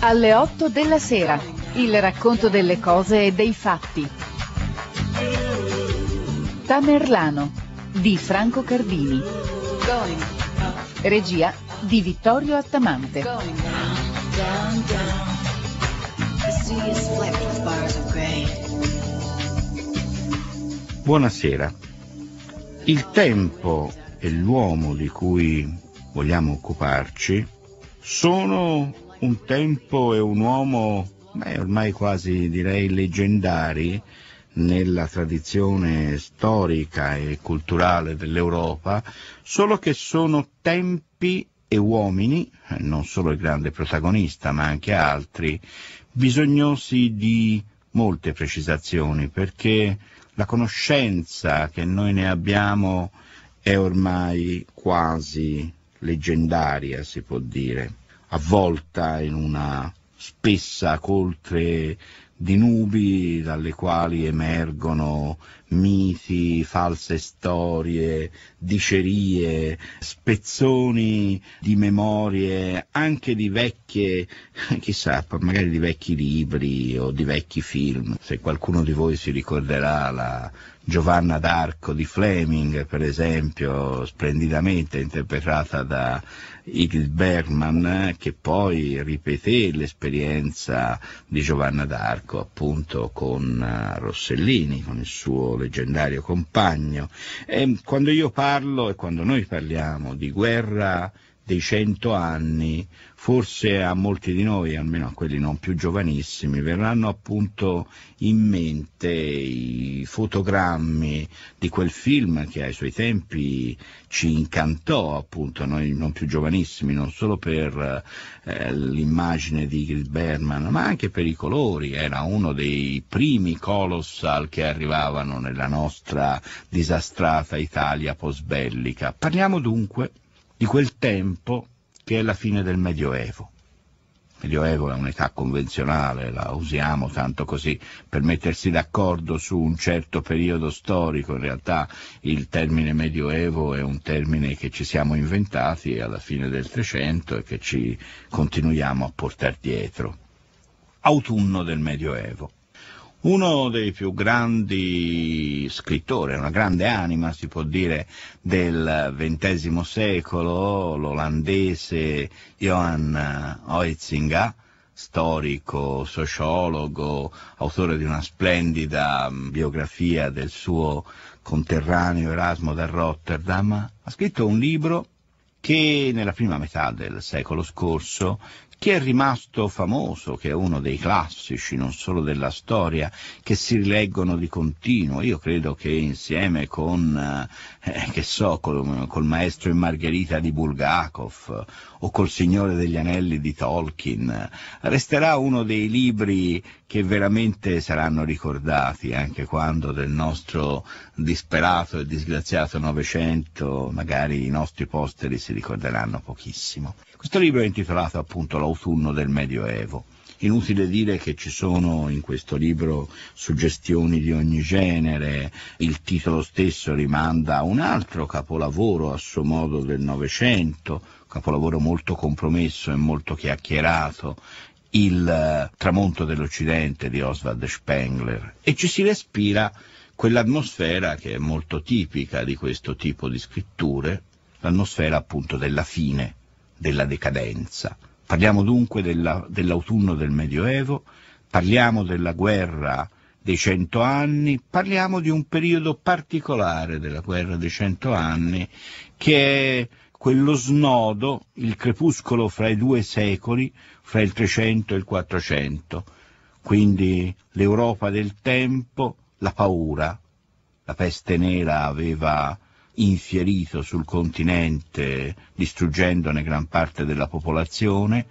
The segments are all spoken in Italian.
alle 8 della sera, il racconto delle cose e dei fatti. Tamerlano di Franco Cardini. Regia di Vittorio Attamante. Buonasera. Il tempo e l'uomo di cui vogliamo occuparci sono un tempo e un uomo beh, ormai quasi direi leggendari nella tradizione storica e culturale dell'Europa, solo che sono tempi e uomini, non solo il grande protagonista ma anche altri, bisognosi di molte precisazioni perché la conoscenza che noi ne abbiamo è ormai quasi leggendaria, si può dire, avvolta in una spessa coltre di nubi dalle quali emergono miti, false storie, dicerie, spezzoni di memorie, anche di vecchie, chissà, magari di vecchi libri o di vecchi film. Se qualcuno di voi si ricorderà la Giovanna d'Arco di Fleming, per esempio, splendidamente interpretata da il Bergman che poi ripeté l'esperienza di Giovanna d'Arco appunto con eh, Rossellini, con il suo leggendario compagno. E quando io parlo e quando noi parliamo di guerra dei cento anni, forse a molti di noi, almeno a quelli non più giovanissimi, verranno appunto in mente i fotogrammi di quel film che ai suoi tempi ci incantò, appunto noi non più giovanissimi, non solo per eh, l'immagine di Ingrid Berman, ma anche per i colori, era uno dei primi colossal che arrivavano nella nostra disastrata Italia post-bellica. Parliamo dunque di quel tempo che è la fine del Medioevo. Medioevo è un'età convenzionale, la usiamo tanto così per mettersi d'accordo su un certo periodo storico, in realtà il termine Medioevo è un termine che ci siamo inventati alla fine del Trecento e che ci continuiamo a portare dietro. Autunno del Medioevo uno dei più grandi scrittori, una grande anima si può dire del XX secolo, l'olandese Johan eh, Oitzinga, storico, sociologo, autore di una splendida mm, biografia del suo conterraneo Erasmo da Rotterdam, ha scritto un libro che nella prima metà del secolo scorso chi è rimasto famoso, che è uno dei classici non solo della storia, che si rileggono di continuo. Io credo che insieme con, eh, eh, che so, col, col maestro e Margherita di Bulgakov o col Signore degli Anelli di Tolkien, resterà uno dei libri che veramente saranno ricordati anche quando del nostro disperato e disgraziato Novecento magari i nostri posteri si ricorderanno pochissimo. Questo libro è intitolato appunto L'autunno del Medioevo. Inutile dire che ci sono in questo libro suggestioni di ogni genere, il titolo stesso rimanda a un altro capolavoro a suo modo del Novecento, capolavoro molto compromesso e molto chiacchierato, il eh, tramonto dell'Occidente di Oswald Spengler e ci si respira quell'atmosfera che è molto tipica di questo tipo di scritture, l'atmosfera appunto della fine, della decadenza. Parliamo dunque della, dell'autunno del Medioevo, parliamo della guerra dei cento anni, parliamo di un periodo particolare della guerra dei cento anni che è quello snodo, il crepuscolo fra i due secoli, fra il 300 e il 400, quindi l'Europa del tempo, la paura, la peste nera aveva infierito sul continente distruggendone gran parte della popolazione,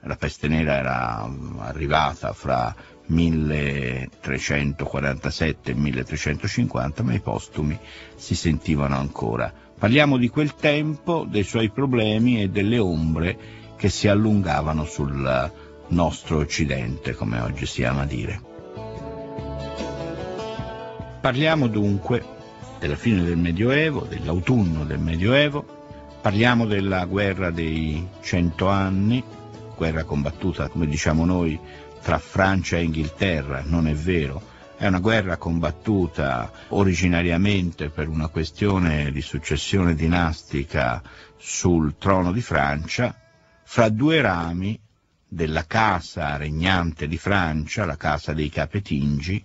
la peste nera era arrivata fra 1347 e 1350, ma i postumi si sentivano ancora. Parliamo di quel tempo, dei suoi problemi e delle ombre che si allungavano sul nostro Occidente, come oggi si ama dire. Parliamo dunque della fine del Medioevo, dell'autunno del Medioevo, parliamo della guerra dei cento anni, guerra combattuta, come diciamo noi, fra Francia e Inghilterra, non è vero, è una guerra combattuta originariamente per una questione di successione dinastica sul trono di Francia, fra due rami della casa regnante di Francia, la casa dei Capetingi,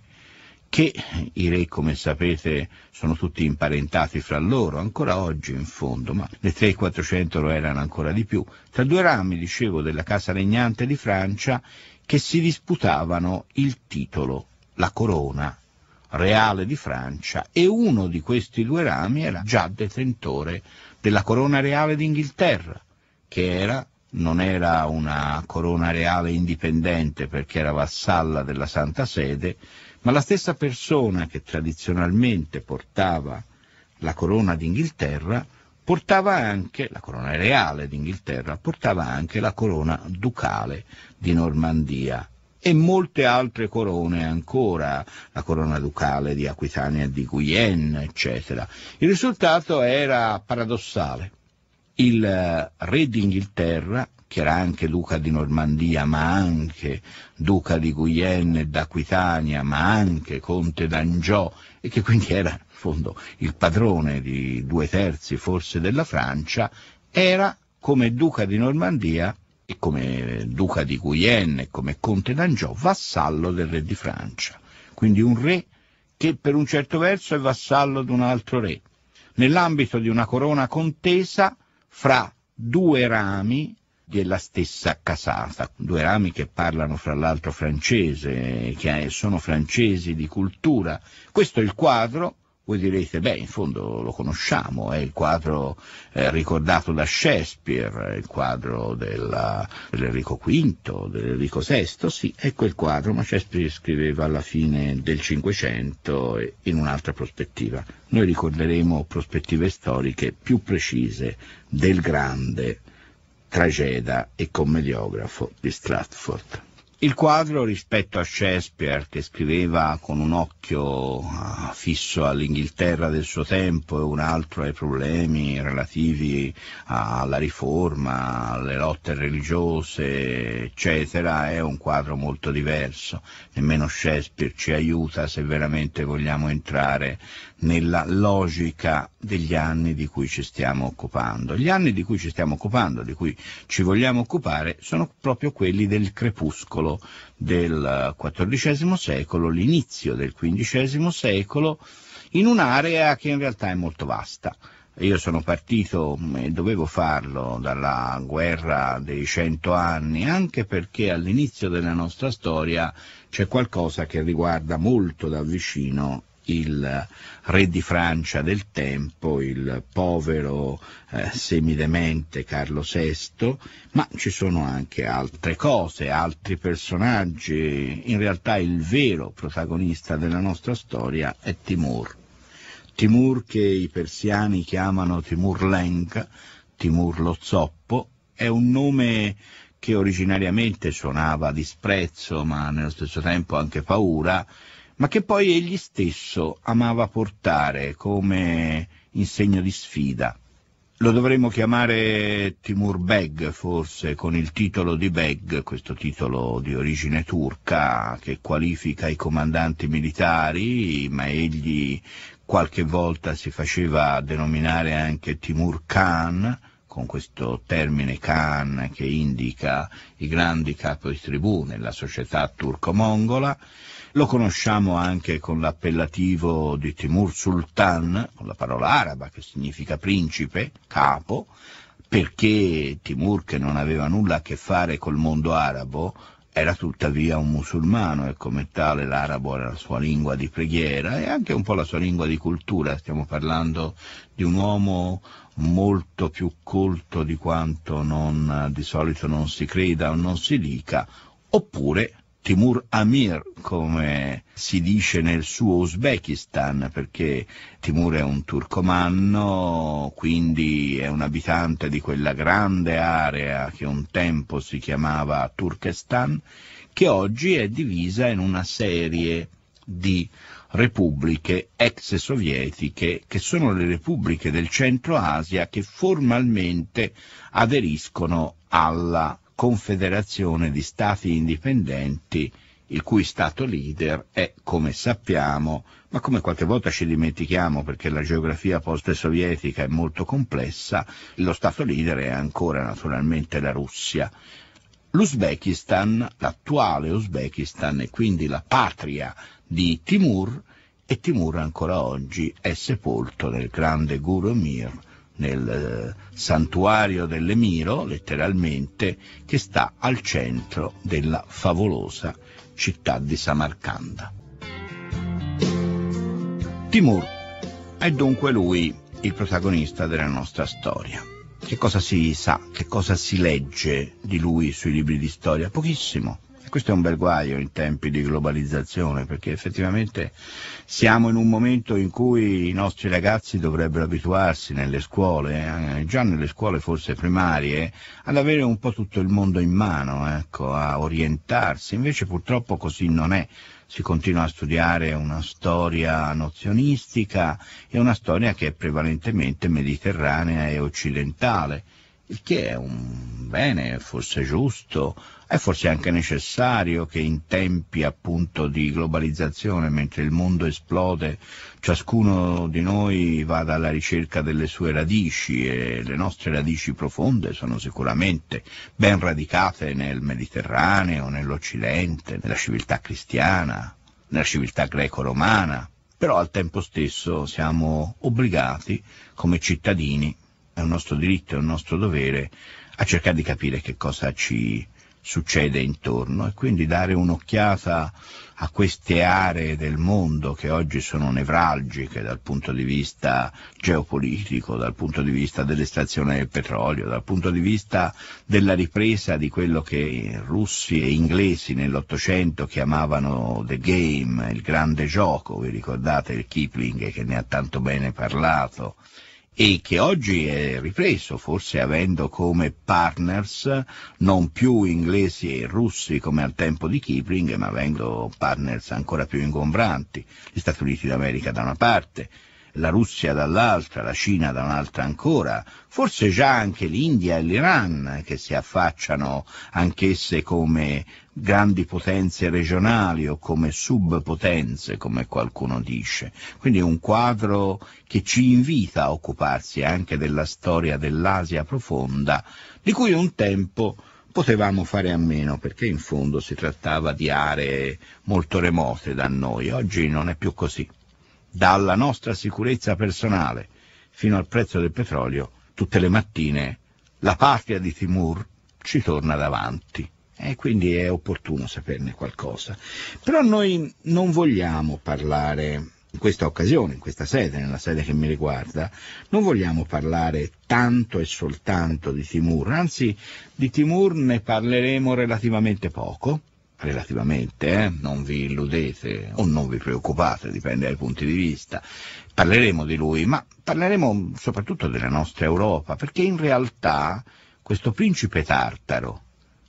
che i re, come sapete, sono tutti imparentati fra loro, ancora oggi in fondo, ma le 3 400 lo erano ancora di più, tra due rami, dicevo, della casa regnante di Francia, che si disputavano il titolo, la corona reale di Francia, e uno di questi due rami era già detentore della corona reale d'Inghilterra, che era non era una corona reale indipendente perché era vassalla della Santa Sede, ma la stessa persona che tradizionalmente portava la corona d'Inghilterra portava anche, la corona reale d'Inghilterra, portava anche la corona ducale di Normandia e molte altre corone ancora, la corona ducale di Aquitania di Guyenne, eccetera. Il risultato era paradossale. Il eh, re d'Inghilterra che era anche duca di Normandia, ma anche duca di Guyenne e d'Aquitania, ma anche conte d'Angiò, e che quindi era in fondo il padrone di due terzi forse della Francia, era come duca di Normandia e come duca di Guyenne e come conte d'Angiò vassallo del re di Francia. Quindi un re che per un certo verso è vassallo di un altro re, nell'ambito di una corona contesa fra due rami della stessa casata, due rami che parlano fra l'altro francese, che sono francesi di cultura. Questo è il quadro, voi direte, beh, in fondo lo conosciamo, è il quadro eh, ricordato da Shakespeare, il quadro della, dell'Enrico V, dell'Enrico VI, sì, ecco il quadro, ma Shakespeare scriveva alla fine del Cinquecento in un'altra prospettiva. Noi ricorderemo prospettive storiche più precise del grande trageda e commediografo di Stratford. Il quadro rispetto a Shakespeare, che scriveva con un occhio ah, fisso all'Inghilterra del suo tempo e un altro ai problemi relativi alla riforma, alle lotte religiose, eccetera, è un quadro molto diverso. Nemmeno Shakespeare ci aiuta se veramente vogliamo entrare nella logica degli anni di cui ci stiamo occupando. Gli anni di cui ci stiamo occupando, di cui ci vogliamo occupare, sono proprio quelli del crepuscolo del XIV eh, secolo, l'inizio del XV secolo, in un'area che in realtà è molto vasta. Io sono partito, mm, e dovevo farlo, dalla guerra dei cento anni, anche perché all'inizio della nostra storia c'è qualcosa che riguarda molto da vicino il re di Francia del tempo, il povero eh, semidemente Carlo VI, ma ci sono anche altre cose, altri personaggi. In realtà il vero protagonista della nostra storia è Timur. Timur che i persiani chiamano Timur Leng, Timur lo zoppo, è un nome che originariamente suonava disprezzo ma nello stesso tempo anche paura ma che poi egli stesso amava portare come in segno di sfida. Lo dovremmo chiamare Timur Beg, forse, con il titolo di Beg, questo titolo di origine turca che qualifica i comandanti militari, ma egli qualche volta si faceva denominare anche Timur Khan, con questo termine Khan che indica i grandi capo di tribù nella società turco-mongola, lo conosciamo anche con l'appellativo di Timur Sultan, con la parola araba che significa principe, capo, perché Timur, che non aveva nulla a che fare col mondo arabo, era tuttavia un musulmano e come tale l'arabo era la sua lingua di preghiera e anche un po' la sua lingua di cultura. Stiamo parlando di un uomo molto più colto di quanto non, di solito non si creda o non si dica, oppure Timur Amir, come si dice nel suo Uzbekistan, perché Timur è un turcomanno, quindi è un abitante di quella grande area che un tempo si chiamava Turkestan, che oggi è divisa in una serie di repubbliche ex sovietiche, che sono le repubbliche del centro Asia che formalmente aderiscono alla Confederazione di Stati Indipendenti, il cui Stato leader è, come sappiamo, ma come qualche volta ci dimentichiamo perché la geografia post-sovietica è molto complessa, lo Stato leader è ancora naturalmente la Russia. L'Uzbekistan, l'attuale Uzbekistan, è quindi la patria di Timur, e Timur ancora oggi è sepolto nel grande Gurumir nel eh, santuario dell'Emiro, letteralmente, che sta al centro della favolosa città di Samarcanda. Timur è dunque lui il protagonista della nostra storia. Che cosa si sa, che cosa si legge di lui sui libri di storia? Pochissimo, questo è un bel guaio in tempi di globalizzazione, perché effettivamente siamo in un momento in cui i nostri ragazzi dovrebbero abituarsi nelle scuole, eh, già nelle scuole forse primarie, ad avere un po' tutto il mondo in mano, ecco, a orientarsi. Invece purtroppo così non è si continua a studiare una storia nozionistica e una storia che è prevalentemente mediterranea e occidentale il che è un bene, forse giusto, è forse anche necessario che in tempi appunto di globalizzazione, mentre il mondo esplode, ciascuno di noi vada alla ricerca delle sue radici e le nostre radici profonde sono sicuramente ben radicate nel Mediterraneo, nell'Occidente, nella civiltà cristiana, nella civiltà greco-romana, però al tempo stesso siamo obbligati come cittadini è un nostro diritto, è un nostro dovere, a cercare di capire che cosa ci succede intorno e quindi dare un'occhiata a queste aree del mondo che oggi sono nevralgiche dal punto di vista geopolitico, dal punto di vista dell'estrazione del petrolio, dal punto di vista della ripresa di quello che russi e inglesi nell'Ottocento chiamavano the game, il grande gioco, vi ricordate il Kipling che ne ha tanto bene parlato, e che oggi è ripreso, forse avendo come partners non più inglesi e russi come al tempo di Kipling, ma avendo partners ancora più ingombranti, gli Stati Uniti d'America da una parte, la Russia dall'altra, la Cina da un'altra ancora, forse già anche l'India e l'Iran che si affacciano anch'esse come grandi potenze regionali o come subpotenze, come qualcuno dice. Quindi è un quadro che ci invita a occuparsi anche della storia dell'Asia profonda, di cui un tempo potevamo fare a meno perché in fondo si trattava di aree molto remote da noi, oggi non è più così dalla nostra sicurezza personale fino al prezzo del petrolio, tutte le mattine la patria di Timur ci torna davanti e quindi è opportuno saperne qualcosa. Però noi non vogliamo parlare in questa occasione, in questa sede, nella sede che mi riguarda, non vogliamo parlare tanto e soltanto di Timur, anzi di Timur ne parleremo relativamente poco, relativamente, eh? non vi illudete o non vi preoccupate, dipende dai punti di vista. Parleremo di lui, ma parleremo soprattutto della nostra Europa, perché in realtà questo principe tartaro,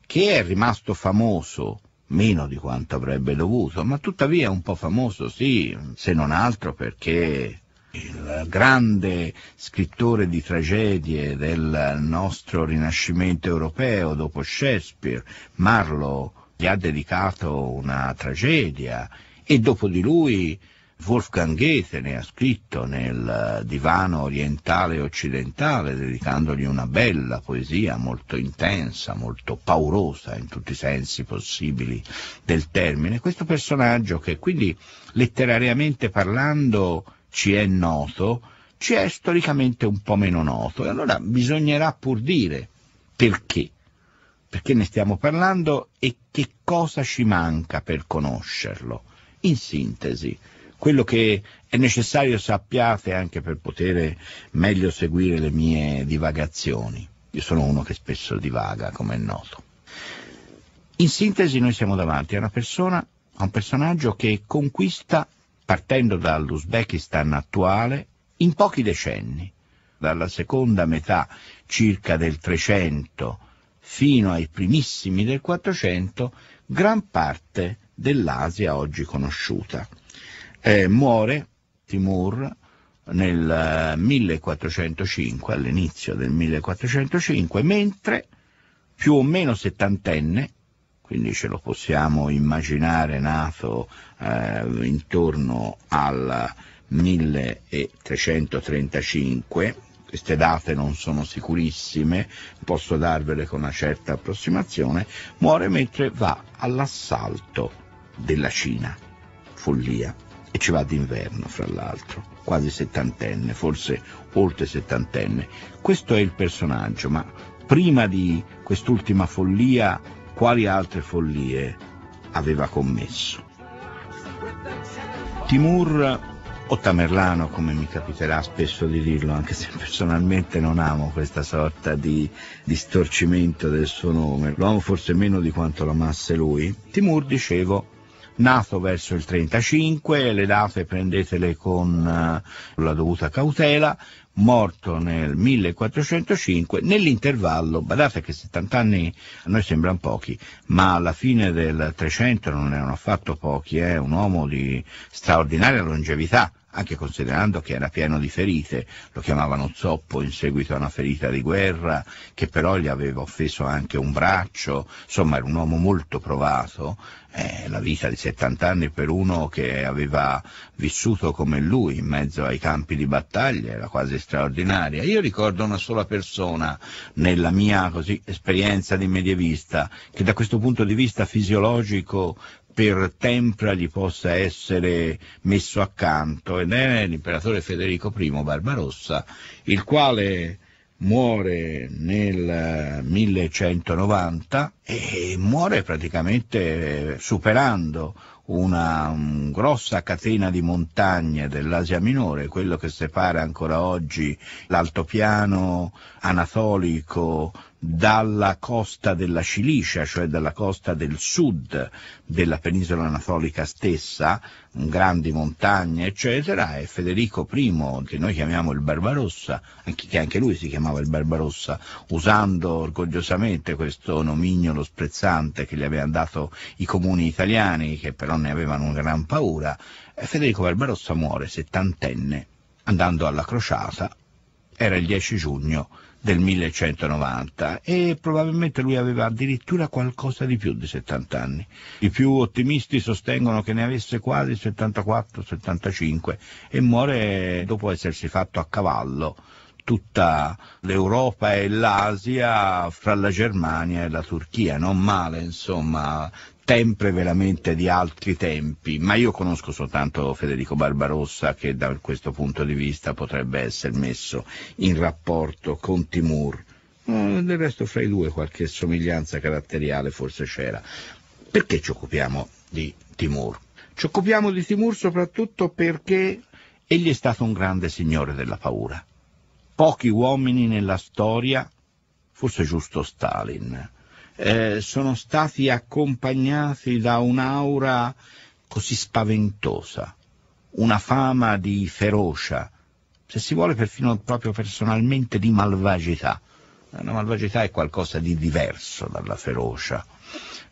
che è rimasto famoso meno di quanto avrebbe dovuto, ma tuttavia è un po' famoso, sì, se non altro perché il grande scrittore di tragedie del nostro Rinascimento europeo, dopo Shakespeare, Marlowe, gli ha dedicato una tragedia e dopo di lui Wolfgang Goethe ne ha scritto nel divano orientale e occidentale, dedicandogli una bella poesia molto intensa, molto paurosa in tutti i sensi possibili del termine. Questo personaggio che quindi letterariamente parlando ci è noto, ci è storicamente un po' meno noto e allora bisognerà pur dire perché perché ne stiamo parlando e che cosa ci manca per conoscerlo. In sintesi, quello che è necessario sappiate anche per poter meglio seguire le mie divagazioni. Io sono uno che spesso divaga, come è noto. In sintesi noi siamo davanti a una persona, a un personaggio che conquista, partendo dall'Uzbekistan attuale, in pochi decenni, dalla seconda metà circa del 300 fino ai primissimi del 400 gran parte dell'Asia oggi conosciuta. Eh, muore Timur nel 1405, eh, all'inizio del 1405, mentre più o meno settantenne, quindi ce lo possiamo immaginare nato eh, intorno al 1335, queste date non sono sicurissime, posso darvele con una certa approssimazione, muore mentre va all'assalto della Cina. Follia. E ci va d'inverno, fra l'altro, quasi settantenne, forse oltre settantenne. Questo è il personaggio, ma prima di quest'ultima follia, quali altre follie aveva commesso? Timur o tamerlano, come mi capiterà spesso di dirlo, anche se personalmente non amo questa sorta di, distorcimento del suo nome, lo amo forse meno di quanto lo amasse lui, Timur, dicevo, nato verso il 35, le date prendetele con eh, la dovuta cautela, morto nel 1405, nell'intervallo, badate che 70 anni a noi sembrano pochi, ma alla fine del 300 non erano affatto pochi, è eh, un uomo di straordinaria longevità, anche considerando che era pieno di ferite, lo chiamavano zoppo in seguito a una ferita di guerra, che però gli aveva offeso anche un braccio, insomma era un uomo molto provato, eh, la vita di 70 anni per uno che aveva vissuto come lui in mezzo ai campi di battaglia era quasi straordinaria. Io ricordo una sola persona nella mia così, esperienza di medievista che da questo punto di vista fisiologico per tempra gli possa essere messo accanto ed è l'imperatore Federico I Barbarossa, il quale muore nel 1190 e muore praticamente superando una grossa catena di montagne dell'Asia Minore, quello che separa ancora oggi l'altopiano anatolico dalla costa della Cilicia, cioè dalla costa del sud della penisola anatolica stessa, grandi montagne, eccetera, e Federico I, che noi chiamiamo il Barbarossa, che anche lui si chiamava il Barbarossa, usando orgogliosamente questo nomignolo sprezzante che gli avevano dato i comuni italiani, che però ne avevano una gran paura, Federico Barbarossa muore settantenne, andando alla crociata, era il 10 giugno del 1190 e probabilmente lui aveva addirittura qualcosa di più di 70 anni. I più ottimisti sostengono che ne avesse quasi 74-75 e muore dopo essersi fatto a cavallo tutta l'Europa e l'Asia fra la Germania e la Turchia, non male insomma, tempre veramente di altri tempi, ma io conosco soltanto Federico Barbarossa che da questo punto di vista potrebbe essere messo in rapporto con Timur. Del resto fra i due qualche somiglianza caratteriale forse c'era. Perché ci occupiamo di Timur? Ci occupiamo di Timur soprattutto perché egli è stato un grande signore della paura. Pochi uomini nella storia, forse giusto Stalin, eh, sono stati accompagnati da un'aura così spaventosa, una fama di ferocia, se si vuole perfino proprio personalmente di malvagità. Eh, la malvagità è qualcosa di diverso dalla ferocia.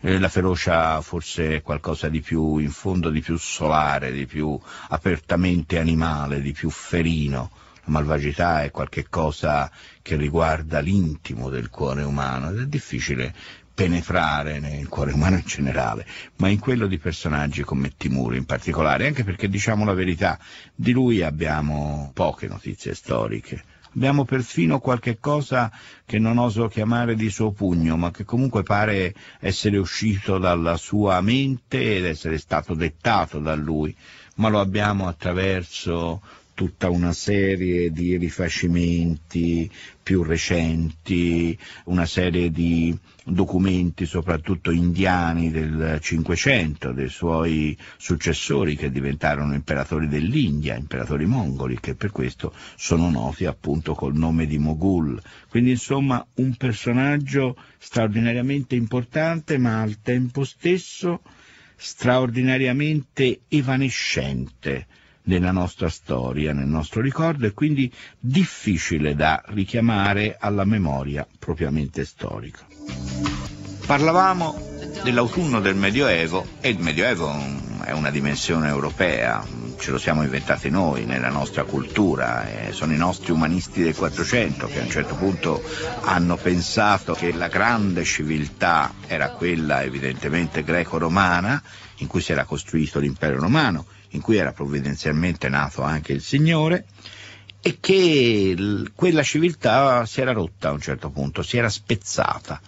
Eh, la ferocia forse è qualcosa di più, in fondo, di più solare, di più apertamente animale, di più ferino. La malvagità è qualche cosa che riguarda l'intimo del cuore umano ed è difficile penetrare nel cuore umano in generale, ma in quello di personaggi come Timur in particolare, anche perché diciamo la verità, di lui abbiamo poche notizie storiche. Abbiamo perfino qualche cosa che non oso chiamare di suo pugno, ma che comunque pare essere uscito dalla sua mente ed essere stato dettato da lui, ma lo abbiamo attraverso tutta una serie di rifacimenti più recenti, una serie di documenti soprattutto indiani del Cinquecento, dei suoi successori che diventarono imperatori dell'India, imperatori mongoli, che per questo sono noti appunto col nome di Mogul. Quindi insomma un personaggio straordinariamente importante ma al tempo stesso straordinariamente evanescente nella nostra storia, nel nostro ricordo e quindi difficile da richiamare alla memoria propriamente storica. Parlavamo dell'autunno del Medioevo e il Medioevo mm, è una dimensione europea, mm, ce lo siamo inventati noi nella nostra cultura, eh, sono i nostri umanisti del Quattrocento che a un certo punto hanno pensato che la grande civiltà era quella evidentemente greco-romana in cui si era costruito l'impero romano in cui era provvidenzialmente nato anche il Signore, e che quella civiltà si era rotta a un certo punto, si era spezzata.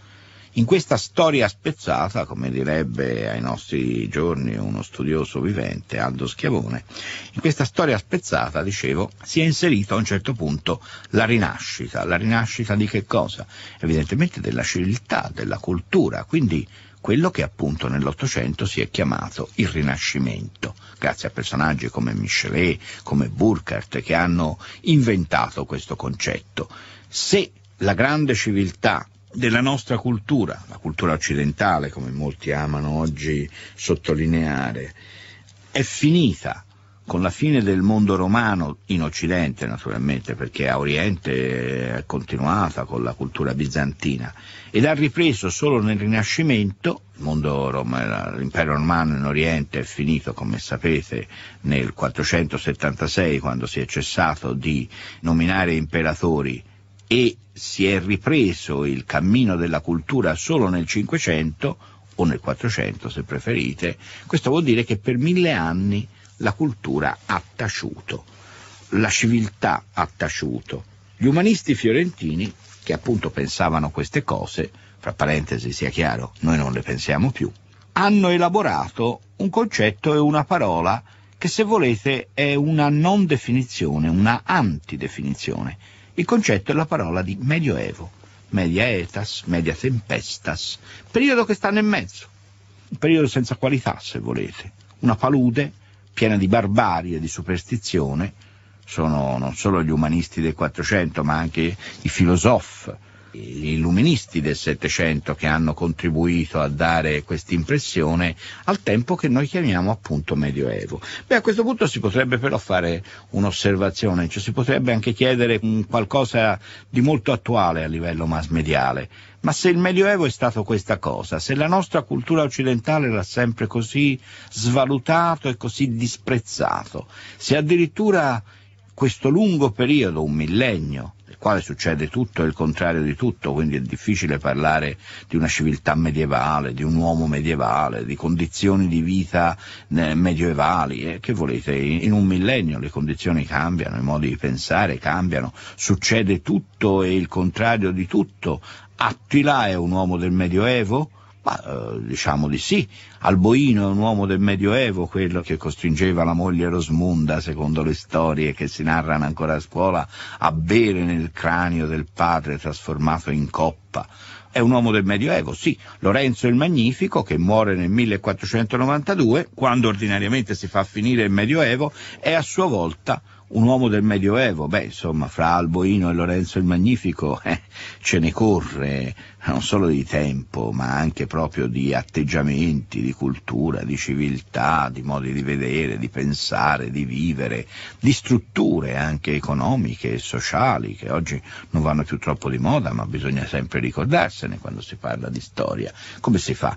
In questa storia spezzata, come direbbe ai nostri giorni uno studioso vivente, Aldo Schiavone, in questa storia spezzata, dicevo, si è inserita a un certo punto la rinascita. La rinascita di che cosa? Evidentemente della civiltà, della cultura, quindi quello che appunto nell'Ottocento si è chiamato il Rinascimento, grazie a personaggi come Michelet, come Burkhardt che hanno inventato questo concetto. Se la grande civiltà della nostra cultura, la cultura occidentale, come molti amano oggi sottolineare, è finita con la fine del mondo romano in Occidente naturalmente, perché a Oriente è continuata con la cultura bizantina, ed ha ripreso solo nel Rinascimento, Rom- l'impero romano in Oriente è finito, come sapete, nel 476 quando si è cessato di nominare imperatori e si è ripreso il cammino della cultura solo nel 500 o nel 400 se preferite, questo vuol dire che per mille anni la cultura ha taciuto, la civiltà ha taciuto. Gli umanisti fiorentini, che appunto pensavano queste cose, fra parentesi sia chiaro, noi non le pensiamo più, hanno elaborato un concetto e una parola che se volete è una non definizione, una antidefinizione. Il concetto è la parola di medioevo, media etas, media tempestas, periodo che sta nel mezzo, un periodo senza qualità se volete, una palude piena di barbarie, di superstizione, sono non solo gli umanisti del Quattrocento, ma anche i filosofi gli illuministi del Settecento che hanno contribuito a dare quest'impressione al tempo che noi chiamiamo appunto Medioevo. Beh, a questo punto si potrebbe però fare un'osservazione, cioè si potrebbe anche chiedere qualcosa di molto attuale a livello massmediale. Ma se il Medioevo è stato questa cosa, se la nostra cultura occidentale l'ha sempre così svalutato e così disprezzato, se addirittura questo lungo periodo, un millennio, quale succede tutto e il contrario di tutto, quindi è difficile parlare di una civiltà medievale, di un uomo medievale, di condizioni di vita eh, medievali, e eh, che volete, in un millennio le condizioni cambiano, i modi di pensare cambiano, succede tutto e il contrario di tutto. Attila è un uomo del Medioevo? Ma eh, diciamo di sì. Alboino è un uomo del Medioevo, quello che costringeva la moglie Rosmunda, secondo le storie che si narrano ancora a scuola, a bere nel cranio del padre trasformato in coppa. È un uomo del Medioevo, sì, Lorenzo il Magnifico, che muore nel 1492, quando ordinariamente si fa finire il Medioevo, è a sua volta un uomo del Medioevo, beh insomma fra Alboino e Lorenzo il Magnifico eh, ce ne corre eh, non solo di tempo ma anche proprio di atteggiamenti, di cultura, di civiltà, di modi di vedere, di pensare, di vivere, di strutture anche economiche e sociali che oggi non vanno più troppo di moda ma bisogna sempre ricordarsene quando si parla di storia. Come si fa?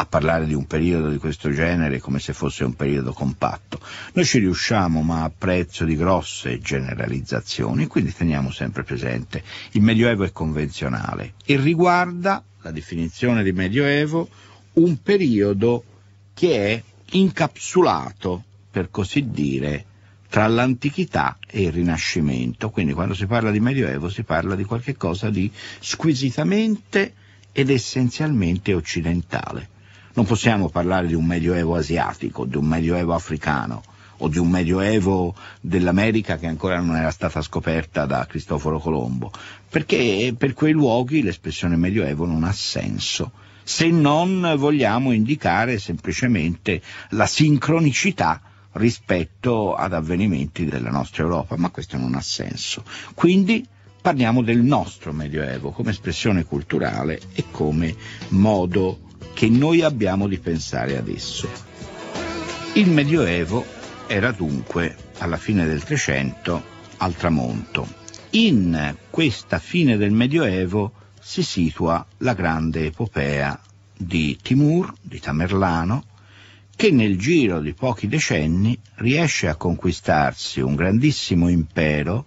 a parlare di un periodo di questo genere come se fosse un periodo compatto. Noi ci riusciamo ma a prezzo di grosse generalizzazioni, quindi teniamo sempre presente il Medioevo è convenzionale e riguarda, la definizione di Medioevo, un periodo che è incapsulato, per così dire, tra l'antichità e il Rinascimento. Quindi quando si parla di Medioevo si parla di qualcosa di squisitamente ed essenzialmente occidentale. Non possiamo parlare di un medioevo asiatico, di un medioevo africano o di un medioevo dell'America che ancora non era stata scoperta da Cristoforo Colombo, perché per quei luoghi l'espressione medioevo non ha senso, se non vogliamo indicare semplicemente la sincronicità rispetto ad avvenimenti della nostra Europa, ma questo non ha senso. Quindi parliamo del nostro Medioevo come espressione culturale e come modo che noi abbiamo di pensare adesso. Il Medioevo era dunque, alla fine del Trecento, al tramonto. In questa fine del Medioevo si situa la grande epopea di Timur, di Tamerlano, che nel giro di pochi decenni riesce a conquistarsi un grandissimo impero,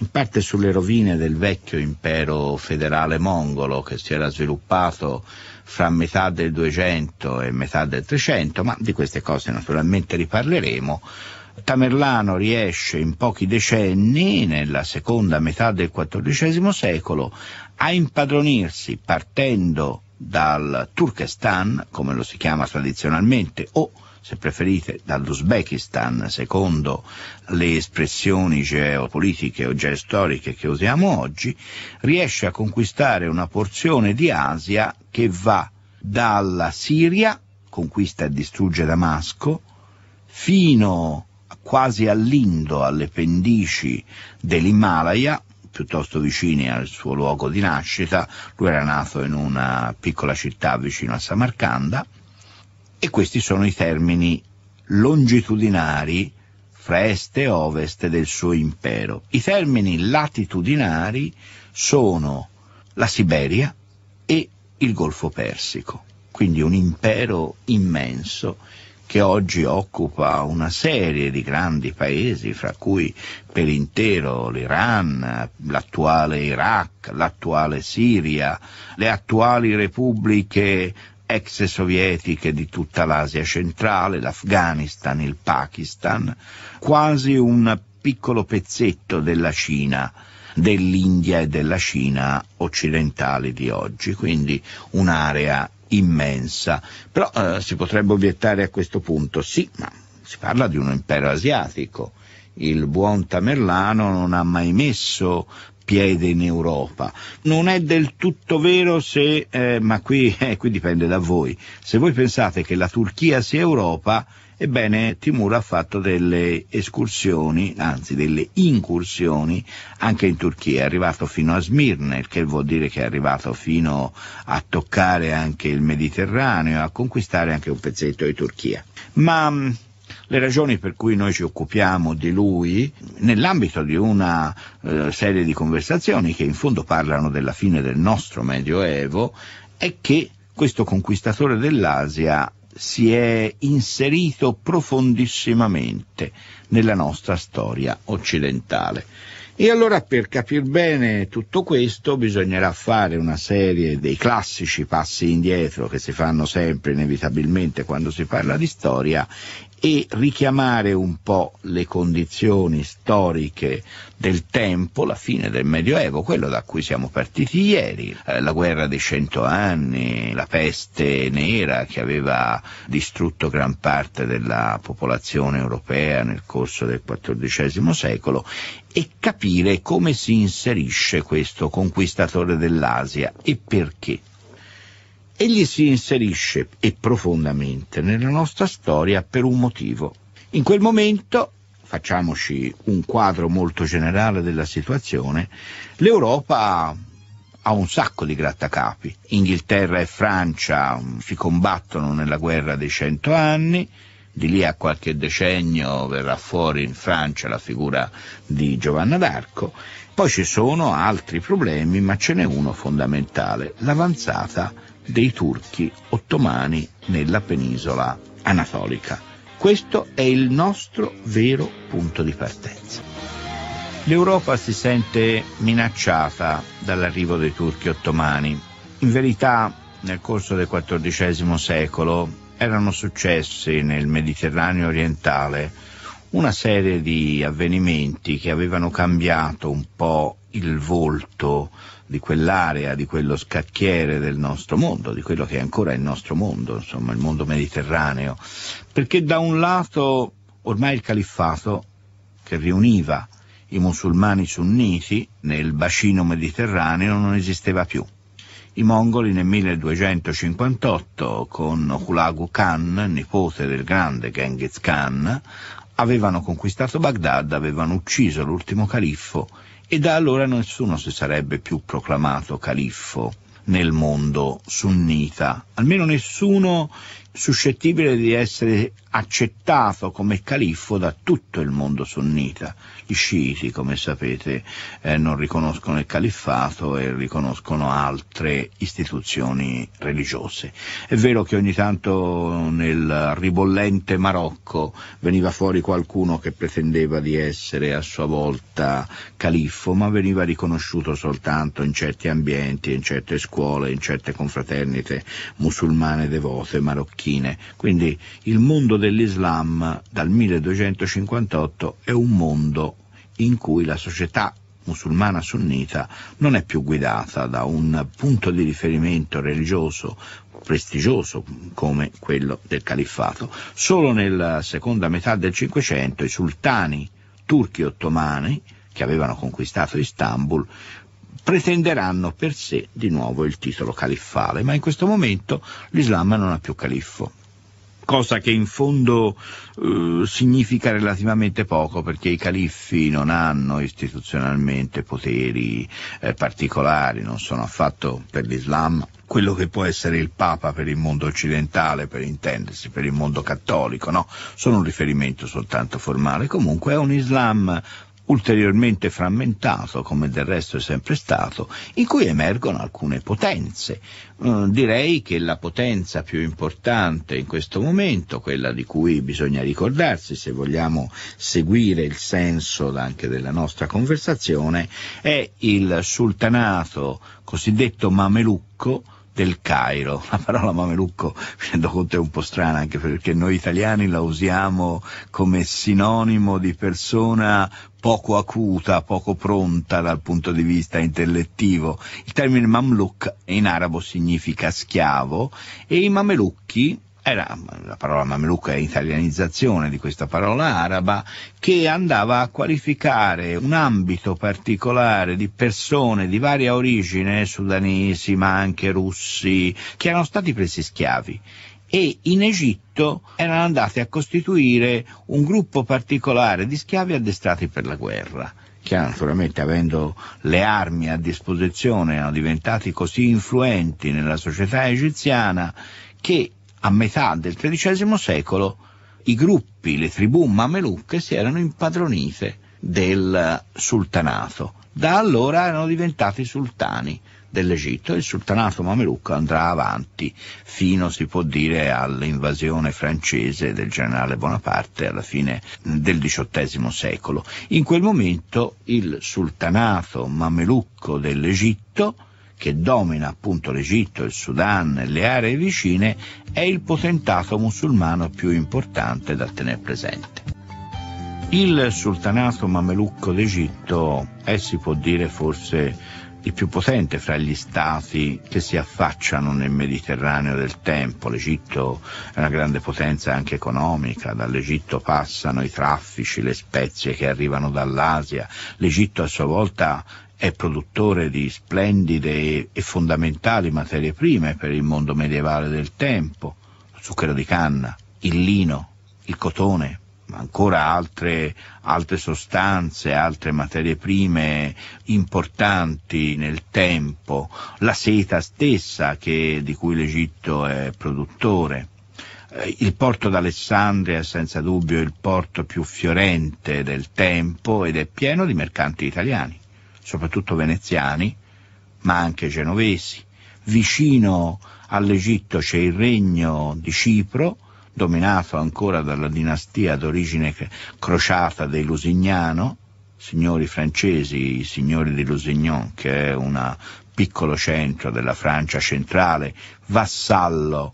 in parte sulle rovine del vecchio impero federale mongolo che si era sviluppato fra metà del 200 e metà del 300, ma di queste cose naturalmente riparleremo. Tamerlano riesce in pochi decenni, nella seconda metà del XIV secolo, a impadronirsi partendo dal Turkestan, come lo si chiama tradizionalmente, o se preferite, dall'Uzbekistan, secondo le espressioni geopolitiche o geostoriche che usiamo oggi, riesce a conquistare una porzione di Asia che va dalla Siria, conquista e distrugge Damasco, fino quasi all'indo, alle pendici dell'Himalaya, piuttosto vicine al suo luogo di nascita, lui era nato in una piccola città vicino a Samarcanda, e questi sono i termini longitudinari fra est e ovest del suo impero. I termini latitudinari sono la Siberia e il Golfo Persico, quindi un impero immenso che oggi occupa una serie di grandi paesi, fra cui per intero l'Iran, l'attuale Iraq, l'attuale Siria, le attuali repubbliche ex sovietiche di tutta l'Asia centrale, l'Afghanistan, il Pakistan, quasi un piccolo pezzetto della Cina, dell'India e della Cina occidentali di oggi, quindi un'area immensa. Però eh, si potrebbe obiettare a questo punto, sì, ma si parla di un impero asiatico. Il buon Tamerlano non ha mai messo piede in Europa. Non è del tutto vero se, eh, ma qui, eh, qui dipende da voi, se voi pensate che la Turchia sia Europa, Ebbene, Timur ha fatto delle escursioni, anzi delle incursioni, anche in Turchia. È arrivato fino a Smirne, il che vuol dire che è arrivato fino a toccare anche il Mediterraneo, a conquistare anche un pezzetto di Turchia. Ma mm, le ragioni per cui noi ci occupiamo di lui nell'ambito di una eh, serie di conversazioni che in fondo parlano della fine del nostro Medioevo è che questo conquistatore dell'Asia si è inserito profondissimamente nella nostra storia occidentale. E allora per capire bene tutto questo bisognerà fare una serie dei classici passi indietro che si fanno sempre inevitabilmente quando si parla di storia e richiamare un po' le condizioni storiche del tempo, la fine del Medioevo, quello da cui siamo partiti ieri, eh, la guerra dei cento anni, la peste nera che aveva distrutto gran parte della popolazione europea nel corso del XIV secolo e capire come si inserisce questo conquistatore dell'Asia e perché. Egli si inserisce e profondamente nella nostra storia per un motivo. In quel momento, facciamoci un quadro molto generale della situazione, l'Europa ha un sacco di grattacapi. Inghilterra e Francia mm, si combattono nella guerra dei cento anni, di lì a qualche decennio verrà fuori in Francia la figura di Giovanna d'Arco, poi ci sono altri problemi, ma ce n'è uno fondamentale, l'avanzata dei turchi ottomani nella penisola anatolica. Questo è il nostro vero punto di partenza. L'Europa si sente minacciata dall'arrivo dei turchi ottomani. In verità, nel corso del XIV secolo erano successi nel Mediterraneo orientale una serie di avvenimenti che avevano cambiato un po' il volto di quell'area, di quello scacchiere del nostro mondo, di quello che è ancora il nostro mondo, insomma, il mondo mediterraneo. Perché da un lato ormai il califfato che riuniva i musulmani sunniti nel bacino mediterraneo non esisteva più. I mongoli nel 1258 con Hulagu Khan, nipote del grande Genghis Khan, avevano conquistato Baghdad, avevano ucciso l'ultimo califfo e da allora nessuno si sarebbe più proclamato califfo nel mondo sunnita, almeno nessuno suscettibile di essere accettato come califfo da tutto il mondo sunnita gli sciiti, come sapete, eh, non riconoscono il califfato e riconoscono altre istituzioni religiose. È vero che ogni tanto nel ribollente Marocco veniva fuori qualcuno che pretendeva di essere a sua volta califfo, ma veniva riconosciuto soltanto in certi ambienti, in certe scuole, in certe confraternite musulmane devote marocchine. Quindi il mondo dell'Islam dal 1258 è un mondo in cui la società musulmana sunnita non è più guidata da un punto di riferimento religioso prestigioso come quello del califfato. Solo nella seconda metà del Cinquecento i sultani turchi ottomani, che avevano conquistato Istanbul, pretenderanno per sé di nuovo il titolo califfale, ma in questo momento l'Islam non ha più califfo, cosa che in fondo eh, significa relativamente poco perché i califfi non hanno istituzionalmente poteri eh, particolari, non sono affatto per l'Islam quello che può essere il Papa per il mondo occidentale, per intendersi, per il mondo cattolico, no? Sono un riferimento soltanto formale. Comunque è un Islam ulteriormente frammentato, come del resto è sempre stato, in cui emergono alcune potenze. Mm, direi che la potenza più importante in questo momento, quella di cui bisogna ricordarsi se vogliamo seguire il senso anche della nostra conversazione, è il sultanato cosiddetto mamelucco del Cairo. La parola mamelucco mi rendo conto è un po' strana anche perché noi italiani la usiamo come sinonimo di persona poco acuta, poco pronta dal punto di vista intellettivo. Il termine mamluk in arabo significa schiavo e i mamelucchi era la, parola mamelucca è italianizzazione di questa parola araba, che andava a qualificare un ambito particolare di persone di varia origine, sudanesi ma anche russi, che erano stati presi schiavi e in Egitto erano andati a costituire un gruppo particolare di schiavi addestrati per la guerra che naturalmente avendo le armi a disposizione erano diventati così influenti nella società egiziana che a metà del XIII secolo i gruppi, le tribù mamelucche si erano impadronite del eh, sultanato. Da allora erano diventati sultani dell'Egitto e il sultanato mamelucco andrà avanti fino, si può dire, all'invasione francese del generale Bonaparte alla fine del XVIII secolo. In quel momento il sultanato mamelucco dell'Egitto che domina appunto l'Egitto, il Sudan e le aree vicine, è il potentato musulmano più importante da tenere presente. Il sultanato mamelucco d'Egitto è, si può dire, forse il più potente fra gli stati che si affacciano nel Mediterraneo del tempo. L'Egitto è una grande potenza anche economica, dall'Egitto passano i traffici, le spezie che arrivano dall'Asia. L'Egitto a sua volta è produttore di splendide e fondamentali materie prime per il mondo medievale del tempo, zucchero di canna, il lino, il cotone, ma ancora altre, altre sostanze, altre materie prime importanti nel tempo, la seta stessa che, di cui l'Egitto è produttore. Eh, il porto d'Alessandria è senza dubbio il porto più fiorente del tempo ed è pieno di mercanti italiani soprattutto veneziani, ma anche genovesi. Vicino all'Egitto c'è il regno di Cipro, dominato ancora dalla dinastia d'origine crociata dei Lusignano, signori francesi, signori di Lusignan, che è un piccolo centro della Francia centrale, vassallo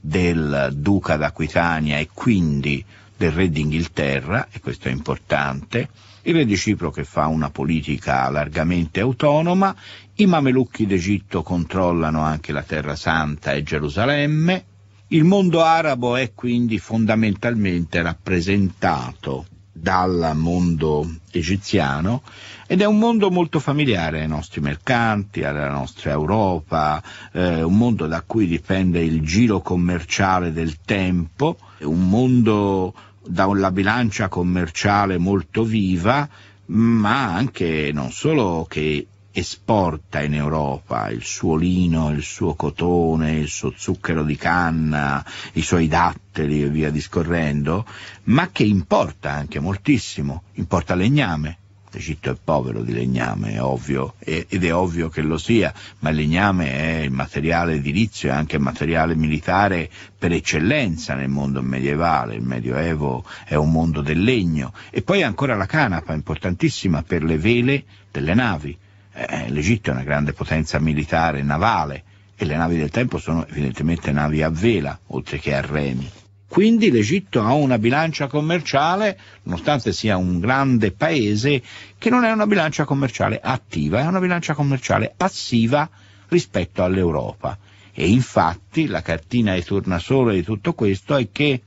del duca d'Aquitania e quindi del re d'Inghilterra, e questo è importante, il re di Cipro che fa una politica largamente autonoma, i mamelucchi d'Egitto controllano anche la Terra Santa e Gerusalemme, il mondo arabo è quindi fondamentalmente rappresentato dal mondo egiziano ed è un mondo molto familiare ai nostri mercanti, alla nostra Europa, eh, un mondo da cui dipende il giro commerciale del tempo, un mondo da una bilancia commerciale molto viva, ma anche non solo che esporta in Europa il suo lino, il suo cotone, il suo zucchero di canna, i suoi datteri e via discorrendo, ma che importa anche moltissimo, importa legname, L'Egitto certo, è povero di legname, è ovvio, ed è ovvio che lo sia, ma il legname è il materiale edilizio e anche il materiale militare per eccellenza nel mondo medievale, il Medioevo è un mondo del legno. E poi ancora la canapa, importantissima per le vele delle navi. Eh, L'Egitto è una grande potenza militare navale e le navi del tempo sono evidentemente navi a vela, oltre che a remi. Quindi l'Egitto ha una bilancia commerciale, nonostante sia un grande paese, che non è una bilancia commerciale attiva, è una bilancia commerciale passiva rispetto all'Europa. E infatti la cartina di tornasole di tutto questo è che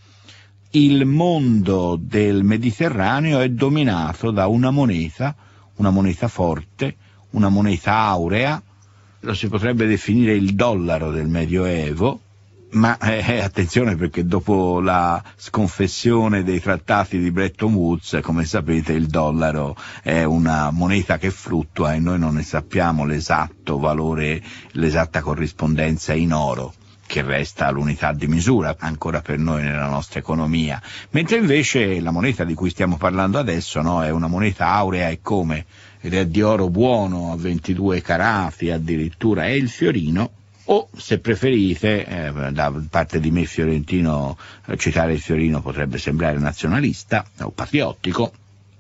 il mondo del Mediterraneo è dominato da una moneta, una moneta forte, una moneta aurea, lo si potrebbe definire il dollaro del Medioevo, ma eh, eh, attenzione perché dopo la sconfessione dei trattati di Bretton Woods, come sapete il dollaro è una moneta che fluttua e noi non ne sappiamo l'esatto valore, l'esatta corrispondenza in oro che resta l'unità di misura ancora per noi nella nostra economia, mentre invece la moneta di cui stiamo parlando adesso no, è una moneta aurea e come, ed è di oro buono a 22 carati addirittura, è il fiorino o se preferite, eh, da parte di me fiorentino, eh, citare il fiorino potrebbe sembrare nazionalista o patriottico,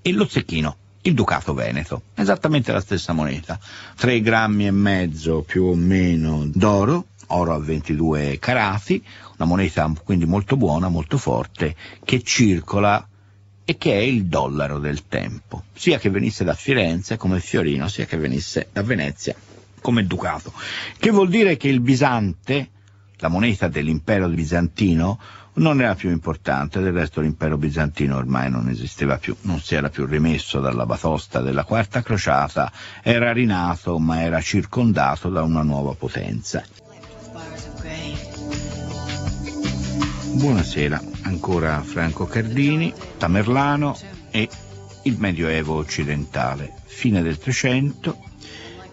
lo zecchino, il Ducato Veneto, esattamente la stessa moneta, 3 grammi e mezzo più o meno d'oro, oro a 22 carati, una moneta quindi molto buona, molto forte, che circola e che è il dollaro del tempo, sia che venisse da Firenze come Fiorino, sia che venisse da Venezia come ducato, che vuol dire che il Bisante, la moneta dell'impero bizantino, non era più importante, del resto l'impero bizantino ormai non esisteva più, non si era più rimesso dalla batosta della quarta crociata, era rinato ma era circondato da una nuova potenza. Buonasera, ancora Franco Cardini, Tamerlano e il Medioevo occidentale, fine del Trecento,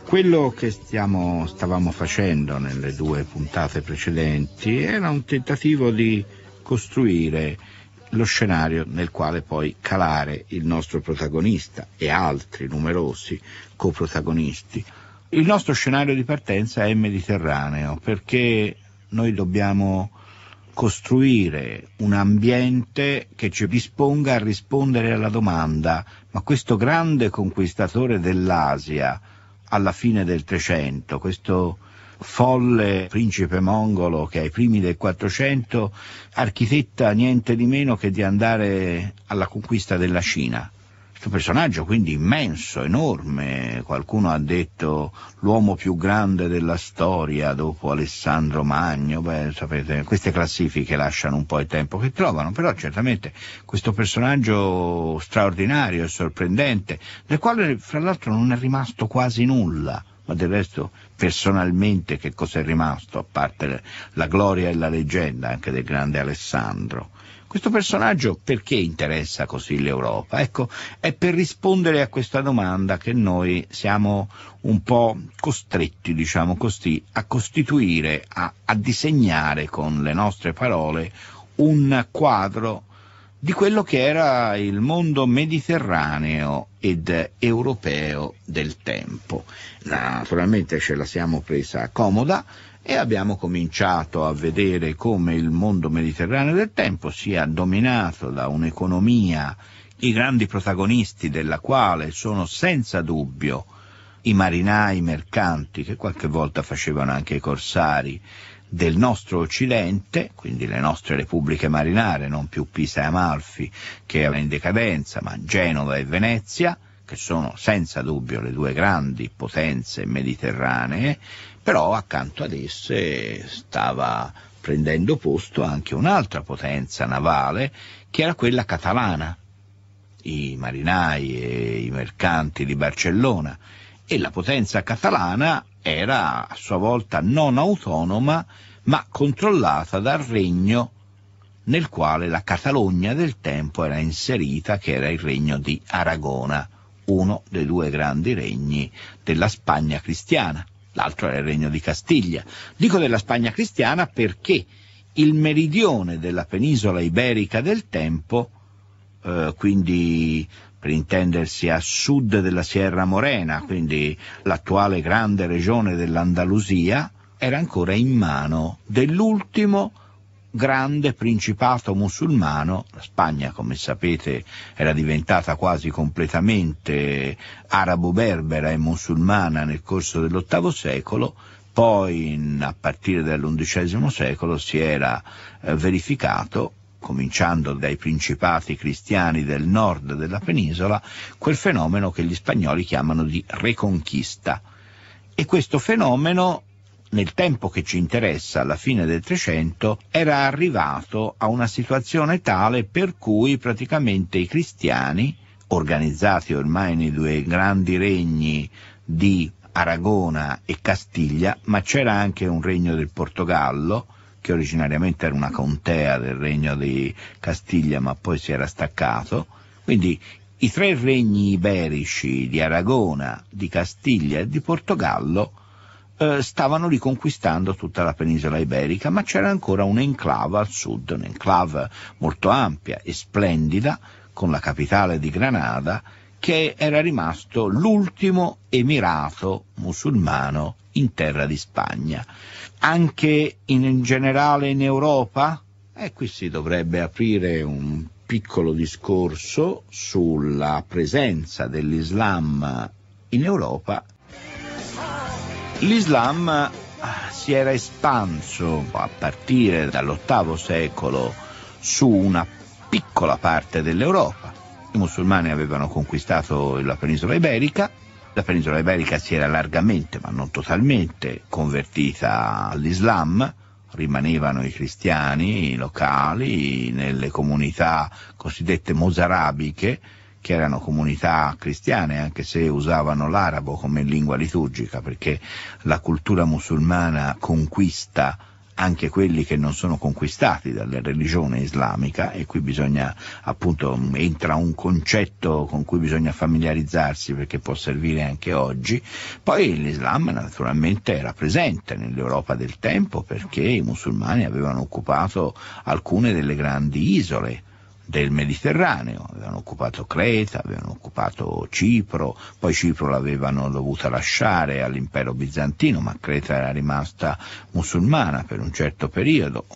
quello che stiamo, stavamo facendo nelle due puntate precedenti era un tentativo di costruire lo scenario nel quale poi calare il nostro protagonista e altri numerosi coprotagonisti. Il nostro scenario di partenza è mediterraneo perché noi dobbiamo costruire un ambiente che ci disponga a rispondere alla domanda ma questo grande conquistatore dell'Asia alla fine del Trecento, questo folle principe mongolo che ai primi del Quattrocento architetta niente di meno che di andare alla conquista della Cina questo personaggio quindi immenso, enorme, qualcuno ha detto l'uomo più grande della storia dopo Alessandro Magno, beh sapete queste classifiche lasciano un po' il tempo che trovano, però certamente questo personaggio straordinario e sorprendente, del quale fra l'altro non è rimasto quasi nulla ma del resto personalmente che cosa è rimasto, a parte la gloria e la leggenda anche del grande Alessandro. Questo personaggio perché interessa così l'Europa? Ecco, è per rispondere a questa domanda che noi siamo un po' costretti, diciamo così, a costituire, a, a disegnare con le nostre parole un quadro di quello che era il mondo mediterraneo ed europeo del tempo. Naturalmente ce la siamo presa comoda, e abbiamo cominciato a vedere come il mondo mediterraneo del tempo sia dominato da un'economia, i grandi protagonisti della quale sono senza dubbio i marinai mercanti, che qualche volta facevano anche i corsari, del nostro Occidente, quindi le nostre repubbliche marinare, non più Pisa e Amalfi, che erano in decadenza, ma Genova e Venezia, che sono senza dubbio le due grandi potenze mediterranee, però accanto ad esse stava prendendo posto anche un'altra potenza navale che era quella catalana, i marinai e i mercanti di Barcellona e la potenza catalana era a sua volta non autonoma ma controllata dal regno nel quale la Catalogna del tempo era inserita, che era il regno di Aragona, uno dei due grandi regni della Spagna cristiana l'altro era il Regno di Castiglia. Dico della Spagna cristiana perché il meridione della penisola iberica del tempo, eh, quindi per intendersi a sud della Sierra Morena, quindi l'attuale grande regione dell'Andalusia, era ancora in mano dell'ultimo grande principato musulmano, la Spagna come sapete era diventata quasi completamente arabo-berbera e musulmana nel corso dell'VIII secolo, poi a partire dall'undicesimo secolo si era eh, verificato cominciando dai principati cristiani del nord della penisola, quel fenomeno che gli spagnoli chiamano di reconquista. E questo fenomeno nel tempo che ci interessa, alla fine del Trecento, era arrivato a una situazione tale per cui praticamente i cristiani, organizzati ormai nei due grandi regni di Aragona e Castiglia, ma c'era anche un regno del Portogallo, che originariamente era una contea del regno di Castiglia, ma poi si era staccato. Quindi i tre regni iberici di Aragona, di Castiglia e di Portogallo eh, stavano riconquistando tutta la penisola iberica, ma c'era ancora un'enclave al sud, un'enclave molto ampia e splendida, con la capitale di Granada, che era rimasto l'ultimo emirato musulmano in terra di Spagna. Anche in generale in Europa? E eh, qui si dovrebbe aprire un piccolo discorso sulla presenza dell'Islam in Europa L'Islam ah, si era espanso a partire dall'VIII secolo su una piccola parte dell'Europa. I musulmani avevano conquistato la penisola iberica, la penisola iberica si era largamente, ma non totalmente, convertita all'Islam, rimanevano i cristiani locali nelle comunità cosiddette mozarabiche, che erano comunità cristiane, anche se usavano l'arabo come lingua liturgica, perché la cultura musulmana conquista anche quelli che non sono conquistati dalla religione islamica e qui bisogna appunto entra un concetto con cui bisogna familiarizzarsi perché può servire anche oggi. Poi l'Islam naturalmente era presente nell'Europa del tempo perché i musulmani avevano occupato alcune delle grandi isole del Mediterraneo, avevano occupato Creta, avevano occupato Cipro, poi Cipro l'avevano dovuta lasciare all'impero bizantino, ma Creta era rimasta musulmana per un certo periodo.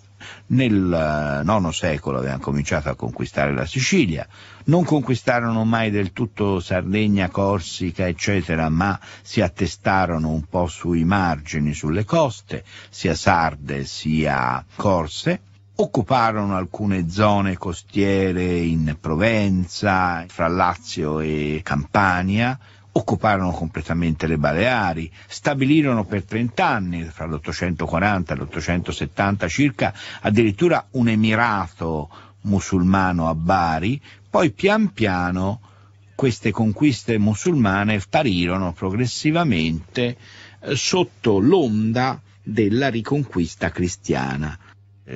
Nel IX eh, secolo avevano cominciato a conquistare la Sicilia, non conquistarono mai del tutto Sardegna, Corsica, eccetera, ma si attestarono un po' sui margini, sulle coste, sia sarde sia corse, occuparono alcune zone costiere in Provenza, fra Lazio e Campania, occuparono completamente le Baleari, stabilirono per 30 anni, fra l'840 e l'870 circa, addirittura un emirato musulmano a Bari, poi pian piano queste conquiste musulmane sparirono progressivamente eh, sotto l'onda della riconquista cristiana.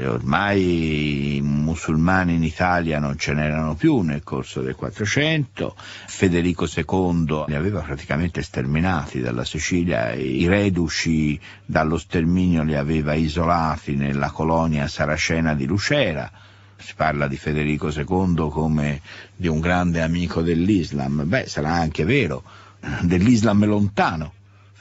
Ormai i musulmani in Italia non ce n'erano più nel corso del 400, Federico II li aveva praticamente sterminati dalla Sicilia, i reduci dallo sterminio li aveva isolati nella colonia saracena di Lucera, si parla di Federico II come di un grande amico dell'Islam, beh sarà anche vero, dell'Islam lontano,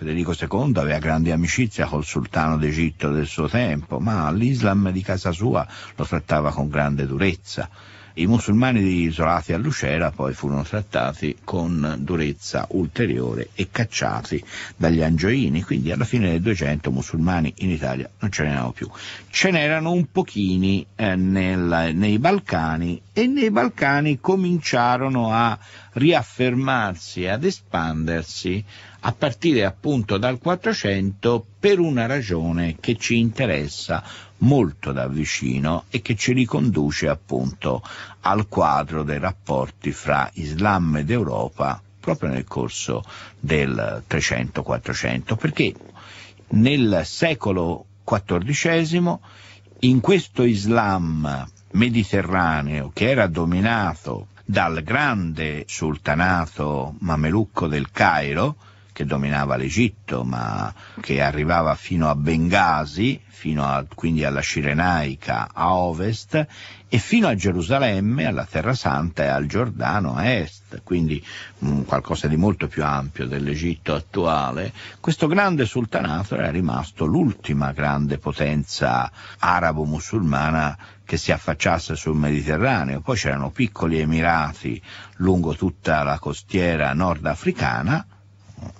Federico II aveva grande amicizia col sultano d'Egitto del suo tempo, ma l'Islam di casa sua lo trattava con grande durezza. I musulmani isolati a Lucera poi furono trattati con durezza ulteriore e cacciati dagli angioini, quindi alla fine del 200 musulmani in Italia non ce n'erano più. Ce n'erano un pochini eh, nel, nei Balcani e nei Balcani cominciarono a riaffermarsi, ad espandersi a partire appunto dal 400 per una ragione che ci interessa molto da vicino e che ci riconduce appunto al quadro dei rapporti fra Islam ed Europa proprio nel corso del 300-400, perché nel secolo XIV in questo Islam mediterraneo che era dominato dal grande sultanato mamelucco del Cairo, che dominava l'Egitto, ma che arrivava fino a Bengasi, fino a, quindi alla Cirenaica a ovest, e fino a Gerusalemme, alla Terra Santa e al Giordano a est, quindi mh, mm, qualcosa di molto più ampio dell'Egitto attuale. Questo grande sultanato era rimasto l'ultima grande potenza arabo-musulmana che si affacciasse sul Mediterraneo, poi c'erano piccoli emirati lungo tutta la costiera nordafricana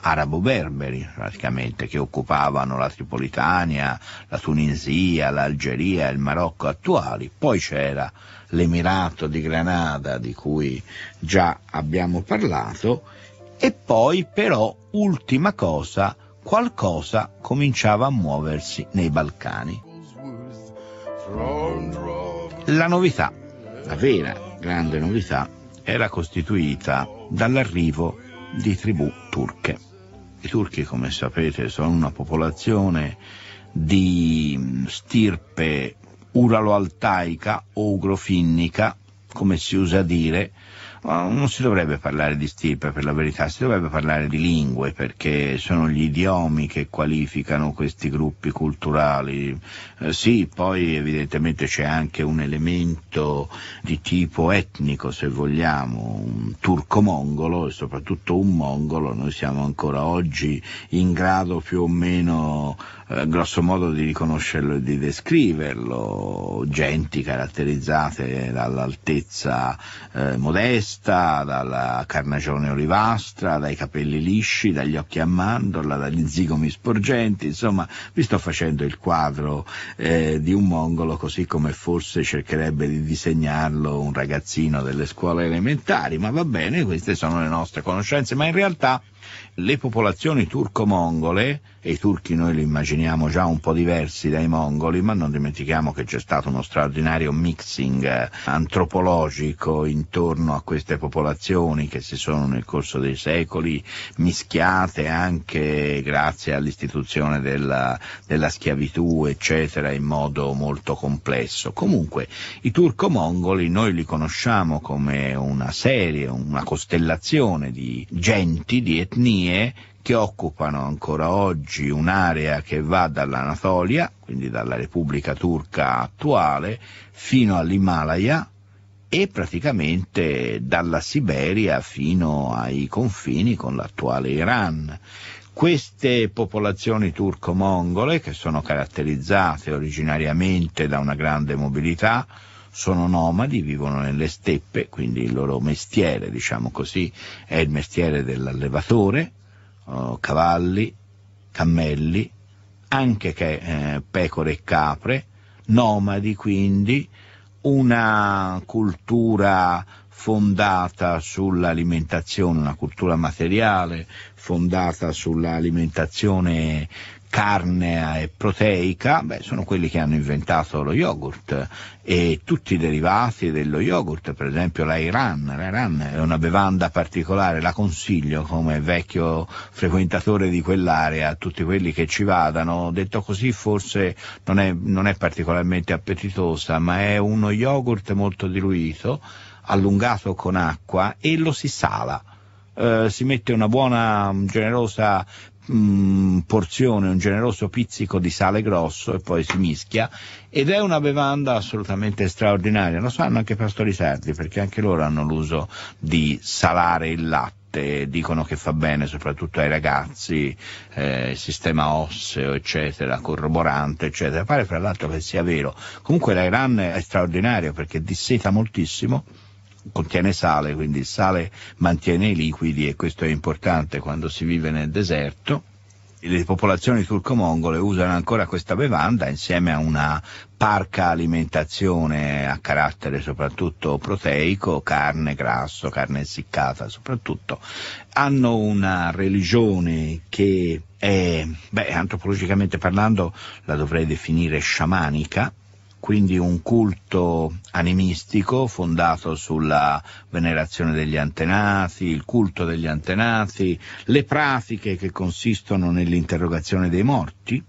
arabo-berberi praticamente che occupavano la Tripolitania, la Tunisia, l'Algeria, il Marocco attuali, poi c'era l'Emirato di Granada di cui già abbiamo parlato e poi però ultima cosa qualcosa cominciava a muoversi nei Balcani. La novità, la vera grande novità, era costituita dall'arrivo di tribù turche. I turchi, come sapete, sono una popolazione di mm, stirpe uralo-altaica o ugrofinnica, come si usa dire, non si dovrebbe parlare di stirpe per la verità, si dovrebbe parlare di lingue perché sono gli idiomi che qualificano questi gruppi culturali. Eh, sì, poi evidentemente c'è anche un elemento di tipo etnico, se vogliamo, un turco-mongolo e soprattutto un mongolo, noi siamo ancora oggi in grado più o meno eh, grosso modo di riconoscerlo e di descriverlo, genti caratterizzate dall'altezza eh, modesta, dalla carnagione olivastra, dai capelli lisci, dagli occhi a mandorla, dagli zigomi sporgenti, insomma vi sto facendo il quadro eh, di un mongolo così come forse cercherebbe di disegnarlo un ragazzino delle scuole elementari, ma va bene, queste sono le nostre conoscenze, ma in realtà le popolazioni turco-mongole e i turchi noi li immaginiamo già un po' diversi dai mongoli, ma non dimentichiamo che c'è stato uno straordinario mixing eh, antropologico intorno a queste popolazioni che si sono nel corso dei secoli mischiate anche grazie all'istituzione della, della schiavitù, eccetera, in modo molto complesso. Comunque i turco-mongoli noi li conosciamo come una serie, una costellazione di genti, di etnie che occupano ancora oggi un'area che va dall'Anatolia, quindi dalla Repubblica Turca attuale, fino all'Himalaya e praticamente dalla Siberia fino ai confini con l'attuale Iran. Queste popolazioni turco-mongole, che sono caratterizzate originariamente da una grande mobilità, sono nomadi, vivono nelle steppe, quindi il loro mestiere, diciamo così, è il mestiere dell'allevatore, Oh, cavalli, cammelli, anche che, eh, pecore e capre, nomadi quindi, una cultura fondata sull'alimentazione, una cultura materiale, fondata sull'alimentazione carnea e proteica, beh, sono quelli che hanno inventato lo yogurt eh, e tutti i derivati dello yogurt, per esempio l'Airan, l'Airan è una bevanda particolare, la consiglio come vecchio frequentatore di quell'area a tutti quelli che ci vadano, detto così forse non è, non è particolarmente appetitosa, ma è uno yogurt molto diluito, allungato con acqua e lo si sala. Uh, si mette una buona generosa mh, mm, porzione, un generoso pizzico di sale grosso e poi si mischia ed è una bevanda assolutamente straordinaria, lo sanno anche i pastori sardi perché anche loro hanno l'uso di salare il latte dicono che fa bene soprattutto ai ragazzi, eh, sistema osseo, eccetera, corroborante, eccetera. Pare fra l'altro che sia vero. Comunque l'Iran è straordinario perché disseta moltissimo contiene sale, quindi il sale mantiene i liquidi e questo è importante quando si vive nel deserto. Le popolazioni turco-mongole usano ancora questa bevanda insieme a una parca alimentazione a carattere soprattutto proteico, carne, grasso, carne essiccata soprattutto. Hanno una religione che è, beh, antropologicamente parlando la dovrei definire sciamanica, quindi un culto animistico fondato sulla venerazione degli antenati, il culto degli antenati, le pratiche che consistono nell'interrogazione dei morti,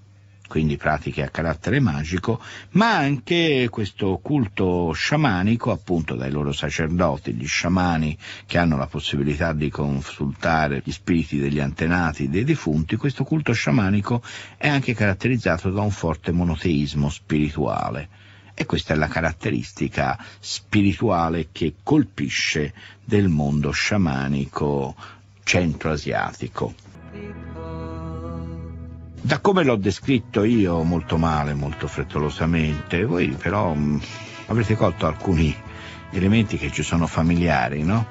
quindi pratiche a carattere magico, ma anche questo culto sciamanico, appunto dai loro sacerdoti, gli sciamani che hanno la possibilità di consultare gli spiriti degli antenati, dei defunti, questo culto sciamanico è anche caratterizzato da un forte monoteismo spirituale e questa è la caratteristica spirituale che colpisce del mondo sciamanico centroasiatico. Da come l'ho descritto io, molto male, molto frettolosamente, voi però mh, mm, avrete colto alcuni elementi che ci sono familiari, no?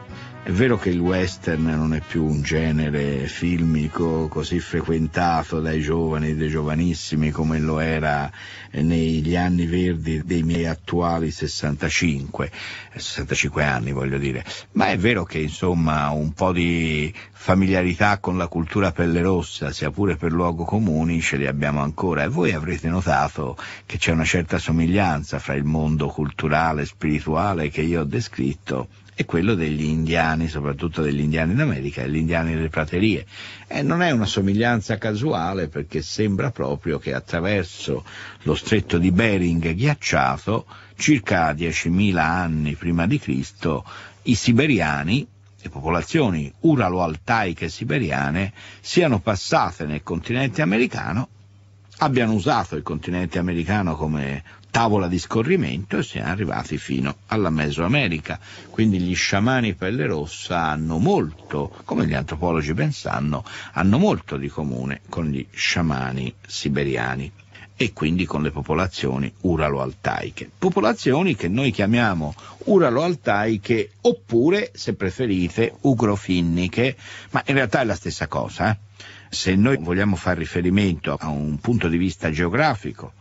È vero che il western non è più un genere filmico così frequentato dai giovani, dai giovanissimi come lo era negli anni verdi dei miei attuali 65, 65 eh, anni voglio dire, ma è vero che insomma un po' di familiarità con la cultura pelle rossa, sia pure per luogo comuni, ce li abbiamo ancora e voi avrete notato che c'è una certa somiglianza fra il mondo culturale e spirituale che io ho descritto e quello degli indiani, soprattutto degli indiani d'America e degli indiani delle praterie. E non è una somiglianza casuale perché sembra proprio che attraverso lo stretto di Bering ghiacciato, circa 10.000 anni prima di Cristo, i siberiani, le popolazioni uralo-altaiche siberiane, siano passate nel continente americano abbiano usato il continente americano come tavola di scorrimento e siamo arrivati fino alla Mesoamerica. Quindi gli sciamani pelle rossa hanno molto, come gli antropologi ben sanno, hanno molto di comune con gli sciamani siberiani e quindi con le popolazioni uralo-altaiche. Popolazioni che noi chiamiamo uralo-altaiche oppure, se preferite, ugrofinniche, ma in realtà è la stessa cosa. Eh? Se noi vogliamo fare riferimento a un punto di vista geografico,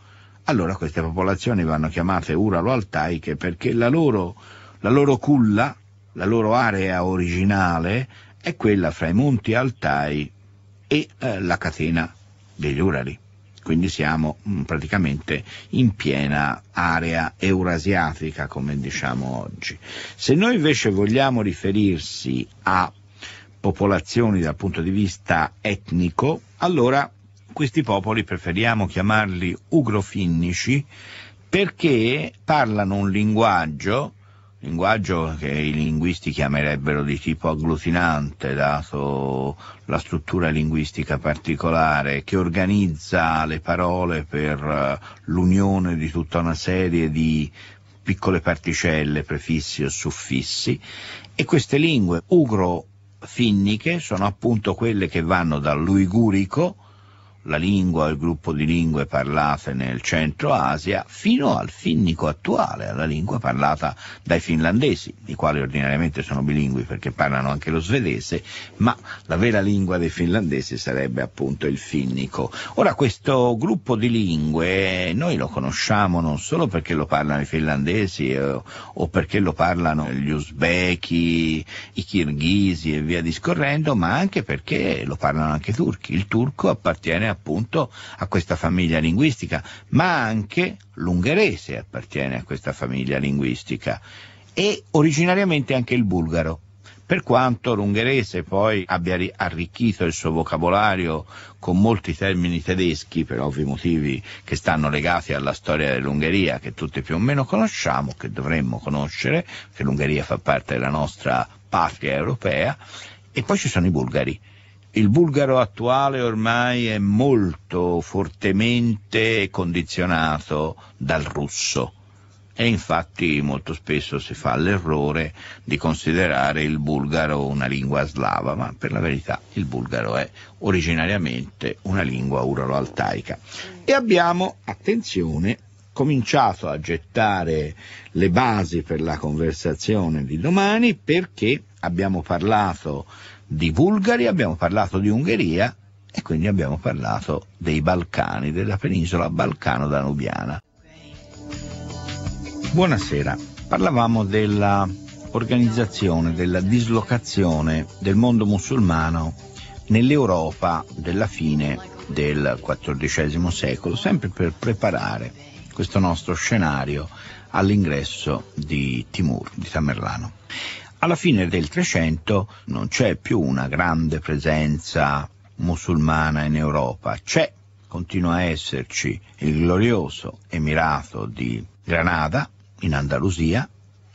allora queste popolazioni vanno chiamate uralo-altaiche perché la loro, la loro culla, la loro area originale è quella fra i monti Altai e eh, la catena degli Urali. Quindi siamo mh, mm, praticamente in piena area eurasiatica, come diciamo oggi. Se noi invece vogliamo riferirsi a popolazioni dal punto di vista etnico, allora questi popoli preferiamo chiamarli ugrofinnici perché parlano un linguaggio, linguaggio che i linguisti chiamerebbero di tipo agglutinante, dato la struttura linguistica particolare, che organizza le parole per eh, l'unione di tutta una serie di piccole particelle, prefissi o suffissi, e queste lingue ugro-finniche sono appunto quelle che vanno dall'uigurico, la lingua, il gruppo di lingue parlate nel centro Asia, fino al finnico attuale, alla lingua parlata dai finlandesi, i quali ordinariamente sono bilingui perché parlano anche lo svedese, ma la vera lingua dei finlandesi sarebbe appunto il finnico. Ora questo gruppo di lingue noi lo conosciamo non solo perché lo parlano i finlandesi eh, o, perché lo parlano gli uzbeki, i kirghisi e via discorrendo, ma anche perché lo parlano anche i turchi. Il turco appartiene appunto a questa famiglia linguistica, ma anche l'ungherese appartiene a questa famiglia linguistica e originariamente anche il bulgaro. Per quanto l'ungherese poi abbia arricchito il suo vocabolario con molti termini tedeschi, per ovvi motivi che stanno legati alla storia dell'Ungheria, che tutti più o meno conosciamo, che dovremmo conoscere, perché l'Ungheria fa parte della nostra patria europea, e poi ci sono i bulgari il bulgaro attuale ormai è molto fortemente condizionato dal russo e infatti molto spesso si fa l'errore di considerare il bulgaro una lingua slava, ma per la verità il bulgaro è originariamente una lingua uralo-altaica. E abbiamo, attenzione, cominciato a gettare le basi per la conversazione di domani perché abbiamo parlato di Bulgari, abbiamo parlato di Ungheria e quindi abbiamo parlato dei Balcani, della penisola balcano-danubiana. Buonasera, parlavamo dell'organizzazione, della dislocazione del mondo musulmano nell'Europa della fine del XIV secolo, sempre per preparare questo nostro scenario all'ingresso di Timur, di Tamerlano. Alla fine del Trecento non c'è più una grande presenza musulmana in Europa, c'è, continua a esserci il glorioso Emirato di Granada, in Andalusia,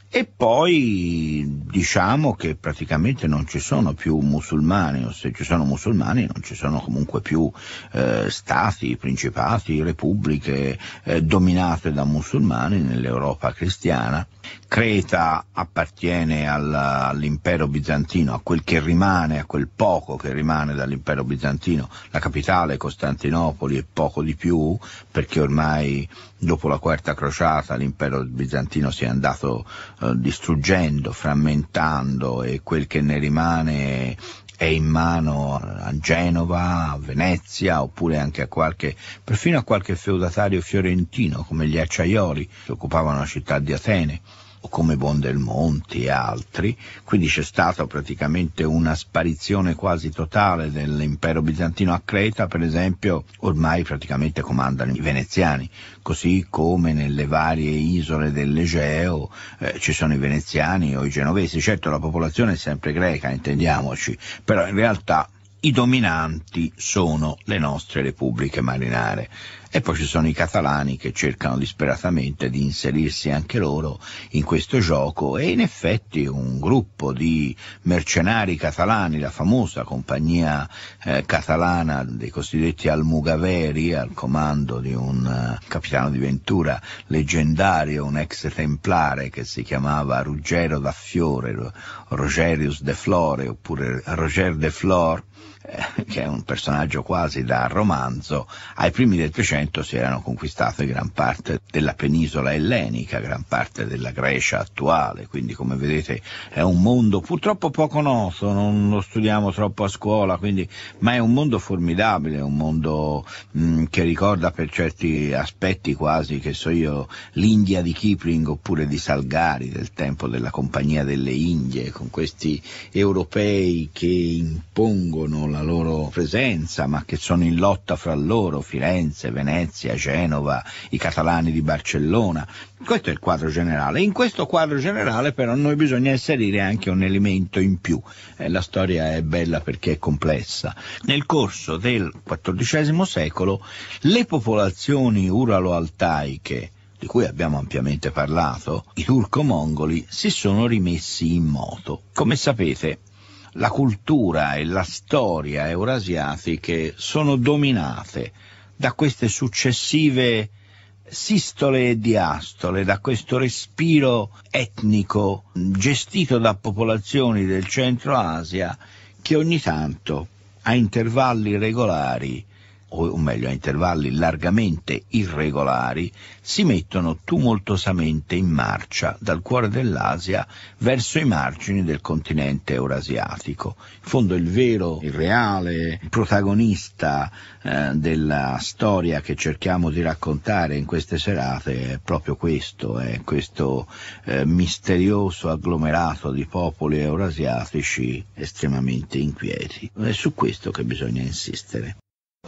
e poi diciamo che praticamente non ci sono più musulmani, o se ci sono musulmani non ci sono comunque più eh, stati, principati, repubbliche eh, dominate da musulmani nell'Europa cristiana. Creta appartiene al, all'impero bizantino, a quel che rimane, a quel poco che rimane dall'impero bizantino, la capitale è Costantinopoli e poco di più, perché ormai dopo la quarta crociata l'impero bizantino si è andato eh, distruggendo, frammentando e quel che ne rimane è in mano a Genova, a Venezia, oppure anche a qualche, perfino a qualche feudatario fiorentino come gli acciaioli che occupavano la città di Atene o come Bondelmonti e altri, quindi c'è stata praticamente una sparizione quasi totale dell'impero bizantino a Creta, per esempio, ormai praticamente comandano i veneziani, così come nelle varie isole dell'Egeo eh, ci sono i veneziani o i genovesi, certo la popolazione è sempre greca, intendiamoci, però in realtà i dominanti sono le nostre repubbliche marinare. E poi ci sono i catalani che cercano disperatamente di inserirsi anche loro in questo gioco e in effetti un gruppo di mercenari catalani, la famosa compagnia eh, catalana dei cosiddetti Almugaveri, al comando di un eh, capitano di ventura leggendario, un ex templare che si chiamava Ruggero da Fiore, Rogerius de Flore oppure Roger de Flore, eh, che è un personaggio quasi da romanzo, ai primi del 300 si erano conquistate gran parte della penisola ellenica, gran parte della Grecia attuale, quindi come vedete è un mondo purtroppo poco noto, non lo studiamo troppo a scuola, quindi, ma è un mondo formidabile, un mondo mh, mm, che ricorda per certi aspetti quasi, che so io, l'India di Kipling oppure di Salgari del tempo della Compagnia delle Indie, con questi europei che impongono la una loro presenza, ma che sono in lotta fra loro, Firenze, Venezia, Genova, i catalani di Barcellona. Questo è il quadro generale. In questo quadro generale però noi bisogna inserire anche un elemento in più. Eh, la storia è bella perché è complessa. Nel corso del XIV secolo le popolazioni uralo-altaiche di cui abbiamo ampiamente parlato, i turco-mongoli si sono rimessi in moto. Come sapete, la cultura e la storia eurasiatiche sono dominate da queste successive sistole e diastole, da questo respiro etnico gestito da popolazioni del centro Asia che ogni tanto, a intervalli regolari, o meglio a intervalli largamente irregolari, si mettono tumultuosamente in marcia dal cuore dell'Asia verso i margini del continente eurasiatico. In fondo il vero, il reale protagonista eh, della storia che cerchiamo di raccontare in queste serate è proprio questo, è questo eh, misterioso agglomerato di popoli eurasiatici estremamente inquieti. È su questo che bisogna insistere.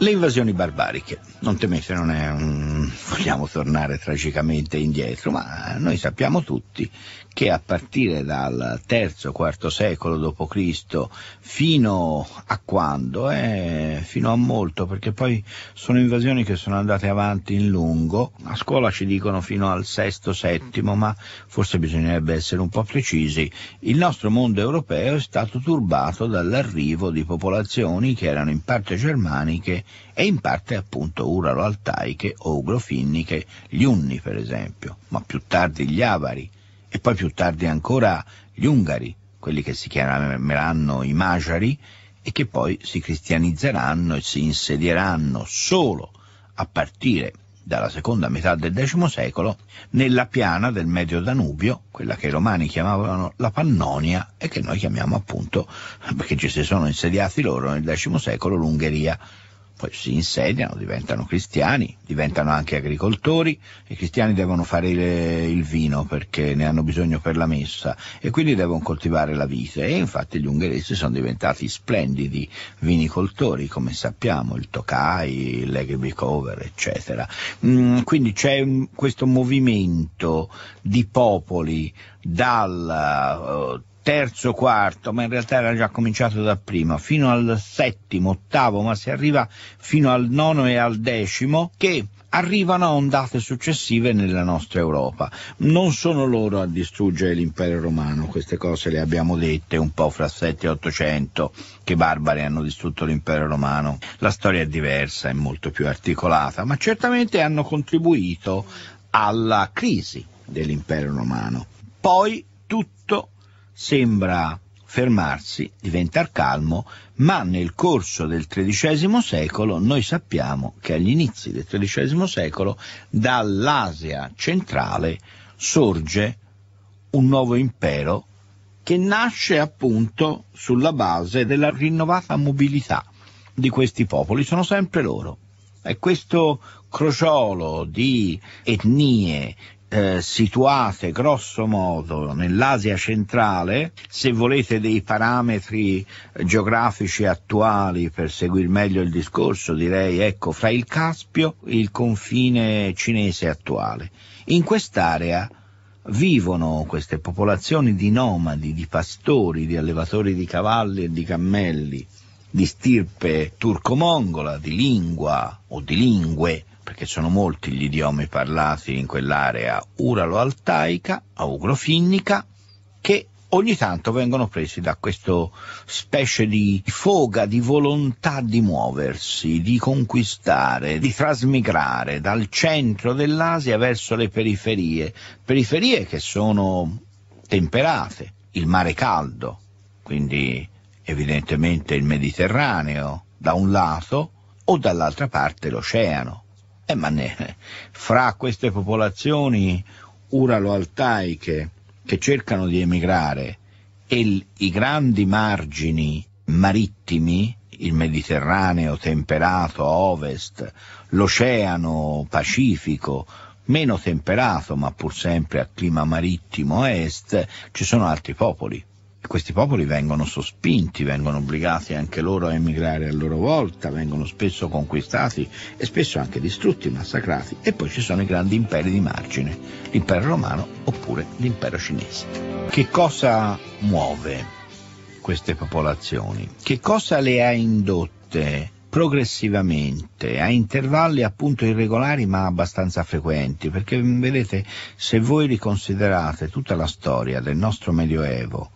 Le invasioni barbariche, non temete, non è un... vogliamo tornare tragicamente indietro, ma noi sappiamo tutti che a partire dal terzo, quarto secolo d.C. fino a quando? Eh, fino a molto, perché poi sono invasioni che sono andate avanti in lungo. A scuola ci dicono fino al vi settimo, ma forse bisognerebbe essere un po' precisi. Il nostro mondo europeo è stato turbato dall'arrivo di popolazioni che erano in parte germaniche e in parte appunto uralo-altaiche o ugrofinniche, gli Unni per esempio, ma più tardi gli Avari e poi più tardi ancora gli Ungari, quelli che si chiameranno i Magiari e che poi si cristianizzeranno e si insedieranno solo a partire dalla seconda metà del X secolo nella piana del Medio Danubio, quella che i romani chiamavano la Pannonia e che noi chiamiamo appunto, perché ci si sono insediati loro nel X secolo, l'Ungheria poi si insediano, diventano cristiani, diventano anche agricoltori, i cristiani devono fare il vino perché ne hanno bisogno per la messa e quindi devono coltivare la vite e infatti gli ungheresi sono diventati splendidi vinicoltori, come sappiamo, il Tokai, il Legbikover, eccetera. Mm, quindi c'è questo movimento di popoli dal eh, terzo, quarto, ma in realtà era già cominciato da prima, fino al settimo, ottavo, ma si arriva fino al nono e al decimo, che arrivano a ondate successive nella nostra Europa. Non sono loro a distruggere l'impero romano, queste cose le abbiamo dette un po' fra 7 e 800, che barbari hanno distrutto l'impero romano. La storia è diversa, è molto più articolata, ma certamente hanno contribuito alla crisi dell'impero romano. Poi tutto sembra fermarsi, diventar calmo, ma nel corso del XIII secolo noi sappiamo che agli inizi del XIII secolo dall'Asia centrale sorge un nuovo impero che nasce appunto sulla base della rinnovata mobilità di questi popoli, sono sempre loro. E questo crociolo di etnie, eh, situate grosso modo nell'Asia centrale, se volete dei parametri geografici attuali per seguire meglio il discorso, direi ecco fra il Caspio e il confine cinese attuale. In quest'area vivono queste popolazioni di nomadi, di pastori, di allevatori di cavalli e di cammelli, di stirpe turco-mongola, di lingua o di lingue perché sono molti gli idiomi parlati in quell'area uralo-altaica, augrofinnica, che ogni tanto vengono presi da questa specie di foga di volontà di muoversi, di conquistare, di trasmigrare dal centro dell'Asia verso le periferie, periferie che sono temperate, il mare caldo, quindi evidentemente il Mediterraneo da un lato o dall'altra parte l'oceano. Eh, ma ne, fra queste popolazioni uralo-altaiche che cercano di emigrare e l, i grandi margini marittimi, il Mediterraneo temperato a ovest, l'Oceano Pacifico meno temperato ma pur sempre a clima marittimo a est, ci sono altri popoli. E questi popoli vengono sospinti, vengono obbligati anche loro a emigrare a loro volta, vengono spesso conquistati e spesso anche distrutti, massacrati. E poi ci sono i grandi imperi di margine, l'impero romano oppure l'impero cinese. Che cosa muove queste popolazioni? Che cosa le ha indotte progressivamente, a intervalli appunto irregolari ma abbastanza frequenti, perché vedete se voi riconsiderate tutta la storia del nostro Medioevo,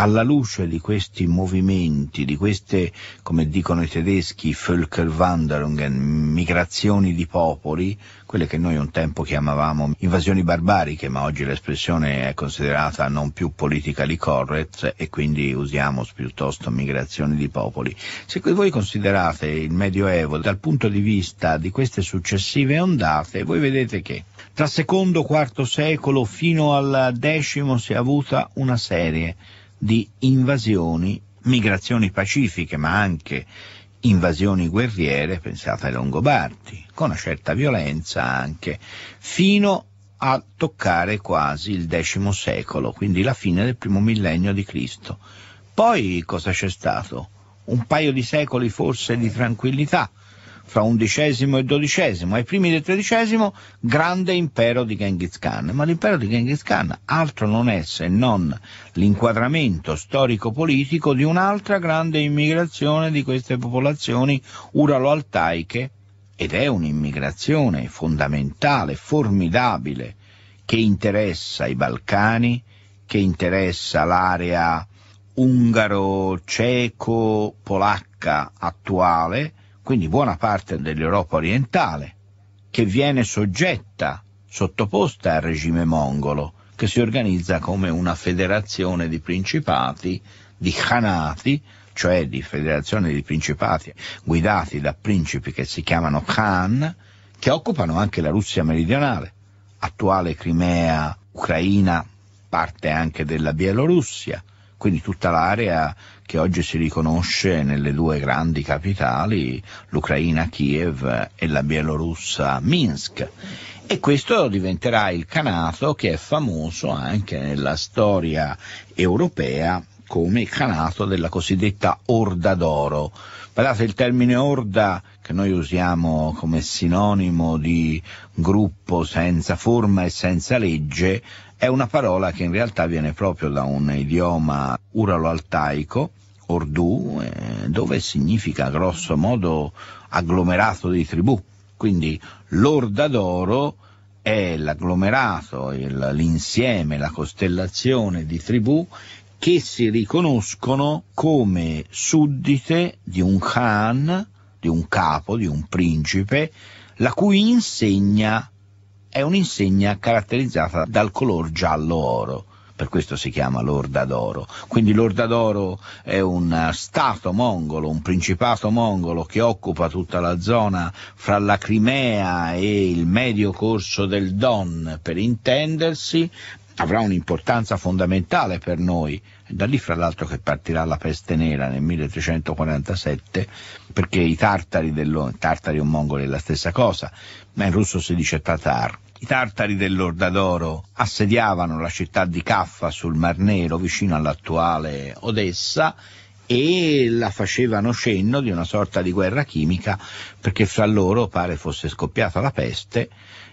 alla luce di questi movimenti, di queste, come dicono i tedeschi, Völkerwanderungen, migrazioni di popoli, quelle che noi un tempo chiamavamo invasioni barbariche, ma oggi l'espressione è considerata non più politically correct e quindi usiamo piuttosto migrazioni di popoli. Se voi considerate il Medioevo dal punto di vista di queste successive ondate, voi vedete che tra secondo, quarto secolo fino al decimo si è avuta una serie di invasioni, migrazioni pacifiche, ma anche invasioni guerriere, pensate ai Longobardi, con una certa violenza anche, fino a toccare quasi il X secolo, quindi la fine del primo millennio di Cristo. Poi cosa c'è stato? Un paio di secoli forse di tranquillità, fra undicesimo e dodicesimo, ai primi del tredicesimo, grande impero di Genghis Khan. Ma l'impero di Genghis Khan altro non è se non l'inquadramento storico-politico di un'altra grande immigrazione di queste popolazioni uralo-altaiche, ed è un'immigrazione fondamentale, formidabile, che interessa i Balcani, che interessa l'area ungaro-ceco-polacca attuale, quindi buona parte dell'Europa orientale, che viene soggetta, sottoposta al regime mongolo, che si organizza come una federazione di principati, di khanati, cioè di federazione di principati guidati da principi che si chiamano khan, che occupano anche la Russia meridionale, attuale Crimea, Ucraina, parte anche della Bielorussia, quindi tutta l'area che oggi si riconosce nelle due grandi capitali, l'Ucraina Kiev e la Bielorussia Minsk. E questo diventerà il canato che è famoso anche nella storia europea come il canato della cosiddetta Orda d'Oro. Guardate, il termine Orda che noi usiamo come sinonimo di gruppo senza forma e senza legge è una parola che in realtà viene proprio da un idioma uralo-altaico Ordu, eh, dove significa grosso modo agglomerato di tribù. Quindi l'Orda d'Oro è l'agglomerato, il, l'insieme, la costellazione di tribù che si riconoscono come suddite di un Khan, di un capo, di un principe, la cui insegna è un'insegna caratterizzata dal color giallo-oro per questo si chiama l'Orda d'Oro. Quindi l'Orda d'Oro è un stato mongolo, un principato mongolo che occupa tutta la zona fra la Crimea e il medio corso del Don, per intendersi, avrà un'importanza fondamentale per noi. Da lì fra l'altro che partirà la peste nera nel 1347, perché i tartari, dello, tartari o mongoli è la stessa cosa, ma in russo si dice tatar, i tartari dell'Orda d'Oro assediavano la città di Caffa sul Mar Nero, vicino all'attuale Odessa, e la facevano cenno di una sorta di guerra chimica perché fra loro pare fosse scoppiata la peste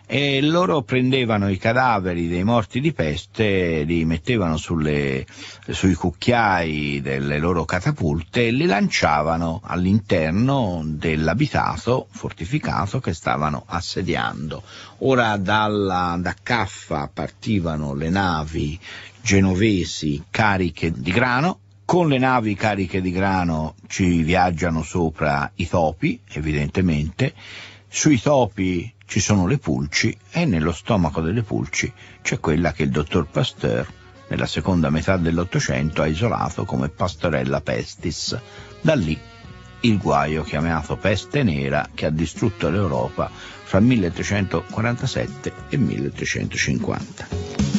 e loro prendevano i cadaveri dei morti di peste, li mettevano sulle, sui cucchiai delle loro catapulte e li lanciavano all'interno dell'abitato fortificato che stavano assediando. Ora dalla, da Caffa partivano le navi genovesi cariche di grano con le navi cariche di grano ci viaggiano sopra i topi, evidentemente, sui topi ci sono le pulci e nello stomaco delle pulci c'è quella che il dottor Pasteur nella seconda metà dell'Ottocento ha isolato come pastorella pestis. Da lì il guaio chiamato peste nera che ha distrutto l'Europa fra 1347 e 1350.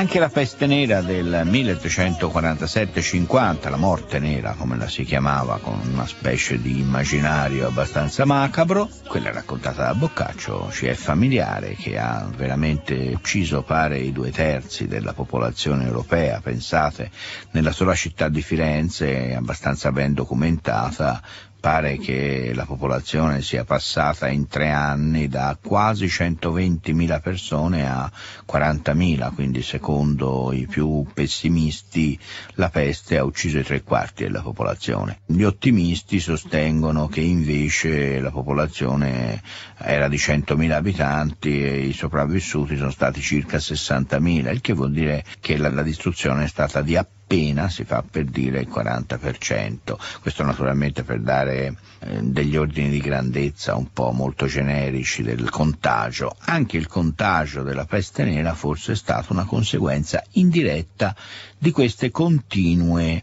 Anche la peste nera del 1847-50, la morte nera come la si chiamava, con una specie di immaginario abbastanza macabro, quella raccontata da Boccaccio ci è familiare, che ha veramente ucciso pare i due terzi della popolazione europea, pensate, nella sola città di Firenze, abbastanza ben documentata, pare che la popolazione sia passata in tre anni da quasi 120.000 persone a 40.000, quindi secondo i più pessimisti la peste ha ucciso i tre quarti della popolazione. Gli ottimisti sostengono che invece la popolazione era di 100.000 abitanti e i sopravvissuti sono stati circa 60.000, il che vuol dire che la, la distruzione è stata di appena appena si fa per dire il 40%, questo naturalmente per dare eh, degli ordini di grandezza un po' molto generici del contagio. Anche il contagio della peste nera forse è stato una conseguenza indiretta di queste continue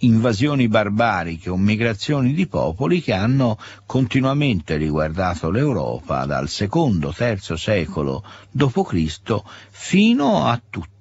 invasioni barbariche o migrazioni di popoli che hanno continuamente riguardato l'Europa dal secondo, terzo secolo d.C fino a tutto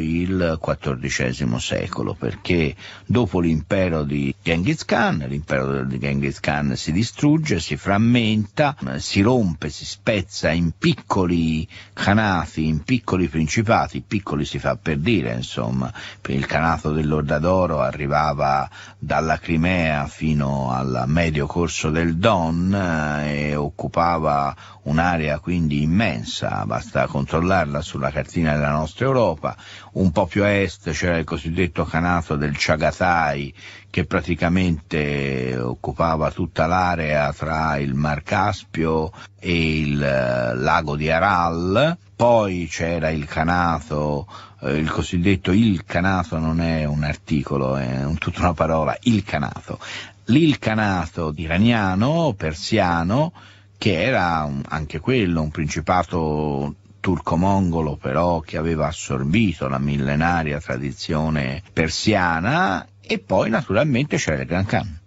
il XIV secolo, perché dopo l'impero di Genghis Khan, l'impero di Genghis Khan si distrugge, si frammenta, si rompe, si spezza in piccoli canati, in piccoli principati, piccoli si fa per dire, insomma, il canato dell'Orda arrivava dalla Crimea fino al medio corso del Don eh, e occupava un'area quindi immensa, basta controllarla sulla carta cartina della nostra Europa, un po' più a est c'era il cosiddetto canato del Chagatai che praticamente occupava tutta l'area tra il Mar Caspio e il eh, lago di Aral, poi c'era il canato eh, il cosiddetto il canato non è un articolo, è tutta una parola, il canato. L'il canato iraniano, persiano, che era anche quello un principato turco-mongolo però che aveva assorbito la millenaria tradizione persiana e poi naturalmente c'era il Gran Khan.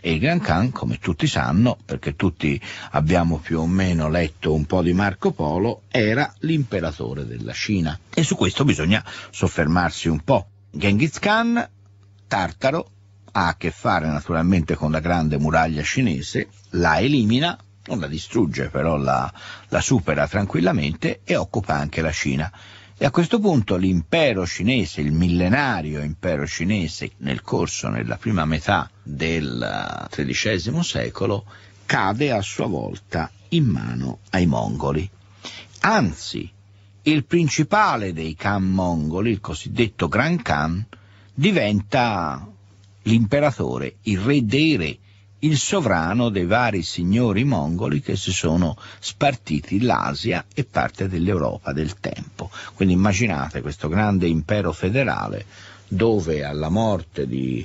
E il Gran Khan, come tutti sanno, perché tutti abbiamo più o meno letto un po' di Marco Polo, era l'imperatore della Cina. E su questo bisogna soffermarsi un po'. Genghis Khan, tartaro, ha a che fare naturalmente con la grande muraglia cinese, la elimina, non la distrugge, però la, la supera tranquillamente e occupa anche la Cina. E a questo punto l'impero cinese, il millenario impero cinese, nel corso, nella prima metà del XIII eh, secolo, cade a sua volta in mano ai mongoli. Anzi, il principale dei Khan mongoli, il cosiddetto Gran Khan, diventa l'imperatore, il re dei re, il sovrano dei vari signori mongoli che si sono spartiti l'Asia e parte dell'Europa del tempo. Quindi immaginate questo grande impero federale dove alla morte di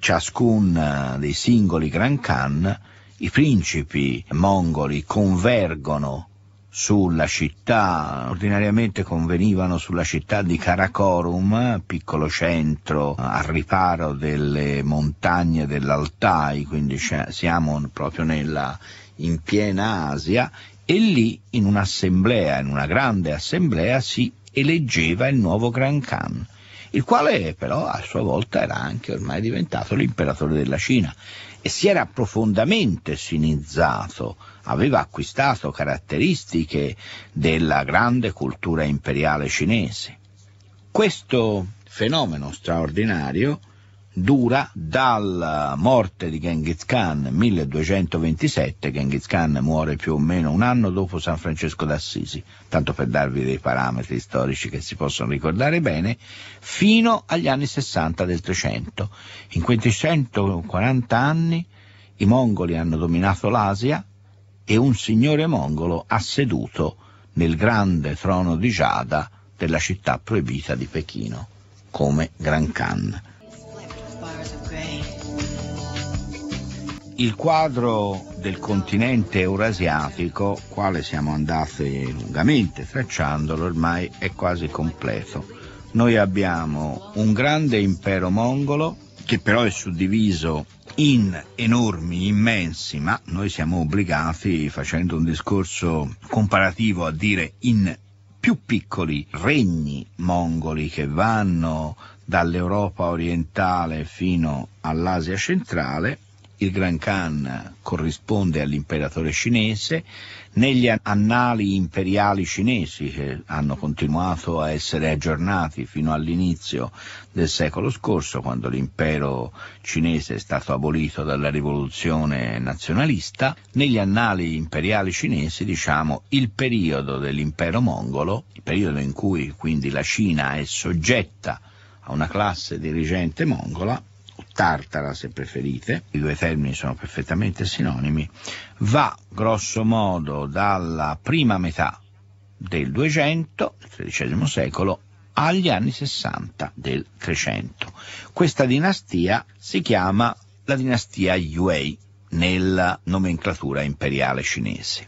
ciascun eh, dei singoli Gran Khan i principi mongoli convergono sulla città, ordinariamente convenivano sulla città di Karakorum, piccolo centro al riparo delle montagne dell'Altai, quindi siamo proprio nella, in piena Asia, e lì in un'assemblea, in una grande assemblea, si eleggeva il nuovo Gran Khan, il quale però a sua volta era anche ormai diventato l'imperatore della Cina e si era profondamente sinizzato aveva acquistato caratteristiche della grande cultura imperiale cinese. Questo fenomeno straordinario dura dalla morte di Genghis Khan nel 1227, Genghis Khan muore più o meno un anno dopo San Francesco d'Assisi, tanto per darvi dei parametri storici che si possono ricordare bene, fino agli anni 60 del 300. In quei 340 anni i mongoli hanno dominato l'Asia, e un signore mongolo asseduto nel grande trono di Giada della città proibita di Pechino, come Gran Khan. Il quadro del continente eurasiatico, quale siamo andati lungamente tracciandolo, ormai è quasi completo. Noi abbiamo un grande impero mongolo che però è suddiviso in enormi, immensi, ma noi siamo obbligati, facendo un discorso comparativo, a dire in più piccoli regni mongoli che vanno dall'Europa orientale fino all'Asia centrale, il Gran Khan corrisponde all'imperatore cinese, negli annali imperiali cinesi che hanno continuato a essere aggiornati fino all'inizio del secolo scorso, quando l'impero cinese è stato abolito dalla rivoluzione nazionalista, negli annali imperiali cinesi diciamo il periodo dell'impero mongolo, il periodo in cui quindi la Cina è soggetta a una classe dirigente mongola, tartara se preferite, i due termini sono perfettamente sinonimi, va grosso modo dalla prima metà del 200, del XIII secolo, agli anni 60 del 300. Questa dinastia si chiama la dinastia Yuei nella nomenclatura imperiale cinese.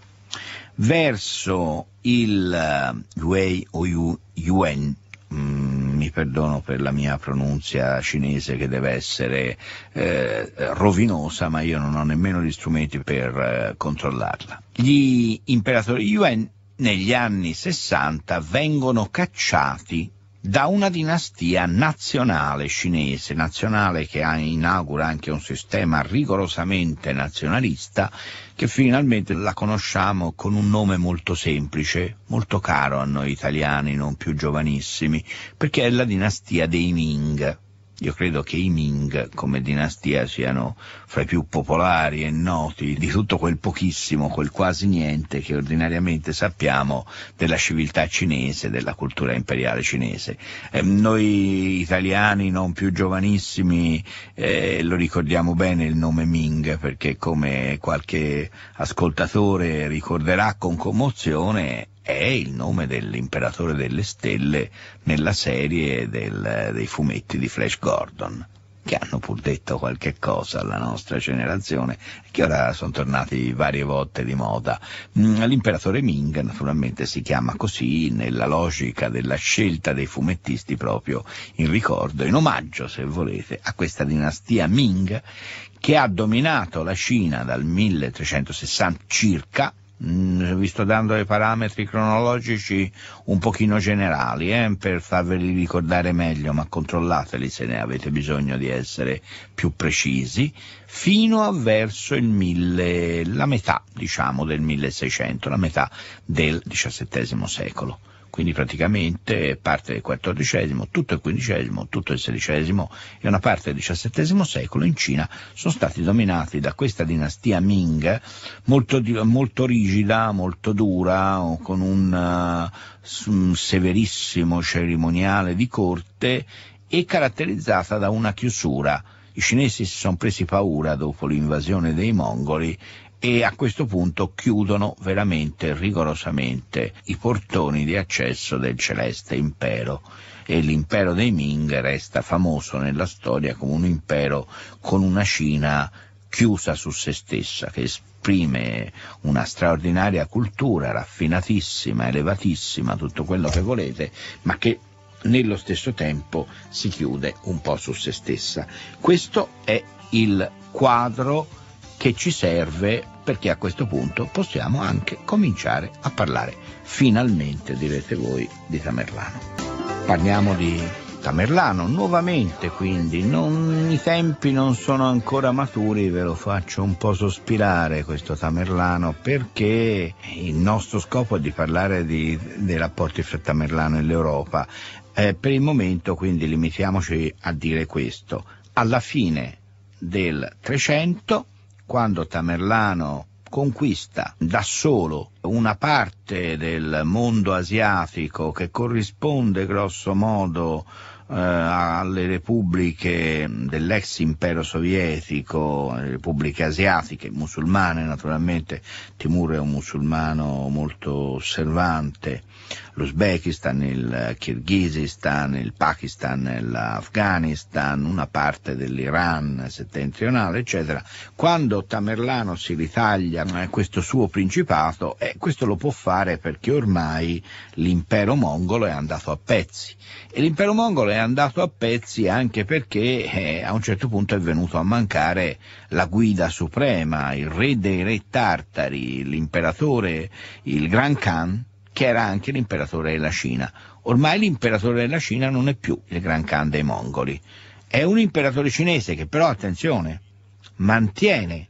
Verso il eh, Yuei o Yuen, mm, mi perdono per la mia pronunzia cinese che deve essere eh, rovinosa, ma io non ho nemmeno gli strumenti per eh, controllarla. Gli imperatori Yuan negli anni 60 vengono cacciati da una dinastia nazionale cinese, nazionale che inaugura anche un sistema rigorosamente nazionalista che finalmente la conosciamo con un nome molto semplice, molto caro a noi italiani non più giovanissimi, perché è la dinastia dei Ming. Io credo che i Ming come dinastia siano fra i più popolari e noti di tutto quel pochissimo, quel quasi niente che ordinariamente sappiamo della civiltà cinese, della cultura imperiale cinese. Eh, noi italiani non più giovanissimi eh, lo ricordiamo bene il nome Ming perché come qualche ascoltatore ricorderà con commozione è il nome dell'imperatore delle stelle nella serie del, dei fumetti di Flash Gordon che hanno pur detto qualche cosa alla nostra generazione, che ora sono tornati varie volte di moda. Mm, l'imperatore Ming naturalmente si chiama così nella logica della scelta dei fumettisti proprio in ricordo, in omaggio se volete, a questa dinastia Ming che ha dominato la Cina dal 1360 circa Mm, vi sto dando dei parametri cronologici un pochino generali eh, per farveli ricordare meglio, ma controllateli se ne avete bisogno di essere più precisi, fino a verso mille, la metà diciamo, del 1600, la metà del XVII secolo quindi praticamente parte del XIV, tutto il XV, tutto il XVI e una parte del XVII secolo in Cina sono stati dominati da questa dinastia Ming molto, molto rigida, molto dura, con un, eh, un severissimo cerimoniale di corte e caratterizzata da una chiusura i cinesi si sono presi paura dopo l'invasione dei mongoli e a questo punto chiudono veramente rigorosamente i portoni di accesso del celeste impero e l'impero dei Ming resta famoso nella storia come un impero con una Cina chiusa su se stessa, che esprime una straordinaria cultura, raffinatissima, elevatissima, tutto quello che volete, ma che nello stesso tempo si chiude un po' su se stessa. Questo è il quadro che ci serve perché a questo punto possiamo anche cominciare a parlare, finalmente direte voi, di Tamerlano. Parliamo di Tamerlano nuovamente, quindi non, i tempi non sono ancora maturi, ve lo faccio un po' sospirare questo Tamerlano, perché il nostro scopo è di parlare di, dei rapporti fra Tamerlano e l'Europa. Eh, per il momento quindi limitiamoci a dire questo. Alla fine del 300 quando Tamerlano conquista da solo una parte del mondo asiatico che corrisponde grosso modo eh, alle repubbliche dell'ex impero sovietico, repubbliche asiatiche, musulmane naturalmente, Timur è un musulmano molto osservante, l'Uzbekistan, il Kirghizistan, il Pakistan, l'Afghanistan, una parte dell'Iran settentrionale, eccetera. Quando Tamerlano si ritaglia questo suo principato, eh, questo lo può fare perché ormai l'impero mongolo è andato a pezzi. E l'impero mongolo è andato a pezzi anche perché eh, a un certo punto è venuto a mancare la guida suprema, il re dei re tartari, l'imperatore, il Gran Khan, che era anche l'imperatore della Cina. Ormai l'imperatore della Cina non è più il Gran Khan dei Mongoli, è un imperatore cinese che però, attenzione, mantiene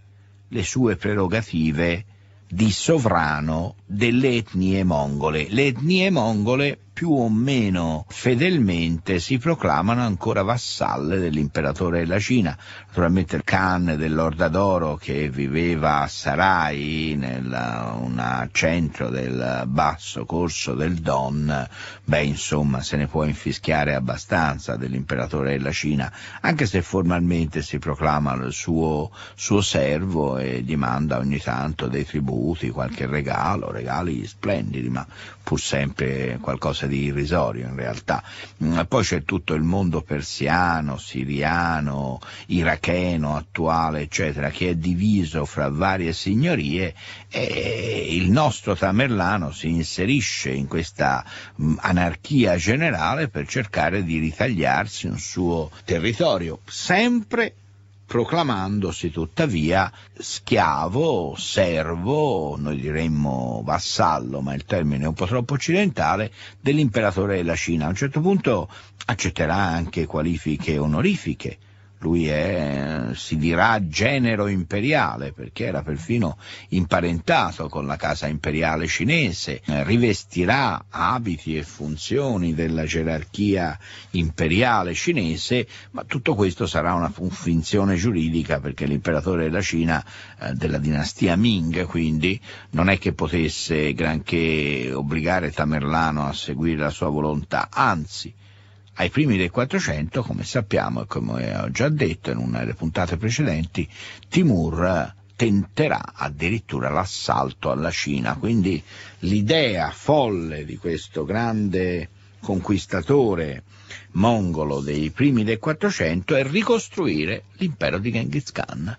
le sue prerogative di sovrano delle etnie mongole. Le etnie mongole più o meno fedelmente si proclamano ancora vassalle dell'imperatore della Cina. Naturalmente il Khan dell'Orda d'Oro che viveva a Sarai, nel centro del basso corso del Don, beh insomma se ne può infischiare abbastanza dell'imperatore della Cina, anche se formalmente si proclama il suo, suo servo e gli manda ogni tanto dei tributi, qualche regalo, regali splendidi, ma pur sempre qualcosa di irrisorio in realtà. Mm, poi c'è tutto il mondo persiano, siriano, iracheno attuale, eccetera, che è diviso fra varie signorie e il nostro Tamerlano si inserisce in questa mm, anarchia generale per cercare di ritagliarsi un suo territorio, sempre proclamandosi tuttavia schiavo, servo, noi diremmo vassallo, ma il termine è un po' troppo occidentale, dell'imperatore della Cina. A un certo punto accetterà anche qualifiche onorifiche, lui è, si dirà genero imperiale perché era perfino imparentato con la casa imperiale cinese, rivestirà abiti e funzioni della gerarchia imperiale cinese, ma tutto questo sarà una finzione giuridica perché l'imperatore della Cina, eh, della dinastia Ming quindi, non è che potesse granché obbligare Tamerlano a seguire la sua volontà, anzi ai primi del 400, come sappiamo e come ho già detto in una delle puntate precedenti, Timur tenterà addirittura l'assalto alla Cina. Quindi l'idea folle di questo grande conquistatore mongolo dei primi del 400 è ricostruire l'impero di Genghis Khan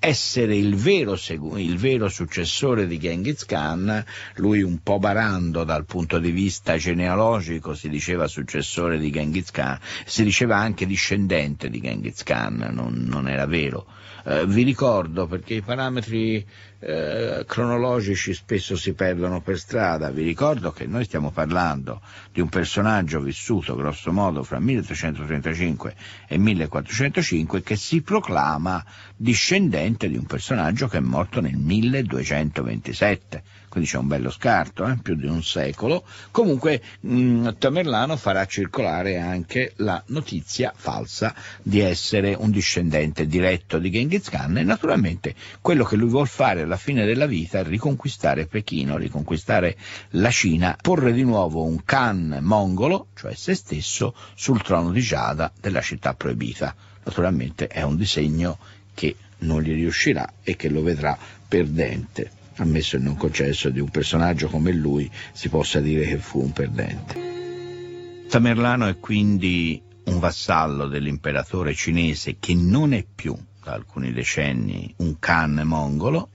essere il vero, il vero successore di Genghis Khan, lui un po' barando dal punto di vista genealogico si diceva successore di Genghis Khan, si diceva anche discendente di Genghis Khan, non, non era vero. Eh, vi ricordo perché i parametri eh, cronologici spesso si perdono per strada, vi ricordo che noi stiamo parlando di un personaggio vissuto grosso modo fra 1335 e 1405 che si proclama discendente di un personaggio che è morto nel 1227 quindi c'è un bello scarto, eh? più di un secolo. Comunque mh, mm, Tamerlano farà circolare anche la notizia falsa di essere un discendente diretto di Genghis Khan e naturalmente quello che lui vuol fare alla fine della vita è riconquistare Pechino, riconquistare la Cina, porre di nuovo un Khan mongolo, cioè se stesso, sul trono di Giada della città proibita. Naturalmente è un disegno che non gli riuscirà e che lo vedrà perdente ammesso e non concesso di un personaggio come lui, si possa dire che fu un perdente. Tamerlano è quindi un vassallo dell'imperatore cinese che non è più da alcuni decenni un Khan mongolo,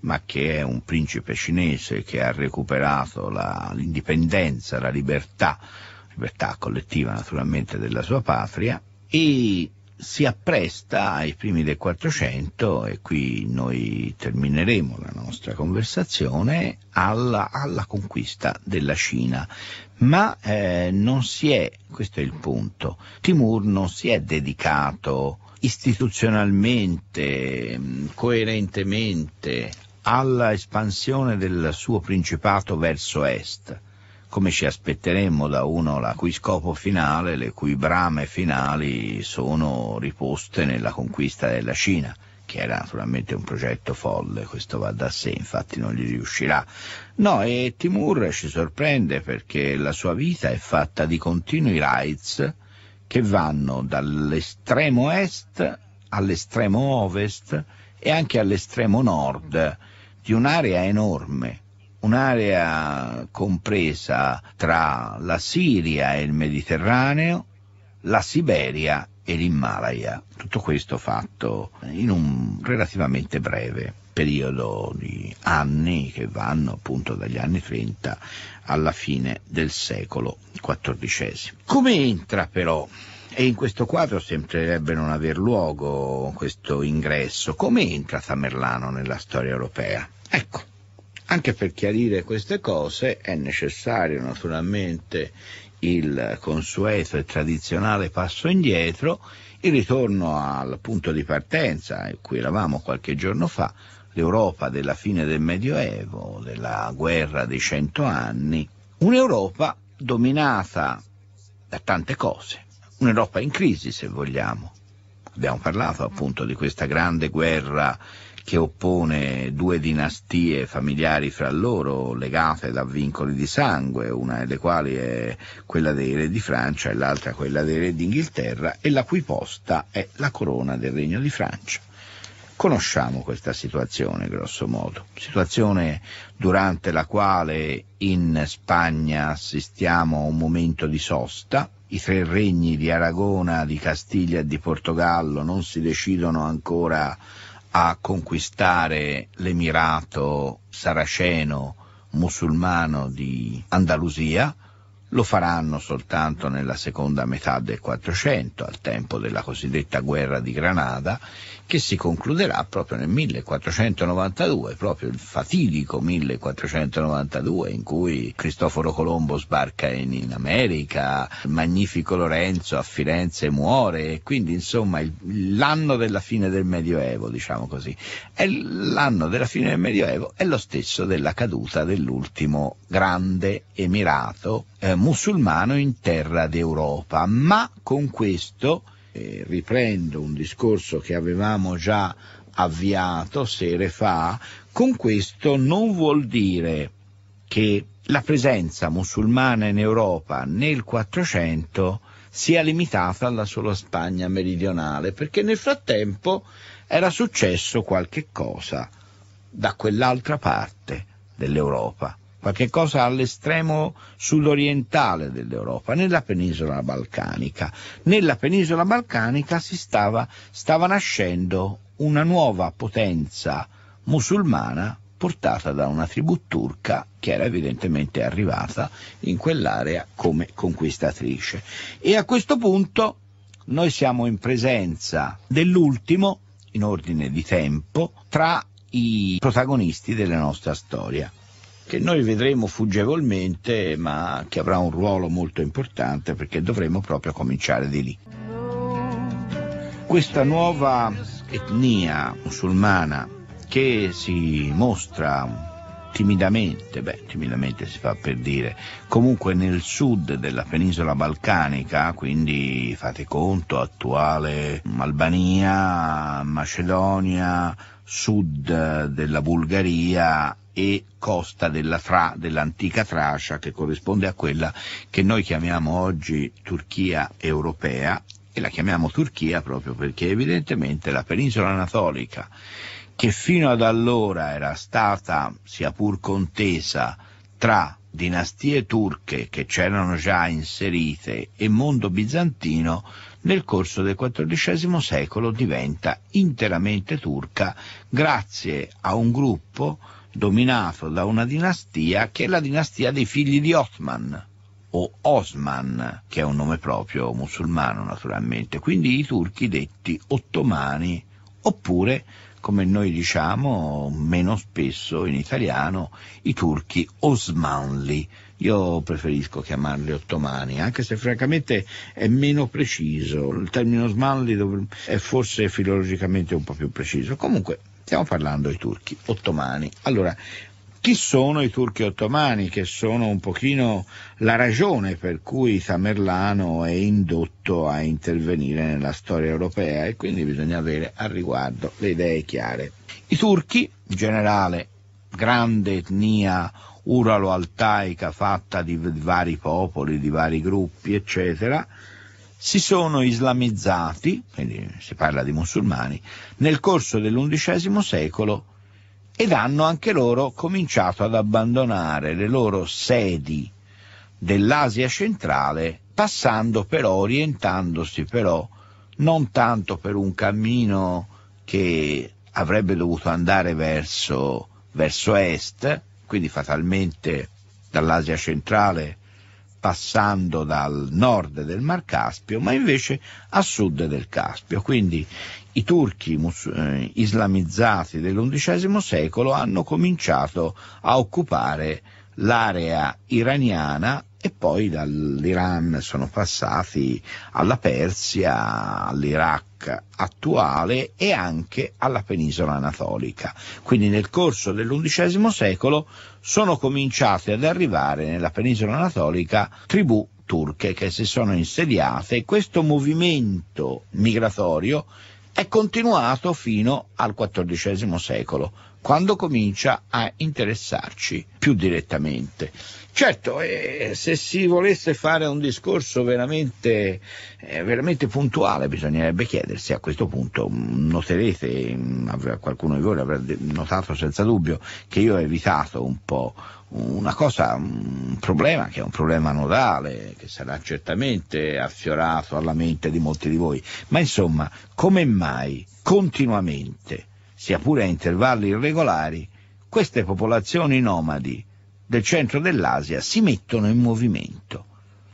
ma che è un principe cinese che ha recuperato la, l'indipendenza, la libertà, libertà collettiva naturalmente della sua patria, e si appresta ai primi del 400 e qui noi termineremo la nostra conversazione alla, alla conquista della Cina. Ma eh, non si è, questo è il punto, Timur non si è dedicato istituzionalmente, mm, coerentemente alla espansione del suo principato verso est come ci aspetteremmo da uno la cui scopo finale, le cui brame finali sono riposte nella conquista della Cina che era naturalmente un progetto folle, questo va da sé, infatti non gli riuscirà. No, e Timur ci sorprende perché la sua vita è fatta di continui raids che vanno dall'estremo est all'estremo ovest e anche all'estremo nord di un'area enorme un'area compresa tra la Siria e il Mediterraneo, la Siberia e l'Himalaya. Tutto questo fatto in un relativamente breve periodo di anni che vanno appunto dagli anni 30 alla fine del secolo XIV. Come entra però e in questo quadro sembrerebbe non aver luogo questo ingresso. Come entra Tamerlano nella storia europea? Ecco, anche per chiarire queste cose è necessario naturalmente il consueto e tradizionale passo indietro, il ritorno al punto di partenza in eh, cui eravamo qualche giorno fa, l'Europa della fine del Medioevo, della guerra dei cento anni, un'Europa dominata da tante cose, un'Europa in crisi se vogliamo. Abbiamo parlato appunto di questa grande guerra che oppone due dinastie familiari fra loro legate da vincoli di sangue, una delle quali è quella dei re di Francia e l'altra quella dei re d'Inghilterra e la cui posta è la corona del Regno di Francia. Conosciamo questa situazione, grosso modo, situazione durante la quale in Spagna assistiamo a un momento di sosta, i tre regni di Aragona, di Castiglia e di Portogallo non si decidono ancora a conquistare l'emirato saraceno musulmano di Andalusia, lo faranno soltanto nella seconda metà del 400, al tempo della cosiddetta guerra di Granada, che si concluderà proprio nel 1492, proprio il fatidico 1492 in cui Cristoforo Colombo sbarca in, in America, il magnifico Lorenzo a Firenze muore, e quindi insomma il, l'anno della fine del Medioevo, diciamo così. E l'anno della fine del Medioevo è lo stesso della caduta dell'ultimo grande emirato eh, musulmano in terra d'Europa, ma con questo eh, riprendo un discorso che avevamo già avviato sere fa, con questo non vuol dire che la presenza musulmana in Europa nel 400 sia limitata alla sola Spagna meridionale, perché nel frattempo era successo qualche cosa da quell'altra parte dell'Europa qualche cosa all'estremo sudorientale dell'Europa, nella penisola balcanica. Nella penisola balcanica stava, stava nascendo una nuova potenza musulmana portata da una tribù turca che era evidentemente arrivata in quell'area come conquistatrice. E a questo punto noi siamo in presenza dell'ultimo, in ordine di tempo, tra i protagonisti della nostra storia che noi vedremo fuggevolmente ma che avrà un ruolo molto importante perché dovremo proprio cominciare di lì. Questa nuova etnia musulmana che si mostra timidamente, beh timidamente si fa per dire, comunque nel sud della penisola balcanica, quindi fate conto attuale Albania, Macedonia, sud della Bulgaria, e costa della fra, dell'antica Tracia, che corrisponde a quella che noi chiamiamo oggi Turchia europea, e la chiamiamo Turchia proprio perché evidentemente la penisola anatolica, che fino ad allora era stata, sia pur contesa, tra dinastie turche che c'erano già inserite e mondo bizantino, nel corso del XIV secolo diventa interamente turca grazie a un gruppo dominato da una dinastia che è la dinastia dei figli di Othman o Osman, che è un nome proprio musulmano naturalmente, quindi i turchi detti ottomani, oppure, come noi diciamo meno spesso in italiano, i turchi osmanli. Io preferisco chiamarli ottomani, anche se francamente è meno preciso, il termine osmanli è forse filologicamente un po' più preciso. Comunque, Stiamo parlando dei turchi ottomani. Allora, chi sono i turchi ottomani che sono un pochino la ragione per cui Tamerlano è indotto a intervenire nella storia europea e quindi bisogna avere al riguardo le idee chiare. I turchi, in generale, grande etnia uralo-altaica fatta di vari popoli, di vari gruppi, eccetera, si sono islamizzati, quindi si parla di musulmani, nel corso dell'undicesimo secolo ed hanno anche loro cominciato ad abbandonare le loro sedi dell'Asia centrale, passando però, orientandosi però, non tanto per un cammino che avrebbe dovuto andare verso, verso est, quindi fatalmente dall'Asia centrale passando dal nord del Mar Caspio, ma invece a sud del Caspio. Quindi i turchi mus- eh, islamizzati dell'undicesimo secolo hanno cominciato a occupare l'area iraniana e poi dall'Iran sono passati alla Persia, all'Iraq attuale e anche alla penisola anatolica. Quindi nel corso dell'undicesimo secolo sono cominciate ad arrivare nella penisola anatolica tribù turche che si sono insediate e questo movimento migratorio è continuato fino al XIV secolo, quando comincia a interessarci più direttamente. Certo, eh, se si volesse fare un discorso veramente, eh, veramente, puntuale bisognerebbe chiedersi a questo punto, mm, noterete, mm, qualcuno di voi l'avrà notato senza dubbio, che io ho evitato un po' una cosa, un problema che è un problema nodale, che sarà certamente affiorato alla mente di molti di voi, ma insomma, come mai continuamente, sia pure a intervalli irregolari, queste popolazioni nomadi, del centro dell'Asia si mettono in movimento.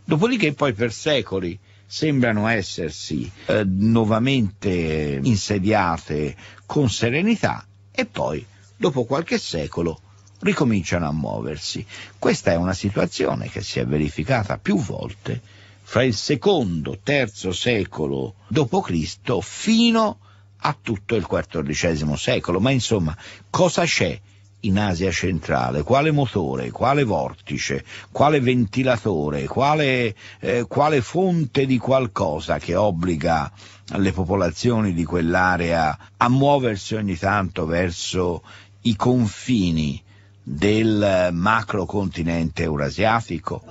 Dopodiché poi per secoli sembrano essersi eh, nuovamente insediate con serenità e poi dopo qualche secolo ricominciano a muoversi. Questa è una situazione che si è verificata più volte fra il secondo, terzo secolo d.C. fino a tutto il XIV secolo. Ma insomma, cosa c'è in Asia centrale, quale motore, quale vortice, quale ventilatore, quale, eh, quale fonte di qualcosa che obbliga le popolazioni di quell'area a muoversi ogni tanto verso i confini del macro continente eurasiatico.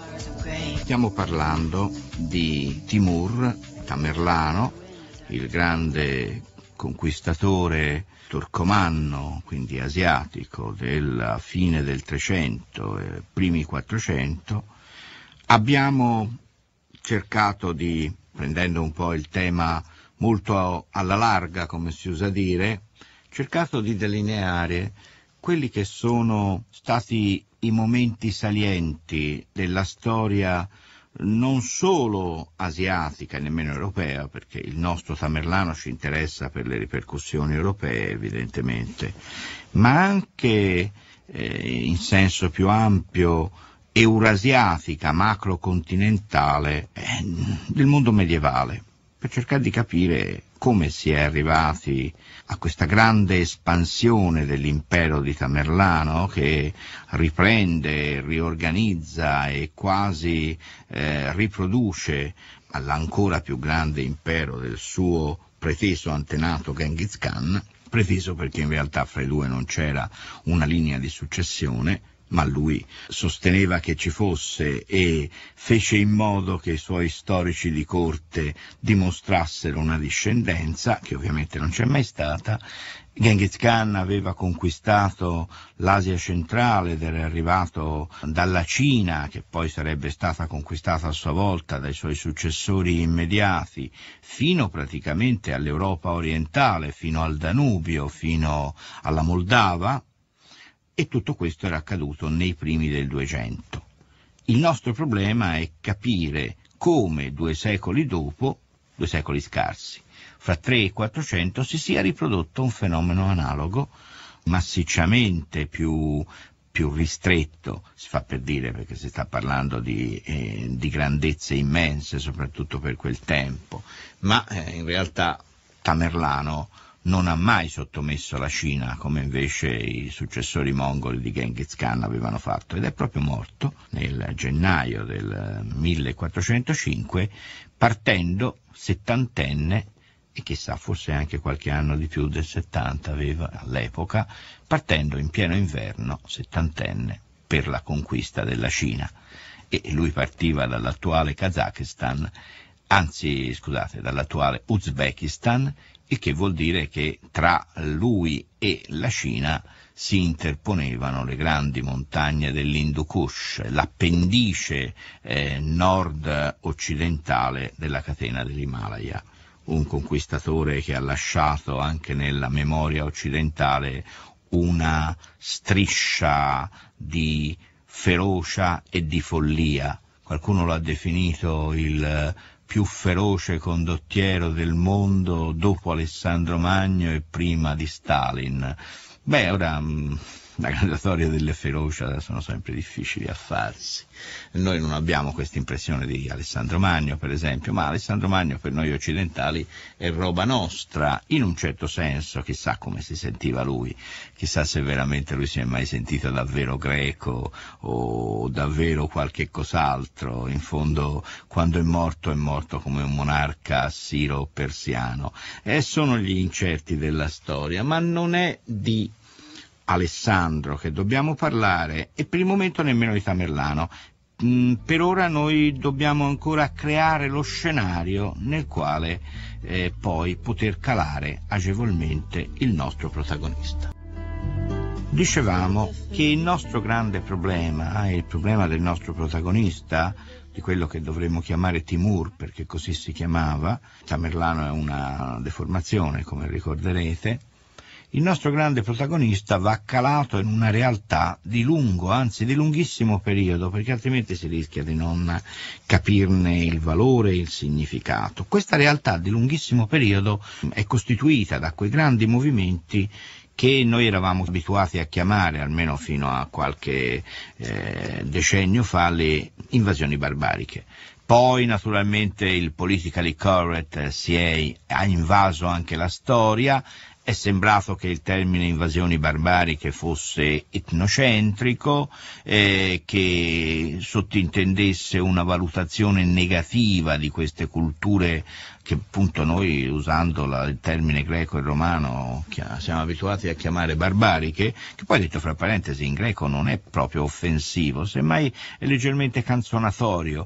Stiamo parlando di Timur Tamerlano, il grande conquistatore turcomanno, quindi asiatico, della fine del 300 e primi 400, abbiamo cercato di, prendendo un po' il tema molto alla larga, come si usa dire, cercato di delineare quelli che sono stati i momenti salienti della storia non solo asiatica e nemmeno europea, perché il nostro Tamerlano ci interessa per le ripercussioni europee evidentemente, ma anche eh, in senso più ampio eurasiatica, macrocontinentale, eh, del mondo medievale, per cercare di capire come si è arrivati a questa grande espansione dell'impero di Tamerlano che riprende, riorganizza e quasi eh, riproduce all'ancora più grande impero del suo preteso antenato Genghis Khan, preteso perché in realtà fra i due non c'era una linea di successione, ma lui sosteneva che ci fosse e fece in modo che i suoi storici di corte dimostrassero una discendenza, che ovviamente non c'è mai stata. Genghis Khan aveva conquistato l'Asia centrale ed era arrivato dalla Cina, che poi sarebbe stata conquistata a sua volta dai suoi successori immediati, fino praticamente all'Europa orientale, fino al Danubio, fino alla Moldava, e tutto questo era accaduto nei primi del 200. Il nostro problema è capire come due secoli dopo, due secoli scarsi, fra 3 e 400 si sia riprodotto un fenomeno analogo, massicciamente più, più ristretto, si fa per dire perché si sta parlando di, eh, di grandezze immense, soprattutto per quel tempo, ma eh, in realtà Tamerlano non ha mai sottomesso la Cina come invece i successori mongoli di Genghis Khan avevano fatto ed è proprio morto nel gennaio del 1405 eh, partendo settantenne e chissà forse anche qualche anno di più del 70 aveva all'epoca, partendo in pieno inverno settantenne per la conquista della Cina e lui partiva dall'attuale Kazakistan anzi scusate, dall'attuale Uzbekistan il che vuol dire che tra lui e la Cina si interponevano le grandi montagne dell'Hindu Kush, l'appendice eh, nord-occidentale della catena dell'Himalaya un conquistatore che ha lasciato anche nella memoria occidentale una striscia di ferocia e di follia. Qualcuno lo ha definito il più feroce condottiero del mondo dopo Alessandro Magno e prima di Stalin. Beh, ora mm, la graduatoria delle ferocia sono sempre difficili a farsi. Noi non abbiamo questa impressione di Alessandro Magno, per esempio, ma Alessandro Magno per noi occidentali è roba nostra, in un certo senso, chissà come si sentiva lui, chissà se veramente lui si è mai sentito davvero greco o davvero qualche cos'altro, in fondo quando è morto è morto come un monarca assiro persiano. E sono gli incerti della storia, ma non è di Alessandro che dobbiamo parlare e per il momento nemmeno di Tamerlano. Mm, per ora noi dobbiamo ancora creare lo scenario nel quale eh, poi poter calare agevolmente il nostro protagonista. Dicevamo che il nostro grande problema, eh, il problema del nostro protagonista, di quello che dovremmo chiamare Timur, perché così si chiamava, Tamerlano è una deformazione, come ricorderete, il nostro grande protagonista va calato in una realtà di lungo, anzi di lunghissimo periodo, perché altrimenti si rischia di non capirne il valore e il significato. Questa realtà di lunghissimo periodo è costituita da quei grandi movimenti che noi eravamo abituati a chiamare, almeno fino a qualche eh, decennio fa, le invasioni barbariche. Poi naturalmente il politically correct si è, ha invaso anche la storia è sembrato che il termine invasioni barbariche fosse etnocentrico, eh, che sottintendesse una valutazione negativa di queste culture che appunto noi usando la, il termine greco e romano siamo abituati a chiamare barbariche, che poi detto fra parentesi in greco non è proprio offensivo, semmai è leggermente canzonatorio.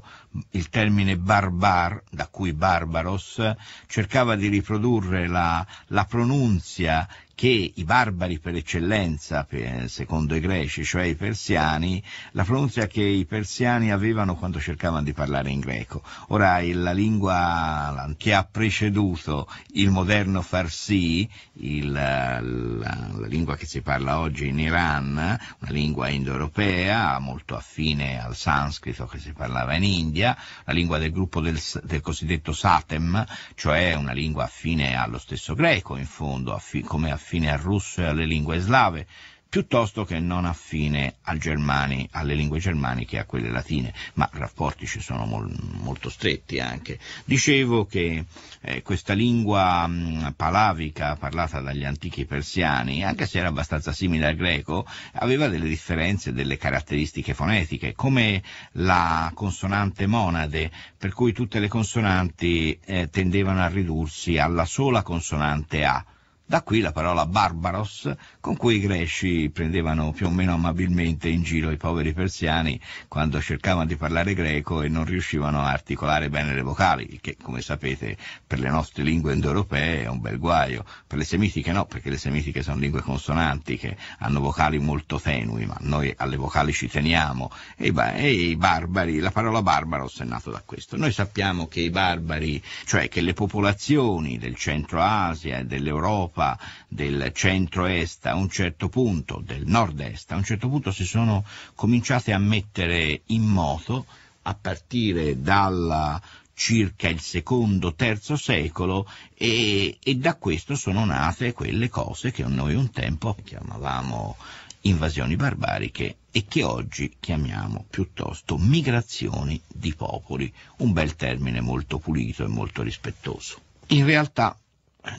Il termine barbar, da cui barbaros, cercava di riprodurre la, la pronunzia che i barbari per eccellenza, secondo i greci, cioè i persiani, la pronunzia che i persiani avevano quando cercavano di parlare in greco. Ora, la lingua che ha preceduto il moderno farsi, il, la, la, lingua che si parla oggi in Iran, una lingua indoeuropea molto affine al sanscrito che si parlava in India, la lingua del gruppo del, del cosiddetto satem, cioè una lingua affine allo stesso greco, in fondo, affi, come affine affine al russo e alle lingue slave, piuttosto che non affine al germani, alle lingue germaniche e a quelle latine, ma i rapporti ci sono mol, molto stretti anche. Dicevo che eh, questa lingua mh, palavica parlata dagli antichi persiani, anche se era abbastanza simile al greco, aveva delle differenze, delle caratteristiche fonetiche, come la consonante monade, per cui tutte le consonanti eh, tendevano a ridursi alla sola consonante A da qui la parola barbaros, con cui i greci prendevano più o meno amabilmente in giro i poveri persiani quando cercavano di parlare greco e non riuscivano a articolare bene le vocali, che, come sapete, per le nostre lingue indoeuropee è un bel guaio. Per le semitiche no, perché le semitiche sono lingue consonanti che hanno vocali molto tenui, ma noi alle vocali ci teniamo. E, e i barbari, la parola barbaros è nata da questo. Noi sappiamo che i barbari, cioè che le popolazioni del centro Asia e dell'Europa, dell'Europa, del centro-est a un certo punto, del nord-est a un certo punto si sono cominciate a mettere in moto a partire dal circa il secondo, terzo secolo e, e, da questo sono nate quelle cose che noi un tempo chiamavamo invasioni barbariche e che oggi chiamiamo piuttosto migrazioni di popoli, un bel termine molto pulito e molto rispettoso. In realtà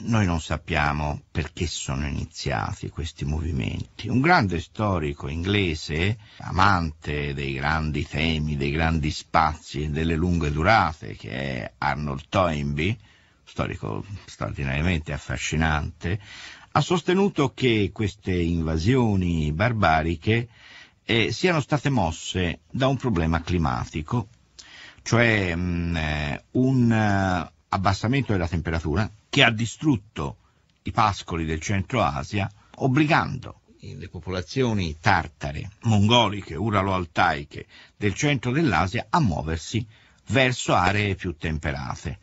noi non sappiamo perché sono iniziati questi movimenti. Un grande storico inglese, amante dei grandi temi, dei grandi spazi e delle lunghe durate, che è Arnold Toynbee, storico straordinariamente affascinante, ha sostenuto che queste invasioni barbariche eh, siano state mosse da un problema climatico, cioè mh, mm, eh, un eh, abbassamento della temperatura che ha distrutto i pascoli del centro Asia, obbligando le popolazioni tartare, mongoliche, uralo-altaiche del centro dell'Asia a muoversi verso aree più temperate.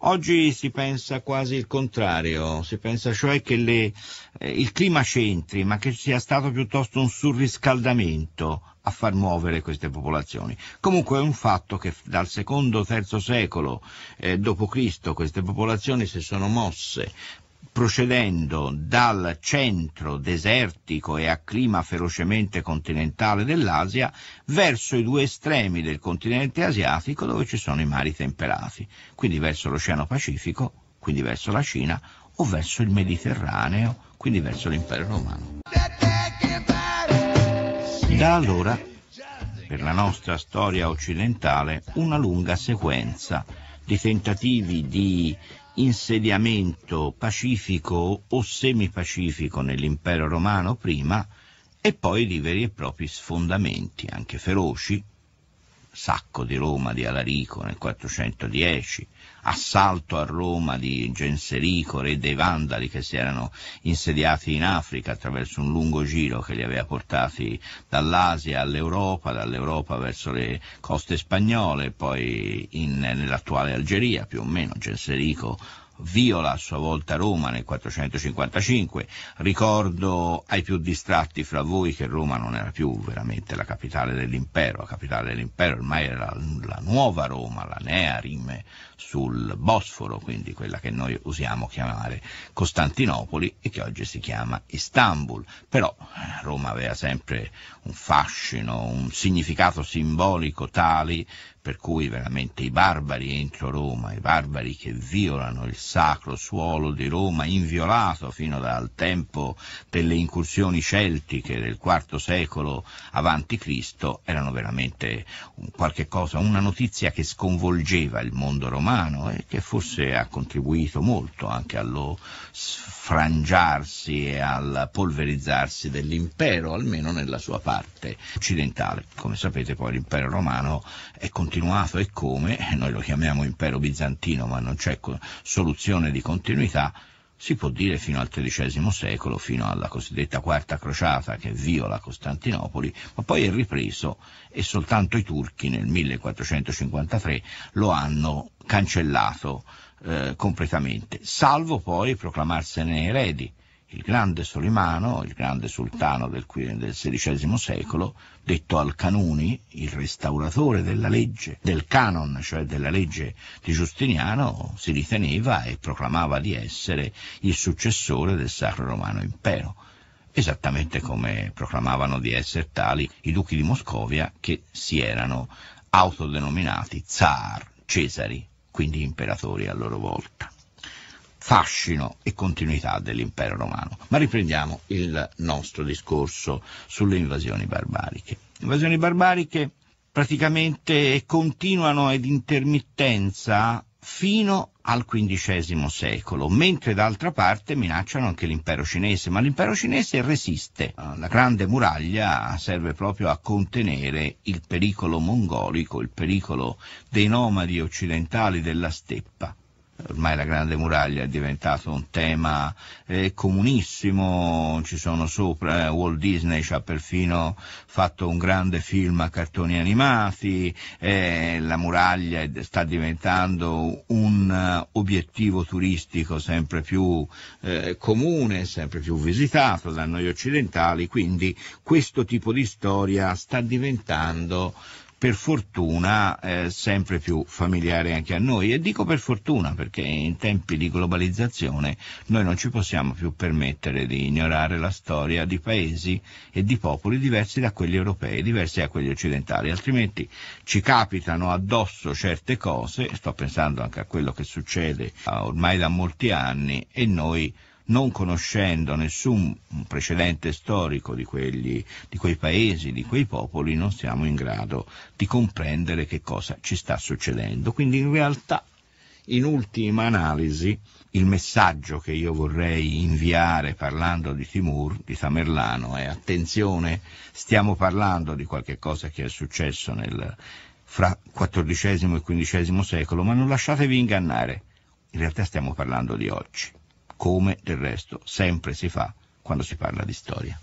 Oggi si pensa quasi il contrario, si pensa cioè che le, eh, il clima centri, ma che sia stato piuttosto un surriscaldamento a far muovere queste popolazioni. Comunque è un fatto che dal secondo o terzo secolo eh, d.C. queste popolazioni si sono mosse procedendo dal centro desertico e a clima ferocemente continentale dell'Asia verso i due estremi del continente asiatico dove ci sono i mari temperati, quindi verso l'Oceano Pacifico, quindi verso la Cina, o verso il Mediterraneo, quindi verso l'impero romano. Da allora, per la nostra storia occidentale, una lunga sequenza di tentativi di insediamento pacifico o semipacifico nell'impero romano prima e poi di veri e propri sfondamenti, anche feroci, sacco di Roma di Alarico nel 410, assalto a Roma di Genserico, re dei Vandali che si erano insediati in Africa attraverso un lungo giro che li aveva portati dall'Asia all'Europa, dall'Europa verso le coste spagnole, poi in, nell'attuale Algeria più o meno Genserico viola a sua volta Roma nel 455. Ricordo ai più distratti fra voi che Roma non era più veramente la capitale dell'impero, la capitale dell'impero ormai era la, la nuova Roma, la Nearime sul Bosforo, quindi quella che noi usiamo chiamare Costantinopoli e che oggi si chiama Istanbul. Però eh, Roma aveva sempre un fascino, un significato simbolico tali per cui veramente i barbari entro Roma, i barbari che violano il sacro suolo di Roma inviolato fino dal tempo delle incursioni celtiche del IV secolo a.C., erano veramente un cosa, una notizia che sconvolgeva il mondo romano e che forse ha contribuito molto anche allo sfrangiarsi e al polverizzarsi dell'impero, almeno nella sua parte occidentale. Come sapete poi l'impero romano è continuato e come, eh, noi lo chiamiamo impero bizantino ma non c'è soluzione di continuità, si può dire fino al XIII secolo, fino alla cosiddetta Quarta Crociata che viola Costantinopoli, ma poi è ripreso e soltanto i turchi nel 1453 lo hanno cancellato eh, completamente, salvo poi proclamarsene eredi il grande Solimano, il grande sultano del, del XVI secolo, detto Al-Canuni, il restauratore della legge, del canon, cioè della legge di Giustiniano, si riteneva e proclamava di essere il successore del Sacro Romano Impero, esattamente come proclamavano di essere tali i duchi di Moscovia che si erano autodenominati zar, cesari, quindi imperatori a loro volta fascino e continuità dell'impero romano. Ma riprendiamo il nostro discorso sulle invasioni barbariche. Invasioni barbariche praticamente continuano ed intermittenza fino al XV secolo, mentre d'altra parte minacciano anche l'impero cinese, ma l'impero cinese resiste. La grande muraglia serve proprio a contenere il pericolo mongolico, il pericolo dei nomadi occidentali della steppa ormai la Grande Muraglia è diventato un tema eh, comunissimo, ci sono sopra, eh, Walt Disney ci ha perfino fatto un grande film a cartoni animati, eh, la muraglia sta diventando un eh, obiettivo turistico sempre più eh, comune, sempre più visitato da noi occidentali, quindi questo tipo di storia sta diventando per fortuna eh, sempre più familiare anche a noi. E dico per fortuna perché in tempi di globalizzazione noi non ci possiamo più permettere di ignorare la storia di paesi e di popoli diversi da quelli europei, diversi da quelli occidentali, altrimenti ci capitano addosso certe cose, sto pensando anche a quello che succede ormai da molti anni, e noi non conoscendo nessun precedente storico di, quelli, di quei paesi, di quei popoli, non siamo in grado di comprendere che cosa ci sta succedendo. Quindi in realtà, in ultima analisi, il messaggio che io vorrei inviare parlando di Timur, di Tamerlano, è attenzione, stiamo parlando di qualche cosa che è successo nel, fra XIV e XV secolo, ma non lasciatevi ingannare, in realtà stiamo parlando di oggi come del resto sempre si fa quando si parla di storia.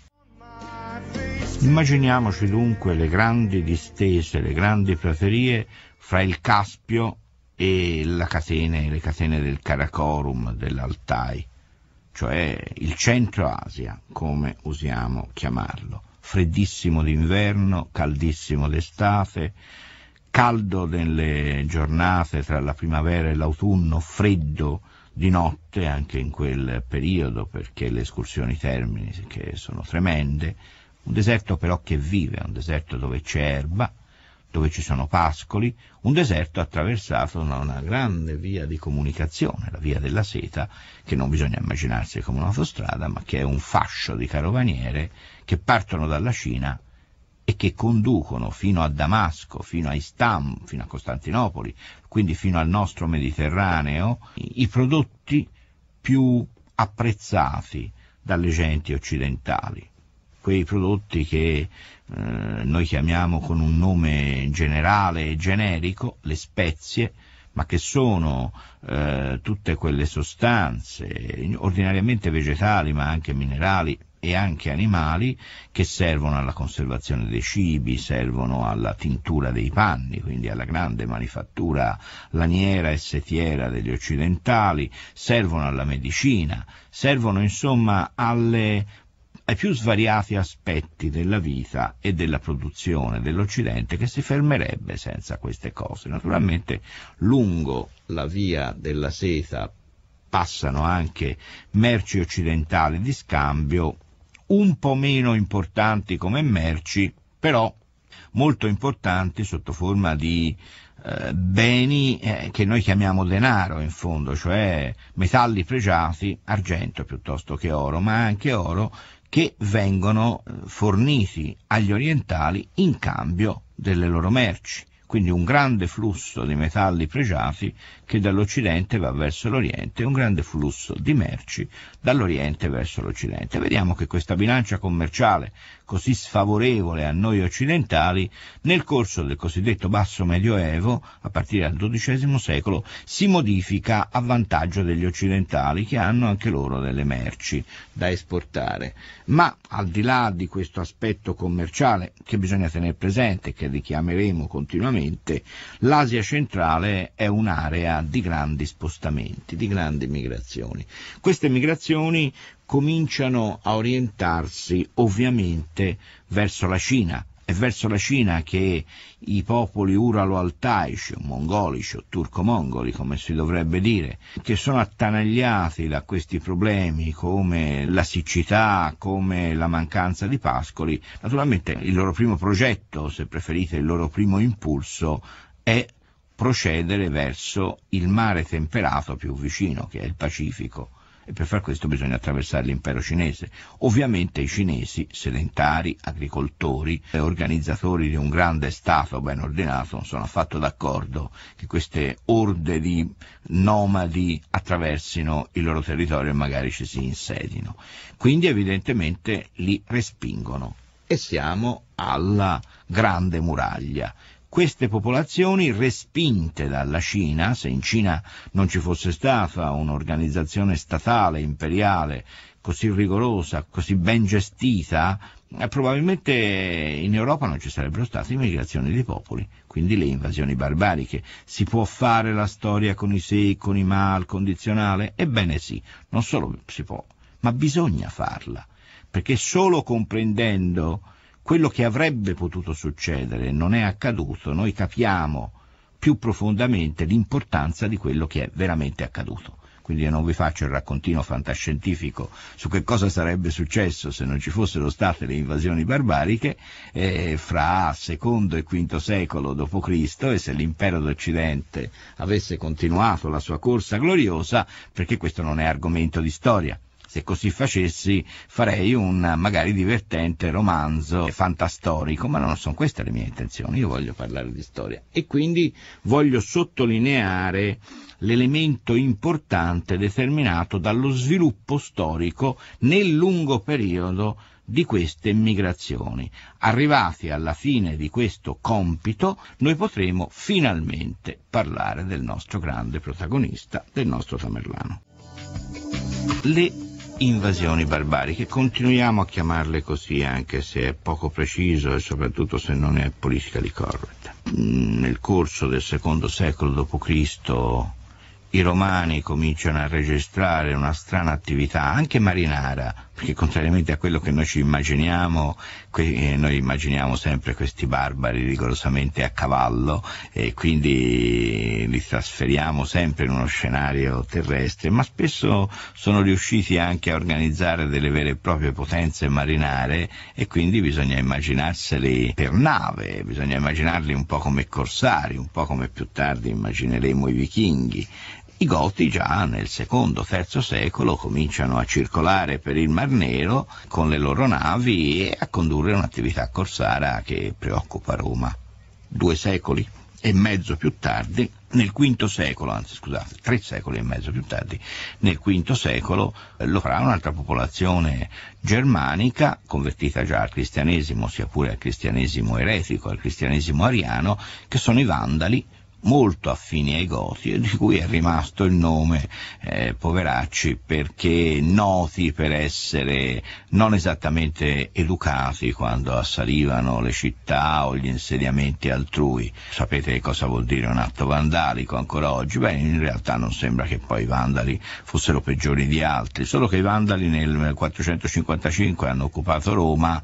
Immaginiamoci dunque le grandi distese, le grandi praterie fra il Caspio e catene, le catene del Karakorum, dell'Altai, cioè il centro Asia, come usiamo chiamarlo, freddissimo d'inverno, caldissimo d'estate, caldo nelle giornate tra la primavera e l'autunno, freddo di notte anche in quel periodo perché le escursioni termini che sono tremende, un deserto però che vive, un deserto dove c'è erba, dove ci sono pascoli, un deserto attraversato da una grande via di comunicazione, la via della seta, che non bisogna immaginarsi come un'autostrada, ma che è un fascio di carovaniere che partono dalla Cina e che conducono fino a Damasco, fino a Istanbul, fino a Costantinopoli, quindi fino al nostro Mediterraneo, i prodotti più apprezzati dalle genti occidentali quei prodotti che eh, noi chiamiamo con un nome generale e generico le spezie, ma che sono eh, tutte quelle sostanze ordinariamente vegetali ma anche minerali e anche animali che servono alla conservazione dei cibi, servono alla tintura dei panni, quindi alla grande manifattura laniera e setiera degli occidentali, servono alla medicina, servono insomma alle ai più svariati aspetti della vita e della produzione dell'Occidente che si fermerebbe senza queste cose. Naturalmente lungo la via della seta passano anche merci occidentali di scambio un po' meno importanti come merci, però molto importanti sotto forma di eh, beni eh, che noi chiamiamo denaro in fondo, cioè metalli pregiati, argento piuttosto che oro, ma anche oro che vengono eh, forniti agli orientali in cambio delle loro merci quindi un grande flusso di metalli pregiati che dall'Occidente va verso l'Oriente e un grande flusso di merci dall'Oriente verso l'Occidente. Vediamo che questa bilancia commerciale così sfavorevole a noi occidentali, nel corso del cosiddetto basso medioevo, a partire dal XII secolo, si modifica a vantaggio degli occidentali che hanno anche loro delle merci da esportare. Ma al di là di questo aspetto commerciale che bisogna tenere presente e che richiameremo continuamente, l'Asia centrale è un'area di grandi spostamenti, di grandi migrazioni. Queste migrazioni cominciano a orientarsi ovviamente verso la Cina. È verso la Cina che i popoli uralo-altaici, o mongolici, o turco-mongoli, come si dovrebbe dire, che sono attanagliati da questi problemi come la siccità, come la mancanza di pascoli, naturalmente il loro primo progetto, se preferite il loro primo impulso, è procedere verso il mare temperato più vicino, che è il Pacifico e per far questo bisogna attraversare l'impero cinese. Ovviamente i cinesi, sedentari, agricoltori, e eh, organizzatori di un grande Stato ben ordinato, non sono affatto d'accordo che queste orde di nomadi attraversino il loro territorio e magari ci si insedino. Quindi evidentemente li respingono. E siamo alla grande muraglia queste popolazioni respinte dalla Cina, se in Cina non ci fosse stata un'organizzazione statale, imperiale, così rigorosa, così ben gestita, eh, probabilmente in Europa non ci sarebbero state immigrazioni di popoli, quindi le invasioni barbariche. Si può fare la storia con i se, con i ma, al condizionale? Ebbene sì, non solo si può, ma bisogna farla, perché solo comprendendo quello che avrebbe potuto succedere non è accaduto, noi capiamo più profondamente l'importanza di quello che è veramente accaduto. Quindi io non vi faccio il raccontino fantascientifico su che cosa sarebbe successo se non ci fossero state le invasioni barbariche eh, fra secondo e quinto secolo d.C. e se l'impero d'Occidente avesse continuato la sua corsa gloriosa, perché questo non è argomento di storia se così facessi farei un magari divertente romanzo fantastorico, ma non sono queste le mie intenzioni, io voglio parlare di storia e quindi voglio sottolineare l'elemento importante determinato dallo sviluppo storico nel lungo periodo di queste migrazioni. Arrivati alla fine di questo compito, noi potremo finalmente parlare del nostro grande protagonista, del nostro Tamerlano. Le invasioni barbariche. Continuiamo a chiamarle così anche se è poco preciso e soprattutto se non è politica di corretta. Mm, nel corso del secondo secolo d.C. i romani cominciano a registrare una strana attività anche marinara perché contrariamente a quello che noi ci immaginiamo, que- eh, noi immaginiamo sempre questi barbari rigorosamente a cavallo e quindi li trasferiamo sempre in uno scenario terrestre, ma spesso sono riusciti anche a organizzare delle vere e proprie potenze marinare e quindi bisogna immaginarseli per nave, bisogna immaginarli un po' come corsari, un po' come più tardi immagineremo i vichinghi, i Goti già nel secondo, terzo secolo cominciano a circolare per il Mar Nero con le loro navi e a condurre un'attività corsara che preoccupa Roma. Due secoli e mezzo più tardi, nel V secolo, anzi scusate, tre secoli e mezzo più tardi, nel V secolo eh, lo farà un'altra popolazione germanica, convertita già al cristianesimo, sia pure al cristianesimo eretico, al cristianesimo ariano, che sono i Vandali, molto affini ai Goti e di cui è rimasto il nome eh, poveracci perché noti per essere non esattamente educati quando assalivano le città o gli insediamenti altrui. Sapete cosa vuol dire un atto vandalico ancora oggi? Beh, in realtà non sembra che poi i vandali fossero peggiori di altri, solo che i vandali nel 455 hanno occupato Roma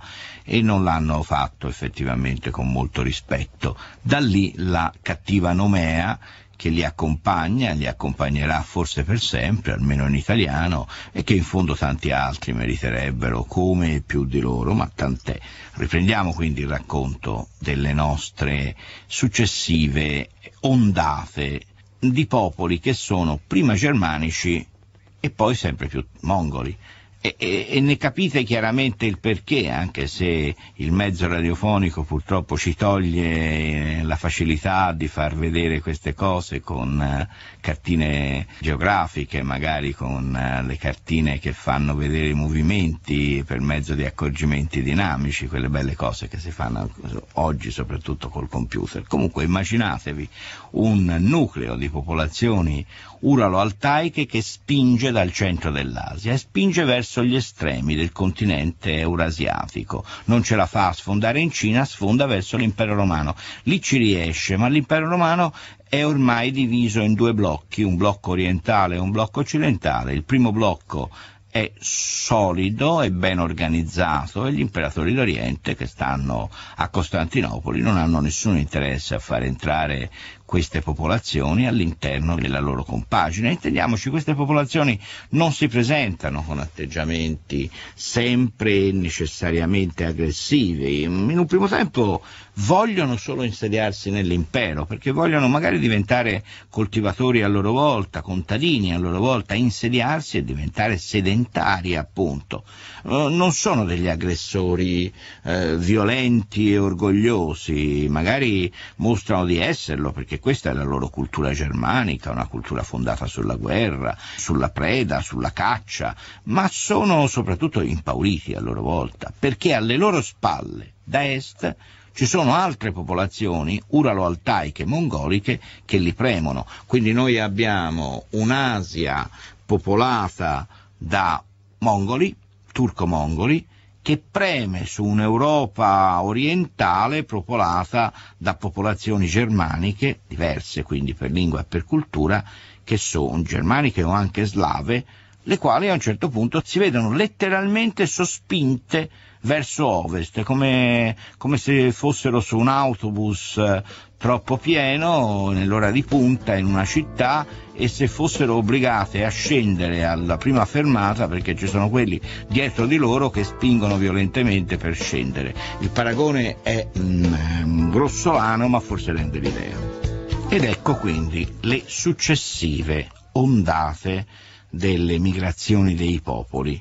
e non l'hanno fatto effettivamente con molto rispetto. Da lì la cattiva nomea che li accompagna, li accompagnerà forse per sempre, almeno in italiano, e che in fondo tanti altri meriterebbero come e più di loro, ma tant'è. Riprendiamo quindi il racconto delle nostre successive ondate di popoli che sono prima germanici e poi sempre più mongoli. E, e, e, ne capite chiaramente il perché, anche se il mezzo radiofonico purtroppo ci toglie la facilità di far vedere queste cose con eh, cartine geografiche, magari con eh, le cartine che fanno vedere i movimenti per mezzo di accorgimenti dinamici, quelle belle cose che si fanno oggi soprattutto col computer. Comunque immaginatevi un nucleo di popolazioni uralo-altaiche che spinge dal centro dell'Asia e spinge verso gli estremi del continente eurasiatico. Non ce la fa a sfondare in Cina, sfonda verso l'impero romano. Lì ci riesce, ma l'impero romano è ormai diviso in due blocchi, un blocco orientale e un blocco occidentale. Il primo blocco è solido e ben organizzato e gli imperatori d'Oriente che stanno a Costantinopoli non hanno nessun interesse a far entrare queste popolazioni all'interno della loro compagine. Intendiamoci, queste popolazioni non si presentano con atteggiamenti sempre necessariamente aggressivi. In un primo tempo vogliono solo insediarsi nell'impero, perché vogliono magari diventare coltivatori a loro volta, contadini a loro volta, insediarsi e diventare sedentari appunto. Eh, non sono degli aggressori eh, violenti e orgogliosi, magari mostrano di esserlo perché questa è la loro cultura germanica, una cultura fondata sulla guerra, sulla preda, sulla caccia, ma sono soprattutto impauriti a loro volta, perché alle loro spalle, da est, ci sono altre popolazioni uralo-altaiche mongoliche che li premono, quindi noi abbiamo un'Asia popolata da mongoli, turco-mongoli, che preme su un'Europa orientale popolata da popolazioni germaniche, diverse quindi per lingua e per cultura, che sono germaniche o anche slave, le quali a un certo punto si vedono letteralmente sospinte verso ovest, come, come se fossero su un autobus eh, troppo pieno nell'ora di punta in una città e se fossero obbligate a scendere alla prima fermata perché ci sono quelli dietro di loro che spingono violentemente per scendere. Il paragone è mm, mm grossolano ma forse rende l'idea. Ed ecco quindi le successive ondate delle migrazioni dei popoli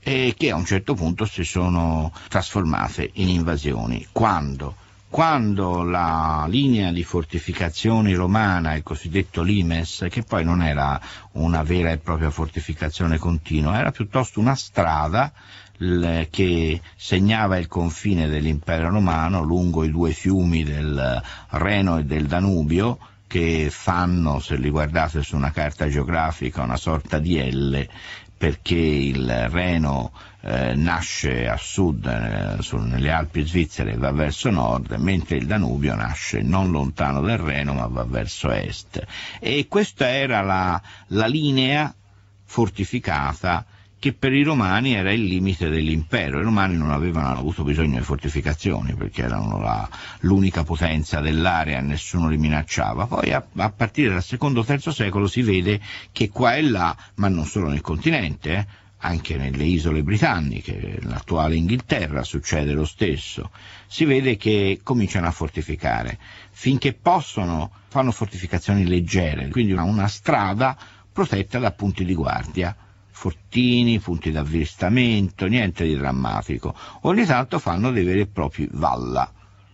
e che a un certo punto si sono trasformate in invasioni. Quando? Quando la linea di fortificazione romana, il cosiddetto limes, che poi non era una vera e propria fortificazione continua, era piuttosto una strada che segnava il confine dell'impero romano lungo i due fiumi del Reno e del Danubio, che fanno, se li guardate su una carta geografica, una sorta di L perché il Reno eh, nasce a sud eh, su, nelle Alpi svizzere e va verso nord, mentre il Danubio nasce non lontano dal Reno ma va verso est. E questa era la, la linea fortificata che per i romani era il limite dell'impero. I romani non avevano avuto bisogno di fortificazioni perché erano la, l'unica potenza dell'area, nessuno li minacciava. Poi a, a partire dal secondo o terzo secolo si vede che qua e là, ma non solo nel continente, eh, anche nelle isole britanniche, l'attuale Inghilterra succede lo stesso, si vede che cominciano a fortificare. Finché possono fanno fortificazioni leggere, quindi una, una strada protetta da punti di guardia fortini, punti d'avvistamento, niente di drammatico. Ogni tanto fanno dei veri e propri valla.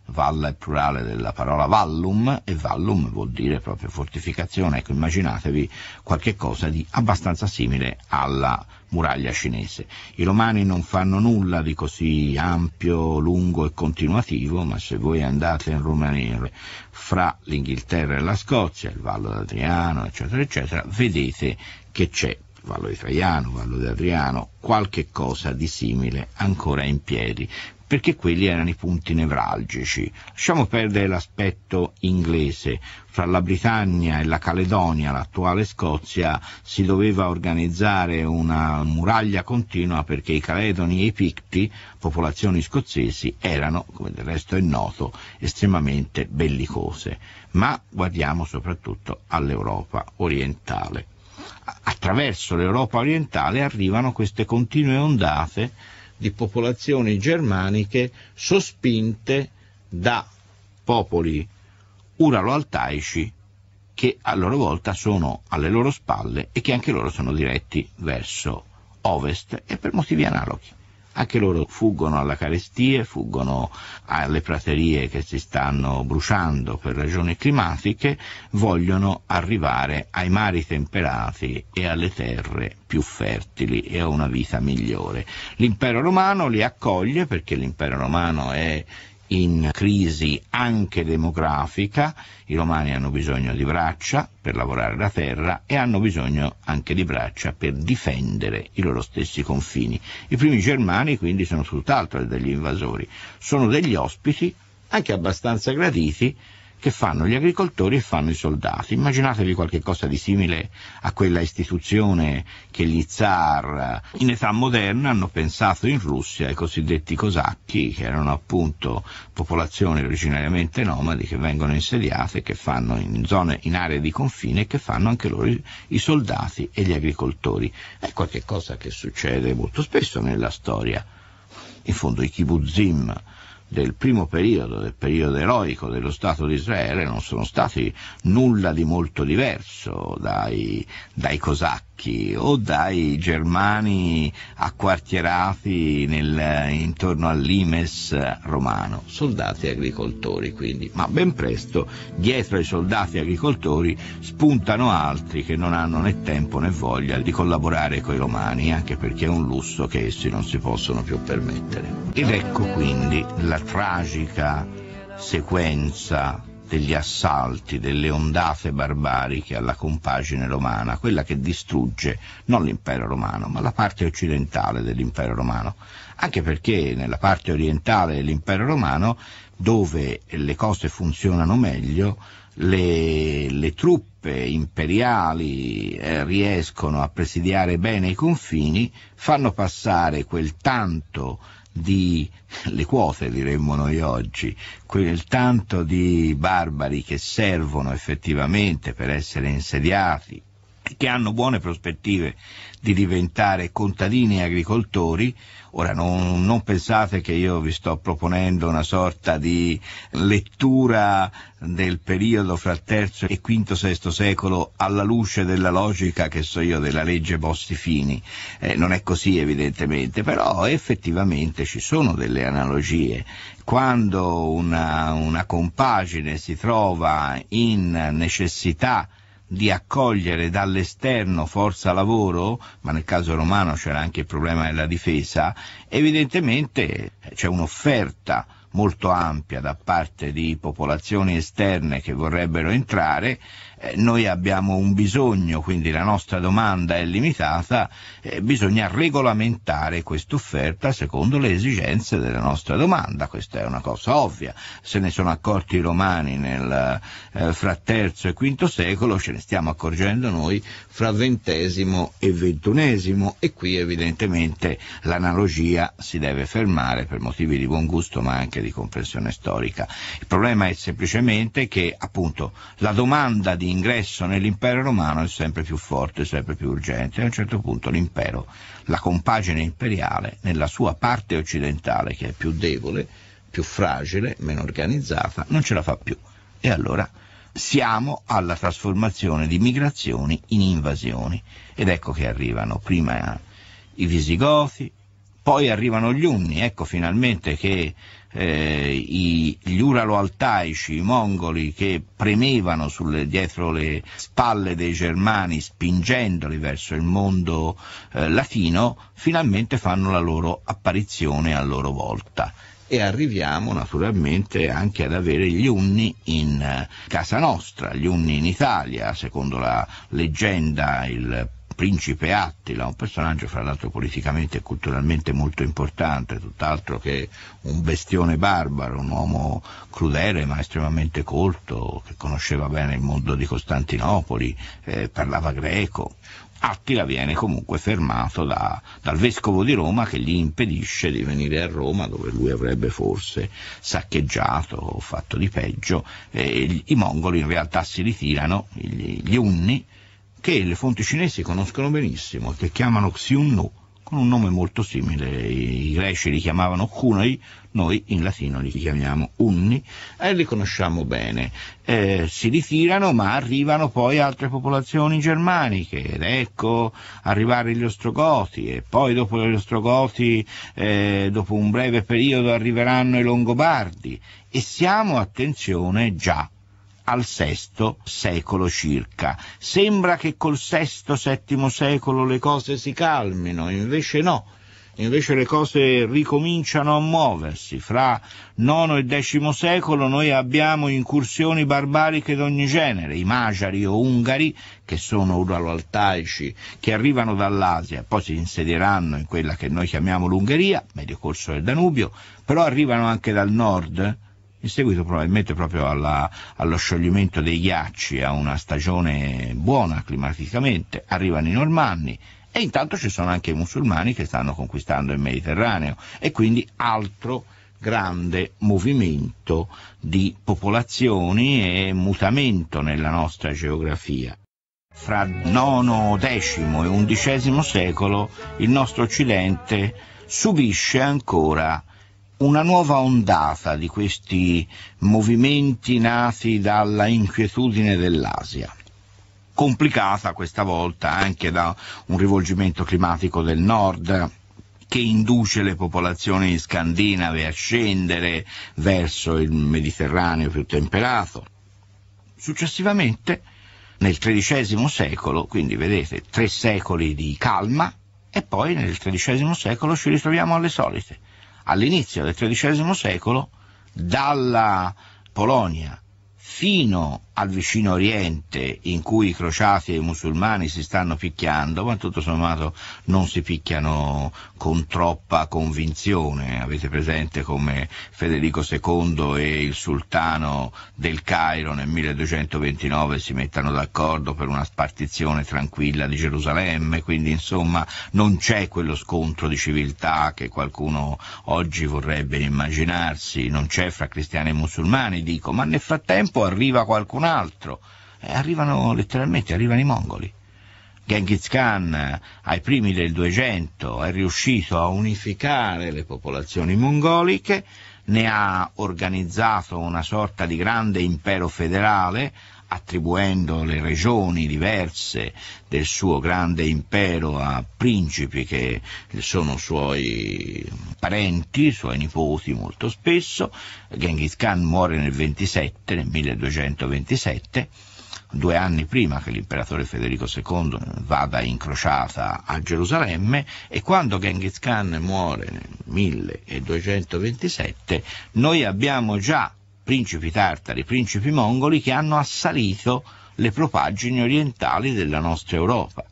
Valla è plurale della parola vallum e vallum vuol dire proprio fortificazione. Ecco, immaginatevi qualche cosa di abbastanza simile alla muraglia cinese. I romani non fanno nulla di così ampio, lungo e continuativo, ma se voi andate in Romania fra l'Inghilterra e la Scozia, il Vallo d'Adriano, eccetera, eccetera, vedete che c'è Vallo di Traiano, Vallo di Adriano, qualche cosa di simile ancora in piedi, perché quelli erano i punti nevralgici. Lasciamo perdere l'aspetto inglese. Fra la Britannia e la Caledonia, l'attuale Scozia, si doveva organizzare una muraglia continua perché i Caledoni e i Picti, popolazioni scozzesi, erano, come del resto è noto, estremamente bellicose. Ma guardiamo soprattutto all'Europa orientale attraverso l'Europa orientale arrivano queste continue ondate di popolazioni germaniche sospinte da popoli uralo-altaici che a loro volta sono alle loro spalle e che anche loro sono diretti verso ovest e per motivi analoghi. Anche loro fuggono alla carestia, fuggono alle praterie che si stanno bruciando per ragioni climatiche, vogliono arrivare ai mari temperati e alle terre più fertili e a una vita migliore. L'impero romano li accoglie perché l'impero romano è in crisi anche demografica, i romani hanno bisogno di braccia per lavorare la terra e hanno bisogno anche di braccia per difendere i loro stessi confini. I primi germani quindi sono tutt'altro degli invasori, sono degli ospiti anche abbastanza graditi che fanno gli agricoltori e fanno i soldati. Immaginatevi qualche cosa di simile a quella istituzione che gli zar eh, in età moderna hanno pensato in Russia i cosiddetti cosacchi, che erano appunto popolazioni originariamente nomadi che vengono insediate, che fanno in zone, in aree di confine e che fanno anche loro i soldati e gli agricoltori. È qualche cosa che succede molto spesso nella storia. In fondo i kibbutzim del primo periodo, del periodo eroico dello Stato di Israele, non sono stati nulla di molto diverso dai, dai cosacchi turchi o dai germani acquartierati nel, intorno all'Imes romano, soldati agricoltori quindi, ma ben presto dietro ai soldati agricoltori spuntano altri che non hanno né tempo né voglia di collaborare con i romani, anche perché è un lusso che essi non si possono più permettere. Ed ecco quindi la tragica sequenza degli assalti, delle ondate barbariche alla compagine romana, quella che distrugge non l'impero romano, ma la parte occidentale dell'impero romano, anche perché nella parte orientale dell'impero romano, dove le cose funzionano meglio, le, le truppe imperiali eh, riescono a presidiare bene i confini, fanno passare quel tanto di le quote diremmo noi oggi, quel tanto di barbari che servono effettivamente per essere insediati che hanno buone prospettive di diventare contadini e agricoltori. Ora non, non, pensate che io vi sto proponendo una sorta di lettura del periodo fra terzo e quinto sesto secolo alla luce della logica che so io della legge Bostifini. Eh, non è così evidentemente, però effettivamente ci sono delle analogie. Quando una, una compagine si trova in necessità di accogliere dall'esterno forza lavoro, ma nel caso romano c'era anche il problema della difesa, evidentemente c'è un'offerta molto ampia da parte di popolazioni esterne che vorrebbero entrare eh, noi abbiamo un bisogno, quindi la nostra domanda è limitata, eh, bisogna regolamentare quest'offerta secondo le esigenze della nostra domanda, questa è una cosa ovvia, se ne sono accorti i romani nel, eh, fra terzo e quinto secolo, ce ne stiamo accorgendo noi fra ventesimo e ventunesimo e qui evidentemente l'analogia si deve fermare per motivi di buon gusto ma anche di comprensione storica. Il problema è semplicemente che appunto la domanda di l'ingresso nell'impero romano è sempre più forte, sempre più urgente. A un certo punto l'impero, la compagine imperiale, nella sua parte occidentale, che è più debole, più fragile, meno organizzata, non ce la fa più. E allora siamo alla trasformazione di migrazioni in invasioni. Ed ecco che arrivano prima i Visigoti, poi arrivano gli Unni, ecco finalmente che eh, i, gli uralo-altaici, i mongoli che premevano sulle, dietro le spalle dei germani spingendoli verso il mondo eh, latino, finalmente fanno la loro apparizione a loro volta e arriviamo naturalmente anche ad avere gli unni in eh, casa nostra, gli unni in Italia, secondo la leggenda il principe Attila, un personaggio fra l'altro politicamente e culturalmente molto importante, tutt'altro che un bestione barbaro, un uomo crudele ma estremamente colto, che conosceva bene il mondo di Costantinopoli, eh, parlava greco. Attila viene comunque fermato da, dal vescovo di Roma che gli impedisce di venire a Roma dove lui avrebbe forse saccheggiato o fatto di peggio. E, i mongoli in realtà si ritirano, gli, gli unni, che le fonti cinesi conoscono benissimo e che chiamano Xiunnu, con un nome molto simile. I greci li chiamavano Cunai, noi in latino li chiamiamo Unni e li conosciamo bene. Eh, si ritirano ma arrivano poi altre popolazioni germaniche ed ecco arrivare gli Ostrogoti e poi dopo gli Ostrogoti, eh, dopo un breve periodo, arriveranno i Longobardi e siamo, attenzione, già al VI secolo circa. Sembra che col VI-VII secolo le cose si calmino, invece no. Invece le cose ricominciano a muoversi. Fra IX e X secolo noi abbiamo incursioni barbariche di ogni genere, i magiari o ungari, che sono uralo-altaici, che arrivano dall'Asia, poi si insedieranno in quella che noi chiamiamo l'Ungheria, medio corso del Danubio, però arrivano anche dal nord, in seguito probabilmente proprio alla, allo scioglimento dei ghiacci, a una stagione buona climaticamente, arrivano i normanni e intanto ci sono anche i musulmani che stanno conquistando il Mediterraneo e quindi altro grande movimento di popolazioni e mutamento nella nostra geografia. Fra IX, X e XI secolo il nostro Occidente subisce ancora una nuova ondata di questi movimenti nati dalla inquietudine dell'Asia complicata questa volta anche da un rivolgimento climatico del nord che induce le popolazioni scandinave a scendere verso il Mediterraneo più temperato. Successivamente, nel XIII secolo, quindi vedete tre secoli di calma, e poi nel XIII secolo ci ritroviamo alle solite all'inizio del XIII secolo dalla Polonia fino al vicino Oriente in cui i crociati e i musulmani si stanno picchiando, ma tutto sommato non si picchiano con troppa convinzione. Avete presente come Federico II e il sultano del Cairo nel 1229 si mettano d'accordo per una spartizione tranquilla di Gerusalemme, quindi insomma non c'è quello scontro di civiltà che qualcuno oggi vorrebbe immaginarsi, non c'è fra cristiani e musulmani, dico, ma nel frattempo arriva qualcun un altro. Eh, arrivano letteralmente, arrivano i mongoli. Genghis Khan eh, ai primi del 200 è riuscito a unificare le popolazioni mongoliche, ne ha organizzato una sorta di grande impero federale attribuendo le regioni diverse del suo grande impero a principi che sono suoi parenti, suoi nipoti molto spesso. Genghis Khan muore nel 27, nel 1227, due anni prima che l'imperatore Federico II vada in crociata a Gerusalemme e quando Genghis Khan muore nel 1227 noi abbiamo già principi tartari, principi mongoli che hanno assalito le propaggini orientali della nostra Europa.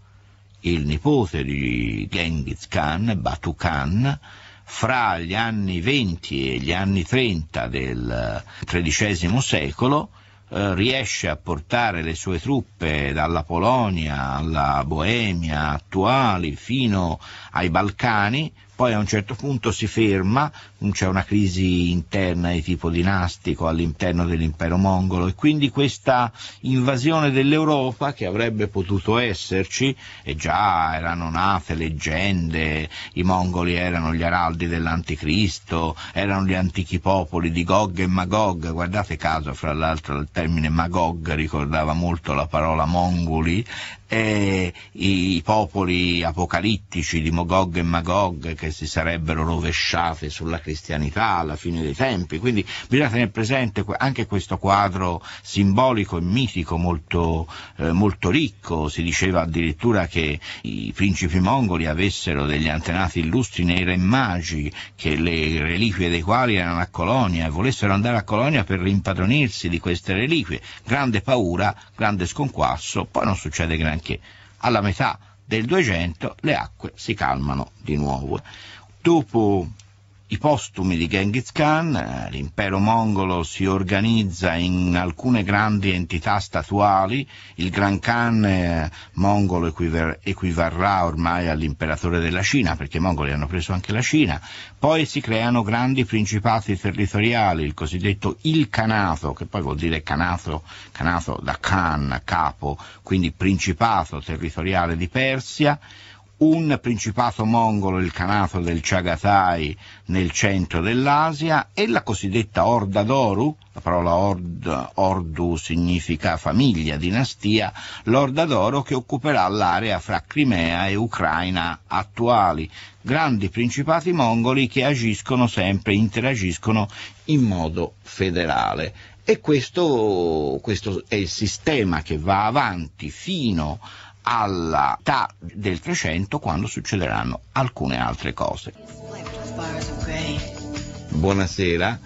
Il nipote di Genghis Khan, Batu Khan, fra gli anni 20 e gli anni 30 del XIII secolo eh, riesce a portare le sue truppe dalla Polonia alla Boemia attuali fino ai Balcani poi a un certo punto si ferma, mm, c'è una crisi interna di tipo dinastico all'interno dell'impero mongolo e quindi questa invasione dell'Europa che avrebbe potuto esserci, e già erano nate leggende, i mongoli erano gli araldi dell'anticristo, erano gli antichi popoli di Gog e Magog, guardate caso fra l'altro il termine Magog ricordava molto la parola mongoli, e i, popoli apocalittici di Mogog e Magog che si sarebbero rovesciate sulla cristianità alla fine dei tempi. Quindi bisogna tenere presente anche questo quadro simbolico e mitico molto, eh, molto ricco. Si diceva addirittura che i principi mongoli avessero degli antenati illustri nei re magi, che le reliquie dei quali erano a Colonia e volessero andare a Colonia per rimpadronirsi di queste reliquie. Grande paura, grande sconquasso, poi non succede granché anche alla metà del 200 le acque si calmano di nuovo. Dopo i postumi di Genghis Khan, eh, l'impero mongolo si organizza in alcune grandi entità statuali, il Gran Khan eh, mongolo equiver- equivarrà ormai all'imperatore della Cina, perché i mongoli hanno preso anche la Cina, poi si creano grandi principati territoriali, il cosiddetto il Canato, che poi vuol dire Canato, Canato da Khan, capo, quindi principato territoriale di Persia, un principato mongolo, il canato del Chagatai, nel centro dell'Asia e la cosiddetta Orda d'Oru, la parola ord, Ordu significa famiglia, dinastia, l'Orda d'Oro che occuperà l'area fra Crimea e Ucraina attuali, grandi principati mongoli che agiscono sempre, interagiscono in modo federale. E questo, questo è il sistema che va avanti fino a alla età del 300 quando succederanno alcune altre cose. Buonasera.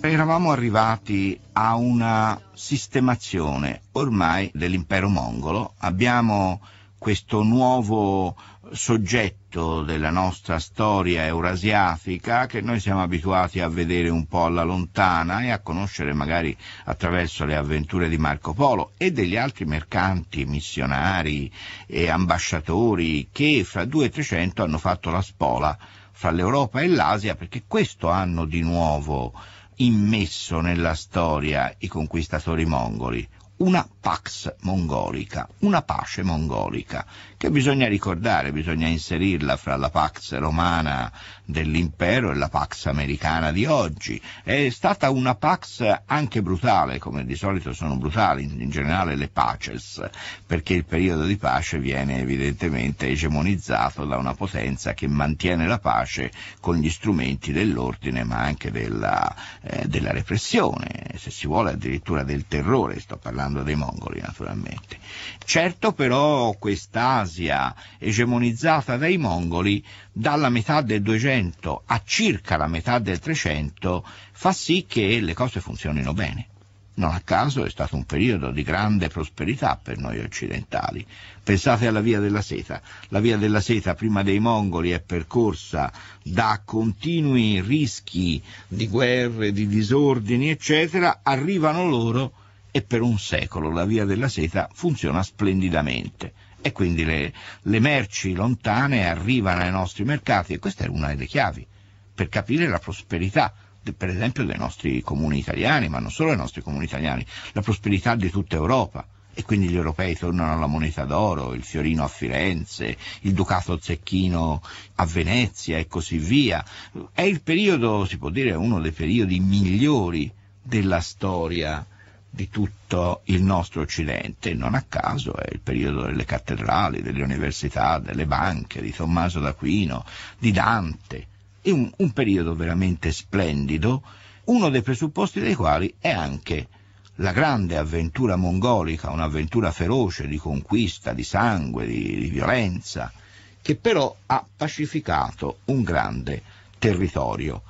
Eravamo arrivati a una sistemazione ormai dell'impero mongolo. Abbiamo questo nuovo soggetto aspetto della nostra storia eurasiatica che noi siamo abituati a vedere un po' alla lontana e a conoscere magari attraverso le avventure di Marco Polo e degli altri mercanti, missionari e ambasciatori che fra 2 e 300 hanno fatto la spola fra l'Europa e l'Asia perché questo hanno di nuovo immesso nella storia i conquistatori mongoli, una Pax mongolica, una pace mongolica, che bisogna ricordare, bisogna inserirla fra la Pax romana dell'impero e la Pax americana di oggi. È stata una Pax anche brutale, come di solito sono brutali in, generale le Paces, perché il periodo di pace viene evidentemente egemonizzato da una potenza che mantiene la pace con gli strumenti dell'ordine ma anche della, eh, della repressione, se si vuole addirittura del terrore, sto parlando dei morti mongoli naturalmente. Certo però quest'Asia egemonizzata dai mongoli dalla metà del 200 a circa la metà del 300 fa sì che le cose funzionino bene. Non a caso è stato un periodo di grande prosperità per noi occidentali. Pensate alla Via della Seta. La Via della Seta prima dei Mongoli è percorsa da continui rischi di guerre, di disordini, eccetera. Arrivano loro e per un secolo la Via della Seta funziona splendidamente e quindi le, le merci lontane arrivano ai nostri mercati e questa è una delle chiavi per capire la prosperità per esempio dei nostri comuni italiani, ma non solo dei nostri comuni italiani, la prosperità di tutta Europa. E quindi gli europei tornano alla moneta d'oro, il fiorino a Firenze, il ducato zecchino a Venezia e così via. È il periodo, si può dire, uno dei periodi migliori della storia di tutto il nostro Occidente, non a caso è il periodo delle cattedrali, delle università, delle banche, di Tommaso d'Aquino, di Dante, è un, un periodo veramente splendido, uno dei presupposti dei quali è anche la grande avventura mongolica, un'avventura feroce di conquista, di sangue, di, di violenza, che però ha pacificato un grande territorio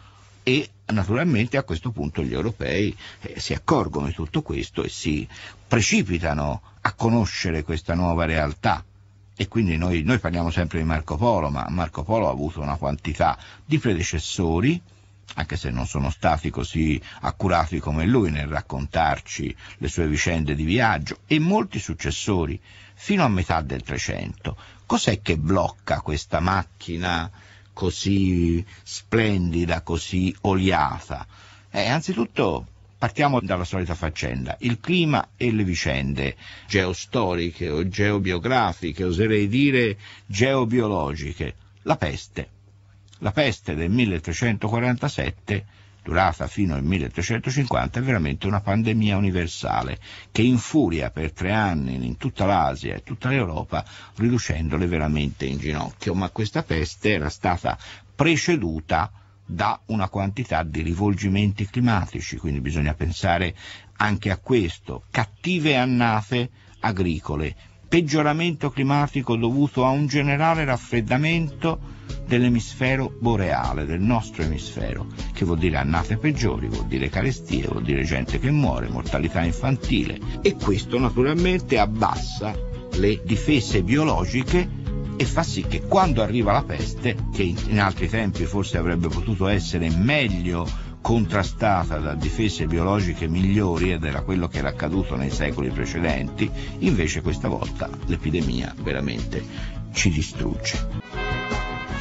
e Naturalmente a questo punto gli europei eh, si accorgono di tutto questo e si precipitano a conoscere questa nuova realtà. E quindi noi, noi parliamo sempre di Marco Polo, ma Marco Polo ha avuto una quantità di predecessori, anche se non sono stati così accurati come lui nel raccontarci le sue vicende di viaggio, e molti successori fino a metà del Trecento. Cos'è che blocca questa macchina così splendida, così oliata? Eh, anzitutto partiamo dalla solita faccenda, il clima e le vicende geostoriche o geobiografiche, oserei dire geobiologiche, la peste. La peste del 1347 durata fino al 1850, è veramente una pandemia universale che infuria per tre anni in tutta l'Asia e tutta l'Europa, riducendole veramente in ginocchio. Ma questa peste era stata preceduta da una quantità di rivolgimenti climatici, quindi bisogna pensare anche a questo, cattive annate agricole, peggioramento climatico dovuto a un generale raffreddamento dell'emisfero boreale, del nostro emisfero, che vuol dire annate peggiori, vuol dire carestie, vuol dire gente che muore, mortalità infantile e questo naturalmente abbassa le difese biologiche e fa sì che quando arriva la peste, che in altri tempi forse avrebbe potuto essere meglio contrastata da difese biologiche migliori ed era quello che era accaduto nei secoli precedenti, invece questa volta l'epidemia veramente ci distrugge.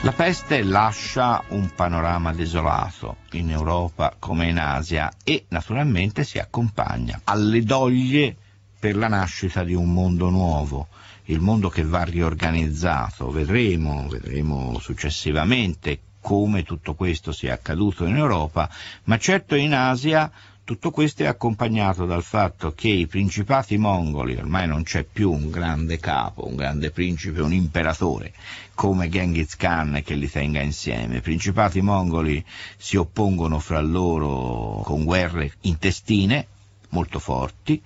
La peste lascia un panorama desolato in Europa come in Asia e naturalmente si accompagna alle doglie per la nascita di un mondo nuovo, il mondo che va riorganizzato. Vedremo, vedremo successivamente come tutto questo sia accaduto in Europa, ma certo in Asia tutto questo è accompagnato dal fatto che i principati mongoli, ormai non c'è più un grande capo, un grande principe, un imperatore come Genghis Khan che li tenga insieme. I principati mongoli si oppongono fra loro con guerre intestine molto forti.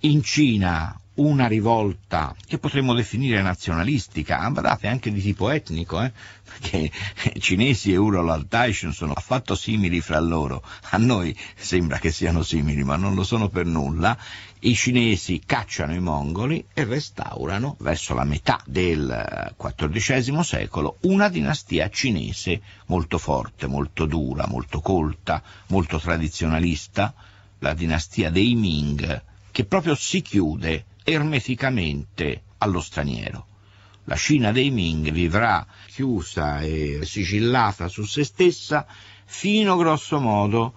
In Cina una rivolta che potremmo definire nazionalistica, guardate anche di tipo etnico, eh? perché cinesi e Ural-Altaishan sono affatto simili fra loro, a noi sembra che siano simili ma non lo sono per nulla, i cinesi cacciano i mongoli e restaurano verso la metà del XIV eh, secolo una dinastia cinese molto forte, molto dura, molto colta, molto tradizionalista, la dinastia dei Ming, che proprio si chiude ermeticamente allo straniero. La Cina dei Ming vivrà chiusa e sigillata su se stessa fino grosso modo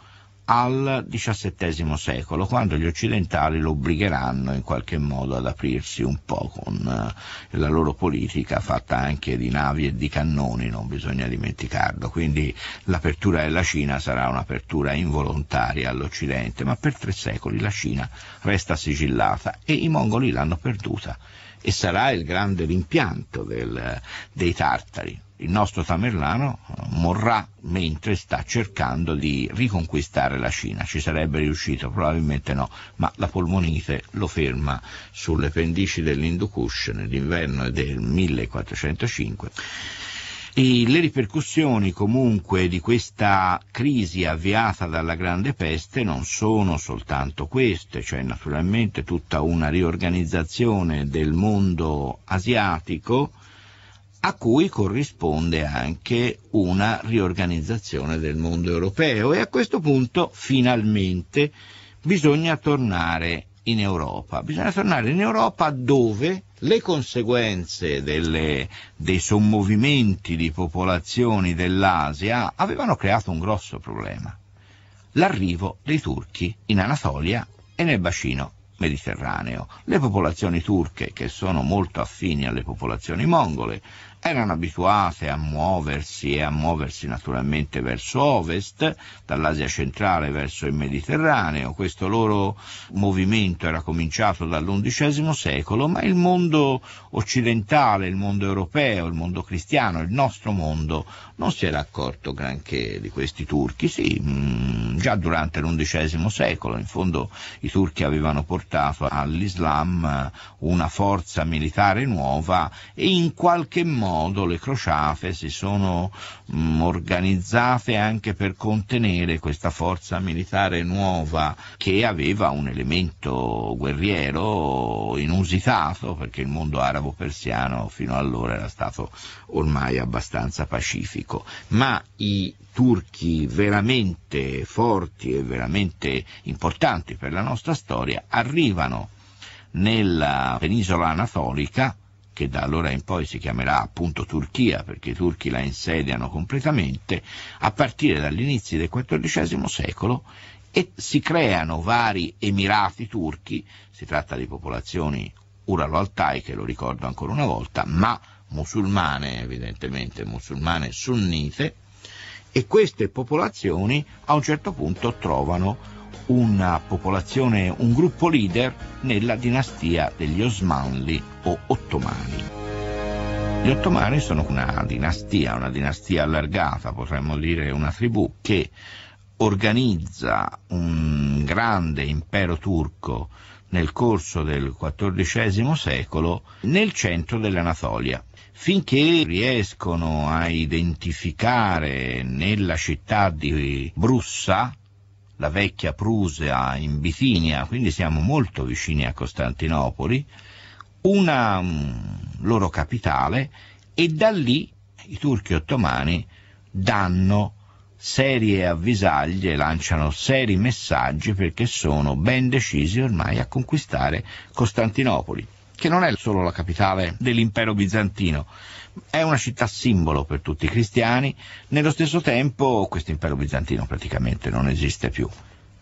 al XVII secolo, quando gli occidentali lo obbligheranno in qualche modo ad aprirsi un po' con eh, la loro politica fatta anche di navi e di cannoni, non bisogna dimenticarlo. Quindi l'apertura della Cina sarà un'apertura involontaria all'Occidente, ma per tre secoli la Cina resta sigillata e i mongoli l'hanno perduta e sarà il grande rimpianto del, dei tartari il nostro Tamerlano morrà mentre sta cercando di riconquistare la Cina. Ci sarebbe riuscito? Probabilmente no, ma la polmonite lo ferma sulle pendici dell'Hindu nell'inverno del 1405. E le ripercussioni comunque di questa crisi avviata dalla grande peste non sono soltanto queste, cioè naturalmente tutta una riorganizzazione del mondo asiatico a cui corrisponde anche una riorganizzazione del mondo europeo e a questo punto finalmente bisogna tornare in Europa, bisogna tornare in Europa dove le conseguenze delle, dei sommovimenti di popolazioni dell'Asia avevano creato un grosso problema, l'arrivo dei turchi in Anatolia e nel bacino mediterraneo. Le popolazioni turche, che sono molto affini alle popolazioni mongole, erano abituate a muoversi e a muoversi naturalmente verso ovest, dall'Asia centrale verso il Mediterraneo. Questo loro movimento era cominciato dall'undicesimo secolo, ma il mondo occidentale, il mondo europeo, il mondo cristiano, il nostro mondo non si era accorto granché di questi turchi, sì, mm, già durante l'undicesimo secolo, in fondo i turchi avevano portato all'Islam eh, una forza militare nuova e in qualche modo le crociate si sono Mm, organizzate anche per contenere questa forza militare nuova che aveva un elemento guerriero inusitato perché il mondo arabo persiano fino allora era stato ormai abbastanza pacifico, ma i turchi veramente forti e veramente importanti per la nostra storia arrivano nella penisola anatolica che da allora in poi si chiamerà appunto Turchia, perché i turchi la insediano completamente, a partire dall'inizio del XIV secolo e si creano vari emirati turchi, si tratta di popolazioni uralo-altaiche, lo ricordo ancora una volta, ma musulmane evidentemente, musulmane sunnite, e queste popolazioni a un certo punto trovano una popolazione, un gruppo leader nella dinastia degli Osmanli o ottomani. Gli ottomani sono una dinastia, una dinastia allargata, potremmo dire una tribù, che organizza un grande impero turco nel corso del XIV secolo nel centro dell'Anatolia, finché riescono a identificare nella città di Brussa la vecchia Prusia in Bitinia, quindi siamo molto vicini a Costantinopoli, una mh, mm, loro capitale e da lì i turchi ottomani danno serie avvisaglie, lanciano seri messaggi perché sono ben decisi ormai a conquistare Costantinopoli, che non è solo la capitale dell'impero bizantino, è una città simbolo per tutti i cristiani, nello stesso tempo questo impero bizantino praticamente non esiste più.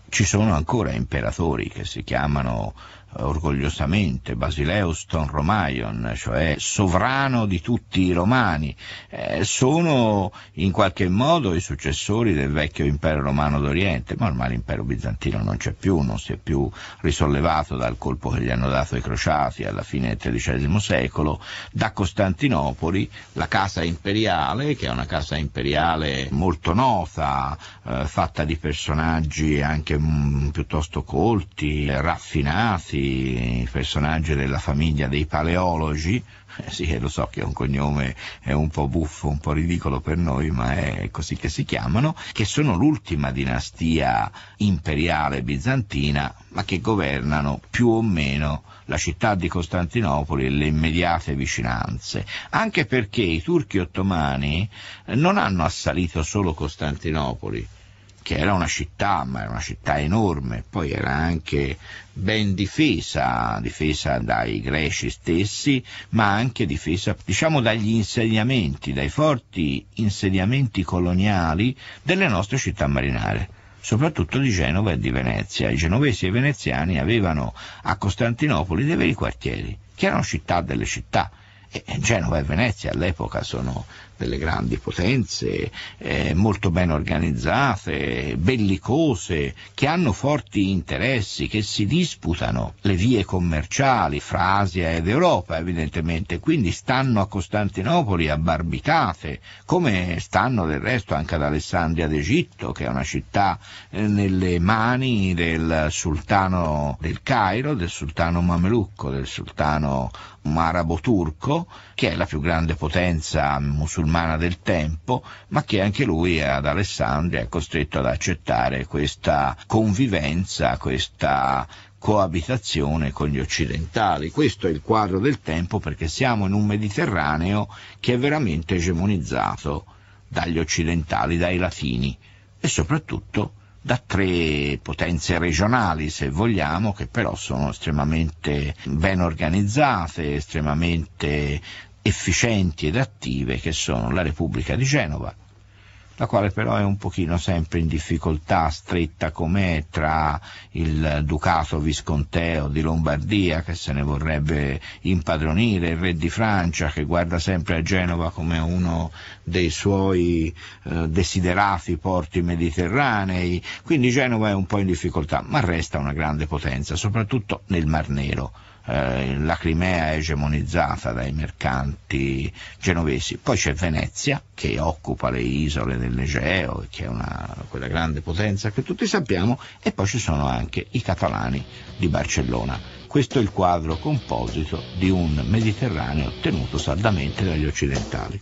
Ci sono ancora imperatori che si chiamano eh, orgogliosamente Basileus Ton Romaion, cioè sovrano di tutti i romani, eh, sono in qualche modo i successori del vecchio impero romano d'Oriente, ma ormai l'impero bizantino non c'è più, non si è più risollevato dal colpo che gli hanno dato i crociati alla fine del XIII secolo, da Costantinopoli la casa imperiale, che è una casa imperiale molto nota, eh, fatta di personaggi anche mh, mm, piuttosto colti, raffinati, i personaggi della famiglia dei paleologi, eh sì, lo so che è un cognome è un po' buffo, un po' ridicolo per noi, ma è così che si chiamano, che sono l'ultima dinastia imperiale bizantina, ma che governano più o meno la città di Costantinopoli e le immediate vicinanze, anche perché i turchi ottomani non hanno assalito solo Costantinopoli, che era una città, ma era una città enorme, poi era anche ben difesa, difesa dai greci stessi, ma anche difesa, diciamo, dagli insediamenti, dai forti insediamenti coloniali delle nostre città marinare, soprattutto di Genova e di Venezia. I genovesi e i veneziani avevano a Costantinopoli dei veri quartieri, che erano città delle città. E Genova e Venezia all'epoca sono delle grandi potenze, eh, molto ben organizzate, bellicose, che hanno forti interessi, che si disputano le vie commerciali fra Asia ed Europa evidentemente, quindi stanno a Costantinopoli abbarbitate, come stanno del resto anche ad Alessandria d'Egitto, che è una città eh, nelle mani del sultano del Cairo, del sultano mamelucco, del sultano marabo turco, che è la più grande potenza musulmana del tempo, ma che anche lui ad Alessandria è costretto ad accettare questa convivenza, questa coabitazione con gli occidentali. Questo è il quadro del tempo perché siamo in un Mediterraneo che è veramente egemonizzato dagli occidentali, dai latini e soprattutto da tre potenze regionali, se vogliamo, che però sono estremamente ben organizzate, estremamente efficienti ed attive, che sono la Repubblica di Genova, la quale però è un pochino sempre in difficoltà, stretta com'è tra il Ducato Visconteo di Lombardia che se ne vorrebbe impadronire, il Re di Francia che guarda sempre a Genova come uno dei suoi eh, desiderati porti mediterranei, quindi Genova è un po' in difficoltà, ma resta una grande potenza, soprattutto nel Mar Nero. Eh, la Crimea è egemonizzata dai mercanti genovesi, poi c'è Venezia che occupa le isole dell'Egeo, che è una, quella grande potenza che tutti sappiamo, e poi ci sono anche i catalani di Barcellona. Questo è il quadro composito di un Mediterraneo tenuto saldamente dagli occidentali.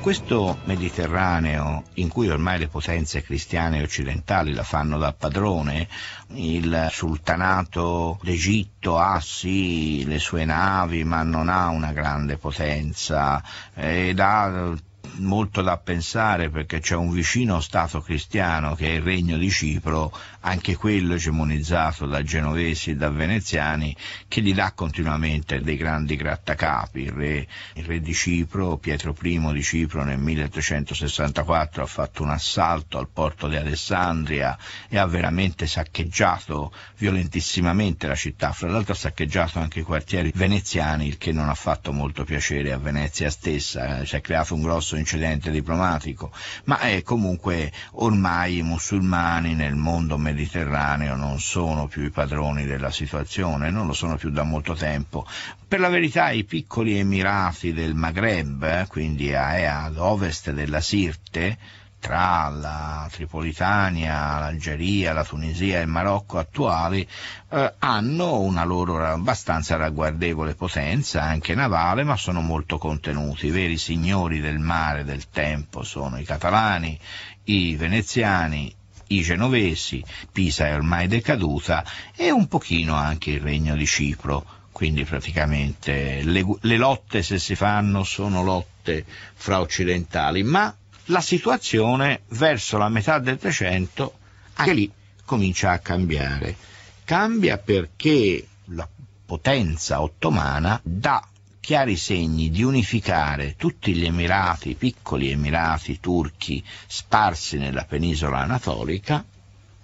Questo Mediterraneo, in cui ormai le potenze cristiane occidentali la fanno da padrone, il sultanato d'Egitto ha ah sì le sue navi, ma non ha una grande potenza eh, ed ha molto da pensare perché c'è un vicino Stato cristiano che è il Regno di Cipro, anche quello egemonizzato da genovesi e da veneziani, che gli dà continuamente dei grandi grattacapi. Il re, il re di Cipro, Pietro I di Cipro nel 1864 ha fatto un assalto al porto di Alessandria e ha veramente saccheggiato violentissimamente la città, fra l'altro ha saccheggiato anche i quartieri veneziani, il che non ha fatto molto piacere a Venezia stessa, si è cioè, creato un grosso incidente precedente diplomatico, ma è comunque ormai i musulmani nel mondo mediterraneo non sono più i padroni della situazione, non lo sono più da molto tempo. Per la verità i piccoli emirati del Maghreb, eh, quindi a, a ovest della Sirte, tra la Tripolitania, l'Algeria, la Tunisia e il Marocco attuali eh, hanno una loro abbastanza ragguardevole potenza anche navale ma sono molto contenuti. I veri signori del mare del tempo sono i catalani, i veneziani, i genovesi, Pisa è ormai decaduta e un pochino anche il regno di Cipro. Quindi praticamente le, le lotte se si fanno sono lotte fra occidentali, ma la situazione verso la metà del Trecento anche lì comincia a cambiare. Cambia perché la potenza ottomana dà chiari segni di unificare tutti gli emirati, piccoli emirati turchi sparsi nella penisola anatolica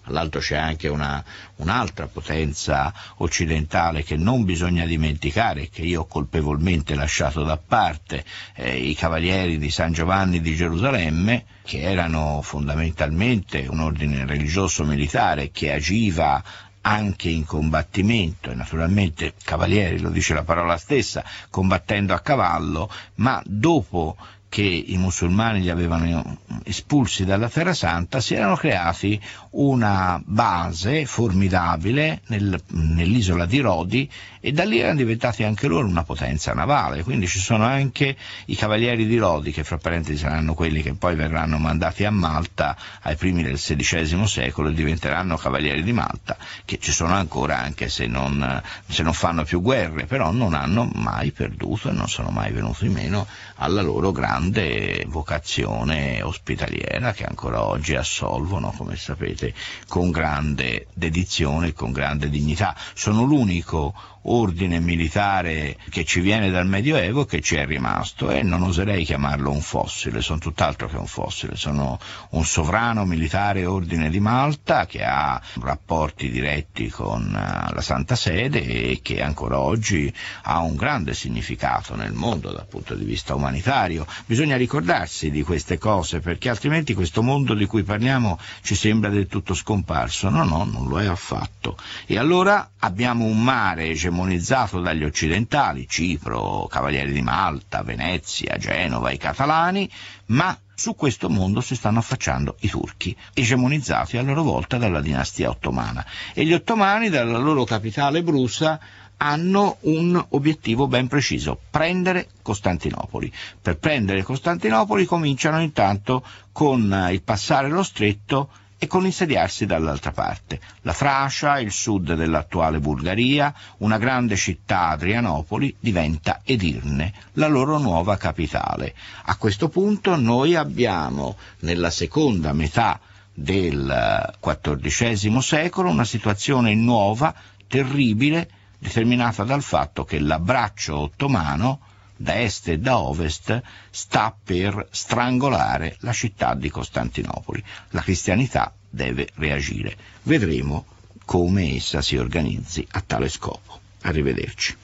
all'alto c'è anche una, un'altra potenza occidentale che non bisogna dimenticare, che io ho colpevolmente lasciato da parte, eh, i cavalieri di San Giovanni di Gerusalemme, che erano fondamentalmente un ordine religioso militare che agiva anche in combattimento, e naturalmente cavalieri, lo dice la parola stessa, combattendo a cavallo, ma dopo che i musulmani li avevano espulsi dalla Terra Santa, si erano creati una base formidabile nel, nell'isola di Rodi e da lì erano diventati anche loro una potenza navale. Quindi ci sono anche i cavalieri di Rodi, che fra parentesi saranno quelli che poi verranno mandati a Malta ai primi del XVI secolo e diventeranno cavalieri di Malta, che ci sono ancora anche se non, se non fanno più guerre, però non hanno mai perduto e non sono mai venuti meno alla loro grande vocazione ospitaliera che ancora oggi assolvono, come sapete, con grande dedizione e con grande dignità. Sono l'unico ordine militare che ci viene dal Medioevo che ci è rimasto e non oserei chiamarlo un fossile, sono tutt'altro che un fossile, sono un sovrano militare ordine di Malta che ha rapporti diretti con eh, la Santa Sede e che ancora oggi ha un grande significato nel mondo dal punto di vista umanitario. Bisogna ricordarsi di queste cose perché altrimenti questo mondo di cui parliamo ci sembra del tutto scomparso. No, no, non lo è affatto. E allora abbiamo un mare egemonico egemonizzato dagli occidentali, Cipro, Cavalieri di Malta, Venezia, Genova, i catalani, ma su questo mondo si stanno affacciando i turchi, egemonizzati a loro volta dalla dinastia ottomana. E gli ottomani, dalla loro capitale Brusa, hanno un obiettivo ben preciso, prendere Costantinopoli. Per prendere Costantinopoli cominciano intanto con il passare lo stretto e con insediarsi dall'altra parte. La Fracia, il sud dell'attuale Bulgaria, una grande città Adrianopoli diventa Edirne, la loro nuova capitale. A questo punto noi abbiamo nella seconda metà del XIV eh, secolo una situazione nuova, terribile, determinata dal fatto che l'abbraccio ottomano da est e da ovest, sta per strangolare la città di Costantinopoli. La cristianità deve reagire. Vedremo come essa si organizzi a tale scopo. Arrivederci.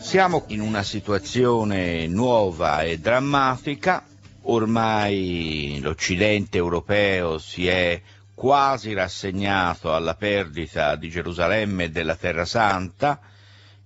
Siamo in una situazione nuova e drammatica, ormai l'Occidente europeo si è quasi rassegnato alla perdita di Gerusalemme e della Terra Santa,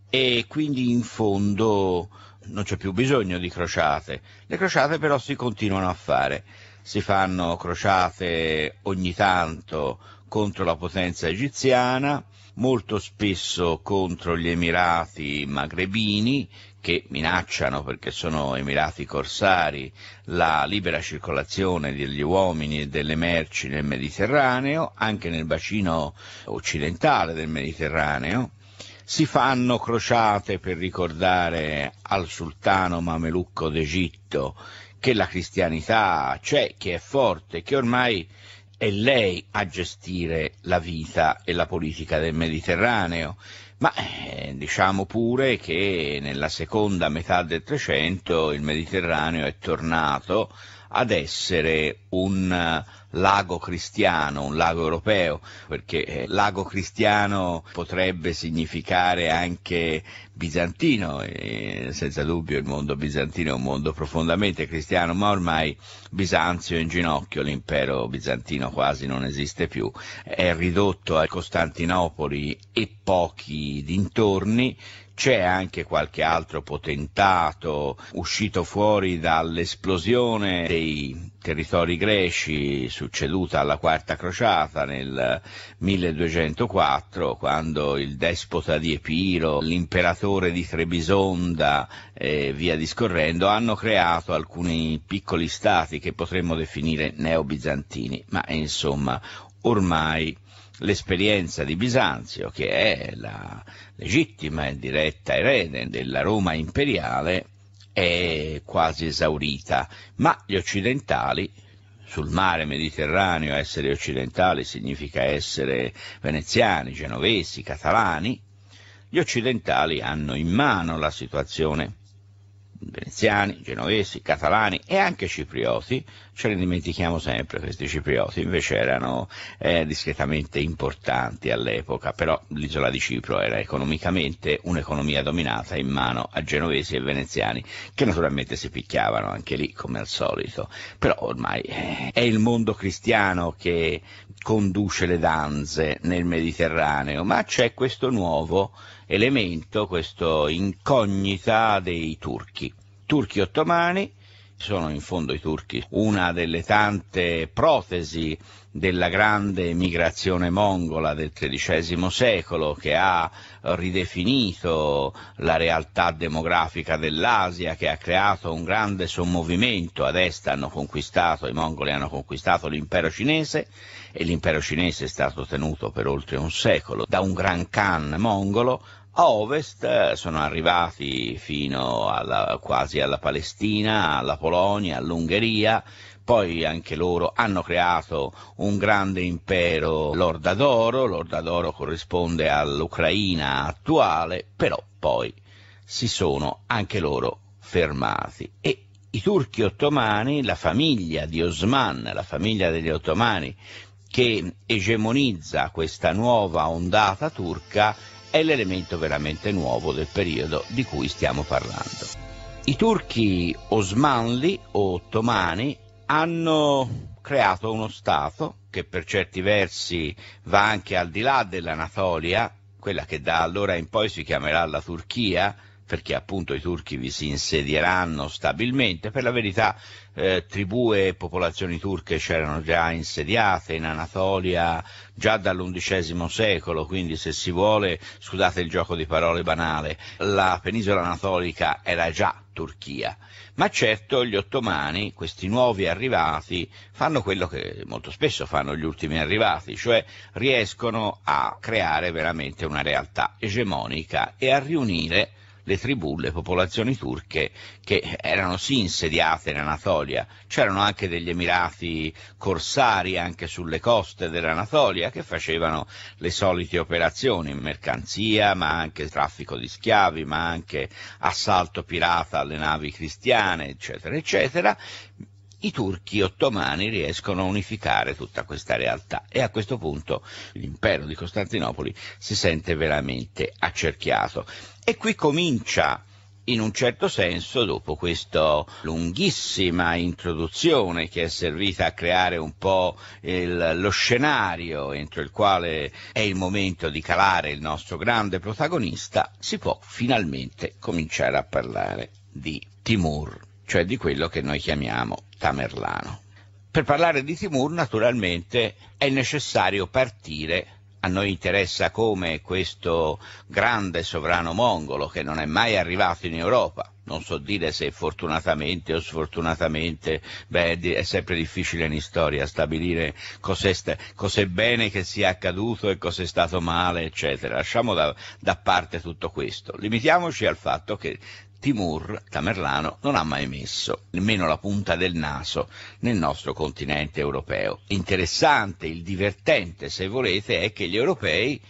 e quindi in fondo non c'è più bisogno di crociate. Le crociate però si continuano a fare, si fanno crociate ogni tanto contro la potenza egiziana, molto spesso contro gli Emirati magrebini che minacciano, perché sono Emirati corsari, la libera circolazione degli uomini e delle merci nel Mediterraneo, anche nel bacino occidentale del Mediterraneo si fanno crociate per ricordare al sultano mamelucco d'Egitto che la cristianità c'è, che è forte, che ormai è lei a gestire la vita e la politica del Mediterraneo. Ma eh, diciamo pure che nella seconda metà del Trecento il Mediterraneo è tornato ad essere un lago cristiano, un lago europeo, perché eh, lago cristiano potrebbe significare anche bizantino, e senza dubbio il mondo bizantino è un mondo profondamente cristiano, ma ormai Bisanzio è in ginocchio, l'impero bizantino quasi non esiste più, è ridotto a Costantinopoli e pochi dintorni, c'è anche qualche altro potentato uscito fuori dall'esplosione dei territori greci succeduta alla quarta crociata nel 1204 quando il despota di Epiro, l'imperatore di Trebisonda e via discorrendo hanno creato alcuni piccoli stati che potremmo definire neobizantini, ma insomma ormai l'esperienza di Bisanzio, che è la legittima e diretta erede della Roma imperiale, è quasi esaurita, ma gli occidentali sul mare Mediterraneo essere occidentali significa essere veneziani, genovesi, catalani, gli occidentali hanno in mano la situazione veneziani, genovesi, catalani e anche ciprioti, ce li dimentichiamo sempre questi ciprioti, invece erano eh, discretamente importanti all'epoca, però l'isola di Cipro era economicamente un'economia dominata in mano a genovesi e veneziani, che naturalmente si picchiavano anche lì come al solito, però ormai eh, è il mondo cristiano che conduce le danze nel Mediterraneo, ma c'è questo nuovo elemento, questa incognita dei turchi. Turchi ottomani, sono in fondo i turchi una delle tante protesi della grande migrazione mongola del XIII secolo che ha ridefinito la realtà demografica dell'Asia, che ha creato un grande sommovimento, ad est hanno conquistato, i mongoli hanno conquistato l'impero cinese e l'impero cinese è stato tenuto per oltre un secolo da un gran khan mongolo a ovest eh, sono arrivati fino alla, quasi alla Palestina, alla Polonia, all'Ungheria, poi anche loro hanno creato un grande impero, l'Orda d'Oro, l'Orda d'Oro corrisponde all'Ucraina attuale, però poi si sono anche loro fermati e i turchi ottomani, la famiglia di Osman, la famiglia degli ottomani che egemonizza questa nuova ondata turca, è l'elemento veramente nuovo del periodo di cui stiamo parlando. I turchi osmanli o ottomani hanno creato uno Stato che per certi versi va anche al di là dell'Anatolia, quella che da allora in poi si chiamerà la Turchia, perché appunto i turchi vi si insedieranno stabilmente, per la verità eh, tribù e popolazioni turche c'erano già insediate in Anatolia già dall'undicesimo secolo, quindi se si vuole, scusate il gioco di parole banale, la penisola anatolica era già Turchia. Ma certo gli ottomani, questi nuovi arrivati, fanno quello che molto spesso fanno gli ultimi arrivati, cioè riescono a creare veramente una realtà egemonica e a riunire le tribù, le popolazioni turche che erano sì insediate in Anatolia, c'erano anche degli emirati corsari anche sulle coste dell'Anatolia che facevano le solite operazioni mercanzia, ma anche traffico di schiavi, ma anche assalto pirata alle navi cristiane, eccetera, eccetera i turchi ottomani riescono a unificare tutta questa realtà e a questo punto l'impero di Costantinopoli si sente veramente accerchiato. E qui comincia in un certo senso, dopo questa lunghissima introduzione che è servita a creare un po' il, lo scenario entro il quale è il momento di calare il nostro grande protagonista, si può finalmente cominciare a parlare di Timur cioè di quello che noi chiamiamo Tamerlano. Per parlare di Timur naturalmente è necessario partire a noi interessa come questo grande sovrano mongolo che non è mai arrivato in Europa. Non so dire se fortunatamente o sfortunatamente, beh, è sempre difficile in storia stabilire cos'è, sta, cos'è bene che sia accaduto e cos'è stato male, eccetera. Lasciamo da, da parte tutto questo. Limitiamoci al fatto che Timur Tamerlano non ha mai messo nemmeno la punta del naso nel nostro continente europeo. Interessante, il divertente se volete, è che gli europei